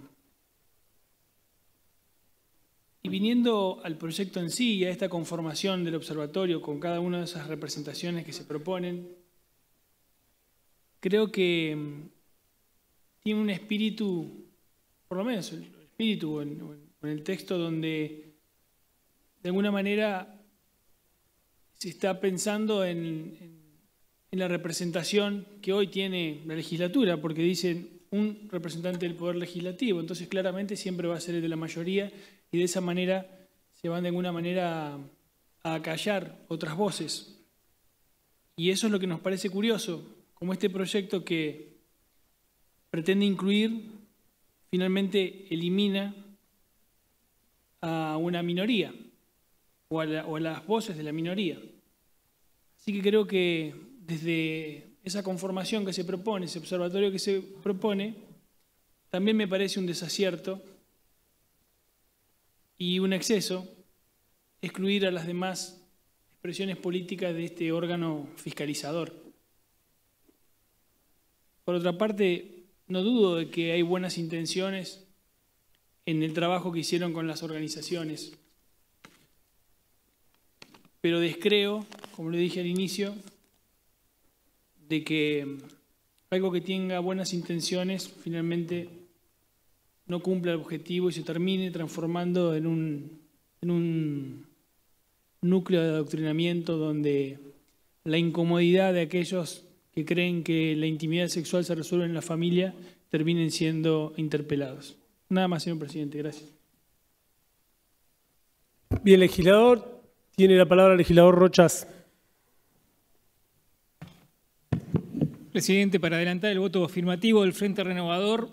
Y viniendo al proyecto en sí y a esta conformación del observatorio con cada una de esas representaciones que se proponen, creo que mm, tiene un espíritu, por lo menos el espíritu en, en el texto donde de alguna manera se está pensando en, la representación que hoy tiene la legislatura, porque dicen un representante del Poder Legislativo, entonces claramente siempre va a ser el de la mayoría y de esa manera se van de alguna manera a callar otras voces. Y eso es lo que nos parece curioso, como este proyecto que pretende incluir, finalmente elimina a una minoría o a las voces de la minoría. Así que creo que desde esa conformación que se propone, ese observatorio que se propone, también me parece un desacierto y un exceso excluir a las demás expresiones políticas de este órgano fiscalizador. Por otra parte, no dudo de que hay buenas intenciones en el trabajo que hicieron con las organizaciones pero descreo, como le dije al inicio, de que mm, algo que tenga buenas intenciones finalmente no cumpla el objetivo y se termine transformando en un, en un núcleo de adoctrinamiento donde la incomodidad de aquellos que creen que la intimidad sexual se resuelve en la familia terminen siendo interpelados. Nada más, señor presidente. Gracias. Bien, legislador, tiene la palabra el legislador Rochas. Presidente, para adelantar el voto afirmativo del Frente Renovador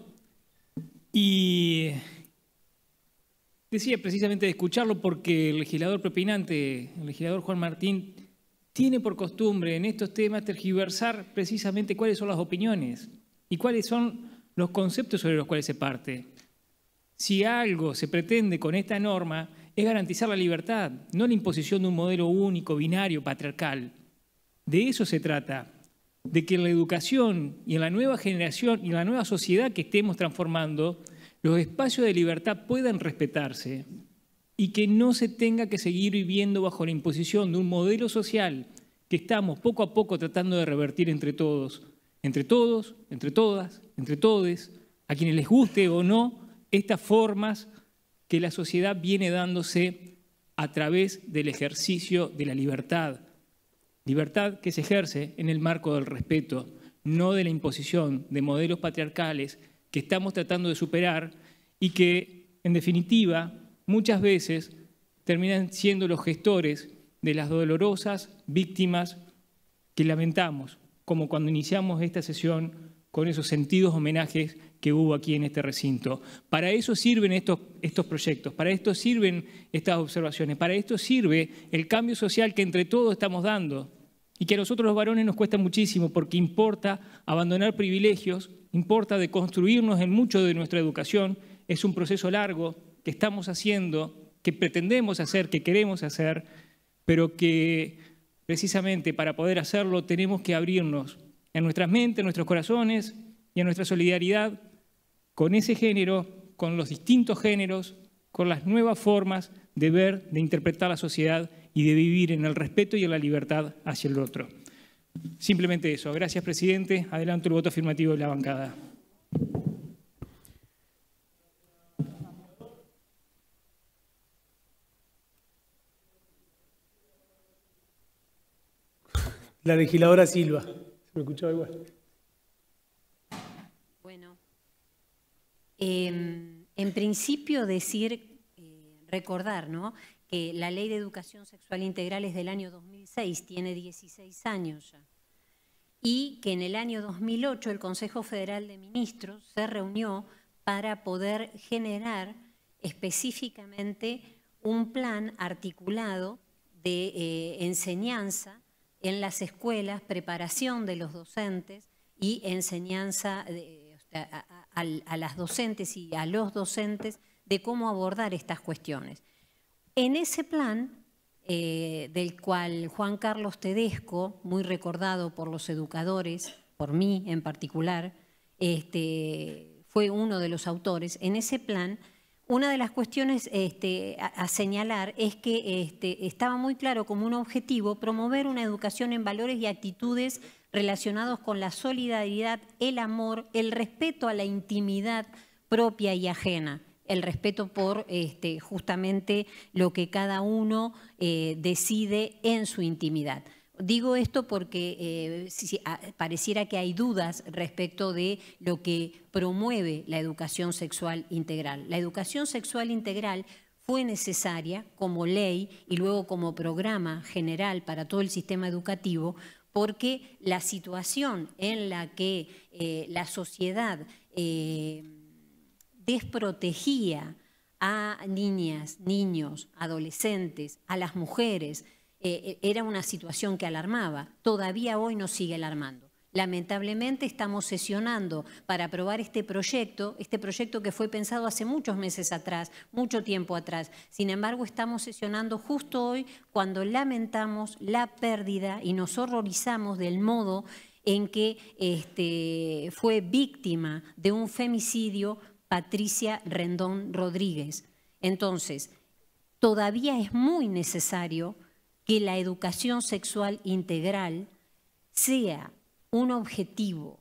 y decía precisamente de escucharlo porque el legislador propinante, el legislador Juan Martín, tiene por costumbre en estos temas tergiversar precisamente cuáles son las opiniones y cuáles son los conceptos sobre los cuales se parte. Si algo se pretende con esta norma es garantizar la libertad, no la imposición de un modelo único, binario, patriarcal. De eso se trata, de que en la educación y en la nueva generación y en la nueva sociedad que estemos transformando, los espacios de libertad puedan respetarse y que no se tenga que seguir viviendo bajo la imposición de un modelo social que estamos poco a poco tratando de revertir entre todos, entre todos, entre todas, entre todes, a quienes les guste o no estas formas que la sociedad viene dándose a través del ejercicio de la libertad. Libertad que se ejerce en el marco del respeto, no de la imposición de modelos patriarcales que estamos tratando de superar y que, en definitiva, muchas veces terminan siendo los gestores de las dolorosas víctimas que lamentamos, como cuando iniciamos esta sesión con esos sentidos homenajes que hubo aquí en este recinto. Para eso sirven estos, estos proyectos, para esto sirven estas observaciones, para esto sirve el cambio social que entre todos estamos dando y que a nosotros los varones nos cuesta muchísimo porque importa abandonar privilegios, importa construirnos en mucho de nuestra educación, es un proceso largo que estamos haciendo, que pretendemos hacer, que queremos hacer, pero que precisamente para poder hacerlo tenemos que abrirnos a nuestras mentes, a nuestros corazones y a nuestra solidaridad con ese género, con los distintos géneros, con las nuevas formas de ver, de interpretar la sociedad y de vivir en el respeto y en la libertad hacia el otro. Simplemente eso. Gracias, presidente. Adelanto el voto afirmativo de la bancada. La legisladora Silva. Se me escuchaba igual. Em, en principio decir, eh, recordar, ¿no? que la Ley de Educación Sexual Integral es del año 2006, tiene 16 años ya, y que en el año 2008 el Consejo Federal de Ministros se reunió para poder generar específicamente un plan articulado de eh, enseñanza en las escuelas, preparación de los docentes y enseñanza de, a, las docentes y a los docentes de cómo abordar estas cuestiones. En ese plan, eh, del cual Juan Carlos Tedesco, muy recordado por los educadores, por mí en particular, este, fue uno de los autores, en ese plan una de las cuestiones este, a, señalar es que este, estaba muy claro como un objetivo promover una educación en valores y actitudes relacionados con la solidaridad, el amor, el respeto a la intimidad propia y ajena, el respeto por este, justamente lo que cada uno eh, decide en su intimidad. Digo esto porque eh, ah, pareciera que hay dudas respecto de lo que promueve la educación sexual integral. La educación sexual integral fue necesaria como ley y luego como programa general para todo el sistema educativo porque la situación en la que eh, la sociedad eh, desprotegía a niñas, niños, adolescentes, a las mujeres, eh, eh, era una situación que alarmaba, todavía hoy nos sigue alarmando. Lamentablemente estamos sesionando para aprobar este proyecto, este proyecto que fue pensado hace muchos meses atrás, mucho tiempo atrás. Sin embargo, estamos sesionando justo hoy cuando lamentamos la pérdida y nos horrorizamos del modo en que este, fue víctima de un femicidio Patricia Rendón Rodríguez. Entonces, todavía es muy necesario que la educación sexual integral sea un objetivo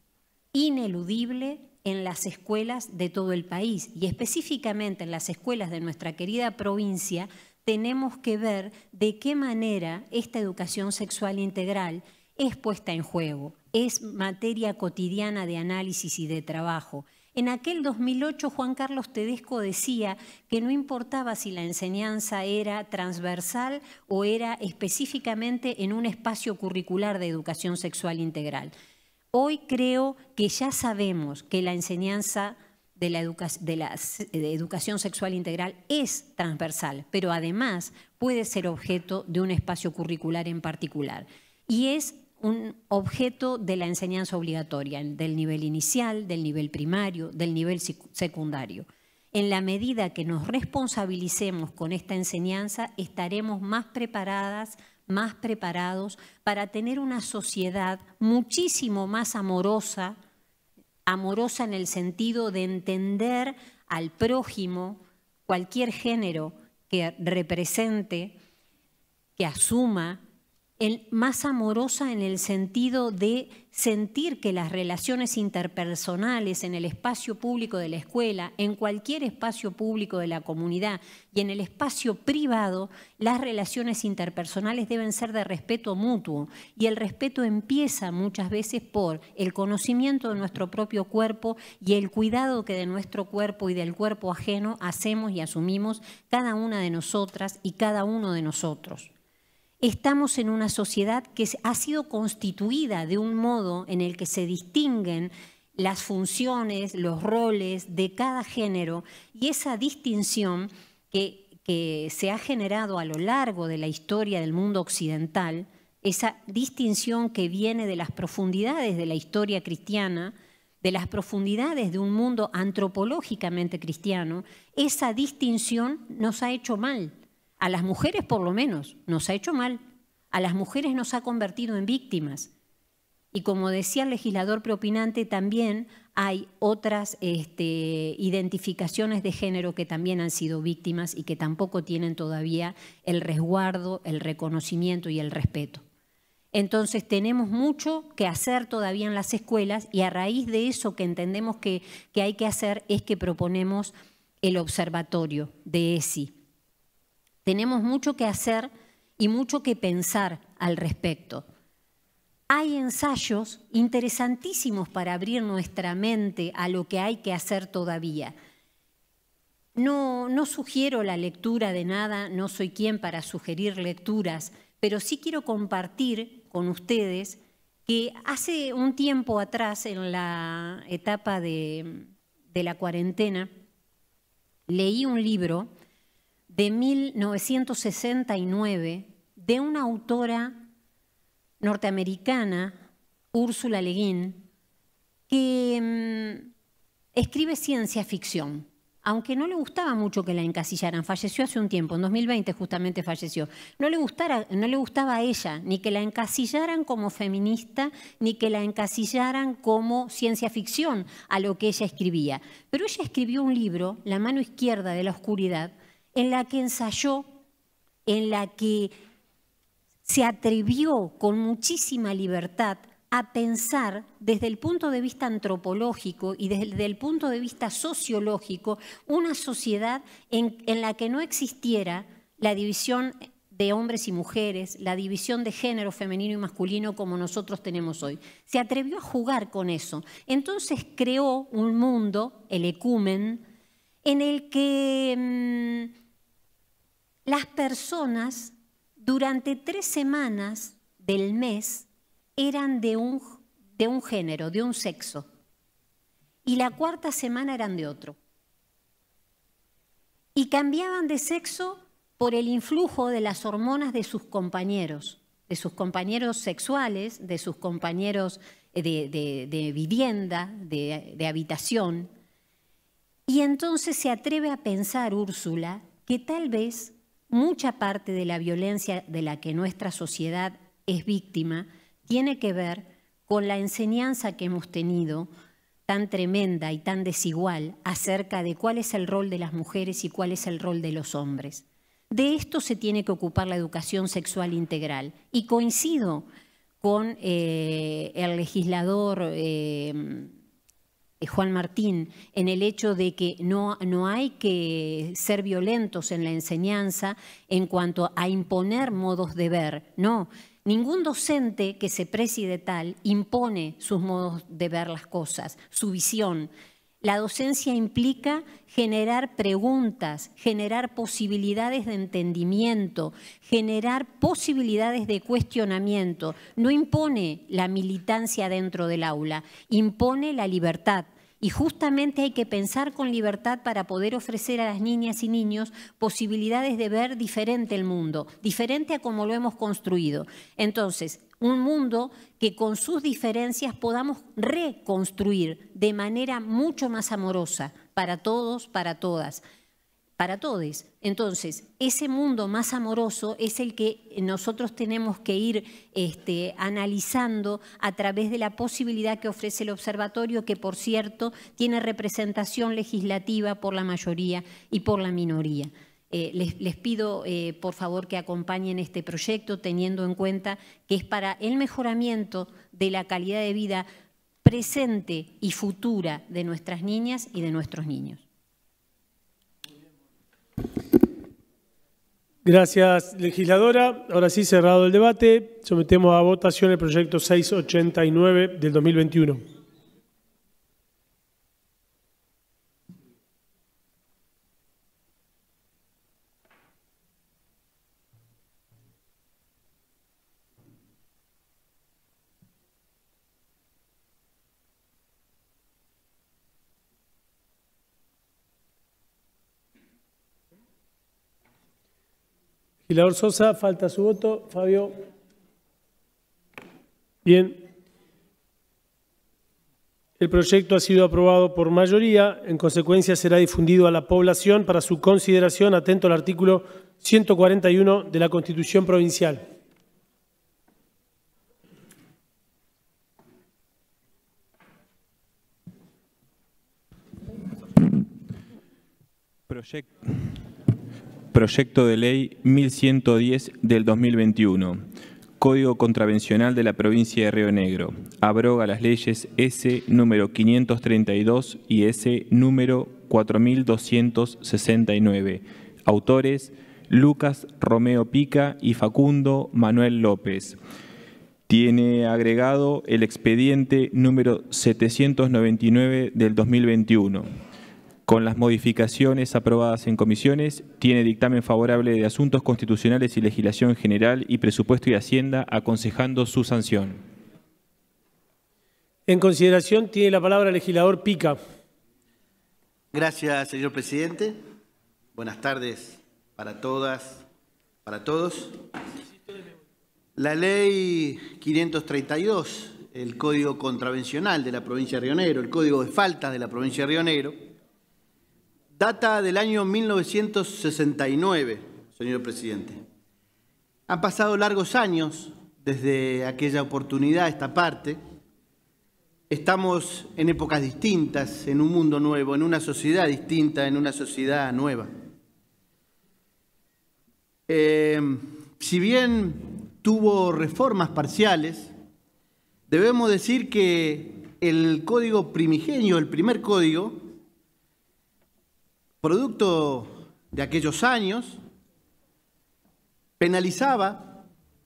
ineludible en las escuelas de todo el país y específicamente en las escuelas de nuestra querida provincia, tenemos que ver de qué manera esta educación sexual integral es puesta en juego, es materia cotidiana de análisis y de trabajo. En aquel 2008 Juan Carlos Tedesco decía que no importaba si la enseñanza era transversal o era específicamente en un espacio curricular de educación sexual integral. Hoy creo que ya sabemos que la enseñanza de la, educación sexual integral es transversal, pero además puede ser objeto de un espacio curricular en particular. Y es un objeto de la enseñanza obligatoria, del nivel inicial, del nivel primario, del nivel secundario. En la medida que nos responsabilicemos con esta enseñanza, estaremos más preparadas, más preparados para tener una sociedad muchísimo más amorosa, amorosa en el sentido de entender al prójimo, cualquier género que represente, que asuma más amorosa en el sentido de sentir que las relaciones interpersonales en el espacio público de la escuela, en cualquier espacio público de la comunidad y en el espacio privado, las relaciones interpersonales deben ser de respeto mutuo. Y el respeto empieza muchas veces por el conocimiento de nuestro propio cuerpo y el cuidado que de nuestro cuerpo y del cuerpo ajeno hacemos y asumimos cada una de nosotras y cada uno de nosotros. Estamos en una sociedad que ha sido constituida de un modo en el que se distinguen las funciones, los roles de cada género y esa distinción que, se ha generado a lo largo de la historia del mundo occidental, esa distinción que viene de las profundidades de la historia cristiana, de las profundidades de un mundo antropológicamente cristiano, esa distinción nos ha hecho mal a las mujeres por lo menos nos ha hecho mal. A las mujeres nos ha convertido en víctimas. Y como decía el legislador preopinante, también hay otras este, identificaciones de género que también han sido víctimas y que tampoco tienen todavía el resguardo, el reconocimiento y el respeto. Entonces tenemos mucho que hacer todavía en las escuelas y a raíz de eso que entendemos que, que hay que hacer es que proponemos el observatorio de ESI, tenemos mucho que hacer y mucho que pensar al respecto. Hay ensayos interesantísimos para abrir nuestra mente a lo que hay que hacer todavía. No, no sugiero la lectura de nada, no soy quien para sugerir lecturas, pero sí quiero compartir con ustedes que hace un tiempo atrás, en la etapa de, de la cuarentena, leí un libro de 1969 de una autora norteamericana, Úrsula Leguín, que mm, escribe ciencia ficción, aunque no le gustaba mucho que la encasillaran, falleció hace un tiempo, en 2020 justamente falleció, no le gustaba a ella ni que la encasillaran como feminista, ni que la encasillaran como ciencia ficción a lo que ella escribía. Pero ella escribió un libro, La mano izquierda de la oscuridad, en la que ensayó, en la que se atrevió con muchísima libertad a pensar desde el punto de vista antropológico y desde el punto de vista sociológico una sociedad en, la que no existiera la división de hombres y mujeres, la división de género femenino y masculino como nosotros tenemos hoy. Se atrevió a jugar con eso. Entonces creó un mundo, el ecumen, en el que... Mm, las personas durante tres semanas del mes eran de un, de un género, de un sexo, y la cuarta semana eran de otro. Y cambiaban de sexo por el influjo de las hormonas de sus compañeros, de sus compañeros sexuales, de sus compañeros eh, de, vivienda, de, de habitación. Y entonces se atreve a pensar Úrsula que tal vez mucha parte de la violencia de la que nuestra sociedad es víctima tiene que ver con la enseñanza que hemos tenido tan tremenda y tan desigual acerca de cuál es el rol de las mujeres y cuál es el rol de los hombres. De esto se tiene que ocupar la educación sexual integral. Y coincido con eh, el legislador eh, eh, Juan Martín en el hecho de que no, no, hay que ser violentos en la enseñanza en cuanto a imponer modos de ver. No, ningún docente que se preside tal impone sus modos de ver las cosas, su visión. La docencia implica generar preguntas, generar posibilidades de entendimiento, generar posibilidades de cuestionamiento. No impone la militancia dentro del aula, impone la libertad. Y justamente hay que pensar con libertad para poder ofrecer a las niñas y niños posibilidades de ver diferente el mundo, diferente a como lo hemos construido. Entonces, un mundo que con sus diferencias podamos reconstruir de manera mucho más amorosa para todos, para todas para todos. Entonces, ese mundo más amoroso es el que nosotros tenemos que ir este, analizando a través de la posibilidad que ofrece el observatorio, que por cierto tiene representación legislativa por la mayoría y por la minoría. Eh, les, pido, eh, por favor, que acompañen este proyecto teniendo en cuenta que es para el mejoramiento de la calidad de vida presente y futura de nuestras niñas y de nuestros niños. Gracias, legisladora. Ahora sí, cerrado el debate, sometemos a votación el proyecto 689 del 2021. Pilar Sosa, falta su voto. Fabio. Bien. El proyecto ha sido aprobado por mayoría. En consecuencia, será difundido a la población para su consideración, atento al artículo 141 de la Constitución Provincial. Proyecto proyecto de ley 1110 del 2021, Código Contravencional de la Provincia de Río Negro. Abroga las leyes S número 532 y S número 4269. Autores Lucas Romeo Pica y Facundo Manuel López. Tiene agregado el expediente número 799 del 2021 con las modificaciones aprobadas en comisiones, tiene dictamen favorable de Asuntos Constitucionales y Legislación General y Presupuesto y Hacienda, aconsejando su sanción. En consideración tiene la palabra el legislador Pica. Gracias, señor presidente. Buenas tardes para todas, para todos. La ley 532, el Código Contravencional de la provincia de Rionero, el Código de Faltas de la provincia de Negro data del año 1969, señor presidente. Han pasado largos años desde aquella oportunidad esta parte. Estamos en épocas distintas, en un mundo nuevo, en una sociedad distinta, en una sociedad nueva. Eh, si bien tuvo reformas parciales, debemos decir que el código primigenio, el primer código, producto de aquellos años, penalizaba,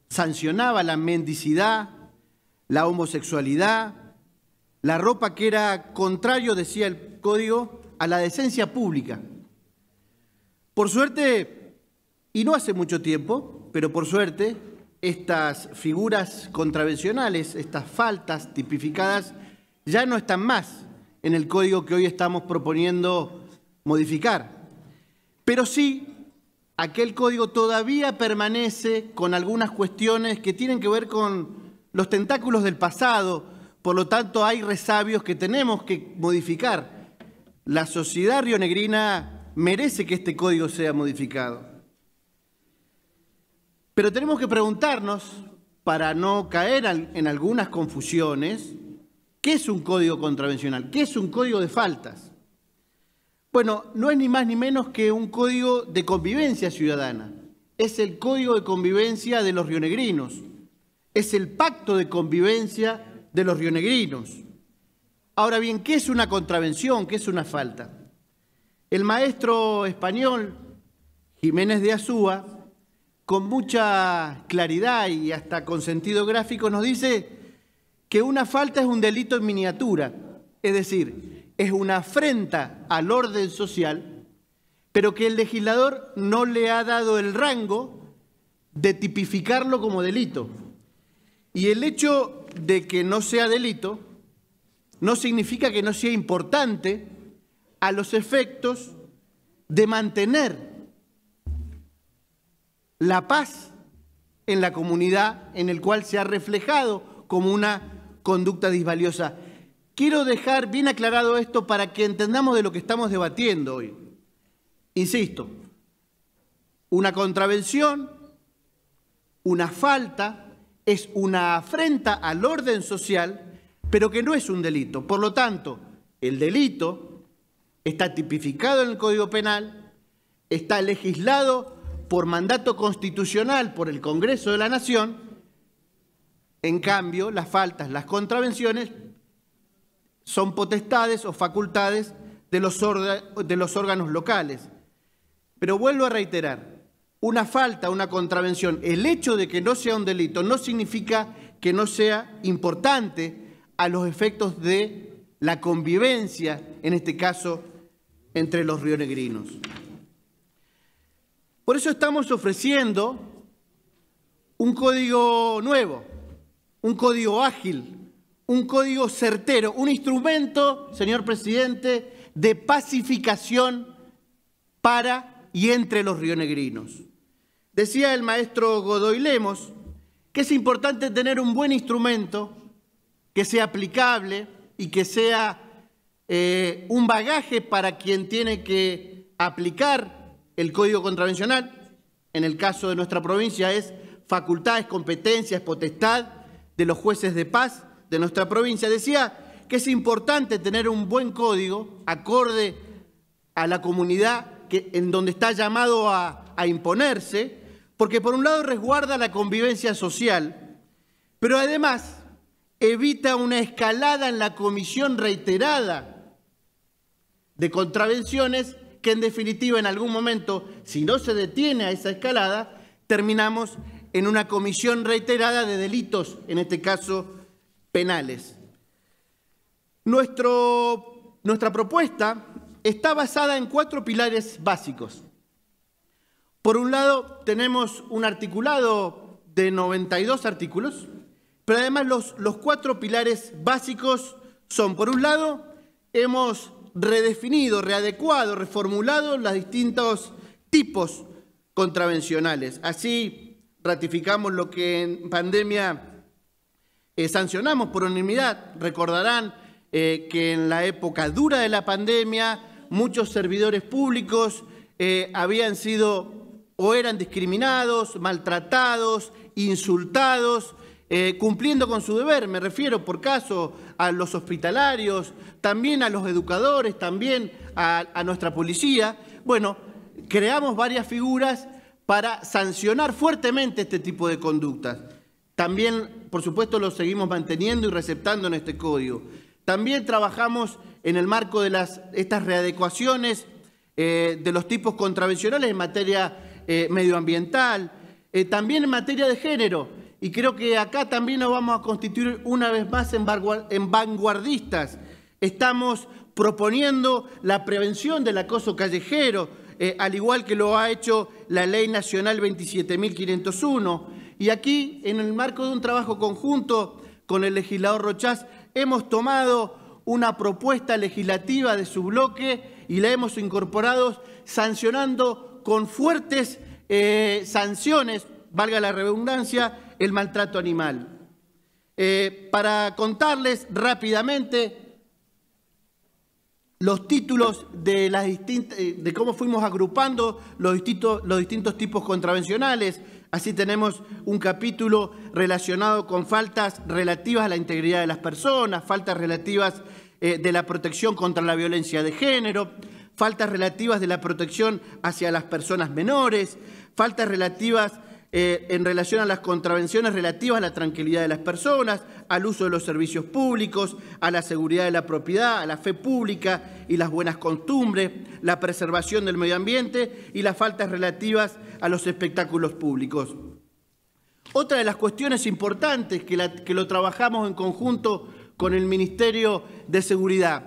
sancionaba la mendicidad, la homosexualidad, la ropa que era contrario, decía el código, a la decencia pública. Por suerte, y no hace mucho tiempo, pero por suerte, estas figuras contravencionales, estas faltas tipificadas, ya no están más en el código que hoy estamos proponiendo modificar. Pero sí, aquel código todavía permanece con algunas cuestiones que tienen que ver con los tentáculos del pasado, por lo tanto hay resabios que tenemos que modificar. La sociedad rionegrina merece que este código sea modificado. Pero tenemos que preguntarnos, para no caer en algunas confusiones, ¿qué es un código contravencional? ¿Qué es un código de faltas? Bueno, no es ni más ni menos que un código de convivencia ciudadana. Es el código de convivencia de los rionegrinos. Es el pacto de convivencia de los rionegrinos. Ahora bien, ¿qué es una contravención? ¿Qué es una falta? El maestro español Jiménez de Azúa, con mucha claridad y hasta con sentido gráfico, nos dice que una falta es un delito en miniatura. Es decir, es una afrenta al orden social, pero que el legislador no le ha dado el rango de tipificarlo como delito. Y el hecho de que no sea delito no significa que no sea importante a los efectos de mantener la paz en la comunidad en el cual se ha reflejado como una conducta disvaliosa. Quiero dejar bien aclarado esto para que entendamos de lo que estamos debatiendo hoy. Insisto, una contravención, una falta, es una afrenta al orden social, pero que no es un delito. Por lo tanto, el delito está tipificado en el Código Penal, está legislado por mandato constitucional por el Congreso de la Nación, en cambio, las faltas, las contravenciones son potestades o facultades de los, de los órganos locales. Pero vuelvo a reiterar, una falta, una contravención, el hecho de que no sea un delito no significa que no sea importante a los efectos de la convivencia, en este caso, entre los rionegrinos. Por eso estamos ofreciendo un código nuevo, un código ágil, un código certero, un instrumento, señor presidente, de pacificación para y entre los rionegrinos. Decía el maestro Godoy Lemos que es importante tener un buen instrumento que sea aplicable y que sea eh, un bagaje para quien tiene que aplicar el código contravencional. En el caso de nuestra provincia es facultades, competencias, potestad de los jueces de paz de nuestra provincia, decía que es importante tener un buen código acorde a la comunidad que, en donde está llamado a, a imponerse, porque por un lado resguarda la convivencia social, pero además evita una escalada en la comisión reiterada de contravenciones que en definitiva en algún momento, si no se detiene a esa escalada, terminamos en una comisión reiterada de delitos, en este caso penales. Nuestro, nuestra propuesta está basada en cuatro pilares básicos. Por un lado, tenemos un articulado de 92 artículos, pero además los, los cuatro pilares básicos son, por un lado, hemos redefinido, readecuado, reformulado los distintos tipos contravencionales. Así ratificamos lo que en pandemia eh, sancionamos por unanimidad. Recordarán eh, que en la época dura de la pandemia muchos servidores públicos eh, habían sido o eran discriminados, maltratados, insultados, cumpliendo con su deber, me refiero por caso a los hospitalarios, también a los educadores, también a, a nuestra policía. Bueno, creamos varias figuras para sancionar fuertemente este tipo de conductas. También, por supuesto, lo seguimos manteniendo y receptando en este código. También trabajamos en el marco de estas readecuaciones eh, de los tipos contravencionales en materia eh, medioambiental, eh, también en materia de género. Y creo que acá también nos vamos a constituir una vez más en, en vanguardistas. Estamos proponiendo la prevención del acoso callejero, al igual que lo ha hecho la Ley Nacional 27.501 y aquí, en el marco de un trabajo conjunto con el legislador Rochas hemos tomado una propuesta legislativa de su bloque y la hemos incorporado sancionando con fuertes eh, sanciones, valga la redundancia, el maltrato animal. Eh, para contarles rápidamente los títulos de, eh, de cómo fuimos agrupando los distintos tipos contravencionales, Así tenemos un capítulo relacionado con faltas relativas a la integridad de las personas, faltas relativas eh, de la protección contra la violencia de género, faltas relativas de la protección hacia las personas menores, faltas relativas eh, en relación a las contravenciones relativas a la tranquilidad de las personas, al uso de los servicios públicos, a la seguridad de la propiedad, a la fe pública y las buenas costumbres, la preservación del medio ambiente y las faltas relativas a los espectáculos públicos. Otra de las cuestiones importantes que, lo trabajamos en conjunto con el Ministerio de Seguridad.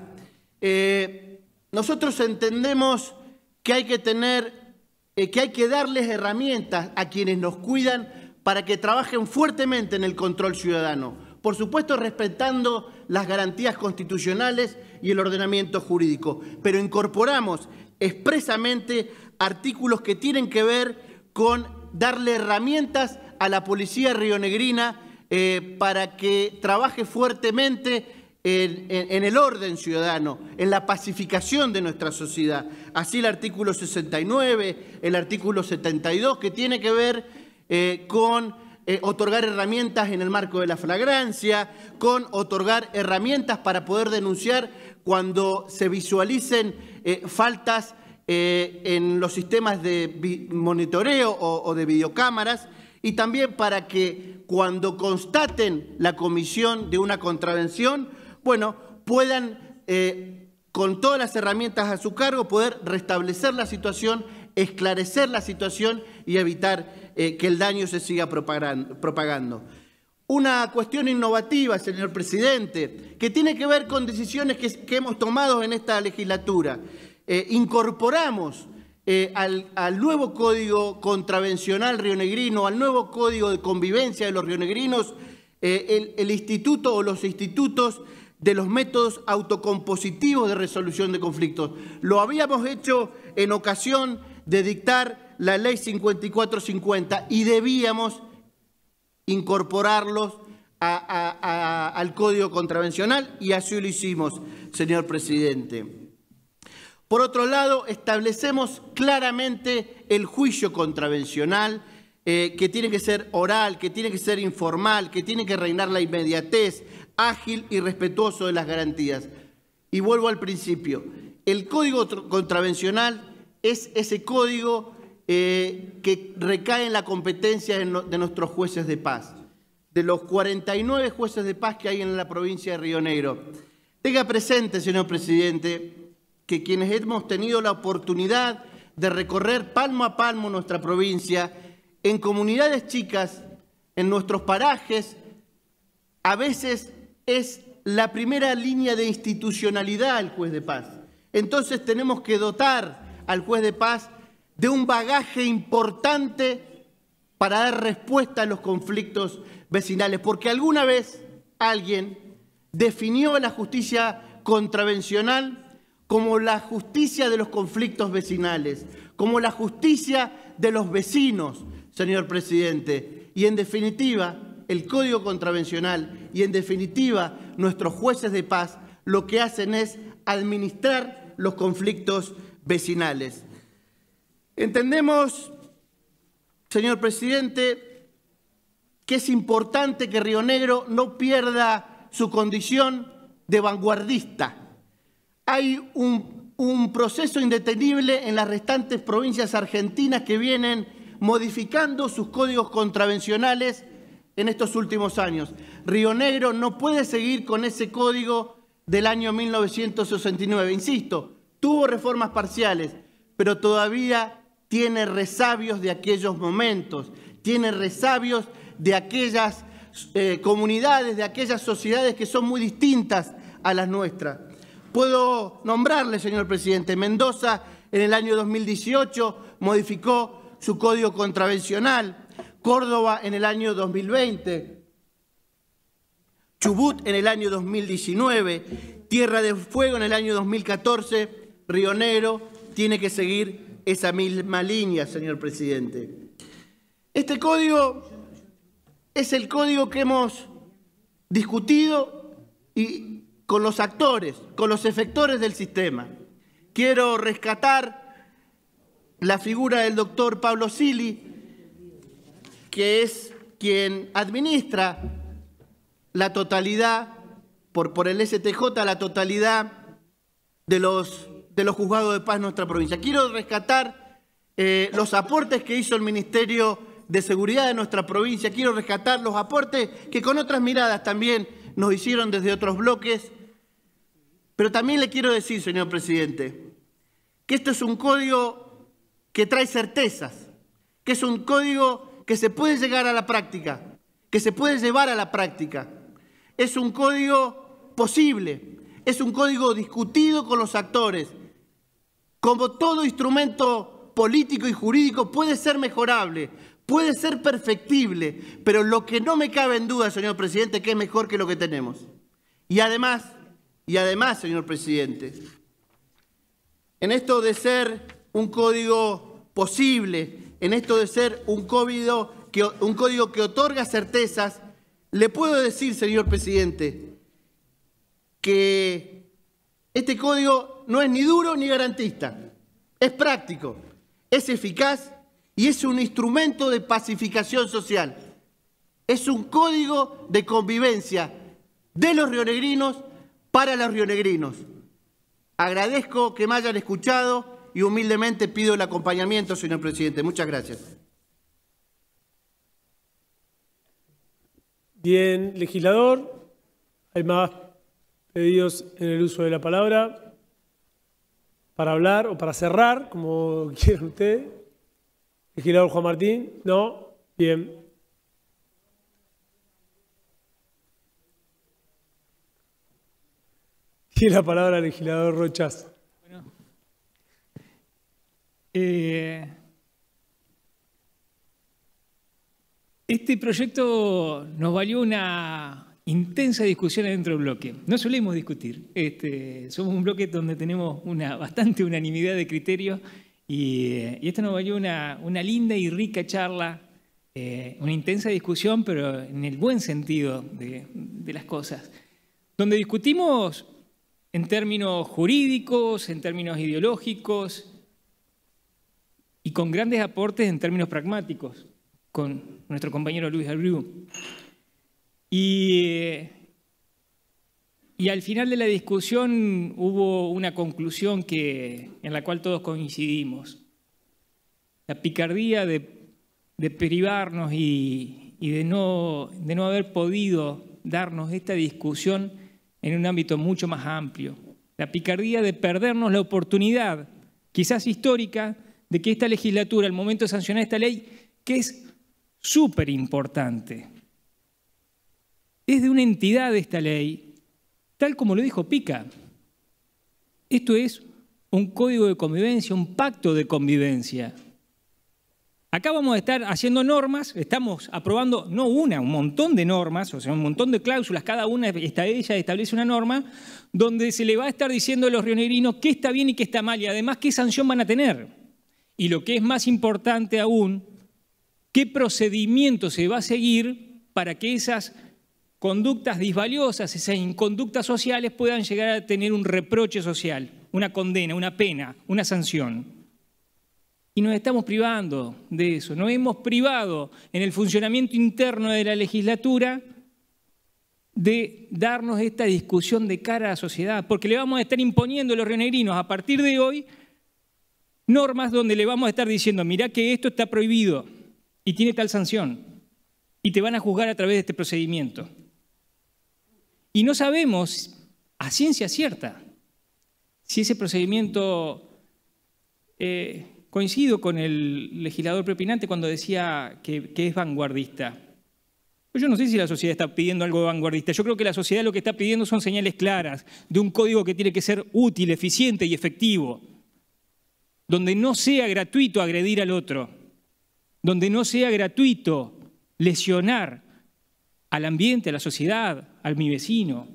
Eh, nosotros entendemos que hay que tener, eh, que hay que darles herramientas a quienes nos cuidan para que trabajen fuertemente en el control ciudadano, por supuesto respetando las garantías constitucionales y el ordenamiento jurídico, pero incorporamos expresamente artículos que tienen que ver con darle herramientas a la policía rionegrina eh, para que trabaje fuertemente en, el orden ciudadano, en la pacificación de nuestra sociedad. Así el artículo 69, el artículo 72, que tiene que ver eh, con eh, otorgar herramientas en el marco de la flagrancia, con otorgar herramientas para poder denunciar cuando se visualicen faltas eh, en los sistemas de monitoreo o, de videocámaras y también para que cuando constaten la comisión de una contravención, bueno, puedan eh, con todas las herramientas a su cargo poder restablecer la situación, esclarecer la situación y evitar eh, que el daño se siga propagando. Una cuestión innovativa, señor presidente, que tiene que ver con decisiones que hemos tomado en esta legislatura. Eh, incorporamos eh, al, nuevo código contravencional rionegrino, al nuevo código de convivencia de los rionegrinos, eh, el, instituto o los institutos de los métodos autocompositivos de resolución de conflictos. Lo habíamos hecho en ocasión de dictar la ley 5450 y debíamos incorporarlos al código contravencional y así lo hicimos, señor presidente. Por otro lado, establecemos claramente el juicio contravencional, eh, que tiene que ser oral, que tiene que ser informal, que tiene que reinar la inmediatez, ágil y respetuoso de las garantías. Y vuelvo al principio, el código contravencional es ese código eh, que recae en la competencia de nuestros jueces de paz, de los 49 jueces de paz que hay en la provincia de Río Negro. Tenga presente, señor presidente, que quienes hemos tenido la oportunidad de recorrer palmo a palmo nuestra provincia, en comunidades chicas, en nuestros parajes, a veces es la primera línea de institucionalidad el juez de paz. Entonces tenemos que dotar al juez de paz de un bagaje importante para dar respuesta a los conflictos vecinales, porque alguna vez alguien definió la justicia contravencional como la justicia de los conflictos vecinales, como la justicia de los vecinos, señor presidente, y en definitiva el código contravencional y en definitiva nuestros jueces de paz lo que hacen es administrar los conflictos vecinales. Entendemos, señor presidente, que es importante que Río Negro no pierda su condición de vanguardista hay un, proceso indetenible en las restantes provincias argentinas que vienen modificando sus códigos contravencionales en estos últimos años. Río Negro no puede seguir con ese código del año 1969. Insisto, tuvo reformas parciales, pero todavía tiene resabios de aquellos momentos, tiene resabios de aquellas eh, comunidades, de aquellas sociedades que son muy distintas a las nuestras. Puedo nombrarle, señor presidente, Mendoza en el año 2018 modificó su código contravencional, Córdoba en el año 2020, Chubut en el año 2019, Tierra de Fuego en el año 2014, Rionero tiene que seguir esa misma línea, señor presidente. Este código es el código que hemos discutido y con los actores, con los efectores del sistema. Quiero rescatar la figura del doctor Pablo Sili, que es quien administra la totalidad, por, por el STJ, la totalidad de los, de los juzgados de paz de nuestra provincia. Quiero rescatar eh, los aportes que hizo el Ministerio de Seguridad de nuestra provincia, quiero rescatar los aportes que con otras miradas también nos hicieron desde otros bloques. Pero también le quiero decir, señor presidente, que esto es un código que trae certezas, que es un código que se puede llegar a la práctica, que se puede llevar a la práctica. Es un código posible, es un código discutido con los actores. Como todo instrumento político y jurídico puede ser mejorable, Puede ser perfectible, pero lo que no me cabe en duda, señor presidente, que es mejor que lo que tenemos. Y además, y además, señor presidente, en esto de ser un código posible, en esto de ser un código que, un código que otorga certezas, le puedo decir, señor presidente, que este código no es ni duro ni garantista, es práctico, es eficaz y es un instrumento de pacificación social. Es un código de convivencia de los rionegrinos para los rionegrinos. Agradezco que me hayan escuchado y humildemente pido el acompañamiento, señor presidente. Muchas gracias. Bien, legislador. Hay más pedidos en el uso de la palabra para hablar o para cerrar, como quiera usted. ¿Legislador Juan Martín, no, bien. Tiene la palabra el legislador Rochas. Bueno. Eh, este proyecto nos valió una intensa discusión dentro del bloque. No solemos discutir. Este, somos un bloque donde tenemos una bastante unanimidad de criterios y, y esto nos valió una, linda y rica charla, eh, una intensa discusión, pero en el buen sentido de, las cosas, donde discutimos en términos jurídicos, en términos ideológicos y con grandes aportes en términos pragmáticos, con nuestro compañero Luis Abreu. Y y al final de la discusión hubo una conclusión que, en la cual todos coincidimos. La picardía de, privarnos y, de, no, de no haber podido darnos esta discusión en un ámbito mucho más amplio. La picardía de perdernos la oportunidad, quizás histórica, de que esta legislatura, al momento de sancionar esta ley, que es súper importante, es de una entidad esta ley Tal como lo dijo Pica, esto es un código de convivencia, un pacto de convivencia. Acá vamos a estar haciendo normas, estamos aprobando no una, un montón de normas, o sea, un montón de cláusulas, cada una está ella establece una norma donde se le va a estar diciendo a los rionegrinos qué está bien y qué está mal y además qué sanción van a tener. Y lo que es más importante aún, qué procedimiento se va a seguir para que esas conductas disvaliosas, esas inconductas sociales puedan llegar a tener un reproche social, una condena, una pena, una sanción. Y nos estamos privando de eso. Nos hemos privado en el funcionamiento interno de la legislatura de darnos esta discusión de cara a la sociedad, porque le vamos a estar imponiendo a los rionegrinos a partir de hoy normas donde le vamos a estar diciendo, mirá que esto está prohibido y tiene tal sanción, y te van a juzgar a través de este procedimiento. Y no sabemos a ciencia cierta si ese procedimiento eh, coincido con el legislador prepinante cuando decía que, que es vanguardista. Pues yo no sé si la sociedad está pidiendo algo vanguardista. Yo creo que la sociedad lo que está pidiendo son señales claras de un código que tiene que ser útil, eficiente y efectivo, donde no sea gratuito agredir al otro, donde no sea gratuito lesionar, al ambiente, a la sociedad, al mi vecino.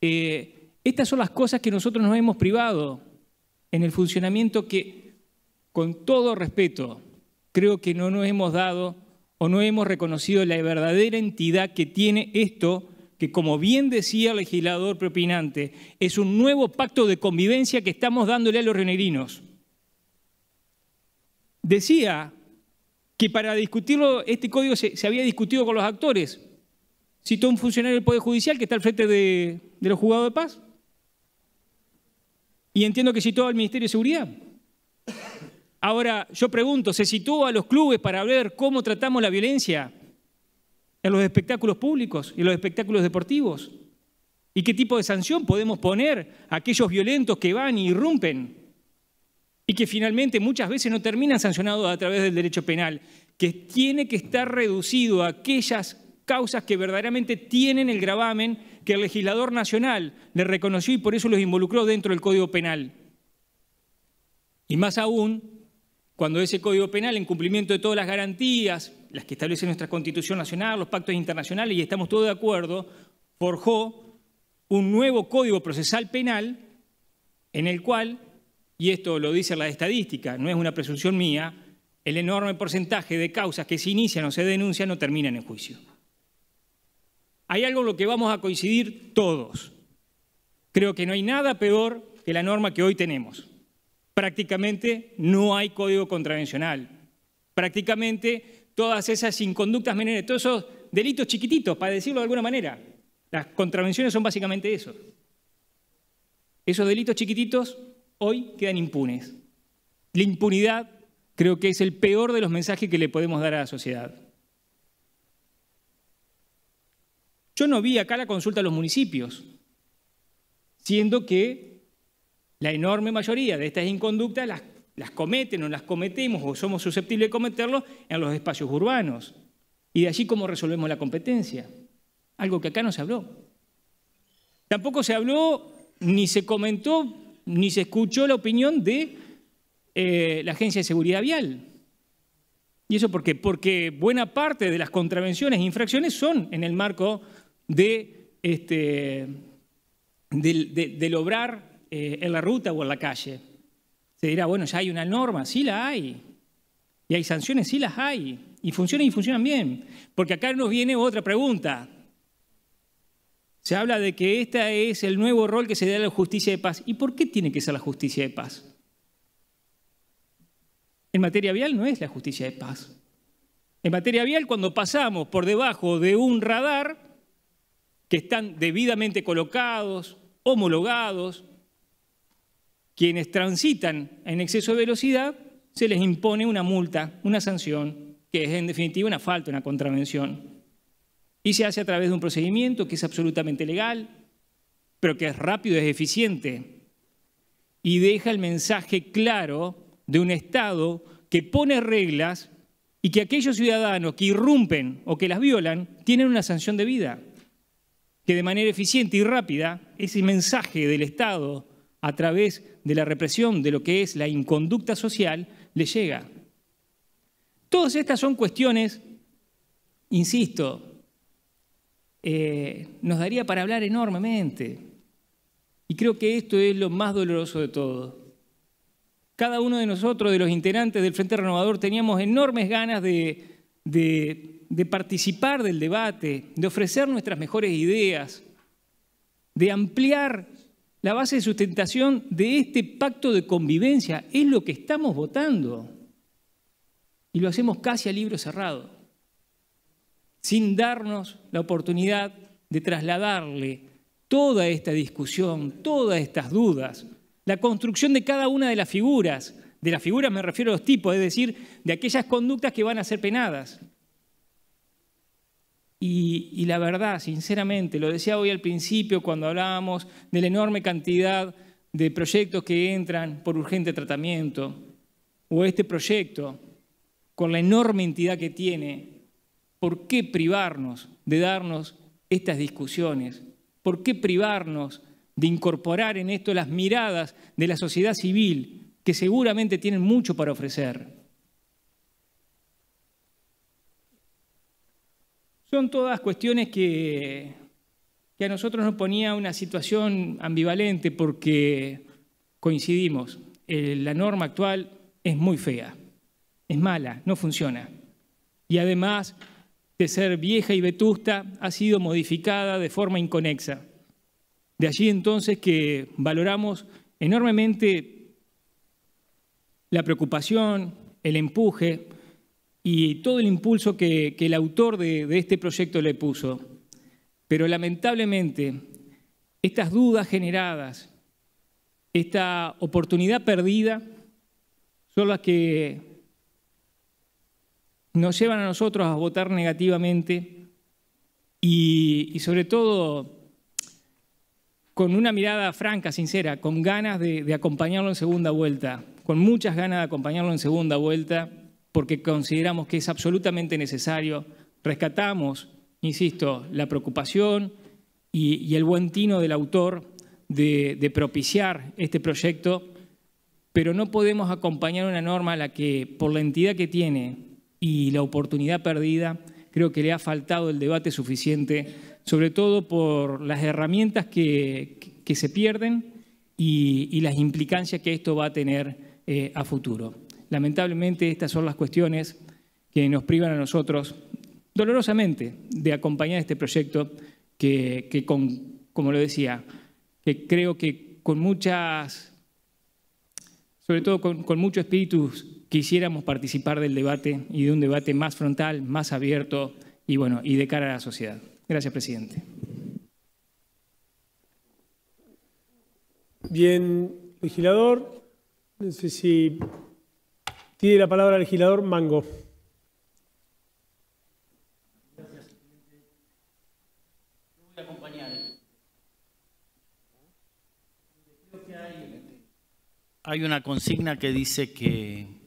Eh, estas son las cosas que nosotros nos hemos privado en el funcionamiento que, con todo respeto, creo que no nos hemos dado o no hemos reconocido la verdadera entidad que tiene esto, que como bien decía el legislador propinante, es un nuevo pacto de convivencia que estamos dándole a los renerinos. Decía que para discutirlo este código se, había discutido con los actores. Citó un funcionario del Poder Judicial que está al frente de, los juzgados de paz. Y entiendo que citó al Ministerio de Seguridad. Ahora, yo pregunto, ¿se citó a los clubes para ver cómo tratamos la violencia en los espectáculos públicos y en los espectáculos deportivos? ¿Y qué tipo de sanción podemos poner a aquellos violentos que van y irrumpen? y que finalmente muchas veces no terminan sancionados a través del derecho penal, que tiene que estar reducido a aquellas causas que verdaderamente tienen el gravamen que el legislador nacional le reconoció y por eso los involucró dentro del Código Penal. Y más aún, cuando ese Código Penal, en cumplimiento de todas las garantías, las que establece nuestra Constitución Nacional, los pactos internacionales, y estamos todos de acuerdo, forjó un nuevo Código Procesal Penal en el cual y esto lo dice la estadística, no es una presunción mía, el enorme porcentaje de causas que se inician o se denuncian no terminan en juicio. Hay algo en lo que vamos a coincidir todos. Creo que no hay nada peor que la norma que hoy tenemos. Prácticamente no hay código contravencional. Prácticamente todas esas inconductas menores, todos esos delitos chiquititos, para decirlo de alguna manera. Las contravenciones son básicamente eso. Esos delitos chiquititos hoy quedan impunes. La impunidad creo que es el peor de los mensajes que le podemos dar a la sociedad. Yo no vi acá la consulta a los municipios, siendo que la enorme mayoría de estas inconductas las, las cometen o las cometemos o somos susceptibles de cometerlos en los espacios urbanos. Y de allí cómo resolvemos la competencia, algo que acá no se habló. Tampoco se habló ni se comentó ni se escuchó la opinión de eh, la Agencia de Seguridad Vial. ¿Y eso por qué? Porque buena parte de las contravenciones e infracciones son en el marco de, este, del, de, obrar eh, en la ruta o en la calle. Se dirá, bueno, ya hay una norma, sí la hay. Y hay sanciones, sí las hay. Y funcionan y funcionan bien. Porque acá nos viene otra pregunta. Se habla de que este es el nuevo rol que se da a la justicia de paz. ¿Y por qué tiene que ser la justicia de paz? En materia vial no es la justicia de paz. En materia vial, cuando pasamos por debajo de un radar, que están debidamente colocados, homologados, quienes transitan en exceso de velocidad, se les impone una multa, una sanción, que es en definitiva una falta, una contravención. Y se hace a través de un procedimiento que es absolutamente legal, pero que es rápido, es eficiente y deja el mensaje claro de un Estado que pone reglas y que aquellos ciudadanos que irrumpen o que las violan tienen una sanción de vida. Que de manera eficiente y rápida ese mensaje del Estado a través de la represión de lo que es la inconducta social le llega. Todas estas son cuestiones, insisto, eh, nos daría para hablar enormemente. Y creo que esto es lo más doloroso de todo. Cada uno de nosotros, de los integrantes del Frente Renovador, teníamos enormes ganas de participar del debate, de ofrecer nuestras mejores ideas, de ampliar la base de sustentación de este pacto de convivencia. Es lo que estamos votando. Y lo hacemos casi a libro cerrado sin darnos la oportunidad de trasladarle toda esta discusión, todas estas dudas, la construcción de cada una de las figuras, de las figuras me refiero a los tipos, es decir, de aquellas conductas que van a ser penadas. Y, la verdad, sinceramente, lo decía hoy al principio cuando hablábamos de la enorme cantidad de proyectos que entran por urgente tratamiento, o este proyecto, con la enorme entidad que tiene, ¿Por qué privarnos de darnos estas discusiones? ¿Por qué privarnos de incorporar en esto las miradas de la sociedad civil, que seguramente tienen mucho para ofrecer? Son todas cuestiones que, a nosotros nos ponía una situación ambivalente porque coincidimos, eh, la norma actual es muy fea, es mala, no funciona. Y además de ser vieja y vetusta ha sido modificada de forma inconexa. De allí entonces que valoramos enormemente la preocupación, el empuje y todo el impulso que, el autor de este proyecto le puso. Pero lamentablemente estas dudas generadas, esta oportunidad perdida, son las que nos llevan a nosotros a votar negativamente y, sobre todo con una mirada franca, sincera, con ganas de, acompañarlo en segunda vuelta, con muchas ganas de acompañarlo en segunda vuelta, porque consideramos que es absolutamente necesario. Rescatamos, insisto, la preocupación y, el buen tino del autor de, de, propiciar este proyecto, pero no podemos acompañar una norma a la que, por la entidad que tiene, y la oportunidad perdida, creo que le ha faltado el debate suficiente, sobre todo por las herramientas que, se pierden y, las implicancias que esto va a tener eh, a futuro. Lamentablemente estas son las cuestiones que nos privan a nosotros, dolorosamente, de acompañar este proyecto que, como lo decía, que creo que con muchas, sobre todo con, con mucho espíritu quisiéramos participar del debate y de un debate más frontal, más abierto y, bueno, y de cara a la sociedad. Gracias, presidente. Bien, legislador. No sé si tiene la palabra el legislador Mango. Hay una consigna que dice que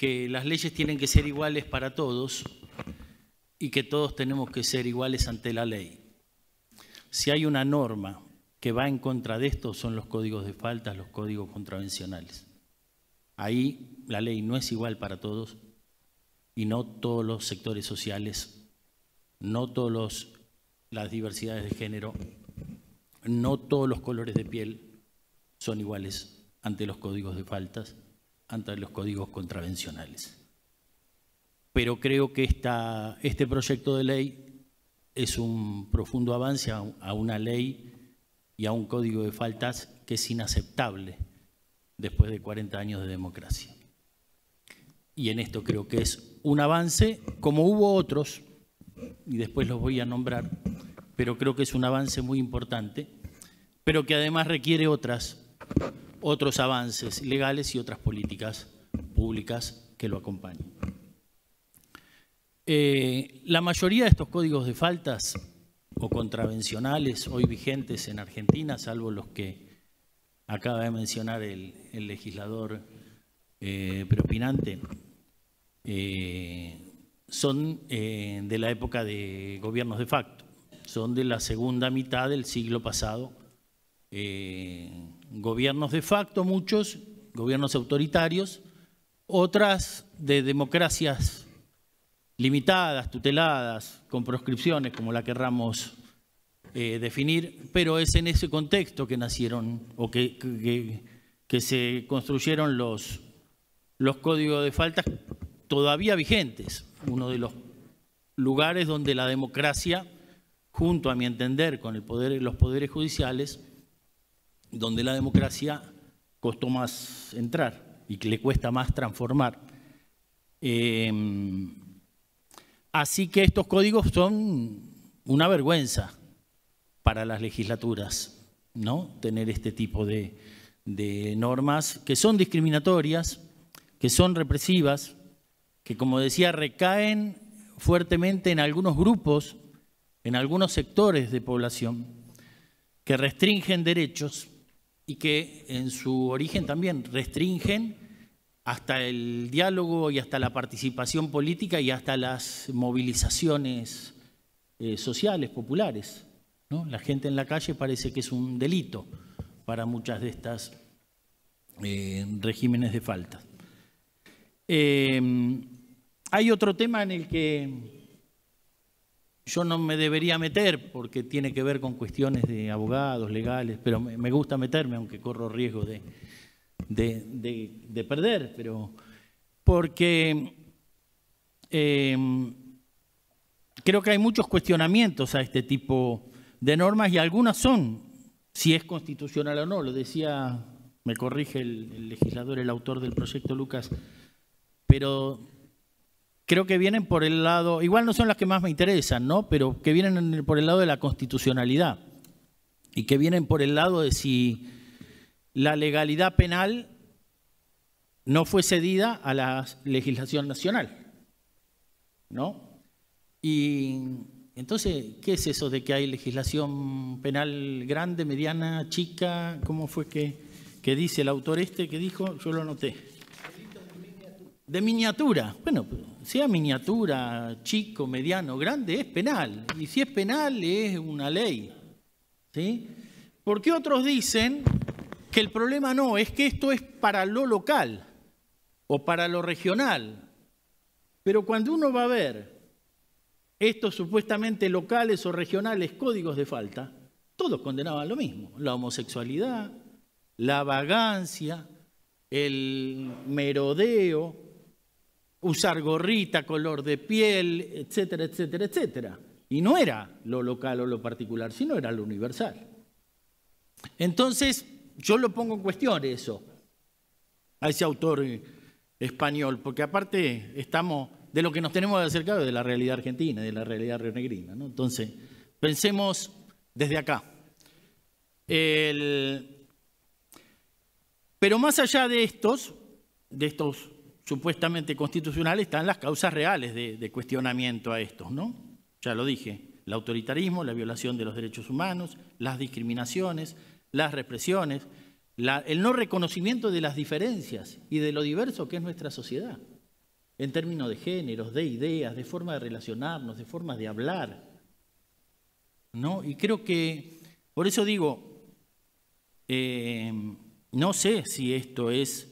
que las leyes tienen que ser iguales para todos y que todos tenemos que ser iguales ante la ley. Si hay una norma que va en contra de esto, son los códigos de faltas, los códigos contravencionales. Ahí la ley no es igual para todos y no todos los sectores sociales, no todas las diversidades de género, no todos los colores de piel son iguales ante los códigos de faltas ante los códigos contravencionales. Pero creo que este proyecto de ley es un profundo avance a una ley y a un código de faltas que es inaceptable después de 40 años de democracia. Y en esto creo que es un avance, como hubo otros, y después los voy a nombrar, pero creo que es un avance muy importante, pero que además requiere otras otros avances legales y otras políticas públicas que lo acompañen. Eh, la mayoría de estos códigos de faltas o contravencionales hoy vigentes en Argentina, salvo los que acaba de mencionar el, legislador eh, propinante, eh, son de la época de gobiernos de facto, son de la segunda mitad del siglo pasado, gobiernos de facto muchos, gobiernos autoritarios, otras de democracias limitadas, tuteladas, con proscripciones, como la querramos eh, definir, pero es en ese contexto que nacieron o que, se construyeron los, los códigos de faltas todavía vigentes, uno de los lugares donde la democracia, junto a mi entender con el poder, los poderes judiciales, donde la democracia costó más entrar y que le cuesta más transformar. Em, así que estos códigos son una vergüenza para las legislaturas, ¿no? Tener este tipo de normas que son discriminatorias, que son represivas, que como decía recaen fuertemente en algunos grupos, en algunos sectores de población, que restringen derechos y que en su origen también restringen hasta el diálogo y hasta la participación política y hasta las movilizaciones eh, sociales, populares. La gente en la calle parece que es un delito para muchas de estas eh, regímenes de falta. Eh, hay otro tema en el que yo no me debería meter porque tiene que ver con cuestiones de abogados, legales, pero me gusta meterme, aunque corro riesgo de, perder, pero porque eh, creo que hay muchos cuestionamientos a este tipo de normas y algunas son si es constitucional o no. Lo decía, me corrige el legislador, el autor del proyecto Lucas, pero creo que vienen por el lado, igual no son las que más me interesan, ¿no? Pero que vienen por el lado de la constitucionalidad y que vienen por el lado de si la legalidad penal no fue cedida a la legislación nacional, ¿no? Y entonces, ¿qué es eso de que hay legislación penal grande, mediana, chica? ¿Cómo fue que, que dice el autor este que dijo? Yo lo anoté. De miniatura. Bueno, sea miniatura, chico, mediano, grande, es penal. Y si es penal, es una ley. ¿Sí? Porque otros dicen que el problema no, es que esto es para lo local o para lo regional. Pero cuando uno va a ver estos supuestamente locales o regionales códigos de falta, todos condenaban lo mismo, la homosexualidad, la vagancia, el merodeo, usar gorrita, color de piel, etcétera, etcétera, etcétera. Y no era lo local o lo particular, sino era lo universal. Entonces, yo lo pongo en cuestión eso, a ese autor eh, español, porque aparte estamos de lo que nos tenemos acercado de la realidad argentina, de la realidad rionegrina. ¿no? Entonces, pensemos desde acá. Pero más allá de estos, de estos supuestamente constitucional están las causas reales de, cuestionamiento a estos, ¿no? Ya lo dije, el autoritarismo, la violación de los derechos humanos, las discriminaciones, las represiones, el no reconocimiento de las diferencias y de lo diverso que es nuestra sociedad, en términos de géneros, de ideas, de forma de relacionarnos, de formas de hablar. ¿no? Y creo que, por eso digo, eh, no sé si esto es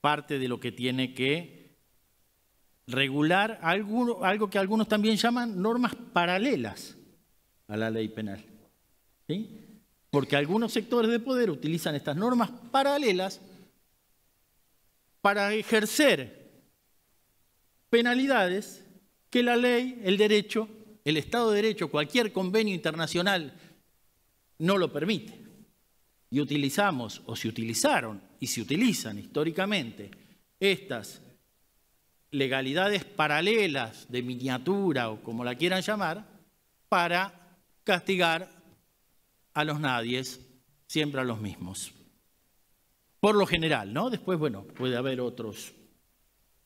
parte de lo que tiene que regular algo, algo que algunos también llaman normas paralelas a la ley penal. ¿Sí? Porque algunos sectores de poder utilizan estas normas paralelas para ejercer penalidades que la ley, el derecho, el Estado de Derecho, cualquier convenio internacional no lo permite. Y utilizamos, o se utilizaron y se utilizan históricamente estas legalidades paralelas de miniatura o como la quieran llamar, para castigar a los nadies, siempre a los mismos. Por lo general, ¿no? Después, bueno, puede haber otros,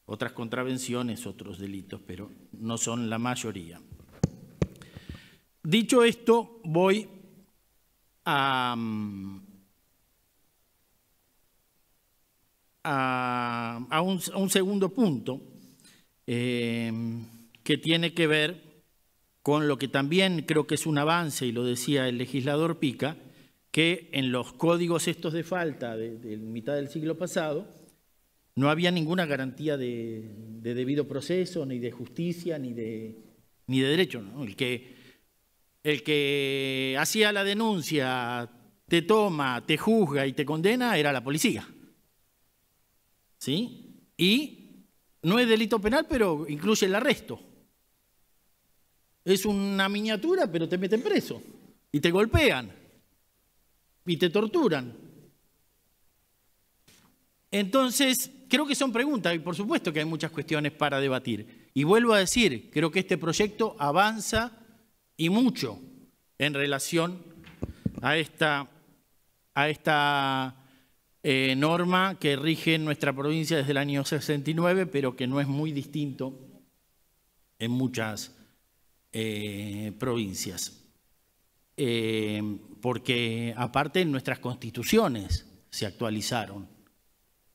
otras contravenciones, otros delitos, pero no son la mayoría. Dicho esto, voy a, mm, a, un, segundo punto eh, que tiene que ver con lo que también creo que es un avance, y lo decía el legislador Pica, que en los códigos estos de falta de, mitad del siglo pasado no había ninguna garantía de, debido proceso, ni de justicia, ni de, ni de derecho. El que, el que hacía la denuncia, te toma, te juzga y te condena era la policía. ¿sí? Y no es delito penal, pero incluye el arresto. Es una miniatura, pero te meten preso. Y te golpean. Y te torturan. Entonces, creo que son preguntas y por supuesto que hay muchas cuestiones para debatir. Y vuelvo a decir, creo que este proyecto avanza y mucho en relación a esta, a esta eh, norma que rige nuestra provincia desde el año 69, pero que no es muy distinto en muchas eh, provincias. Eh, porque aparte nuestras constituciones se actualizaron.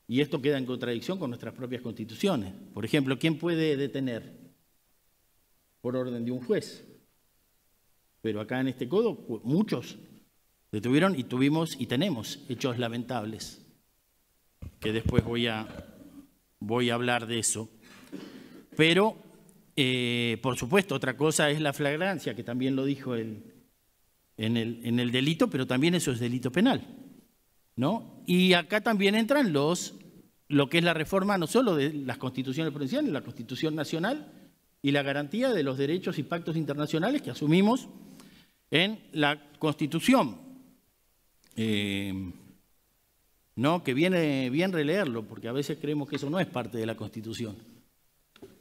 Y esto queda en contradicción con nuestras propias constituciones. Por ejemplo, ¿quién puede detener? Por orden de un juez. Pero acá en este codo muchos Detuvieron y tuvimos y tenemos hechos lamentables, que después voy a, voy a hablar de eso. Pero, eh, por supuesto, otra cosa es la flagrancia, que también lo dijo el, en, el, en el delito, pero también eso es delito penal. ¿no? Y acá también entran los, lo que es la reforma no solo de las constituciones provinciales, la constitución nacional y la garantía de los derechos y pactos internacionales que asumimos en la constitución. Eh, no, que viene bien releerlo, porque a veces creemos que eso no es parte de la Constitución.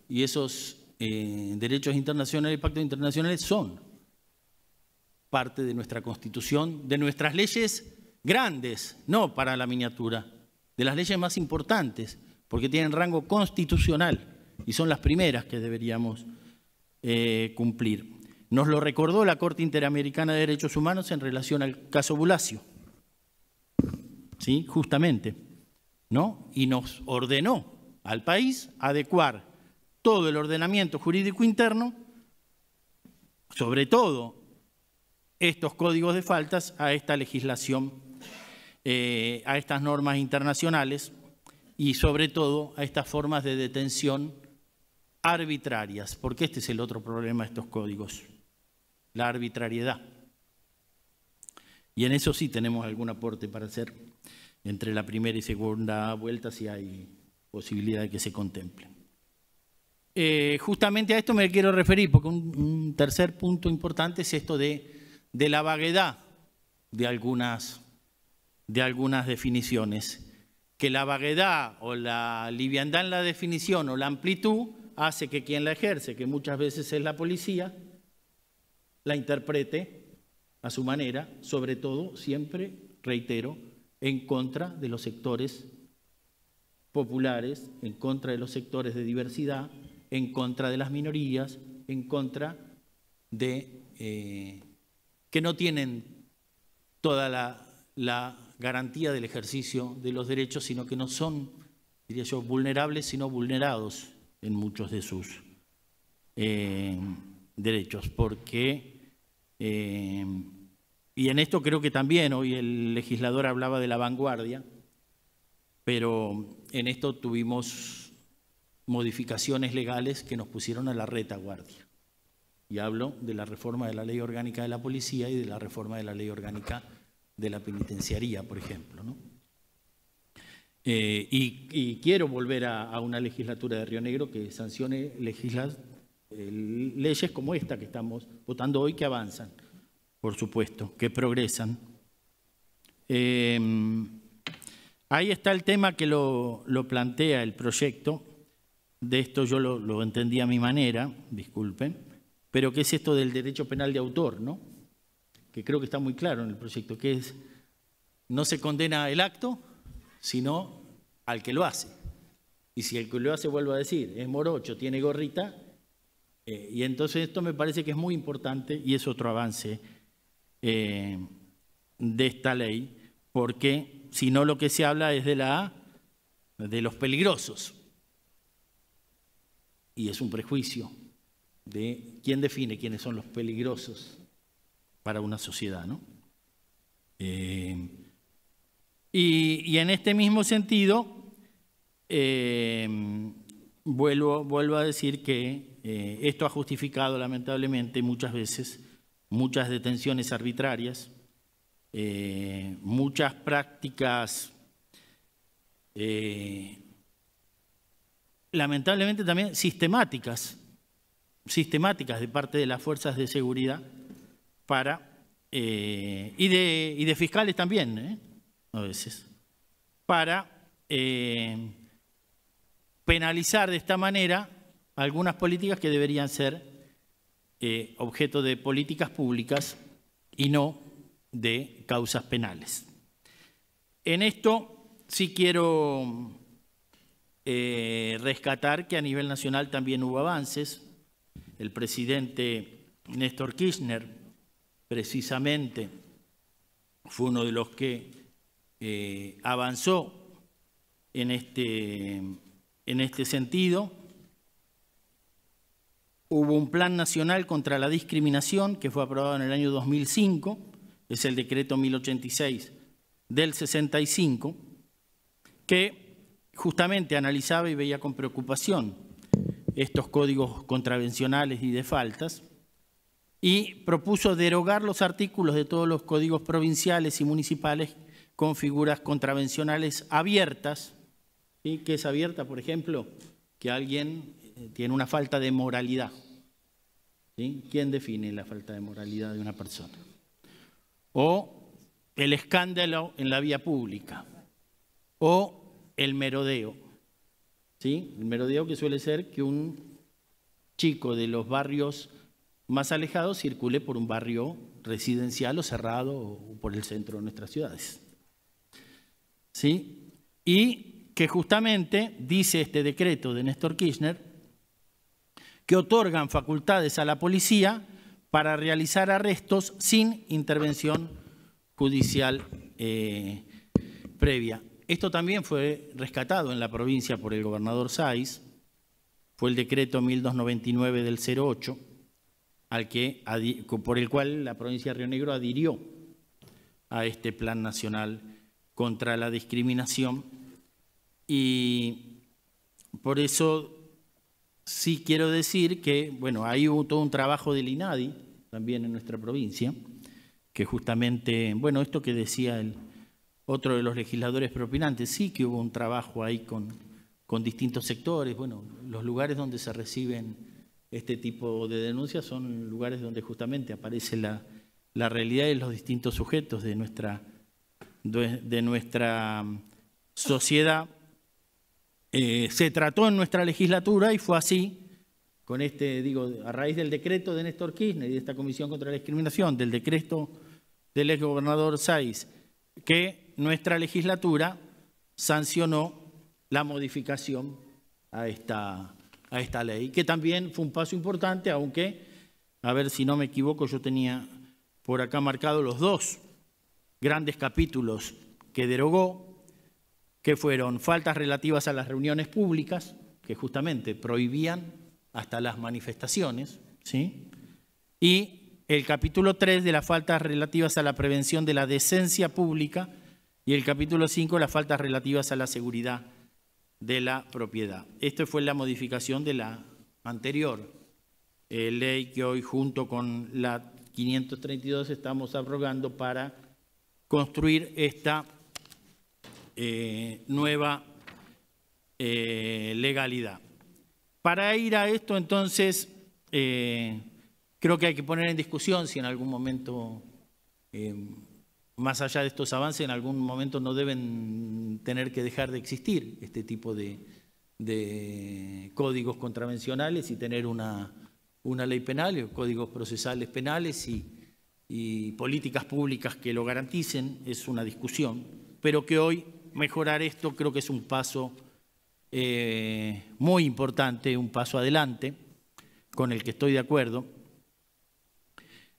Y esos eh, derechos internacionales, y pactos internacionales son parte de nuestra Constitución, de nuestras leyes grandes, no para la miniatura, de las leyes más importantes, porque tienen rango constitucional y son las primeras que deberíamos eh, cumplir. Nos lo recordó la Corte Interamericana de Derechos Humanos en relación al caso Bulacio justamente, ¿no? y nos ordenó al país adecuar todo el ordenamiento jurídico interno, sobre todo estos códigos de faltas, a esta legislación, eh, a estas normas internacionales y sobre todo a estas formas de detención arbitrarias, porque este es el otro problema de estos códigos, la arbitrariedad. Y en eso sí tenemos algún aporte para hacer. Entre la primera y segunda vuelta si hay posibilidad de que se contemple. Eh, justamente a esto me quiero referir, porque un, tercer punto importante es esto de, de la vaguedad de algunas, de algunas definiciones que la vaguedad o la liviandad en la definición o la amplitud hace que quien la ejerce, que muchas veces es la policía, la interprete a su manera, sobre todo, siempre, reitero, en contra de los sectores populares, en contra de los sectores de diversidad, en contra de las minorías, en contra de eh, que no tienen toda la, garantía del ejercicio de los derechos, sino que no son, diría yo, vulnerables, sino vulnerados en muchos de sus eh, derechos, porque eh, y en esto creo que también hoy el legislador hablaba de la vanguardia, pero en esto tuvimos modificaciones legales que nos pusieron a la retaguardia. Y hablo de la reforma de la ley orgánica de la policía y de la reforma de la ley orgánica de la penitenciaría, por ejemplo. ¿no? Eh, y, quiero volver a, una legislatura de Río Negro que sancione eh, leyes como esta que estamos votando hoy que avanzan por supuesto, que progresan. Em, ahí está el tema que lo, lo, plantea el proyecto. De esto yo lo, entendí a mi manera, disculpen, pero ¿qué es esto del derecho penal de autor? ¿no? Que creo que está muy claro en el proyecto, que es, no se condena el acto, sino al que lo hace. Y si el que lo hace, vuelvo a decir, es morocho, tiene gorrita, eh, y entonces esto me parece que es muy importante y es otro avance eh, de esta ley, porque si no lo que se habla es de, la, de los peligrosos. Y es un prejuicio de quién define quiénes son los peligrosos para una sociedad. ¿no? Eh, y, en este mismo sentido, eh, vuelvo, vuelvo, a decir que esto ha justificado lamentablemente muchas veces muchas detenciones arbitrarias, eh, muchas prácticas, eh, lamentablemente también sistemáticas, sistemáticas de parte de las fuerzas de seguridad para, eh, y, de, y, de, fiscales también, a veces, para penalizar de esta manera algunas políticas que deberían ser eh, objeto de políticas públicas y no de causas penales. En esto sí quiero eh, rescatar que a nivel nacional también hubo avances. El presidente Néstor Kirchner, precisamente, fue uno de los que eh, avanzó en este, este sentido Hubo un Plan Nacional contra la Discriminación que fue aprobado en el año 2005, es el decreto 1086 del 65, que justamente analizaba y veía con preocupación estos códigos contravencionales y de faltas, y propuso derogar los artículos de todos los códigos provinciales y municipales con figuras contravencionales abiertas, y que es abierta, por ejemplo, que alguien tiene una falta de moralidad. ¿Quién define la falta de moralidad de una persona? O el escándalo en la vía pública. O el merodeo. ¿Sí? El merodeo que suele ser que un chico de los barrios más alejados circule por un barrio residencial o cerrado o por el centro de nuestras ciudades. ¿Sí? Y que justamente dice este decreto de Néstor Kirchner que otorgan facultades a la policía para realizar arrestos sin intervención judicial eh, previa. Esto también fue rescatado en la provincia por el gobernador Sáiz, fue el decreto 1299 del 08, por el cual la provincia de Río Negro adhirió a este Plan Nacional contra la Discriminación y por eso Sí quiero decir que, bueno, hay hubo todo un trabajo del INADI también en nuestra provincia, que justamente, bueno, esto que decía el otro de los legisladores propinantes, sí que hubo un trabajo ahí con, con distintos sectores, bueno, los lugares donde se reciben este tipo de denuncias son lugares donde justamente aparece la, la realidad de los distintos sujetos de nuestra, de nuestra mm, sociedad eh, se trató en nuestra legislatura y fue así, con este, digo, a raíz del decreto de Néstor Kirchner y de esta Comisión contra la Discriminación, del decreto del exgobernador Saiz, que nuestra legislatura sancionó la modificación a esta, a esta ley, que también fue un paso importante, aunque, a ver si no me equivoco, yo tenía por acá marcado los dos grandes capítulos que derogó, que fueron faltas relativas a las reuniones públicas, que justamente prohibían hasta las manifestaciones, ¿sí? y el capítulo 3 de las faltas relativas a la prevención de la decencia pública y el capítulo 5 las faltas relativas a la seguridad de la propiedad. Esta fue la modificación de la anterior eh, ley que hoy junto con la 532 estamos abrogando para construir esta eh, nueva eh, legalidad. Para ir a esto, entonces, eh, creo que hay que poner en discusión si en algún momento, más allá de estos avances, en algún momento no deben tener que dejar de existir este tipo de, códigos contravencionales y tener una, una ley penal, códigos procesales penales y políticas públicas que lo garanticen, es una discusión, pero que hoy mejorar esto creo que es un paso eh, muy importante, un paso adelante, con el que estoy de acuerdo.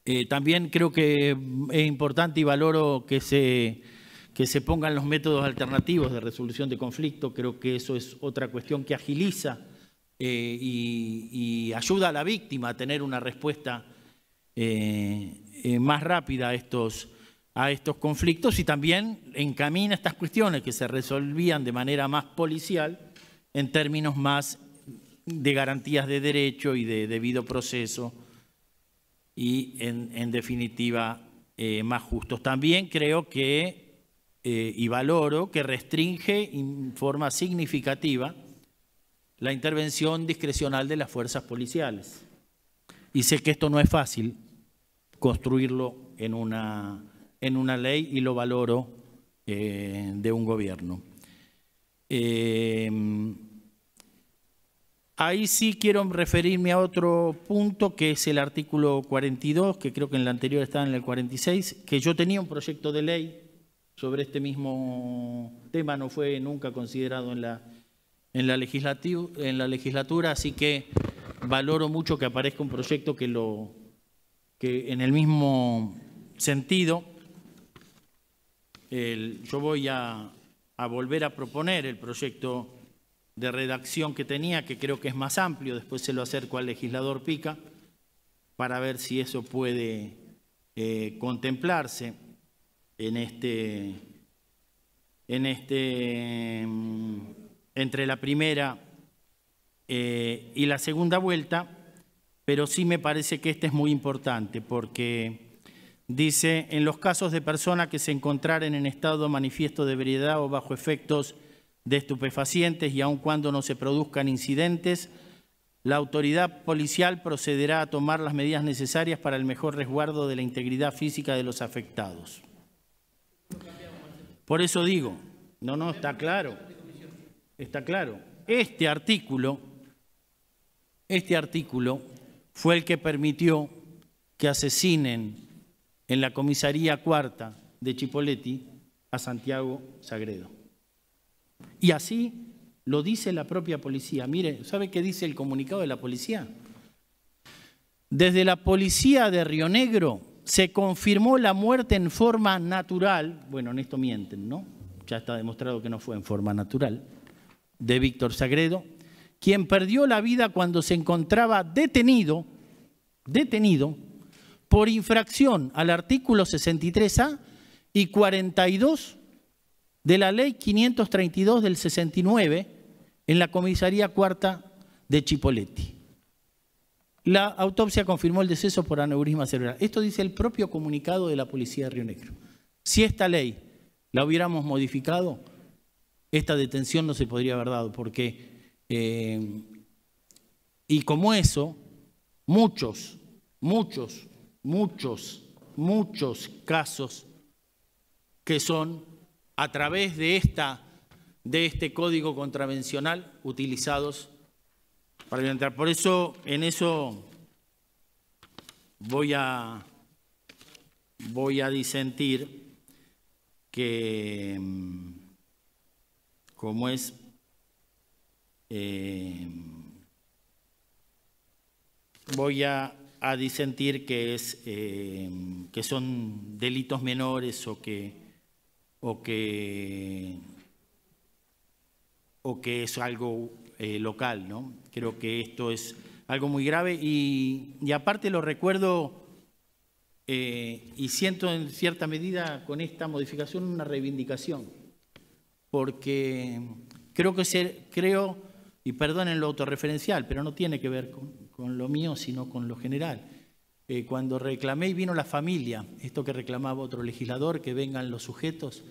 Eh, también creo que es importante y valoro que se, que se pongan los métodos alternativos de resolución de conflicto. Creo que eso es otra cuestión que agiliza eh, y, y, ayuda a la víctima a tener una respuesta más rápida a estos a estos conflictos y también encamina estas cuestiones que se resolvían de manera más policial en términos más de garantías de derecho y de debido proceso y en, definitiva eh, más justos. También creo que, eh, y valoro, que restringe en forma significativa la intervención discrecional de las fuerzas policiales. Y sé que esto no es fácil construirlo en una en una ley y lo valoro eh, de un gobierno. Em, ahí sí quiero referirme a otro punto que es el artículo 42, que creo que en la anterior estaba en el 46, que yo tenía un proyecto de ley sobre este mismo tema, no fue nunca considerado en la, en la, en la legislatura, así que valoro mucho que aparezca un proyecto que, lo, que en el mismo sentido yo voy a, volver a proponer el proyecto de redacción que tenía, que creo que es más amplio, después se lo acerco al legislador Pica, para ver si eso puede eh, contemplarse en este, en este, mm, entre la primera eh, y la segunda vuelta, pero sí me parece que este es muy importante, porque Dice, en los casos de personas que se encontraren en estado manifiesto de ebriedad o bajo efectos de estupefacientes y aun cuando no se produzcan incidentes, la autoridad policial procederá a tomar las medidas necesarias para el mejor resguardo de la integridad física de los afectados. Por eso digo, no, no, está claro, está claro. Este artículo, este artículo fue el que permitió que asesinen en la comisaría cuarta de Chipoletti a Santiago Sagredo. Y así lo dice la propia policía. Mire, ¿sabe qué dice el comunicado de la policía? Desde la policía de Río Negro se confirmó la muerte en forma natural, bueno, en esto mienten, ¿no? Ya está demostrado que no fue en forma natural, de Víctor Sagredo, quien perdió la vida cuando se encontraba detenido, detenido por infracción al artículo 63A y 42 de la ley 532 del 69 en la comisaría cuarta de Chipoletti. La autopsia confirmó el deceso por aneurisma cerebral. Esto dice el propio comunicado de la policía de Río Negro. Si esta ley la hubiéramos modificado, esta detención no se podría haber dado, porque, eh, y como eso, muchos, muchos muchos, muchos casos que son a través de, esta, de este código contravencional utilizados para entrar Por eso, en eso voy a, voy a disentir que, mm, como es, eh, voy a a disentir que, es, eh, que son delitos menores o que, o que, o que es algo eh, local. ¿no? Creo que esto es algo muy grave y, aparte lo recuerdo eh, y siento en cierta medida con esta modificación una reivindicación, porque creo que ser, creo, y perdonen lo autorreferencial, pero no tiene que ver con, con lo mío, sino con lo general. Eh, cuando reclamé y vino la familia, esto que reclamaba otro legislador, que vengan los sujetos,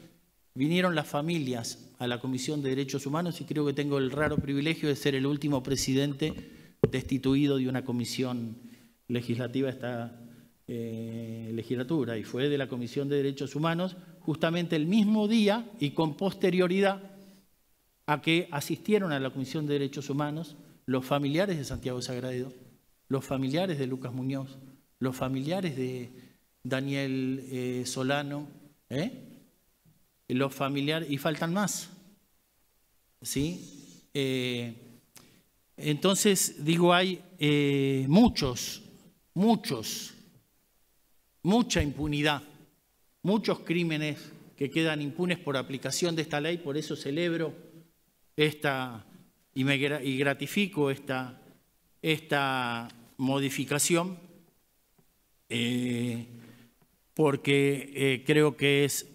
vinieron las familias a la Comisión de Derechos Humanos y creo que tengo el raro privilegio de ser el último presidente destituido de una comisión legislativa esta eh, legislatura y fue de la Comisión de Derechos Humanos justamente el mismo día y con posterioridad a que asistieron a la Comisión de Derechos Humanos los familiares de Santiago Sagrado, los familiares de Lucas Muñoz, los familiares de Daniel eh, Solano, ¿eh? los familiares, y faltan más. ¿sí? Eh, entonces, digo, hay muchos, muchos, mucha impunidad, muchos crímenes que quedan impunes por aplicación de esta ley, por eso celebro esta y, me, gratifico esta, esta modificación eh, porque eh, creo que es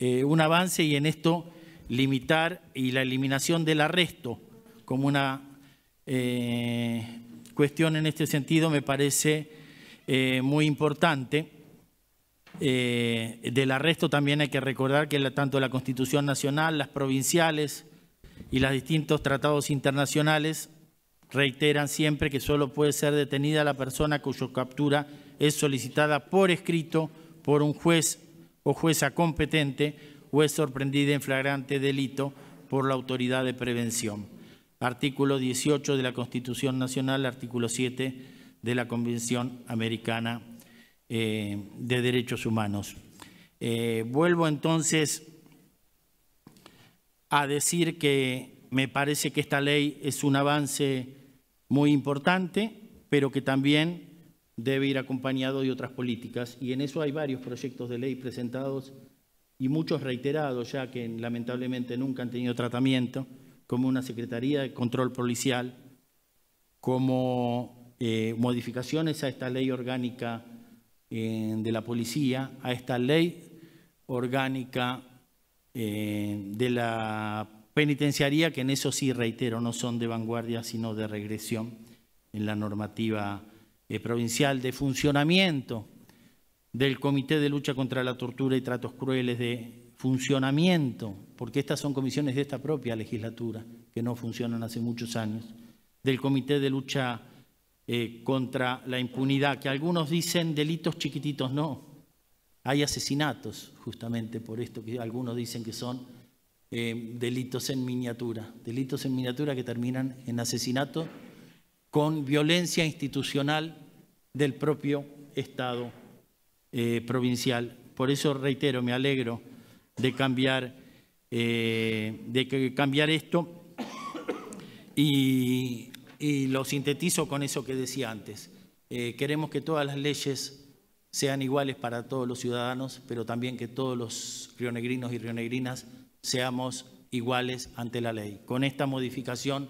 eh, un avance y en esto limitar y la eliminación del arresto como una cuestión en este sentido me parece muy importante. del arresto también hay que recordar que tanto la Constitución Nacional, las provinciales, y los distintos tratados internacionales reiteran siempre que solo puede ser detenida la persona cuya captura es solicitada por escrito por un juez o jueza competente o es sorprendida en flagrante delito por la autoridad de prevención. Artículo 18 de la Constitución Nacional, artículo 7 de la Convención Americana eh, de Derechos Humanos. Eh, vuelvo entonces a decir que me parece que esta ley es un avance muy importante, pero que también debe ir acompañado de otras políticas. Y en eso hay varios proyectos de ley presentados y muchos reiterados ya que lamentablemente nunca han tenido tratamiento, como una Secretaría de Control Policial, como eh, modificaciones a esta ley orgánica eh, de la policía, a esta ley orgánica eh, de la penitenciaría, que en eso sí reitero, no son de vanguardia, sino de regresión en la normativa eh, provincial de funcionamiento del Comité de Lucha contra la Tortura y Tratos Crueles, de funcionamiento, porque estas son comisiones de esta propia legislatura, que no funcionan hace muchos años, del Comité de Lucha eh, contra la Impunidad, que algunos dicen delitos chiquititos, no, hay asesinatos justamente por esto que algunos dicen que son eh, delitos en miniatura, delitos en miniatura que terminan en asesinato con violencia institucional del propio Estado eh, provincial. Por eso reitero, me alegro de cambiar, eh, cambiar esto y, lo sintetizo con eso que decía antes. queremos que todas las leyes sean iguales para todos los ciudadanos, pero también que todos los rionegrinos y rionegrinas seamos iguales ante la ley. Con esta modificación,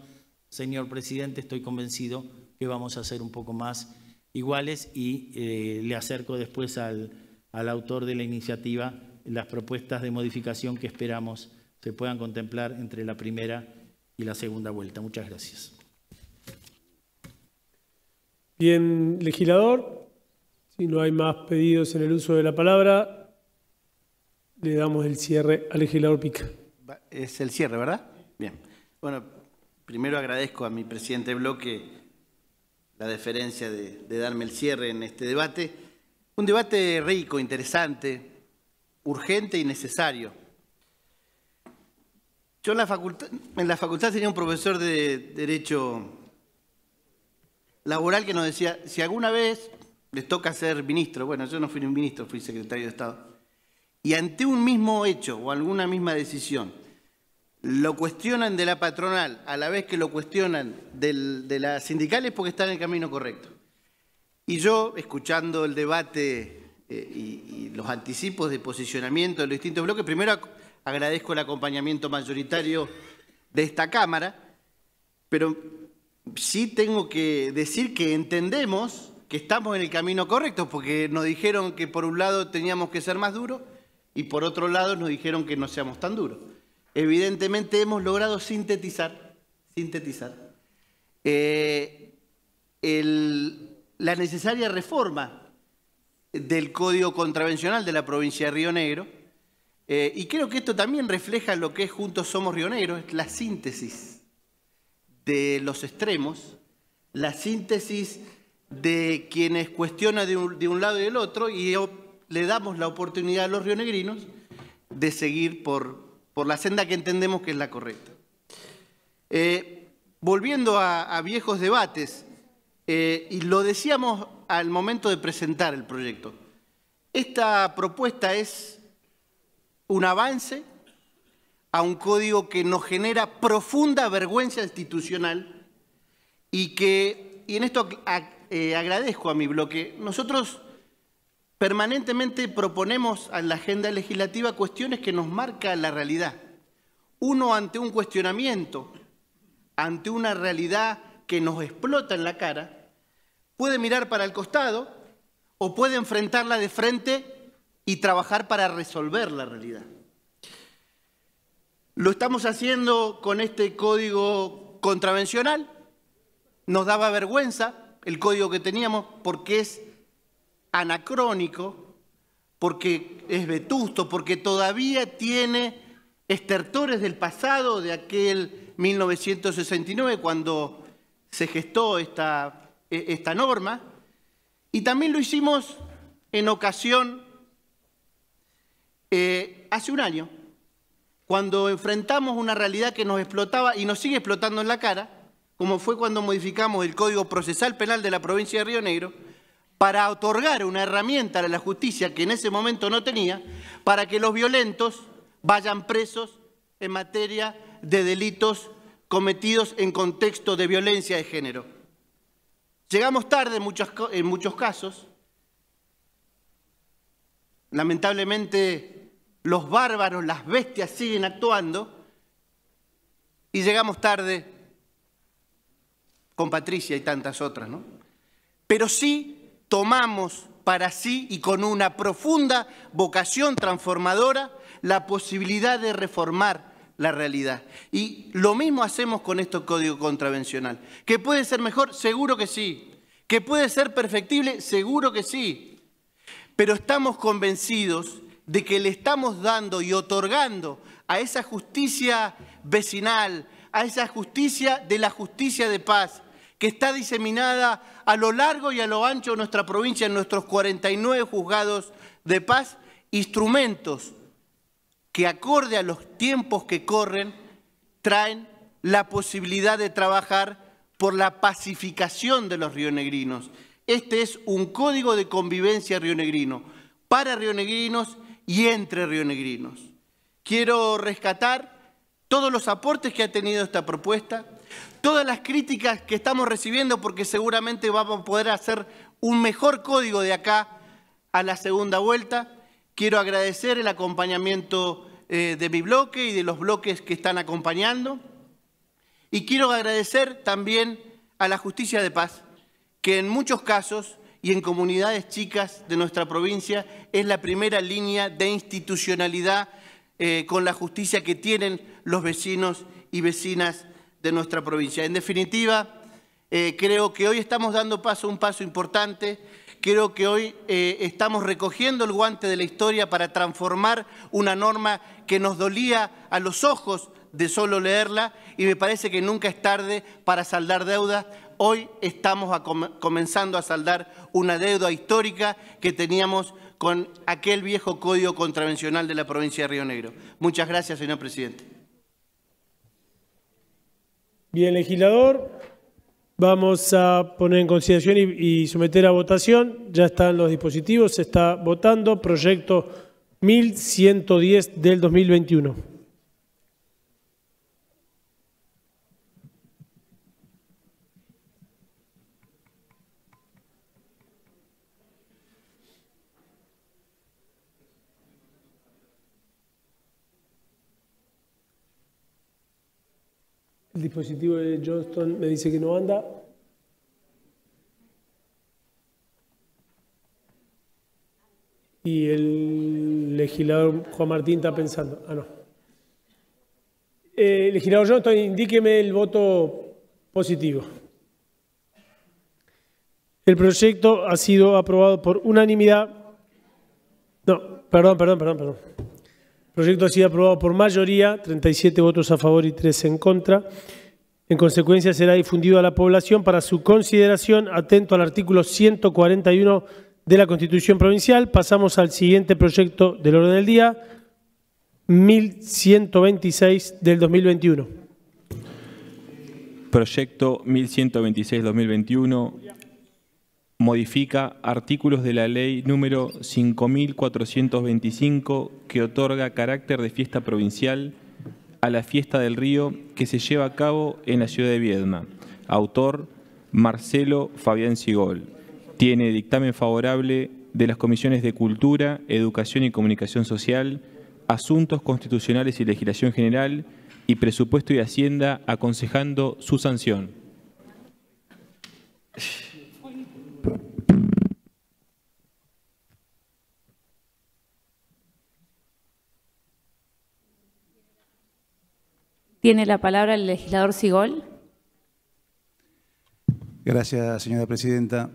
señor presidente, estoy convencido que vamos a ser un poco más iguales y eh, le acerco después al, al autor de la iniciativa las propuestas de modificación que esperamos se puedan contemplar entre la primera y la segunda vuelta. Muchas gracias. Bien, legislador, si no hay más pedidos en el uso de la palabra, le damos el cierre al legislador Pica. Es el cierre, ¿verdad? Bien. Bueno, primero agradezco a mi presidente Bloque la deferencia de, darme el cierre en este debate. Un debate rico, interesante, urgente y necesario. Yo la facultad, en la facultad tenía un profesor de Derecho Laboral que nos decía, si alguna vez les toca ser ministro. Bueno, yo no fui un ministro, fui secretario de Estado. Y ante un mismo hecho o alguna misma decisión, lo cuestionan de la patronal a la vez que lo cuestionan de las sindicales porque está en el camino correcto. Y yo, escuchando el debate eh, y, y, los anticipos de posicionamiento de los distintos bloques, primero agradezco el acompañamiento mayoritario de esta Cámara, pero sí tengo que decir que entendemos que estamos en el camino correcto, porque nos dijeron que por un lado teníamos que ser más duros y por otro lado nos dijeron que no seamos tan duros. Evidentemente hemos logrado sintetizar, sintetizar eh, la necesaria reforma del Código Contravencional de la provincia de Río Negro, eh, y creo que esto también refleja lo que es Juntos Somos Río Negro, es la síntesis de los extremos, la síntesis de quienes cuestiona de un, lado y del otro y le damos la oportunidad a los rionegrinos de seguir por, por la senda que entendemos que es la correcta. Eh, volviendo a, viejos debates, eh, y lo decíamos al momento de presentar el proyecto, esta propuesta es un avance a un código que nos genera profunda vergüenza institucional y que, y en esto eh, agradezco a mi bloque. Nosotros permanentemente proponemos a la agenda legislativa cuestiones que nos marca la realidad. Uno ante un cuestionamiento, ante una realidad que nos explota en la cara, puede mirar para el costado o puede enfrentarla de frente y trabajar para resolver la realidad. Lo estamos haciendo con este código contravencional. Nos daba vergüenza el código que teníamos porque es anacrónico, porque es vetusto, porque todavía tiene estertores del pasado de aquel 1969 cuando se gestó esta, e, esta norma. Y también lo hicimos en ocasión eh, hace un año, cuando enfrentamos una realidad que nos explotaba y nos sigue explotando en la cara, como fue cuando modificamos el Código Procesal Penal de la provincia de Río Negro, para otorgar una herramienta a la justicia que en ese momento no tenía, para que los violentos vayan presos en materia de delitos cometidos en contexto de violencia de género. Llegamos tarde en, muchos casos. Lamentablemente los bárbaros, las bestias siguen actuando y llegamos tarde con Patricia y tantas otras, ¿no? Pero sí tomamos para sí y con una profunda vocación transformadora la posibilidad de reformar la realidad. Y lo mismo hacemos con este código contravencional. ¿Que puede ser mejor? Seguro que sí. ¿Que puede ser perfectible? Seguro que sí. Pero estamos convencidos de que le estamos dando y otorgando a esa justicia vecinal, a esa justicia de la justicia de paz, que está diseminada a lo largo y a lo ancho de nuestra provincia, en nuestros 49 juzgados de paz, instrumentos que acorde a los tiempos que corren traen la posibilidad de trabajar por la pacificación de los rionegrinos. Este es un código de convivencia rionegrino, para rionegrinos y entre rionegrinos. Quiero rescatar todos los aportes que ha tenido esta propuesta, todas las críticas que estamos recibiendo porque seguramente vamos a poder hacer un mejor código de acá a la segunda vuelta. Quiero agradecer el acompañamiento eh, de mi bloque y de los bloques que están acompañando. Y quiero agradecer también a la Justicia de Paz, que en muchos casos y en comunidades chicas de nuestra provincia es la primera línea de institucionalidad eh, con la justicia que tienen los vecinos y vecinas de nuestra provincia. En definitiva, eh, creo que hoy estamos dando paso, un paso importante. Creo que hoy eh, estamos recogiendo el guante de la historia para transformar una norma que nos dolía a los ojos de solo leerla y me parece que nunca es tarde para saldar deudas. Hoy estamos comenzando a saldar una deuda histórica que teníamos con aquel viejo código contravencional de la provincia de Río Negro. Muchas gracias, señor presidente. Bien, legislador, vamos a poner en consideración y, someter a votación, ya están los dispositivos, se está votando, proyecto 1110 del 2021. El dispositivo de Johnston me dice que no anda. Y el legislador Juan Martín está pensando. Ah, no. Eh, legislador Johnston, indíqueme el voto positivo. El proyecto ha sido aprobado por unanimidad. No, perdón, perdón, perdón, perdón proyecto ha sido aprobado por mayoría, 37 votos a favor y 3 en contra. En consecuencia, será difundido a la población para su consideración, atento al artículo 141 de la Constitución Provincial. Pasamos al siguiente proyecto del orden del día, 1126 del 2021. Proyecto 1126-2021, modifica artículos de la ley número 5.425 que otorga carácter de fiesta provincial a la fiesta del río que se lleva a cabo en la ciudad de Viedma. Autor Marcelo Fabián Sigol. Tiene dictamen favorable de las comisiones de Cultura, Educación y Comunicación Social, Asuntos Constitucionales y Legislación General y Presupuesto y Hacienda aconsejando su sanción. Tiene la palabra el legislador Sigol. Gracias, señora presidenta.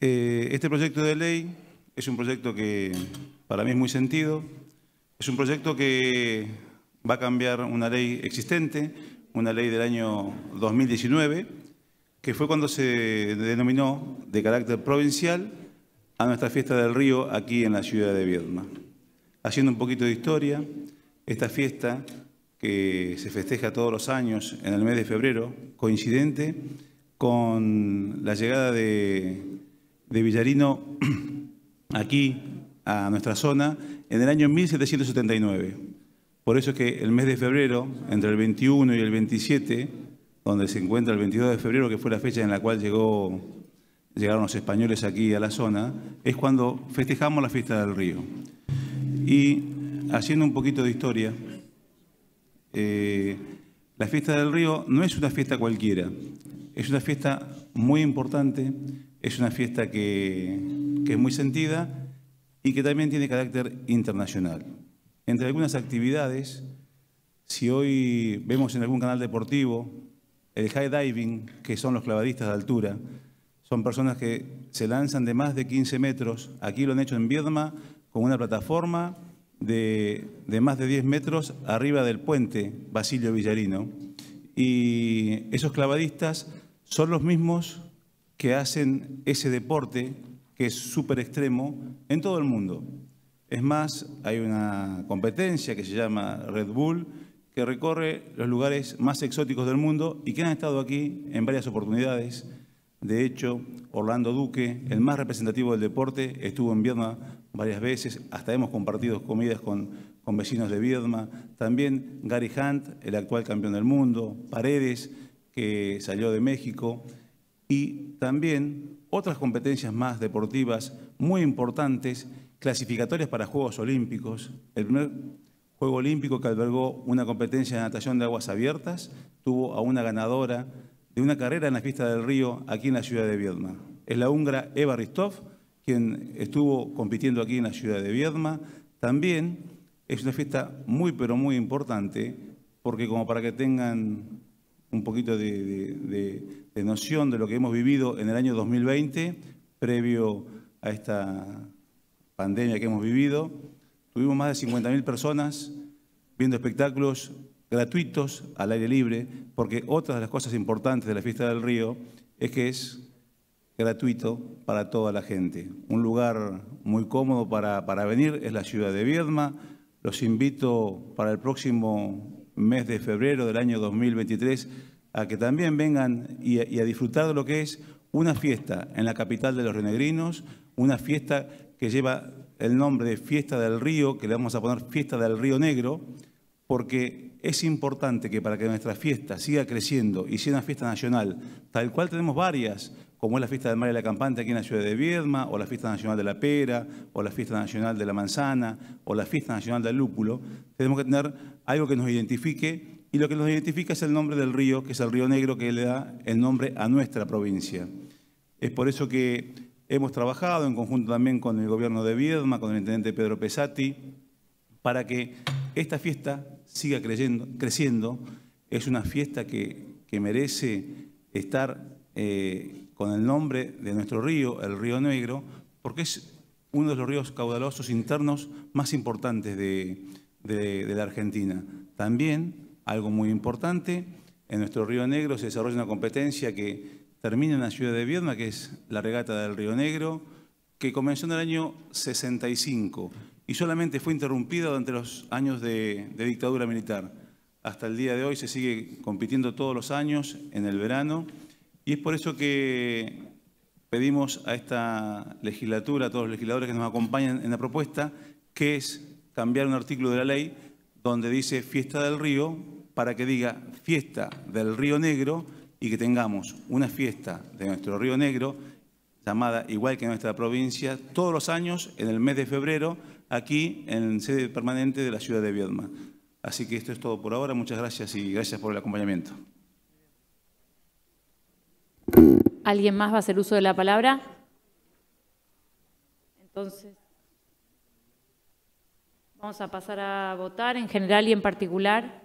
Eh, este proyecto de ley es un proyecto que para mí es muy sentido. Es un proyecto que va a cambiar una ley existente, una ley del año 2019, que fue cuando se denominó de carácter provincial a nuestra fiesta del río aquí en la ciudad de Viedma. Haciendo un poquito de historia, esta fiesta que se festeja todos los años en el mes de febrero, coincidente con la llegada de, Villarino aquí a nuestra zona en el año 1779. Por eso es que el mes de febrero, entre el 21 y el 27, donde se encuentra el 22 de febrero, que fue la fecha en la cual llegó, llegaron los españoles aquí a la zona, es cuando festejamos la fiesta del río. Y haciendo un poquito de historia, eh, la fiesta del río no es una fiesta cualquiera, es una fiesta muy importante, es una fiesta que, que es muy sentida y que también tiene carácter internacional. Entre algunas actividades, si hoy vemos en algún canal deportivo el high diving, que son los clavadistas de altura, son personas que se lanzan de más de 15 metros. Aquí lo han hecho en Viedma con una plataforma de, más de 10 metros arriba del puente Basilio Villarino. Y esos clavadistas son los mismos que hacen ese deporte que es súper extremo en todo el mundo. Es más, hay una competencia que se llama Red Bull, que recorre los lugares más exóticos del mundo y que han estado aquí en varias oportunidades. De hecho, Orlando Duque, el más representativo del deporte, estuvo en Vierna varias veces, hasta hemos compartido comidas con, con vecinos de Viedma. También Gary Hunt, el actual campeón del mundo, Paredes, que salió de México, y también otras competencias más deportivas muy importantes, clasificatorias para Juegos Olímpicos. El primer Juego Olímpico que albergó una competencia de natación de aguas abiertas tuvo a una ganadora de una carrera en la pista del río aquí en la ciudad de Viedma. Es la húngara Eva Ristov, quien estuvo compitiendo aquí en la ciudad de Viedma. También es una fiesta muy, pero muy importante, porque como para que tengan un poquito de, de noción de lo que hemos vivido en el año 2020, previo a esta pandemia que hemos vivido, tuvimos más de 50.000 personas viendo espectáculos gratuitos al aire libre, porque otra de las cosas importantes de la fiesta del río es que es gratuito para toda la gente. Un lugar muy cómodo para, para, venir es la ciudad de Viedma. Los invito para el próximo mes de febrero del año 2023 a que también vengan y a, y a disfrutar de lo que es una fiesta en la capital de los renegrinos, una fiesta que lleva el nombre de Fiesta del Río, que le vamos a poner Fiesta del Río Negro, porque es importante que para que nuestra fiesta siga creciendo y sea una fiesta nacional, tal cual tenemos varias, como es la fiesta del mar y la campante aquí en la ciudad de Viedma, o la fiesta nacional de la pera, o la fiesta nacional de la manzana, o la fiesta nacional del lúpulo, tenemos que tener algo que nos identifique y lo que nos identifica es el nombre del río, que es el río Negro, que le da el nombre a nuestra provincia. Es por eso que hemos trabajado en conjunto también con el gobierno de Viedma, con el intendente Pedro Pesati, para que esta fiesta siga creciendo. Es una fiesta que, merece estar... Eh, con el nombre de nuestro río, el río Negro, porque es uno de los ríos caudalosos internos más importantes de, la Argentina. También, algo muy importante, en nuestro río Negro se desarrolla una competencia que termina en la ciudad de Viedma, que es la regata del río Negro, que comenzó en el año 65 y solamente fue interrumpida durante los años de dictadura militar. Hasta el día de hoy se sigue compitiendo todos los años en el verano. Y es por eso que pedimos a esta legislatura, a todos los legisladores que nos acompañan en la propuesta, que es cambiar un artículo de la ley donde dice fiesta del río para que diga fiesta del río negro y que tengamos una fiesta de nuestro río negro llamada igual que nuestra provincia todos los años en el mes de febrero aquí en sede permanente de la ciudad de Viedma. Así que esto es todo por ahora. Muchas gracias y gracias por el acompañamiento. ¿Alguien más va a hacer uso de la palabra? Entonces, vamos a pasar a votar en general y en particular.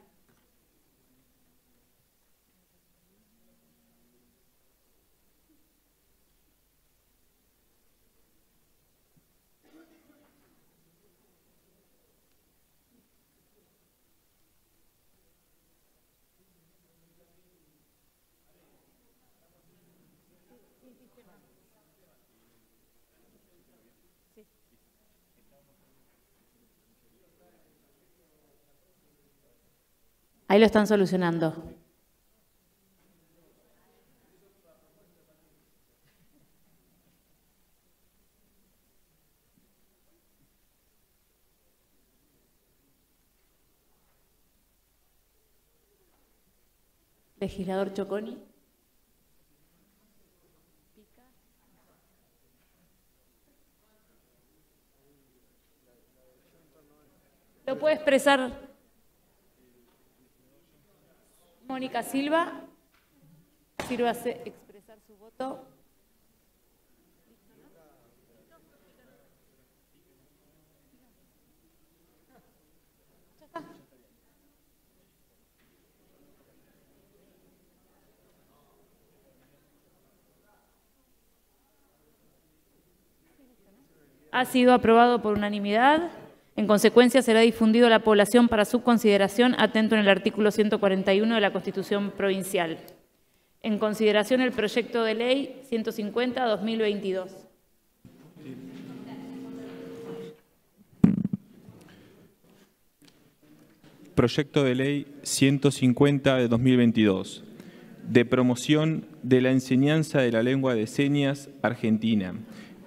Ahí lo están solucionando. Legislador Choconi. Lo puede expresar Mónica Silva. sirva expresar su voto. Ha sido aprobado por unanimidad. En consecuencia, será difundido a la población para su consideración atento en el artículo 141 de la Constitución Provincial. En consideración el proyecto de ley 150-2022. Proyecto de ley 150 de 2022 de promoción de la enseñanza de la lengua de señas argentina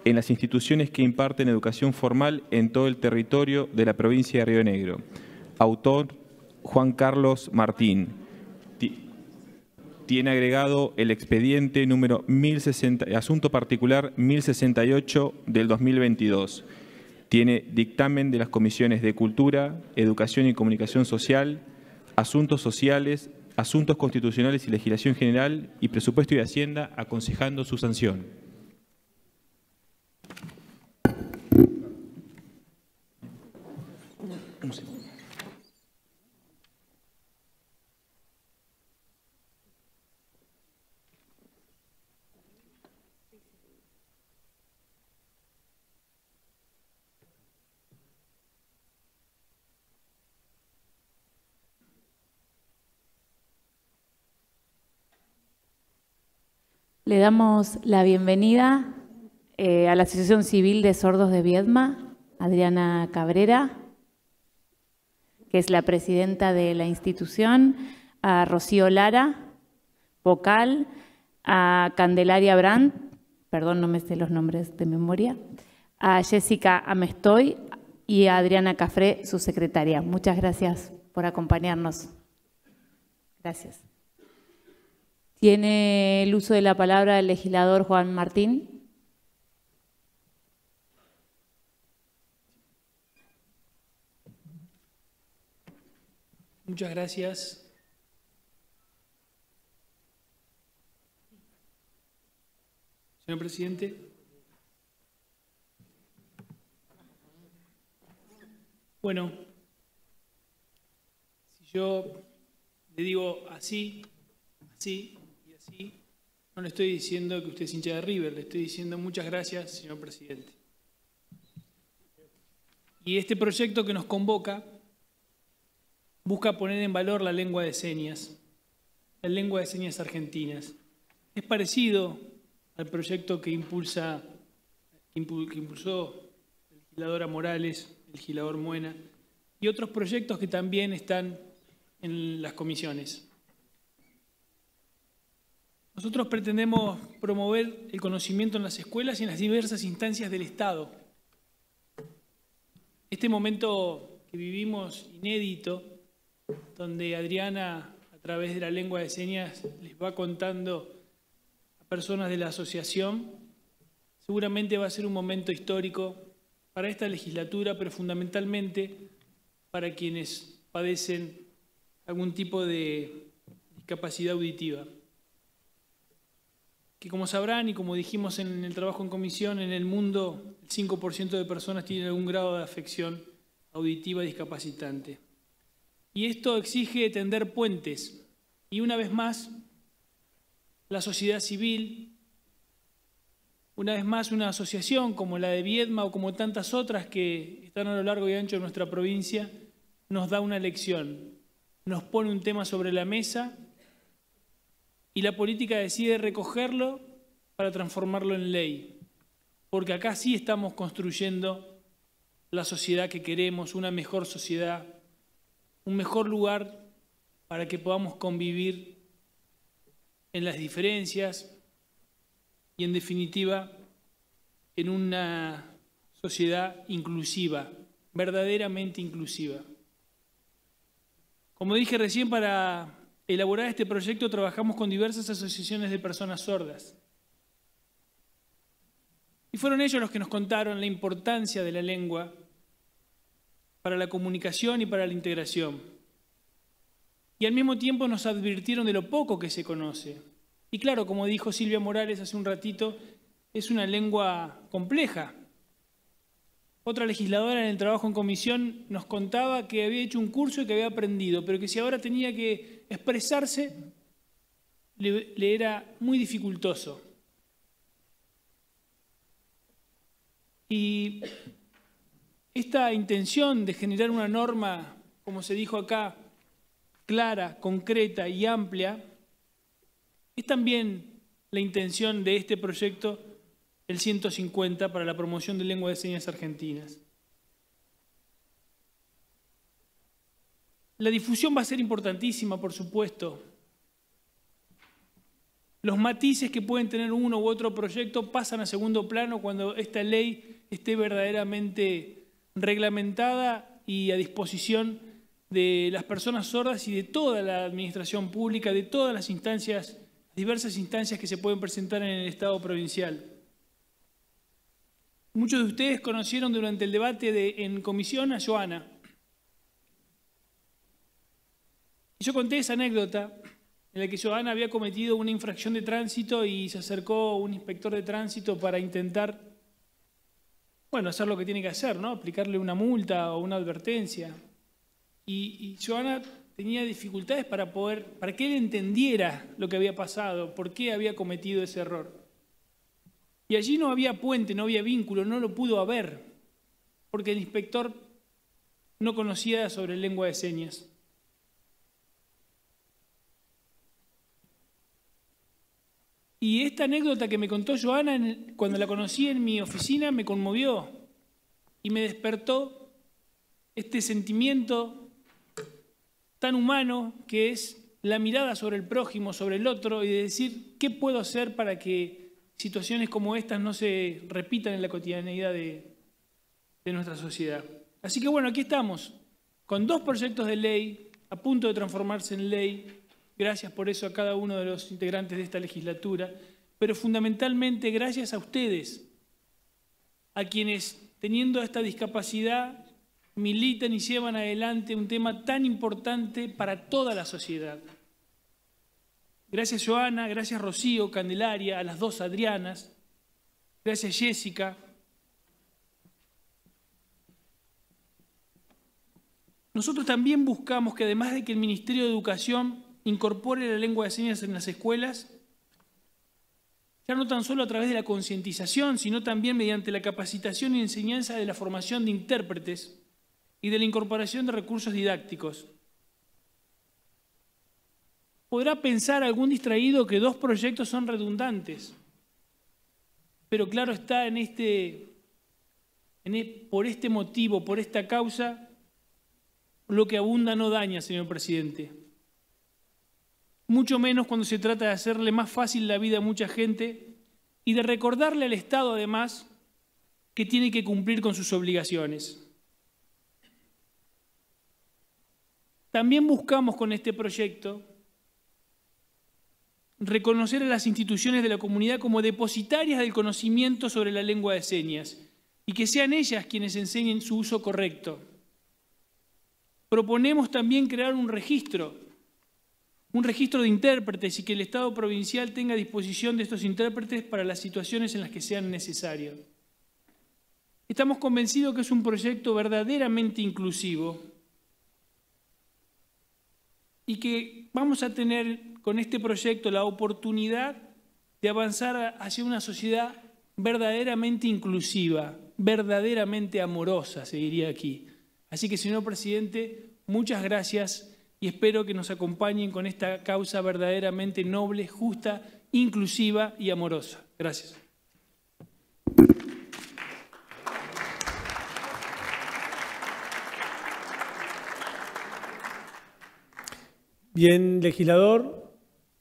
en las instituciones que imparten educación formal en todo el territorio de la provincia de Río Negro. Autor Juan Carlos Martín. Tiene agregado el expediente número 1060, asunto particular 1068 del 2022. Tiene dictamen de las comisiones de Cultura, Educación y Comunicación Social, Asuntos Sociales, Asuntos Constitucionales y Legislación General y Presupuesto y Hacienda aconsejando su sanción. Le damos la bienvenida eh, a la Asociación Civil de Sordos de Viedma, Adriana Cabrera, que es la presidenta de la institución, a Rocío Lara, vocal, a Candelaria Brandt, perdón, no me sé los nombres de memoria, a Jessica Amestoy y a Adriana Cafré, su secretaria. Muchas gracias por acompañarnos. Gracias. Tiene el uso de la palabra el legislador Juan Martín. Muchas gracias. Señor presidente. Bueno, si yo le digo así, así y así, no le estoy diciendo que usted es hincha de River, le estoy diciendo muchas gracias, señor presidente. Y este proyecto que nos convoca busca poner en valor la lengua de señas, la lengua de señas argentinas. Es parecido al proyecto que, impulsa, que impulsó la legisladora Morales, el legislador Muena, y otros proyectos que también están en las comisiones. Nosotros pretendemos promover el conocimiento en las escuelas y en las diversas instancias del Estado. Este momento que vivimos inédito donde Adriana, a través de la lengua de señas, les va contando a personas de la asociación. Seguramente va a ser un momento histórico para esta legislatura, pero fundamentalmente para quienes padecen algún tipo de discapacidad auditiva. Que como sabrán y como dijimos en el trabajo en comisión, en el mundo el 5% de personas tienen algún grado de afección auditiva discapacitante. Y esto exige tender puentes. Y una vez más, la sociedad civil, una vez más una asociación como la de Viedma o como tantas otras que están a lo largo y ancho de nuestra provincia, nos da una lección, nos pone un tema sobre la mesa y la política decide recogerlo para transformarlo en ley. Porque acá sí estamos construyendo la sociedad que queremos, una mejor sociedad un mejor lugar para que podamos convivir en las diferencias y en definitiva en una sociedad inclusiva, verdaderamente inclusiva. Como dije recién, para elaborar este proyecto trabajamos con diversas asociaciones de personas sordas. Y fueron ellos los que nos contaron la importancia de la lengua para la comunicación y para la integración. Y al mismo tiempo nos advirtieron de lo poco que se conoce. Y claro, como dijo Silvia Morales hace un ratito, es una lengua compleja. Otra legisladora en el trabajo en comisión nos contaba que había hecho un curso y que había aprendido, pero que si ahora tenía que expresarse, le, era muy dificultoso. Y esta intención de generar una norma, como se dijo acá, clara, concreta y amplia, es también la intención de este proyecto, el 150, para la promoción de lengua de señas argentinas. La difusión va a ser importantísima, por supuesto. Los matices que pueden tener uno u otro proyecto pasan a segundo plano cuando esta ley esté verdaderamente reglamentada y a disposición de las personas sordas y de toda la administración pública, de todas las instancias, diversas instancias que se pueden presentar en el Estado provincial. Muchos de ustedes conocieron durante el debate de, en comisión a Joana. Yo conté esa anécdota en la que Joana había cometido una infracción de tránsito y se acercó un inspector de tránsito para intentar bueno, hacer lo que tiene que hacer, ¿no? Aplicarle una multa o una advertencia. Y, Joana tenía dificultades para poder, para que él entendiera lo que había pasado, por qué había cometido ese error. Y allí no había puente, no había vínculo, no lo pudo haber, porque el inspector no conocía sobre lengua de señas. Y esta anécdota que me contó Joana cuando la conocí en mi oficina me conmovió y me despertó este sentimiento tan humano que es la mirada sobre el prójimo, sobre el otro y de decir qué puedo hacer para que situaciones como estas no se repitan en la cotidianeidad de nuestra sociedad. Así que bueno, aquí estamos, con dos proyectos de ley a punto de transformarse en ley, Gracias por eso a cada uno de los integrantes de esta legislatura, pero fundamentalmente gracias a ustedes, a quienes teniendo esta discapacidad militan y llevan adelante un tema tan importante para toda la sociedad. Gracias Joana, gracias Rocío, Candelaria, a las dos Adrianas, gracias Jessica. Nosotros también buscamos que además de que el Ministerio de Educación incorpore la lengua de señas en las escuelas, ya no tan solo a través de la concientización, sino también mediante la capacitación y enseñanza de la formación de intérpretes y de la incorporación de recursos didácticos. Podrá pensar algún distraído que dos proyectos son redundantes, pero claro está en este, en e, por este motivo, por esta causa, lo que abunda no daña, señor presidente mucho menos cuando se trata de hacerle más fácil la vida a mucha gente y de recordarle al Estado, además, que tiene que cumplir con sus obligaciones. También buscamos con este proyecto reconocer a las instituciones de la comunidad como depositarias del conocimiento sobre la lengua de señas y que sean ellas quienes enseñen su uso correcto. Proponemos también crear un registro un registro de intérpretes y que el Estado provincial tenga a disposición de estos intérpretes para las situaciones en las que sean necesarios. Estamos convencidos que es un proyecto verdaderamente inclusivo y que vamos a tener con este proyecto la oportunidad de avanzar hacia una sociedad verdaderamente inclusiva, verdaderamente amorosa, se diría aquí. Así que, señor presidente, muchas gracias y espero que nos acompañen con esta causa verdaderamente noble, justa, inclusiva y amorosa. Gracias. Bien, legislador,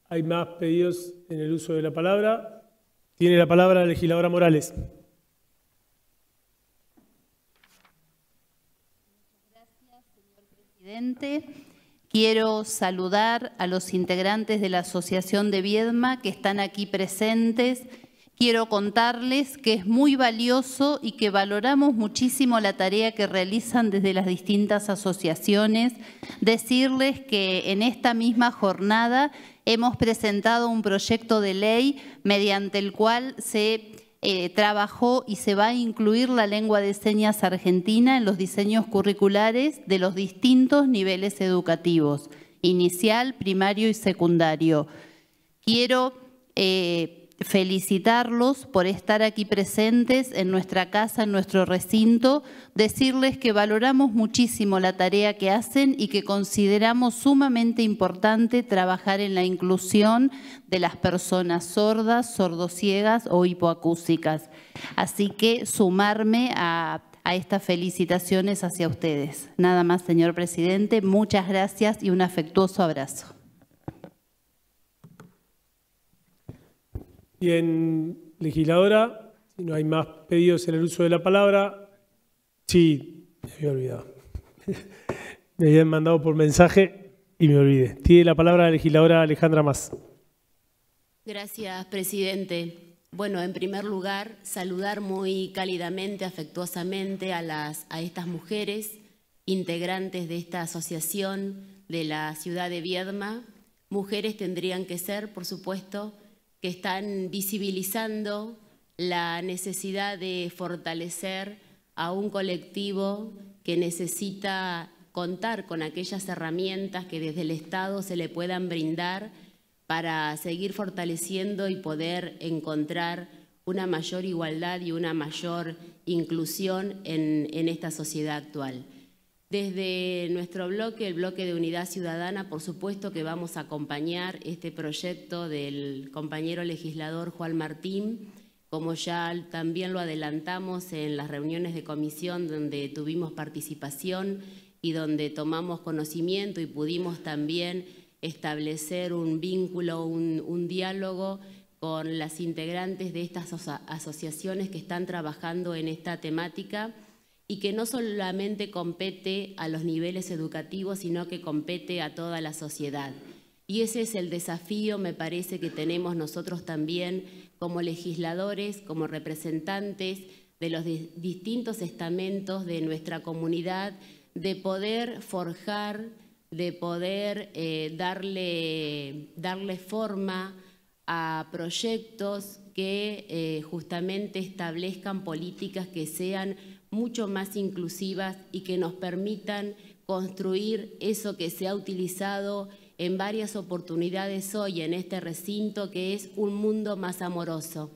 hay más pedidos en el uso de la palabra. Tiene la palabra la legisladora Morales. Gracias, señor presidente. Quiero saludar a los integrantes de la Asociación de Viedma que están aquí presentes. Quiero contarles que es muy valioso y que valoramos muchísimo la tarea que realizan desde las distintas asociaciones. Decirles que en esta misma jornada hemos presentado un proyecto de ley mediante el cual se eh, trabajó y se va a incluir la lengua de señas argentina en los diseños curriculares de los distintos niveles educativos, inicial, primario y secundario. Quiero eh, felicitarlos por estar aquí presentes en nuestra casa, en nuestro recinto, decirles que valoramos muchísimo la tarea que hacen y que consideramos sumamente importante trabajar en la inclusión de las personas sordas, sordociegas o hipoacúsicas. Así que sumarme a, a estas felicitaciones hacia ustedes. Nada más, señor presidente, muchas gracias y un afectuoso abrazo. Bien, legisladora, si no hay más pedidos en el uso de la palabra, sí, me había olvidado. me habían mandado por mensaje y me olvidé. Tiene la palabra la legisladora Alejandra Más. Gracias, presidente. Bueno, en primer lugar, saludar muy cálidamente, afectuosamente a, las, a estas mujeres integrantes de esta asociación de la ciudad de Viedma. Mujeres tendrían que ser, por supuesto, que están visibilizando la necesidad de fortalecer a un colectivo que necesita contar con aquellas herramientas que desde el Estado se le puedan brindar para seguir fortaleciendo y poder encontrar una mayor igualdad y una mayor inclusión en, en esta sociedad actual. Desde nuestro bloque, el bloque de Unidad Ciudadana, por supuesto que vamos a acompañar este proyecto del compañero legislador Juan Martín, como ya también lo adelantamos en las reuniones de comisión donde tuvimos participación y donde tomamos conocimiento y pudimos también establecer un vínculo, un, diálogo con las integrantes de estas asociaciones que están trabajando en esta temática y que no solamente compete a los niveles educativos, sino que compete a toda la sociedad. Y ese es el desafío, me parece, que tenemos nosotros también como legisladores, como representantes de los distintos estamentos de nuestra comunidad, de poder forjar, de poder eh, darle, darle forma a proyectos que eh, justamente establezcan políticas que sean mucho más inclusivas y que nos permitan construir eso que se ha utilizado en varias oportunidades hoy en este recinto, que es un mundo más amoroso.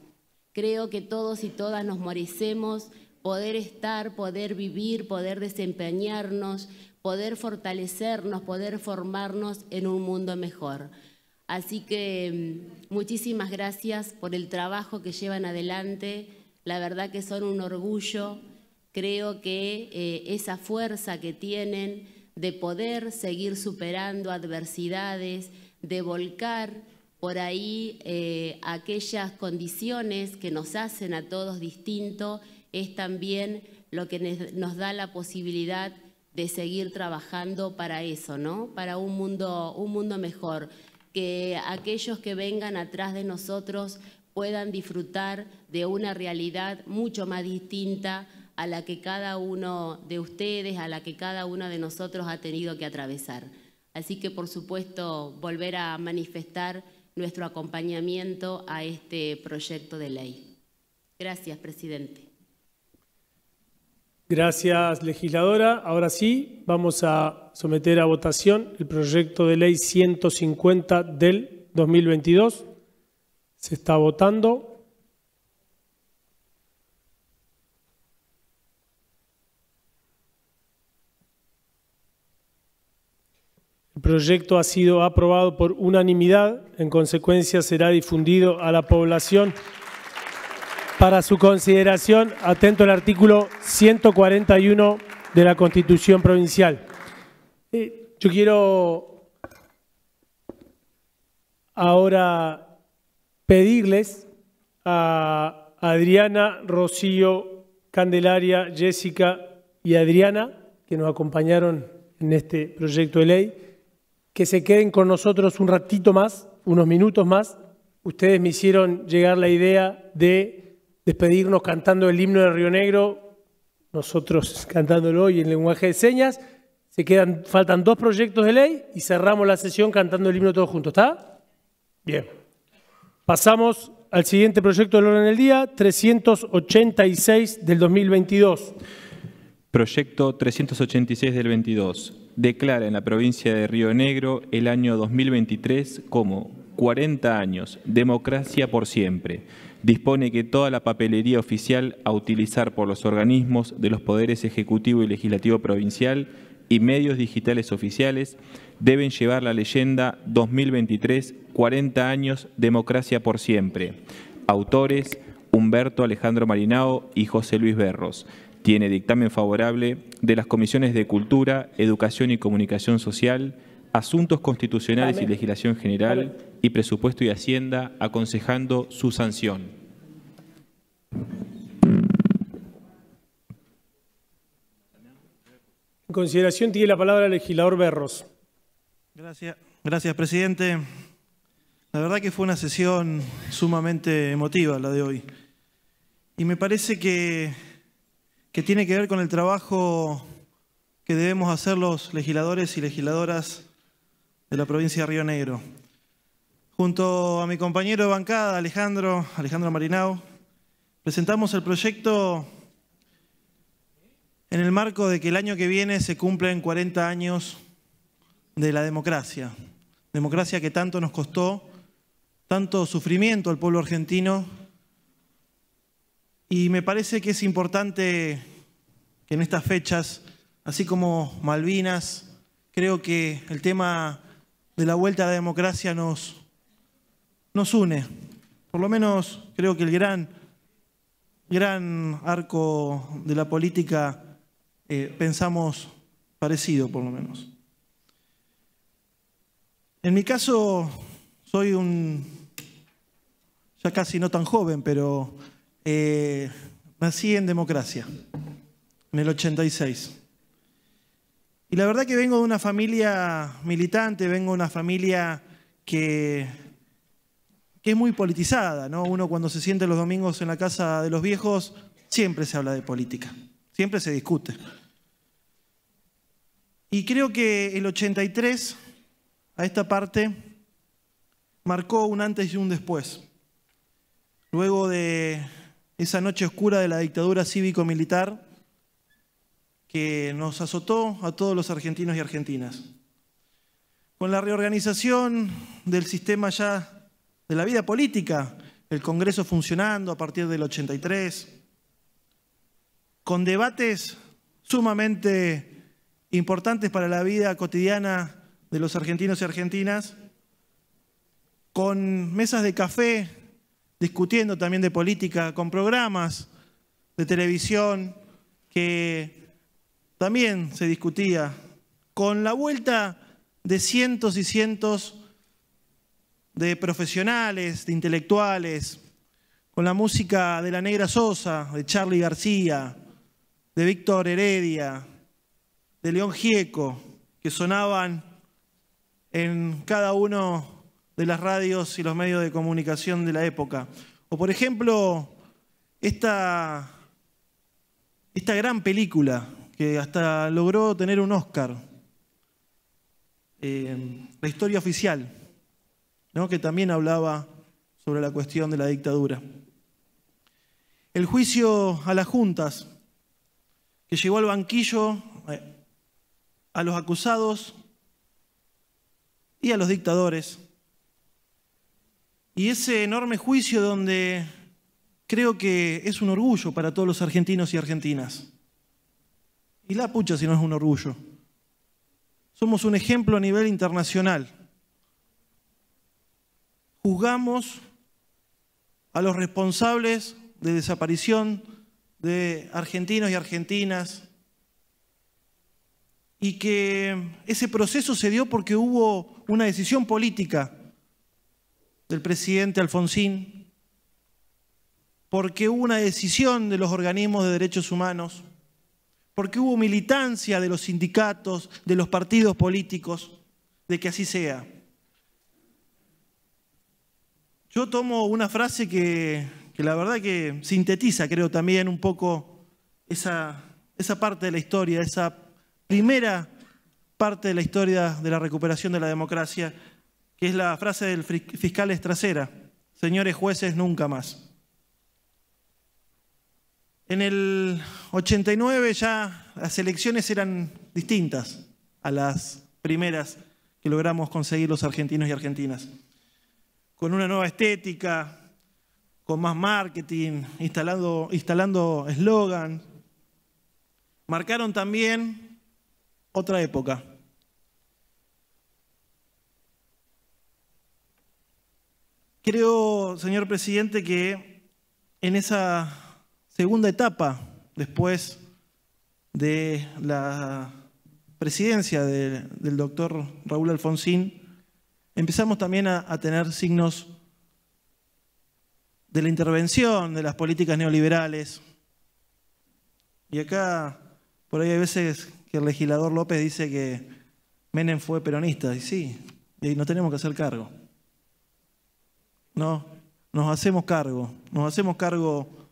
Creo que todos y todas nos merecemos poder estar, poder vivir, poder desempeñarnos, poder fortalecernos, poder formarnos en un mundo mejor. Así que mm, muchísimas gracias por el trabajo que llevan adelante. La verdad que son un orgullo Creo que eh, esa fuerza que tienen de poder seguir superando adversidades, de volcar por ahí eh, aquellas condiciones que nos hacen a todos distintos, es también lo que nos da la posibilidad de seguir trabajando para eso, ¿no? Para un mundo, un mundo mejor, que aquellos que vengan atrás de nosotros puedan disfrutar de una realidad mucho más distinta a la que cada uno de ustedes, a la que cada uno de nosotros ha tenido que atravesar. Así que, por supuesto, volver a manifestar nuestro acompañamiento a este proyecto de ley. Gracias, presidente. Gracias, legisladora. Ahora sí, vamos a someter a votación el proyecto de ley 150 del 2022. Se está votando. proyecto ha sido aprobado por unanimidad, en consecuencia será difundido a la población. Para su consideración, atento al artículo 141 de la Constitución Provincial. Eh, yo quiero ahora pedirles a Adriana, Rocío, Candelaria, Jessica y Adriana, que nos acompañaron en este proyecto de ley, que se queden con nosotros un ratito más, unos minutos más. Ustedes me hicieron llegar la idea de despedirnos cantando el himno de Río Negro, nosotros cantándolo hoy en lenguaje de señas. Se quedan, faltan dos proyectos de ley y cerramos la sesión cantando el himno todos juntos, ¿está? Bien. Pasamos al siguiente proyecto del orden del día, 386 del 2022. Proyecto 386 del 22 declara en la provincia de Río Negro el año 2023 como 40 años, democracia por siempre. Dispone que toda la papelería oficial a utilizar por los organismos de los poderes ejecutivo y legislativo provincial y medios digitales oficiales deben llevar la leyenda 2023 40 años democracia por siempre. Autores Humberto Alejandro Marinao y José Luis Berros. Tiene dictamen favorable de las comisiones de Cultura, Educación y Comunicación Social, Asuntos Constitucionales y Legislación General y Presupuesto y Hacienda, aconsejando su sanción. En consideración tiene la palabra el legislador Berros. gracias presidente. La verdad que fue una sesión sumamente emotiva la de hoy. Y me parece que que tiene que ver con el trabajo que debemos hacer los legisladores y legisladoras de la provincia de Río Negro. Junto a mi compañero de bancada, Alejandro, Alejandro Marinao, presentamos el proyecto en el marco de que el año que viene se cumplen 40 años de la democracia. Democracia que tanto nos costó, tanto sufrimiento al pueblo argentino y me parece que es importante que en estas fechas, así como Malvinas, creo que el tema de la vuelta a la democracia nos, nos une. Por lo menos creo que el gran, gran arco de la política eh, pensamos parecido, por lo menos. En mi caso, soy un, ya casi no tan joven, pero eh, nací en democracia, en el 86. Y la verdad que vengo de una familia militante, vengo de una familia que, que es muy politizada, ¿no? Uno cuando se siente los domingos en la casa de los viejos, siempre se habla de política, siempre se discute. Y creo que el 83, a esta parte, marcó un antes y un después. Luego de esa noche oscura de la dictadura cívico-militar que nos azotó a todos los argentinos y argentinas. Con la reorganización del sistema ya de la vida política, el Congreso funcionando a partir del 83, con debates sumamente importantes para la vida cotidiana de los argentinos y argentinas, con mesas de café discutiendo también de política con programas de televisión que también se discutía con la vuelta de cientos y cientos de profesionales, de intelectuales, con la música de La Negra Sosa, de Charly García, de Víctor Heredia, de León Gieco, que sonaban en cada uno de las radios y los medios de comunicación de la época. O por ejemplo, esta, esta gran película que hasta logró tener un Oscar, eh, La historia oficial, ¿no? que también hablaba sobre la cuestión de la dictadura. El juicio a las juntas, que llegó al banquillo eh, a los acusados y a los dictadores y ese enorme juicio donde creo que es un orgullo para todos los argentinos y argentinas. Y la pucha si no es un orgullo. Somos un ejemplo a nivel internacional. Juzgamos a los responsables de desaparición de argentinos y argentinas y que ese proceso se dio porque hubo una decisión política del presidente Alfonsín, porque hubo una decisión de los organismos de derechos humanos, porque hubo militancia de los sindicatos, de los partidos políticos, de que así sea. Yo tomo una frase que, la verdad que sintetiza, creo, también un poco esa, esa parte de la historia, esa primera parte de la historia de la recuperación de la democracia, que es la frase del fiscal trasera señores jueces, nunca más. En el 89 ya las elecciones eran distintas a las primeras que logramos conseguir los argentinos y argentinas. Con una nueva estética, con más marketing, instalando eslogan. Marcaron también otra época, Creo, señor presidente, que en esa segunda etapa, después de la presidencia del doctor Raúl Alfonsín, empezamos también a, tener signos de la intervención de las políticas neoliberales. Y acá, por ahí hay veces que el legislador López dice que Menem fue peronista, y sí, y nos tenemos que hacer cargo. No, nos hacemos cargo, nos hacemos cargo,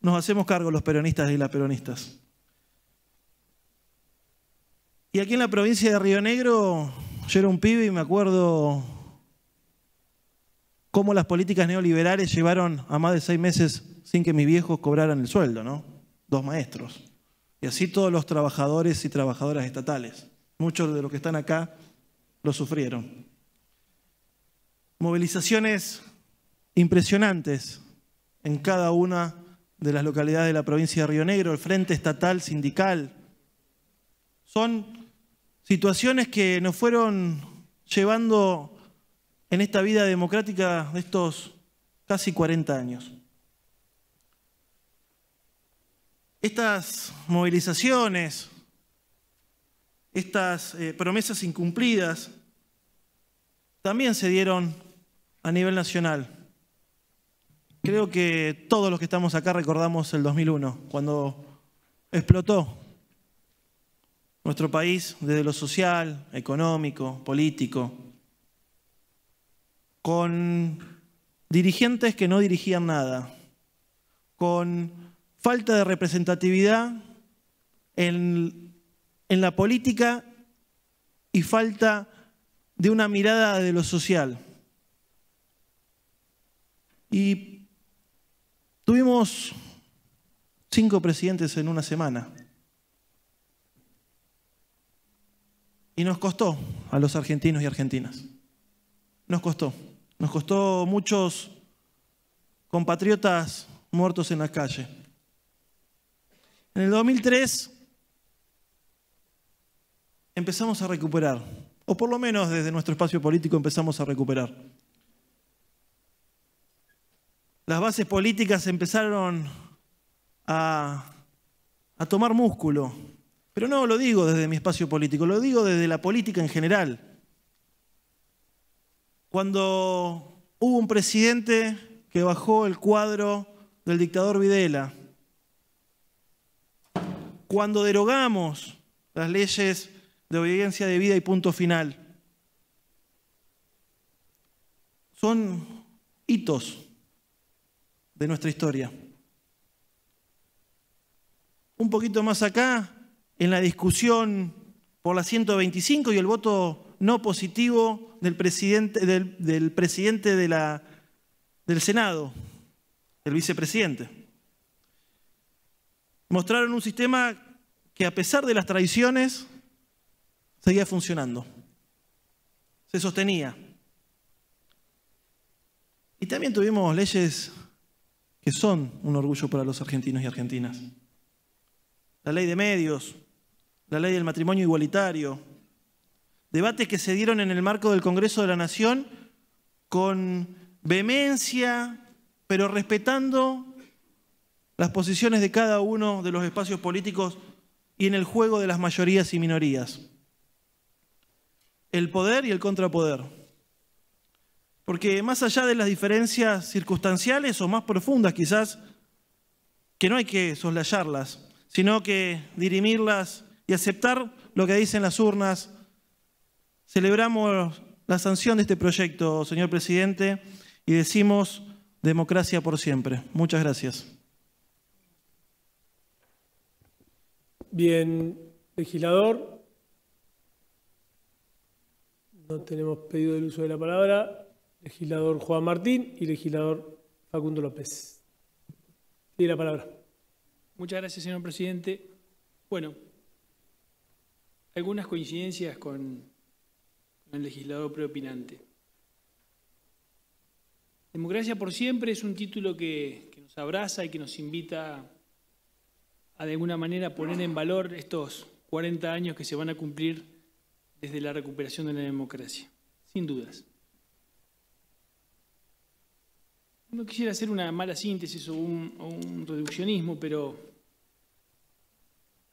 nos hacemos cargo los peronistas y las peronistas. Y aquí en la provincia de Río Negro, yo era un pibe y me acuerdo cómo las políticas neoliberales llevaron a más de seis meses sin que mis viejos cobraran el sueldo, ¿no? Dos maestros. Y así todos los trabajadores y trabajadoras estatales. Muchos de los que están acá lo sufrieron. Movilizaciones impresionantes en cada una de las localidades de la provincia de Río Negro, el Frente Estatal Sindical. Son situaciones que nos fueron llevando en esta vida democrática de estos casi 40 años. Estas movilizaciones, estas eh, promesas incumplidas, también se dieron a nivel nacional. Creo que todos los que estamos acá recordamos el 2001, cuando explotó nuestro país desde lo social, económico, político, con dirigentes que no dirigían nada, con falta de representatividad en, en la política y falta de una mirada de lo social. Y tuvimos cinco presidentes en una semana. Y nos costó a los argentinos y argentinas. Nos costó. Nos costó muchos compatriotas muertos en la calle. En el 2003 empezamos a recuperar, o por lo menos desde nuestro espacio político empezamos a recuperar las bases políticas empezaron a, tomar músculo. Pero no lo digo desde mi espacio político, lo digo desde la política en general. Cuando hubo un presidente que bajó el cuadro del dictador Videla, cuando derogamos las leyes de obediencia de vida y punto final, son hitos de nuestra historia. Un poquito más acá, en la discusión por la 125 y el voto no positivo del presidente, del, presidente de la, del Senado, el vicepresidente. Mostraron un sistema que a pesar de las traiciones seguía funcionando, se sostenía. Y también tuvimos leyes que son un orgullo para los argentinos y argentinas. La ley de medios, la ley del matrimonio igualitario, debates que se dieron en el marco del Congreso de la Nación con vehemencia, pero respetando las posiciones de cada uno de los espacios políticos y en el juego de las mayorías y minorías. El poder y el contrapoder. Porque más allá de las diferencias circunstanciales o más profundas quizás, que no hay que soslayarlas, sino que dirimirlas y aceptar lo que dicen las urnas. Celebramos la sanción de este proyecto, señor presidente, y decimos democracia por siempre. Muchas gracias. Bien, legislador. No tenemos pedido el uso de la palabra legislador Juan Martín y legislador Facundo López. Tiene la palabra. Muchas gracias, señor presidente. Bueno, algunas coincidencias con, el legislador preopinante. Democracia por siempre es un título que, nos abraza y que nos invita a de alguna manera poner en valor estos 40 años que se van a cumplir desde la recuperación de la democracia, sin dudas. no quisiera hacer una mala síntesis o un, reduccionismo, pero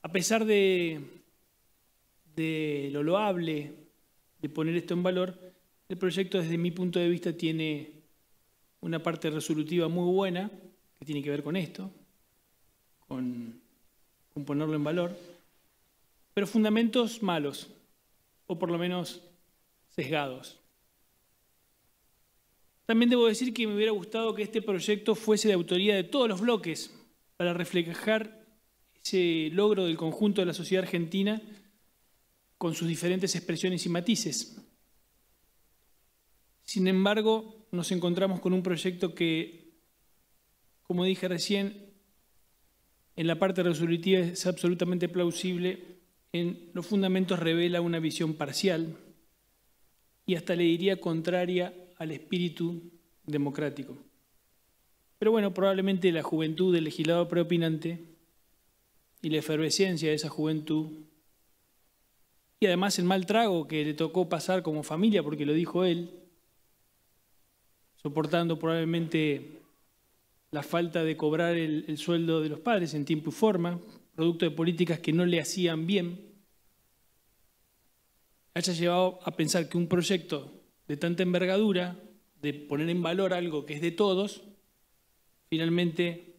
a pesar de, lo loable, de poner esto en valor, el proyecto desde mi punto de vista tiene una parte resolutiva muy buena que tiene que ver con esto, con, ponerlo en valor, pero fundamentos malos, o por lo menos sesgados. También debo decir que me hubiera gustado que este proyecto fuese de autoría de todos los bloques para reflejar ese logro del conjunto de la sociedad argentina con sus diferentes expresiones y matices. Sin embargo, nos encontramos con un proyecto que, como dije recién, en la parte resolutiva es absolutamente plausible, en los fundamentos revela una visión parcial y hasta le diría contraria al espíritu democrático. Pero bueno, probablemente la juventud del legislador preopinante y la efervescencia de esa juventud y además el mal trago que le tocó pasar como familia, porque lo dijo él, soportando probablemente la falta de cobrar el, sueldo de los padres en tiempo y forma, producto de políticas que no le hacían bien, haya llevado a pensar que un proyecto de tanta envergadura, de poner en valor algo que es de todos, finalmente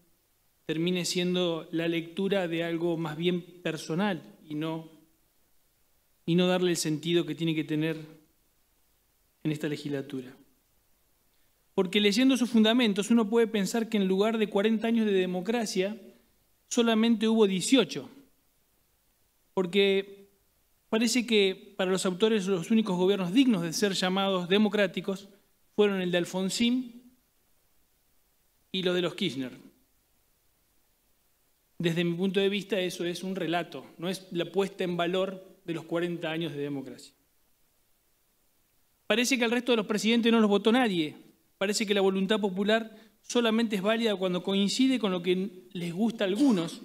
termine siendo la lectura de algo más bien personal y no, y no darle el sentido que tiene que tener en esta legislatura. Porque leyendo sus fundamentos uno puede pensar que en lugar de 40 años de democracia solamente hubo 18. Porque Parece que para los autores los únicos gobiernos dignos de ser llamados democráticos fueron el de Alfonsín y los de los Kirchner. Desde mi punto de vista eso es un relato, no es la puesta en valor de los 40 años de democracia. Parece que al resto de los presidentes no los votó nadie. Parece que la voluntad popular solamente es válida cuando coincide con lo que les gusta a algunos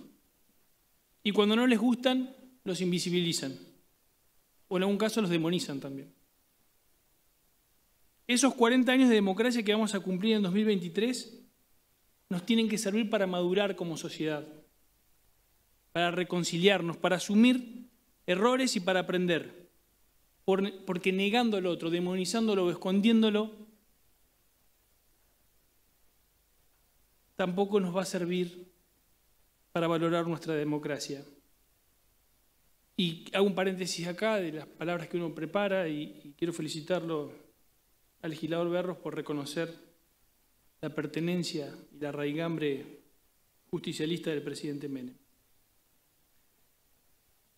y cuando no les gustan los invisibilizan o en algún caso los demonizan también. Esos 40 años de democracia que vamos a cumplir en 2023 nos tienen que servir para madurar como sociedad, para reconciliarnos, para asumir errores y para aprender. porque negando al otro, demonizándolo o escondiéndolo, tampoco nos va a servir para valorar nuestra democracia. Y hago un paréntesis acá de las palabras que uno prepara y, quiero felicitarlo al legislador Berros por reconocer la pertenencia y la raigambre justicialista del presidente Menem.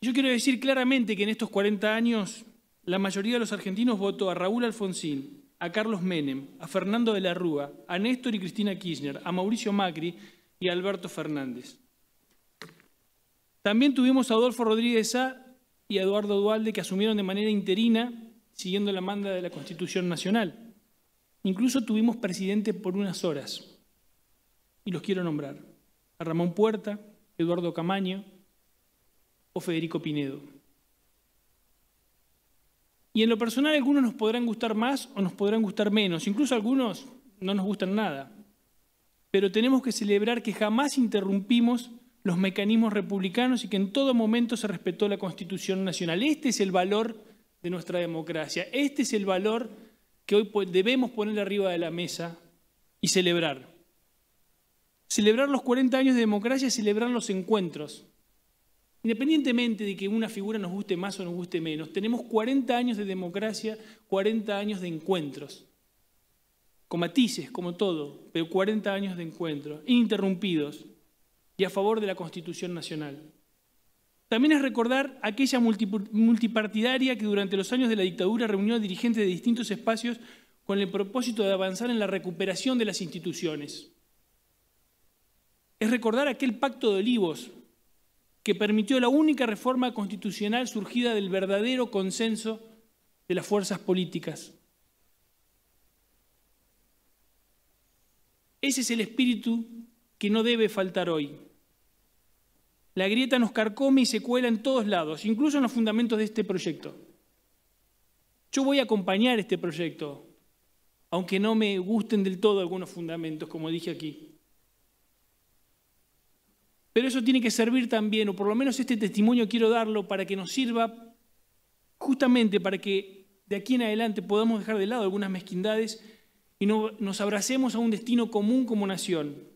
Yo quiero decir claramente que en estos 40 años la mayoría de los argentinos votó a Raúl Alfonsín, a Carlos Menem, a Fernando de la Rúa, a Néstor y Cristina Kirchner, a Mauricio Macri y a Alberto Fernández. También tuvimos a Adolfo Rodríguez A y a Eduardo Dualde que asumieron de manera interina siguiendo la manda de la Constitución Nacional. Incluso tuvimos presidente por unas horas. Y los quiero nombrar. A Ramón Puerta, Eduardo Camaño o Federico Pinedo. Y en lo personal algunos nos podrán gustar más o nos podrán gustar menos. Incluso algunos no nos gustan nada. Pero tenemos que celebrar que jamás interrumpimos los mecanismos republicanos y que en todo momento se respetó la Constitución Nacional. Este es el valor de nuestra democracia, este es el valor que hoy debemos poner arriba de la mesa y celebrar. Celebrar los 40 años de democracia celebrar los encuentros. Independientemente de que una figura nos guste más o nos guste menos, tenemos 40 años de democracia, 40 años de encuentros. Con matices, como todo, pero 40 años de encuentros, ininterrumpidos y a favor de la Constitución Nacional. También es recordar aquella multipartidaria que durante los años de la dictadura reunió a dirigentes de distintos espacios con el propósito de avanzar en la recuperación de las instituciones. Es recordar aquel pacto de olivos que permitió la única reforma constitucional surgida del verdadero consenso de las fuerzas políticas. Ese es el espíritu que no debe faltar hoy. La grieta nos carcome y se cuela en todos lados, incluso en los fundamentos de este proyecto. Yo voy a acompañar este proyecto, aunque no me gusten del todo algunos fundamentos, como dije aquí. Pero eso tiene que servir también, o por lo menos este testimonio quiero darlo para que nos sirva justamente para que de aquí en adelante podamos dejar de lado algunas mezquindades y nos abracemos a un destino común como nación.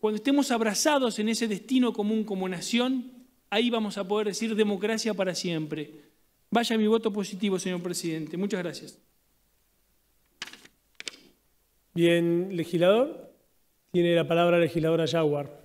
Cuando estemos abrazados en ese destino común como nación, ahí vamos a poder decir democracia para siempre. Vaya mi voto positivo, señor presidente. Muchas gracias. Bien, legislador. Tiene la palabra la legisladora Jaguar.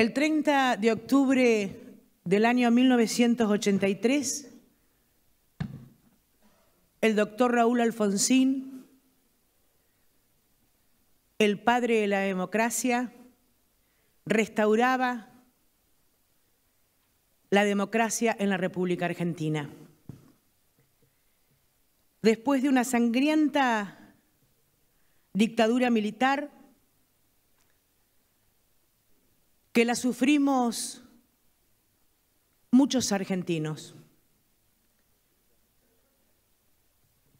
El 30 de octubre del año 1983, el doctor Raúl Alfonsín, el padre de la democracia, restauraba la democracia en la República Argentina. Después de una sangrienta dictadura militar, que la sufrimos muchos argentinos.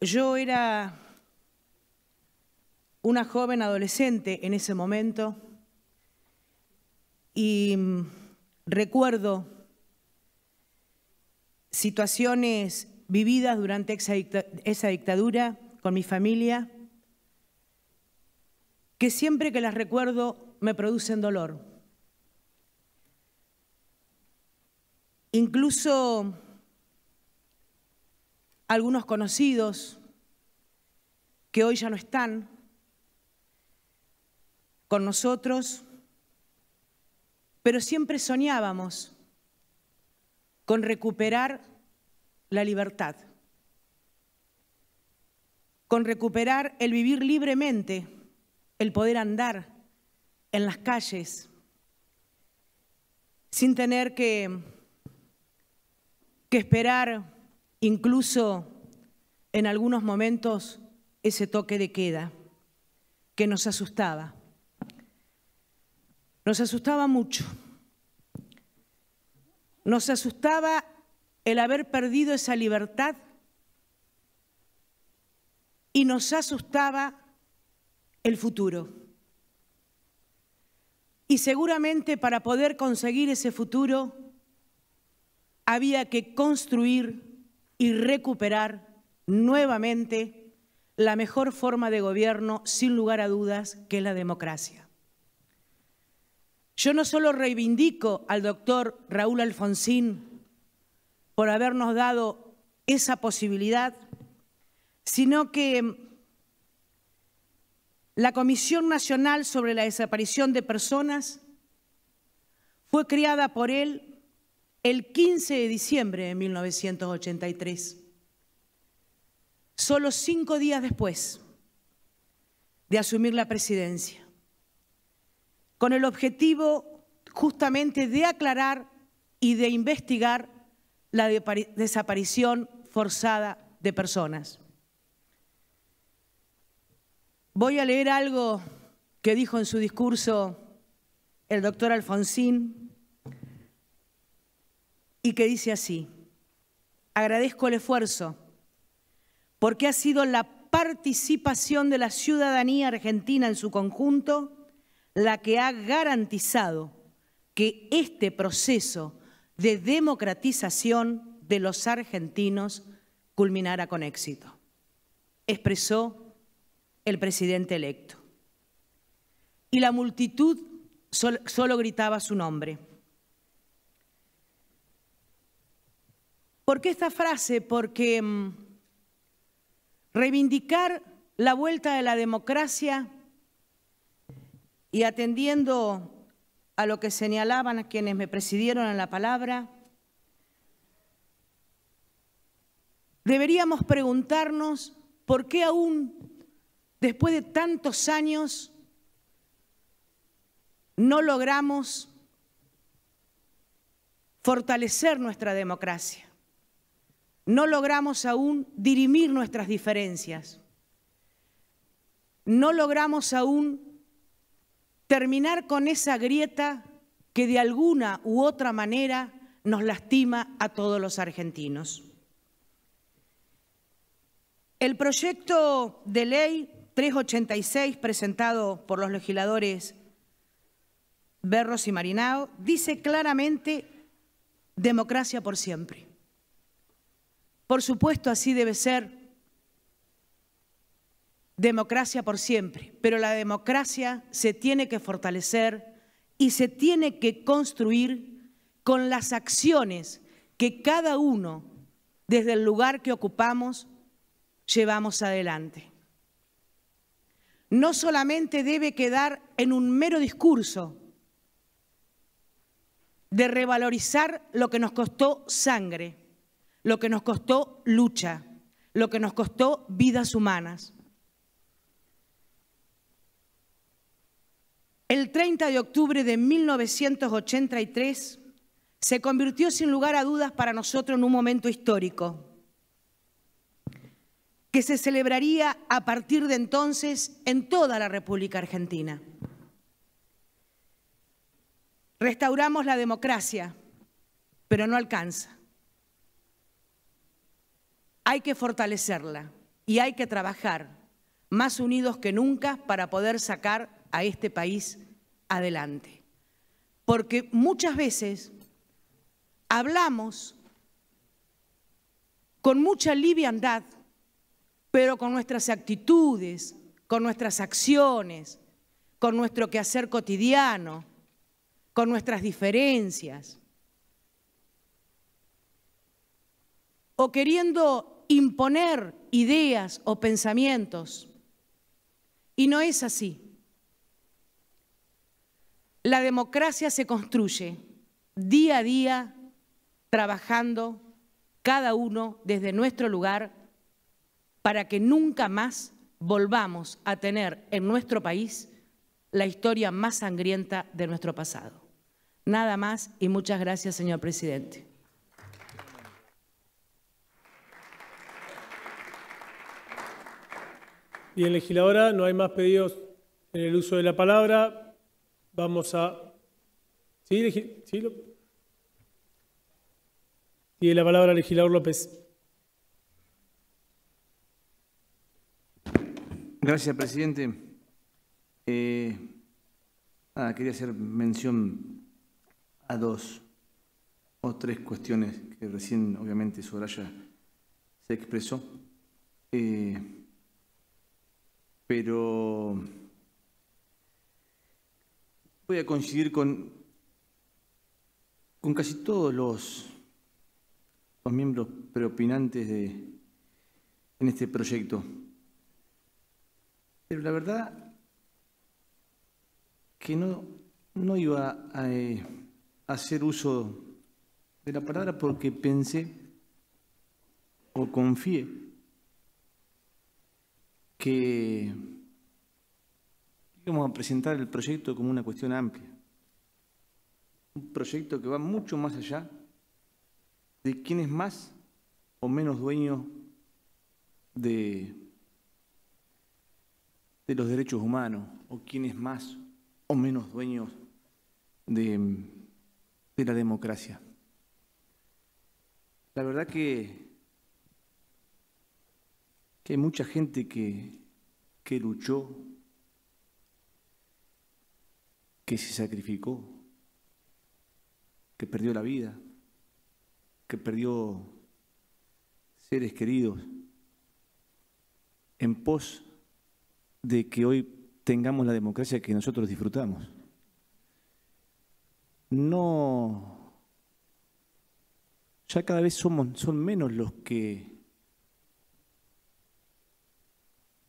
Yo era una joven adolescente en ese momento y mm, recuerdo situaciones vividas durante esa dictadura con mi familia que siempre que las recuerdo me producen dolor. Incluso algunos conocidos que hoy ya no están con nosotros, pero siempre soñábamos con recuperar la libertad, con recuperar el vivir libremente, el poder andar en las calles, sin tener que que esperar incluso en algunos momentos ese toque de queda que nos asustaba. Nos asustaba mucho. Nos asustaba el haber perdido esa libertad y nos asustaba el futuro. Y seguramente para poder conseguir ese futuro había que construir y recuperar nuevamente la mejor forma de gobierno, sin lugar a dudas, que es la democracia. Yo no solo reivindico al doctor Raúl Alfonsín por habernos dado esa posibilidad, sino que la Comisión Nacional sobre la Desaparición de Personas fue creada por él el 15 de diciembre de 1983. Solo cinco días después de asumir la presidencia, con el objetivo justamente de aclarar y de investigar la desaparición forzada de personas. Voy a leer algo que dijo en su discurso el doctor Alfonsín y que dice así, agradezco el esfuerzo porque ha sido la participación de la ciudadanía argentina en su conjunto la que ha garantizado que este proceso de democratización de los argentinos culminara con éxito, expresó el presidente electo. Y la multitud solo, gritaba su nombre. ¿Por qué esta frase? Porque mm, reivindicar la vuelta de la democracia y atendiendo a lo que señalaban a quienes me presidieron en la palabra, deberíamos preguntarnos por qué aún después de tantos años no logramos fortalecer nuestra democracia no logramos aún dirimir nuestras diferencias, no logramos aún terminar con esa grieta que de alguna u otra manera nos lastima a todos los argentinos. El proyecto de ley 386 presentado por los legisladores Berros y Marinao dice claramente democracia por siempre. Por supuesto, así debe ser. Democracia por siempre, pero la democracia se tiene que fortalecer y se tiene que construir con las acciones que cada uno, desde el lugar que ocupamos, llevamos adelante. No solamente debe quedar en un mero discurso de revalorizar lo que nos costó sangre, lo que nos costó lucha, lo que nos costó vidas humanas. El 30 de octubre de 1983 se convirtió sin lugar a dudas para nosotros en un momento histórico, que se celebraría a partir de entonces en toda la República Argentina. Restauramos la democracia, pero no alcanza. Hay que fortalecerla y hay que trabajar más unidos que nunca para poder sacar a este país adelante. Porque muchas veces hablamos con mucha liviandad, pero con nuestras actitudes, con nuestras acciones, con nuestro quehacer cotidiano, con nuestras diferencias, o queriendo imponer ideas o pensamientos. Y no es así. La democracia se construye día a día, trabajando cada uno desde nuestro lugar para que nunca más volvamos a tener en nuestro país la historia más sangrienta de nuestro pasado. Nada más y muchas gracias, señor presidente. Y en legisladora no hay más pedidos en el uso de la palabra. Vamos a... ¿Sí? ¿Sí? Tiene la palabra el legislador López. Gracias, presidente. Eh, quería hacer mención a dos o tres cuestiones que recién, obviamente, Soraya se expresó. Eh, pero voy a coincidir con, con casi todos los, los miembros preopinantes en este proyecto. Pero la verdad que no, iba a eh, hacer uso de la palabra porque pensé o confié que vamos a presentar el proyecto como una cuestión amplia, un proyecto que va mucho más allá de quién es más o menos dueño de, de los derechos humanos, o quién es más o menos dueño de, de la democracia. La verdad que que hay mucha gente que, que luchó, que se sacrificó, que perdió la vida, que perdió seres queridos en pos de que hoy tengamos la democracia que nosotros disfrutamos. No, ya cada vez somos, son menos los que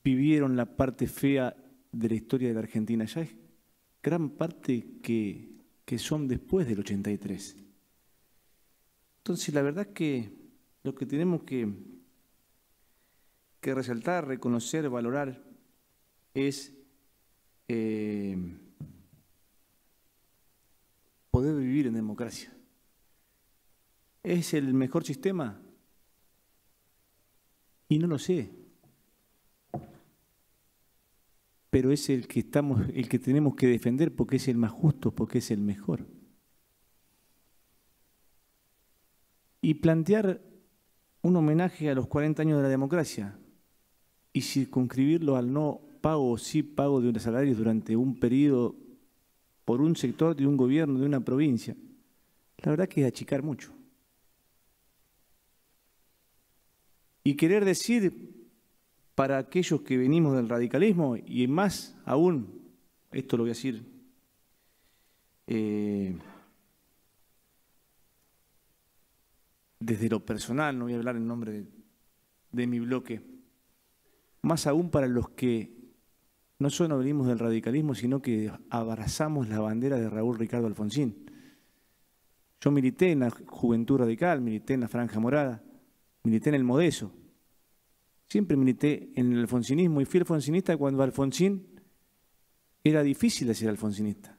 vivieron la parte fea de la historia de la Argentina, ya es gran parte que, son después del 83. Entonces, la verdad que lo que tenemos que, que resaltar, reconocer, valorar es eh, poder vivir en democracia. ¿Es el mejor sistema? Y no lo sé. pero es el que estamos, el que tenemos que defender porque es el más justo, porque es el mejor. Y plantear un homenaje a los 40 años de la democracia y circunscribirlo al no pago o sí pago de unos salarios durante un periodo por un sector de un gobierno, de una provincia, la verdad que es achicar mucho. Y querer decir para aquellos que venimos del radicalismo y más aún, esto lo voy a decir, eh, desde lo personal, no voy a hablar en nombre de, de mi bloque, más aún para los que no solo venimos del radicalismo, sino que abrazamos la bandera de Raúl Ricardo Alfonsín. Yo milité en la Juventud Radical, milité en la Franja Morada, milité en el Modeso, Siempre milité en el alfonsinismo y fui alfonsinista cuando Alfonsín era difícil de ser alfonsinista.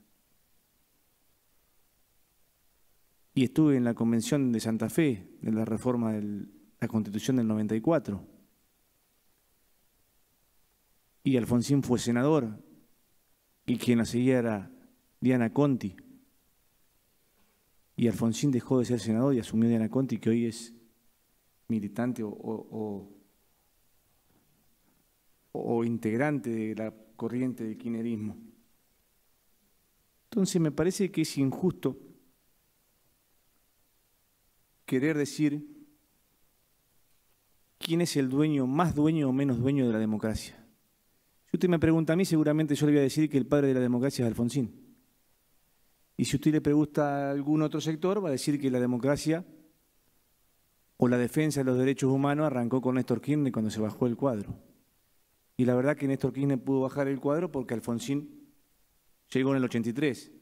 Y estuve en la convención de Santa Fe, de la reforma de la constitución del 94. Y Alfonsín fue senador y quien la seguía era Diana Conti. Y Alfonsín dejó de ser senador y asumió Diana Conti, que hoy es militante o, o o integrante de la corriente del kinerismo Entonces me parece que es injusto querer decir quién es el dueño, más dueño o menos dueño de la democracia. Si usted me pregunta a mí, seguramente yo le voy a decir que el padre de la democracia es Alfonsín. Y si usted le pregunta a algún otro sector, va a decir que la democracia o la defensa de los derechos humanos arrancó con Néstor Kirchner cuando se bajó el cuadro. Y la verdad que Néstor Kirchner pudo bajar el cuadro porque Alfonsín llegó en el 83.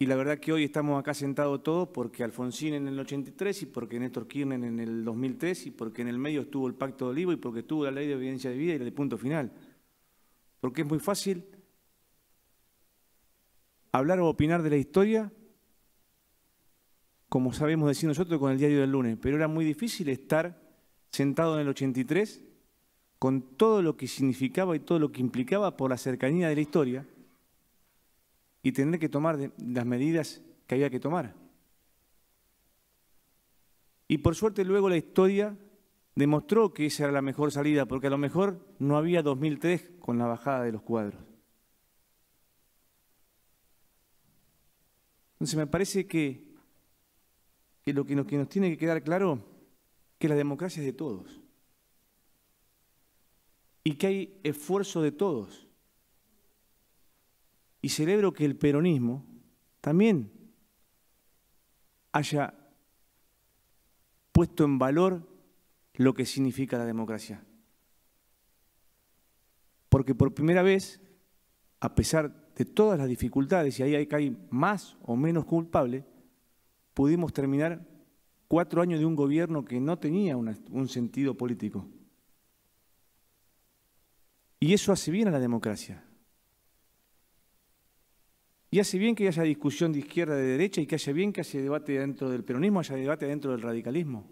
Y la verdad que hoy estamos acá sentados todos porque Alfonsín en el 83 y porque Néstor Kirchner en el 2003 y porque en el medio estuvo el Pacto de Olivo y porque estuvo la ley de evidencia de vida y la de punto final. Porque es muy fácil hablar o opinar de la historia como sabemos decir nosotros con el diario del lunes, pero era muy difícil estar sentado en el 83 con todo lo que significaba y todo lo que implicaba por la cercanía de la historia y tener que tomar las medidas que había que tomar. Y por suerte luego la historia demostró que esa era la mejor salida, porque a lo mejor no había 2003 con la bajada de los cuadros. Entonces me parece que, lo que nos, que tiene que quedar claro es que la democracia es de todos y que hay esfuerzo de todos. Y celebro que el peronismo también haya puesto en valor lo que significa la democracia. Porque por primera vez, a pesar de todas las dificultades, y ahí hay que hay más o menos culpable, pudimos terminar cuatro años de un gobierno que no tenía un sentido político. Y eso hace bien a la democracia. Y hace bien que haya discusión de izquierda y de derecha y que haya bien que haya debate dentro del peronismo, haya debate dentro del radicalismo.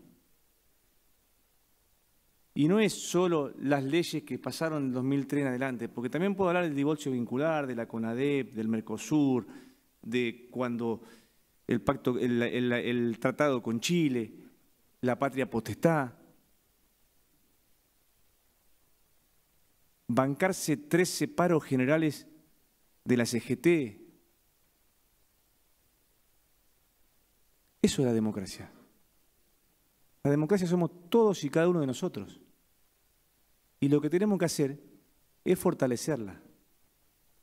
Y no es solo las leyes que pasaron en 2003 en adelante, porque también puedo hablar del divorcio vincular, de la CONADEP, del Mercosur, de cuando el, pacto, el, el tratado con Chile, la patria potestad. bancarse 13 paros generales de la CGT. Eso es la democracia. La democracia somos todos y cada uno de nosotros. Y lo que tenemos que hacer es fortalecerla.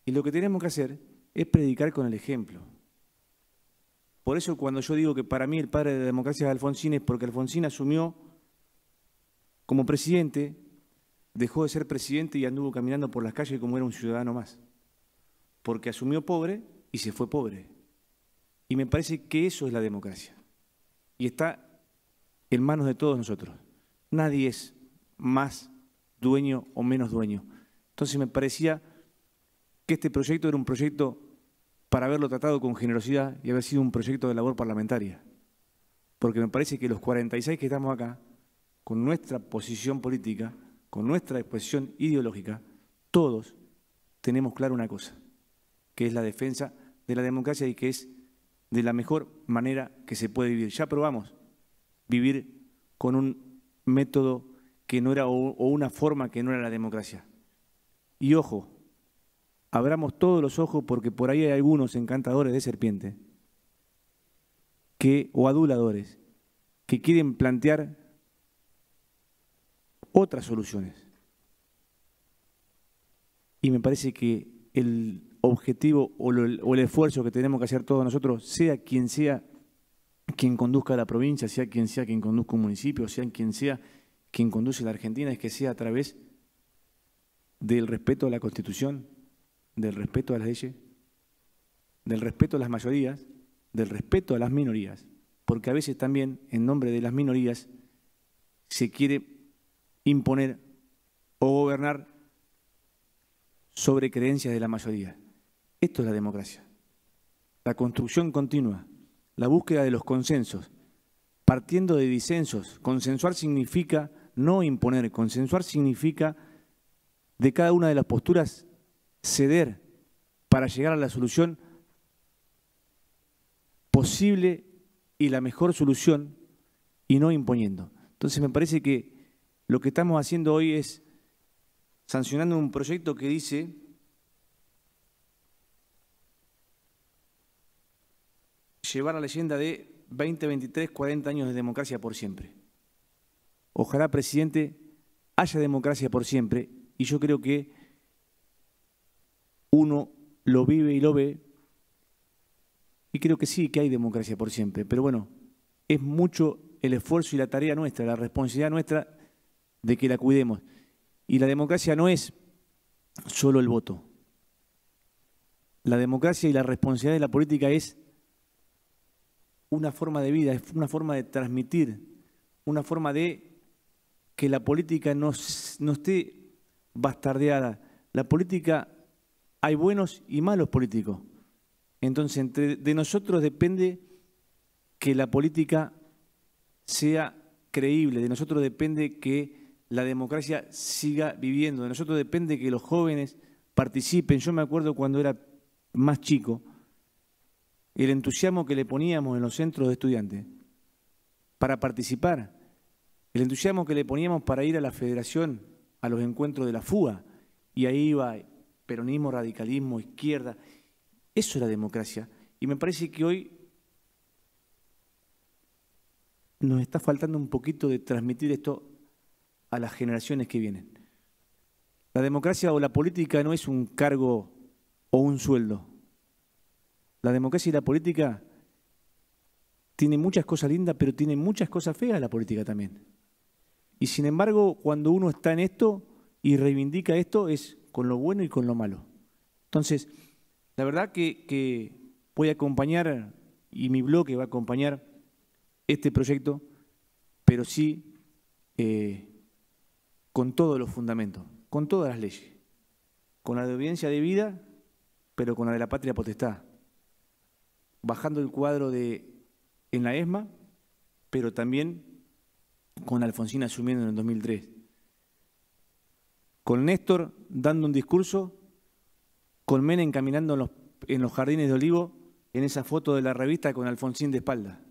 Y lo que tenemos que hacer es predicar con el ejemplo. Por eso cuando yo digo que para mí el padre de la democracia es Alfonsín es porque Alfonsín asumió como presidente dejó de ser presidente y anduvo caminando por las calles como era un ciudadano más, porque asumió pobre y se fue pobre. Y me parece que eso es la democracia. Y está en manos de todos nosotros. Nadie es más dueño o menos dueño. Entonces me parecía que este proyecto era un proyecto para haberlo tratado con generosidad y haber sido un proyecto de labor parlamentaria. Porque me parece que los 46 que estamos acá, con nuestra posición política, con nuestra exposición ideológica, todos tenemos clara una cosa, que es la defensa de la democracia y que es de la mejor manera que se puede vivir. Ya probamos vivir con un método que no era o una forma que no era la democracia. Y ojo, abramos todos los ojos porque por ahí hay algunos encantadores de serpiente que o aduladores que quieren plantear otras soluciones. Y me parece que el objetivo o, el esfuerzo que tenemos que hacer todos nosotros, sea quien sea quien conduzca la provincia, sea quien sea quien conduzca un municipio, sea quien sea quien conduce la Argentina, es que sea a través del respeto a la Constitución, del respeto a las leyes, del respeto a las mayorías, del respeto a las minorías, porque a veces también en nombre de las minorías se quiere imponer o gobernar sobre creencias de la mayoría. Esto es la democracia. La construcción continua, la búsqueda de los consensos. Partiendo de disensos, consensuar significa no imponer, consensuar significa de cada una de las posturas ceder para llegar a la solución posible y la mejor solución y no imponiendo. Entonces me parece que lo que estamos haciendo hoy es sancionando un proyecto que dice llevar la leyenda de 23, 40 años de democracia por siempre. Ojalá, presidente, haya democracia por siempre y yo creo que uno lo vive y lo ve y creo que sí, que hay democracia por siempre, pero bueno, es mucho el esfuerzo y la tarea nuestra, la responsabilidad nuestra de que la cuidemos. Y la democracia no es solo el voto. La democracia y la responsabilidad de la política es una forma de vida, es una forma de transmitir, una forma de que la política no, esté bastardeada. La política, hay buenos y malos políticos. Entonces, de nosotros depende que la política sea creíble, de nosotros depende que la democracia siga viviendo. De nosotros depende que los jóvenes participen. Yo me acuerdo cuando era más chico, el entusiasmo que le poníamos en los centros de estudiantes para participar, el entusiasmo que le poníamos para ir a la federación, a los encuentros de la FUA, y ahí iba peronismo, radicalismo, izquierda. Eso la democracia. Y me parece que hoy nos está faltando un poquito de transmitir esto a las generaciones que vienen. La democracia o la política no es un cargo o un sueldo. La democracia y la política tienen muchas cosas lindas, pero tienen muchas cosas feas la política también. Y sin embargo, cuando uno está en esto y reivindica esto, es con lo bueno y con lo malo. Entonces, la verdad que, voy a acompañar, y mi bloque va a acompañar este proyecto, pero sí eh, con todos los fundamentos, con todas las leyes, con la de obediencia debida, pero con la de la patria potestad, bajando el cuadro de en la ESMA, pero también con Alfonsín asumiendo en el 2003, con Néstor dando un discurso, con Menem caminando en los, en los jardines de Olivo, en esa foto de la revista con Alfonsín de espalda,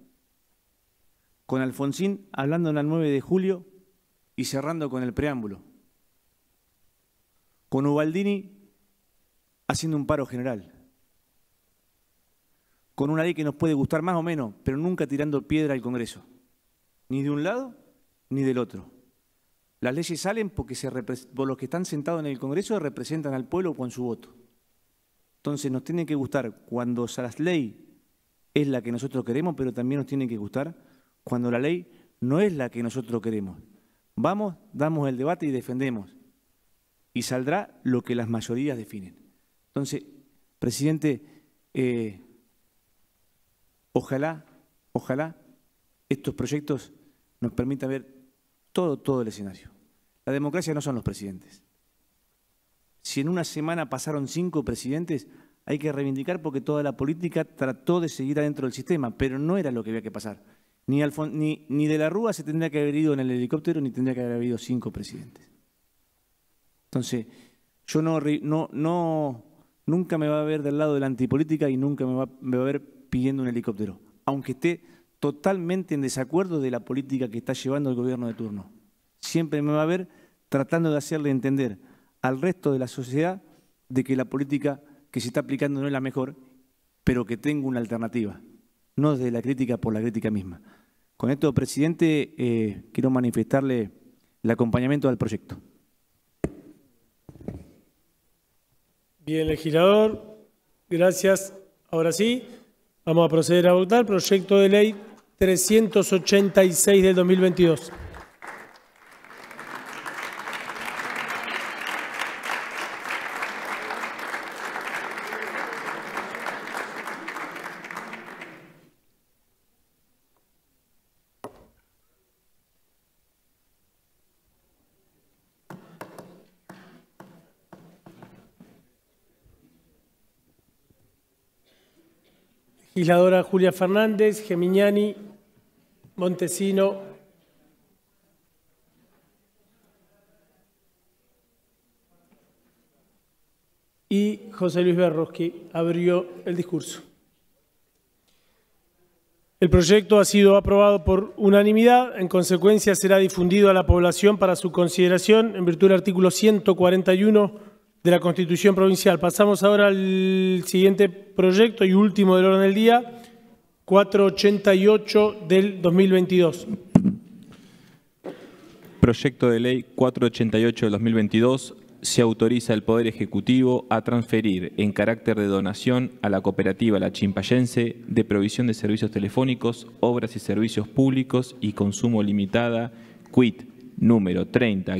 con Alfonsín hablando en el 9 de julio y cerrando con el preámbulo, con Ubaldini haciendo un paro general, con una ley que nos puede gustar más o menos, pero nunca tirando piedra al Congreso, ni de un lado ni del otro. Las leyes salen porque por los que están sentados en el Congreso representan al pueblo con su voto. Entonces nos tiene que gustar cuando la ley es la que nosotros queremos, pero también nos tiene que gustar cuando la ley no es la que nosotros queremos. Vamos, damos el debate y defendemos. Y saldrá lo que las mayorías definen. Entonces, presidente, eh, ojalá, ojalá estos proyectos nos permitan ver todo, todo el escenario. La democracia no son los presidentes. Si en una semana pasaron cinco presidentes, hay que reivindicar porque toda la política trató de seguir adentro del sistema, pero no era lo que había que pasar. Ni, de la Rúa se tendría que haber ido en el helicóptero, ni tendría que haber habido cinco presidentes. Entonces, yo no, nunca me va a ver del lado de la antipolítica y nunca me va, me va a ver pidiendo un helicóptero, aunque esté totalmente en desacuerdo de la política que está llevando el gobierno de turno. Siempre me va a ver tratando de hacerle entender al resto de la sociedad de que la política que se está aplicando no es la mejor, pero que tengo una alternativa no desde la crítica por la crítica misma. Con esto, presidente, eh, quiero manifestarle el acompañamiento al proyecto. Bien, legislador, gracias. Ahora sí, vamos a proceder a votar proyecto de ley 386 del 2022. Legisladora Julia Fernández, Gemiñani, Montesino. Y José Luis que abrió el discurso. El proyecto ha sido aprobado por unanimidad, en consecuencia será difundido a la población para su consideración en virtud del artículo 141 de la Constitución Provincial. Pasamos ahora al siguiente proyecto y último del orden del día, 488 del 2022. Proyecto de ley 488 del 2022 se autoriza al Poder Ejecutivo a transferir en carácter de donación a la cooperativa La Chimpayense de provisión de servicios telefónicos, obras y servicios públicos y consumo limitada, CUIT número 30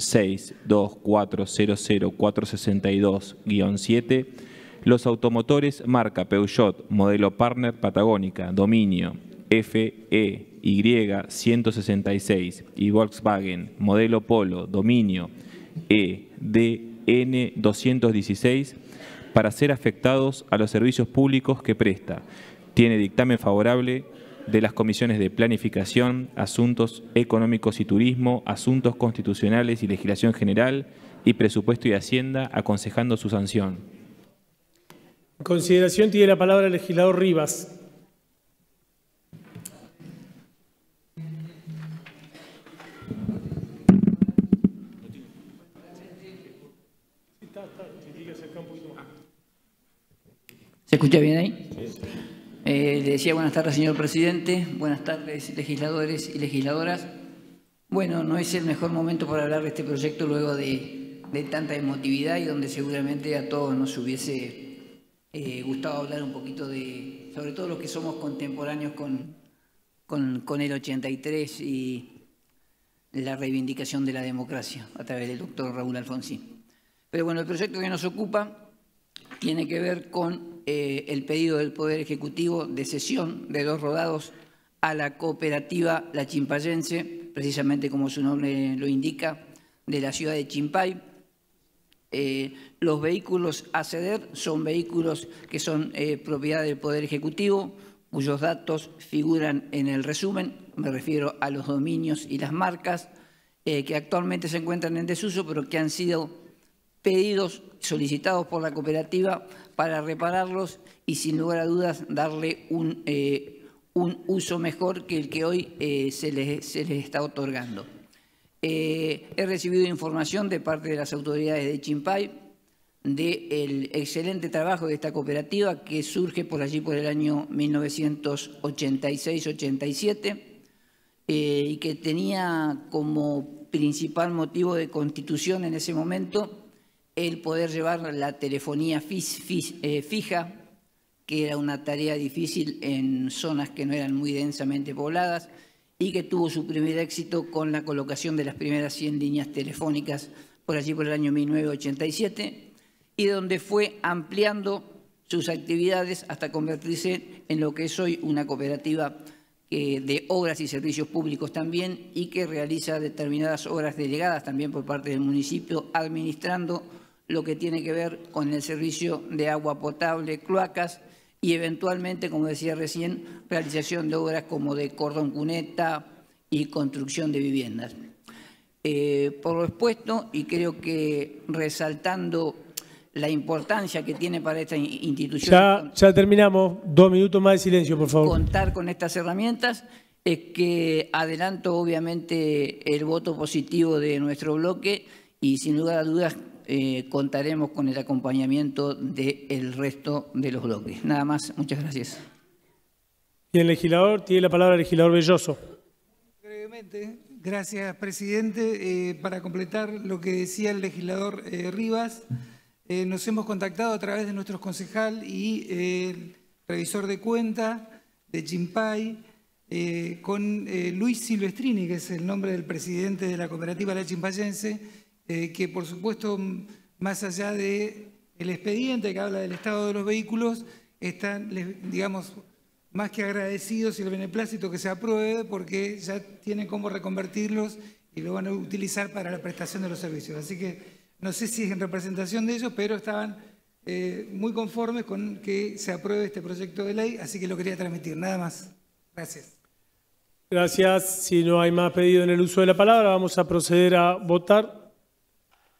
62400462 7 los automotores marca Peugeot, modelo Partner Patagónica, Dominio, FE, Y166 y Volkswagen, modelo Polo, Dominio, e EDN216, para ser afectados a los servicios públicos que presta. Tiene dictamen favorable de las comisiones de Planificación, Asuntos Económicos y Turismo, Asuntos Constitucionales y Legislación General y Presupuesto y Hacienda, aconsejando su sanción. En consideración tiene la palabra el legislador Rivas. ¿Se escucha bien ahí? Eh, le decía buenas tardes, señor presidente, buenas tardes, legisladores y legisladoras. Bueno, no es el mejor momento para hablar de este proyecto luego de, tanta emotividad y donde seguramente a todos nos hubiese eh, gustado hablar un poquito de, sobre todo los que somos contemporáneos con, con, con el 83 y la reivindicación de la democracia a través del doctor Raúl Alfonsín. Pero bueno, el proyecto que nos ocupa tiene que ver con eh, el pedido del Poder Ejecutivo de cesión de dos rodados a la cooperativa La Chimpayense, precisamente como su nombre lo indica, de la ciudad de Chimpay. Eh, los vehículos a ceder son vehículos que son eh, propiedad del Poder Ejecutivo, cuyos datos figuran en el resumen, me refiero a los dominios y las marcas, que actualmente se encuentran en desuso, pero que han sido pedidos, solicitados por la cooperativa para repararlos y sin lugar a dudas darle un, eh, uso mejor que el que hoy eh, se, les, se, les, está otorgando. Eh, he recibido información de parte de las autoridades de Chimpay del excelente trabajo de esta cooperativa que surge por allí por el año 1986-87 y que tenía como principal motivo de constitución en ese momento el poder llevar la telefonía eh, fija, que era una tarea difícil en zonas que no eran muy densamente pobladas, y que tuvo su primer éxito con la colocación de las primeras 100 líneas telefónicas por allí por el año 1987, y donde fue ampliando sus actividades hasta convertirse en lo que es hoy una cooperativa eh, de obras y servicios públicos también y que realiza determinadas obras delegadas también por parte del municipio, administrando lo que tiene que ver con el servicio de agua potable, cloacas y eventualmente, como decía recién, realización de obras como de cordón cuneta y construcción de viviendas. Eh, por lo expuesto, y creo que resaltando la importancia que tiene para esta institución. Ya, ya terminamos, dos minutos más de silencio, por favor. Contar con estas herramientas es que adelanto obviamente el voto positivo de nuestro bloque y sin lugar a dudas eh, contaremos con el acompañamiento del el resto de los bloques. Nada más, muchas gracias. Y el legislador, tiene la palabra el legislador Belloso. Brevemente, gracias presidente. Eh, para completar lo que decía el legislador eh, Rivas, nos hemos contactado a través de nuestros concejal y el revisor de cuenta de Chimpay, con Luis Silvestrini, que es el nombre del presidente de la cooperativa La Chimpayense, eh, que por supuesto, más allá del el expediente que habla del estado de los vehículos, están, digamos, más que agradecidos y el beneplácito que se apruebe porque ya tienen cómo reconvertirlos y lo van a utilizar para la prestación de los servicios. Así que no sé si es en representación de ellos, pero estaban eh, muy conformes con que se apruebe este proyecto de ley, así que lo quería transmitir, nada más. Gracias. Gracias. Si no hay más pedido en el uso de la palabra, vamos a proceder a votar.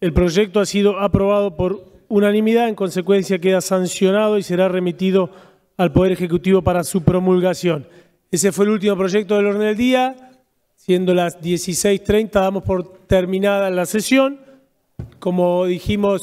El proyecto ha sido aprobado por unanimidad, en consecuencia queda sancionado y será remitido al Poder Ejecutivo para su promulgación. Ese fue el último proyecto del orden del día. Siendo las 16.30, damos por terminada la sesión. Como dijimos...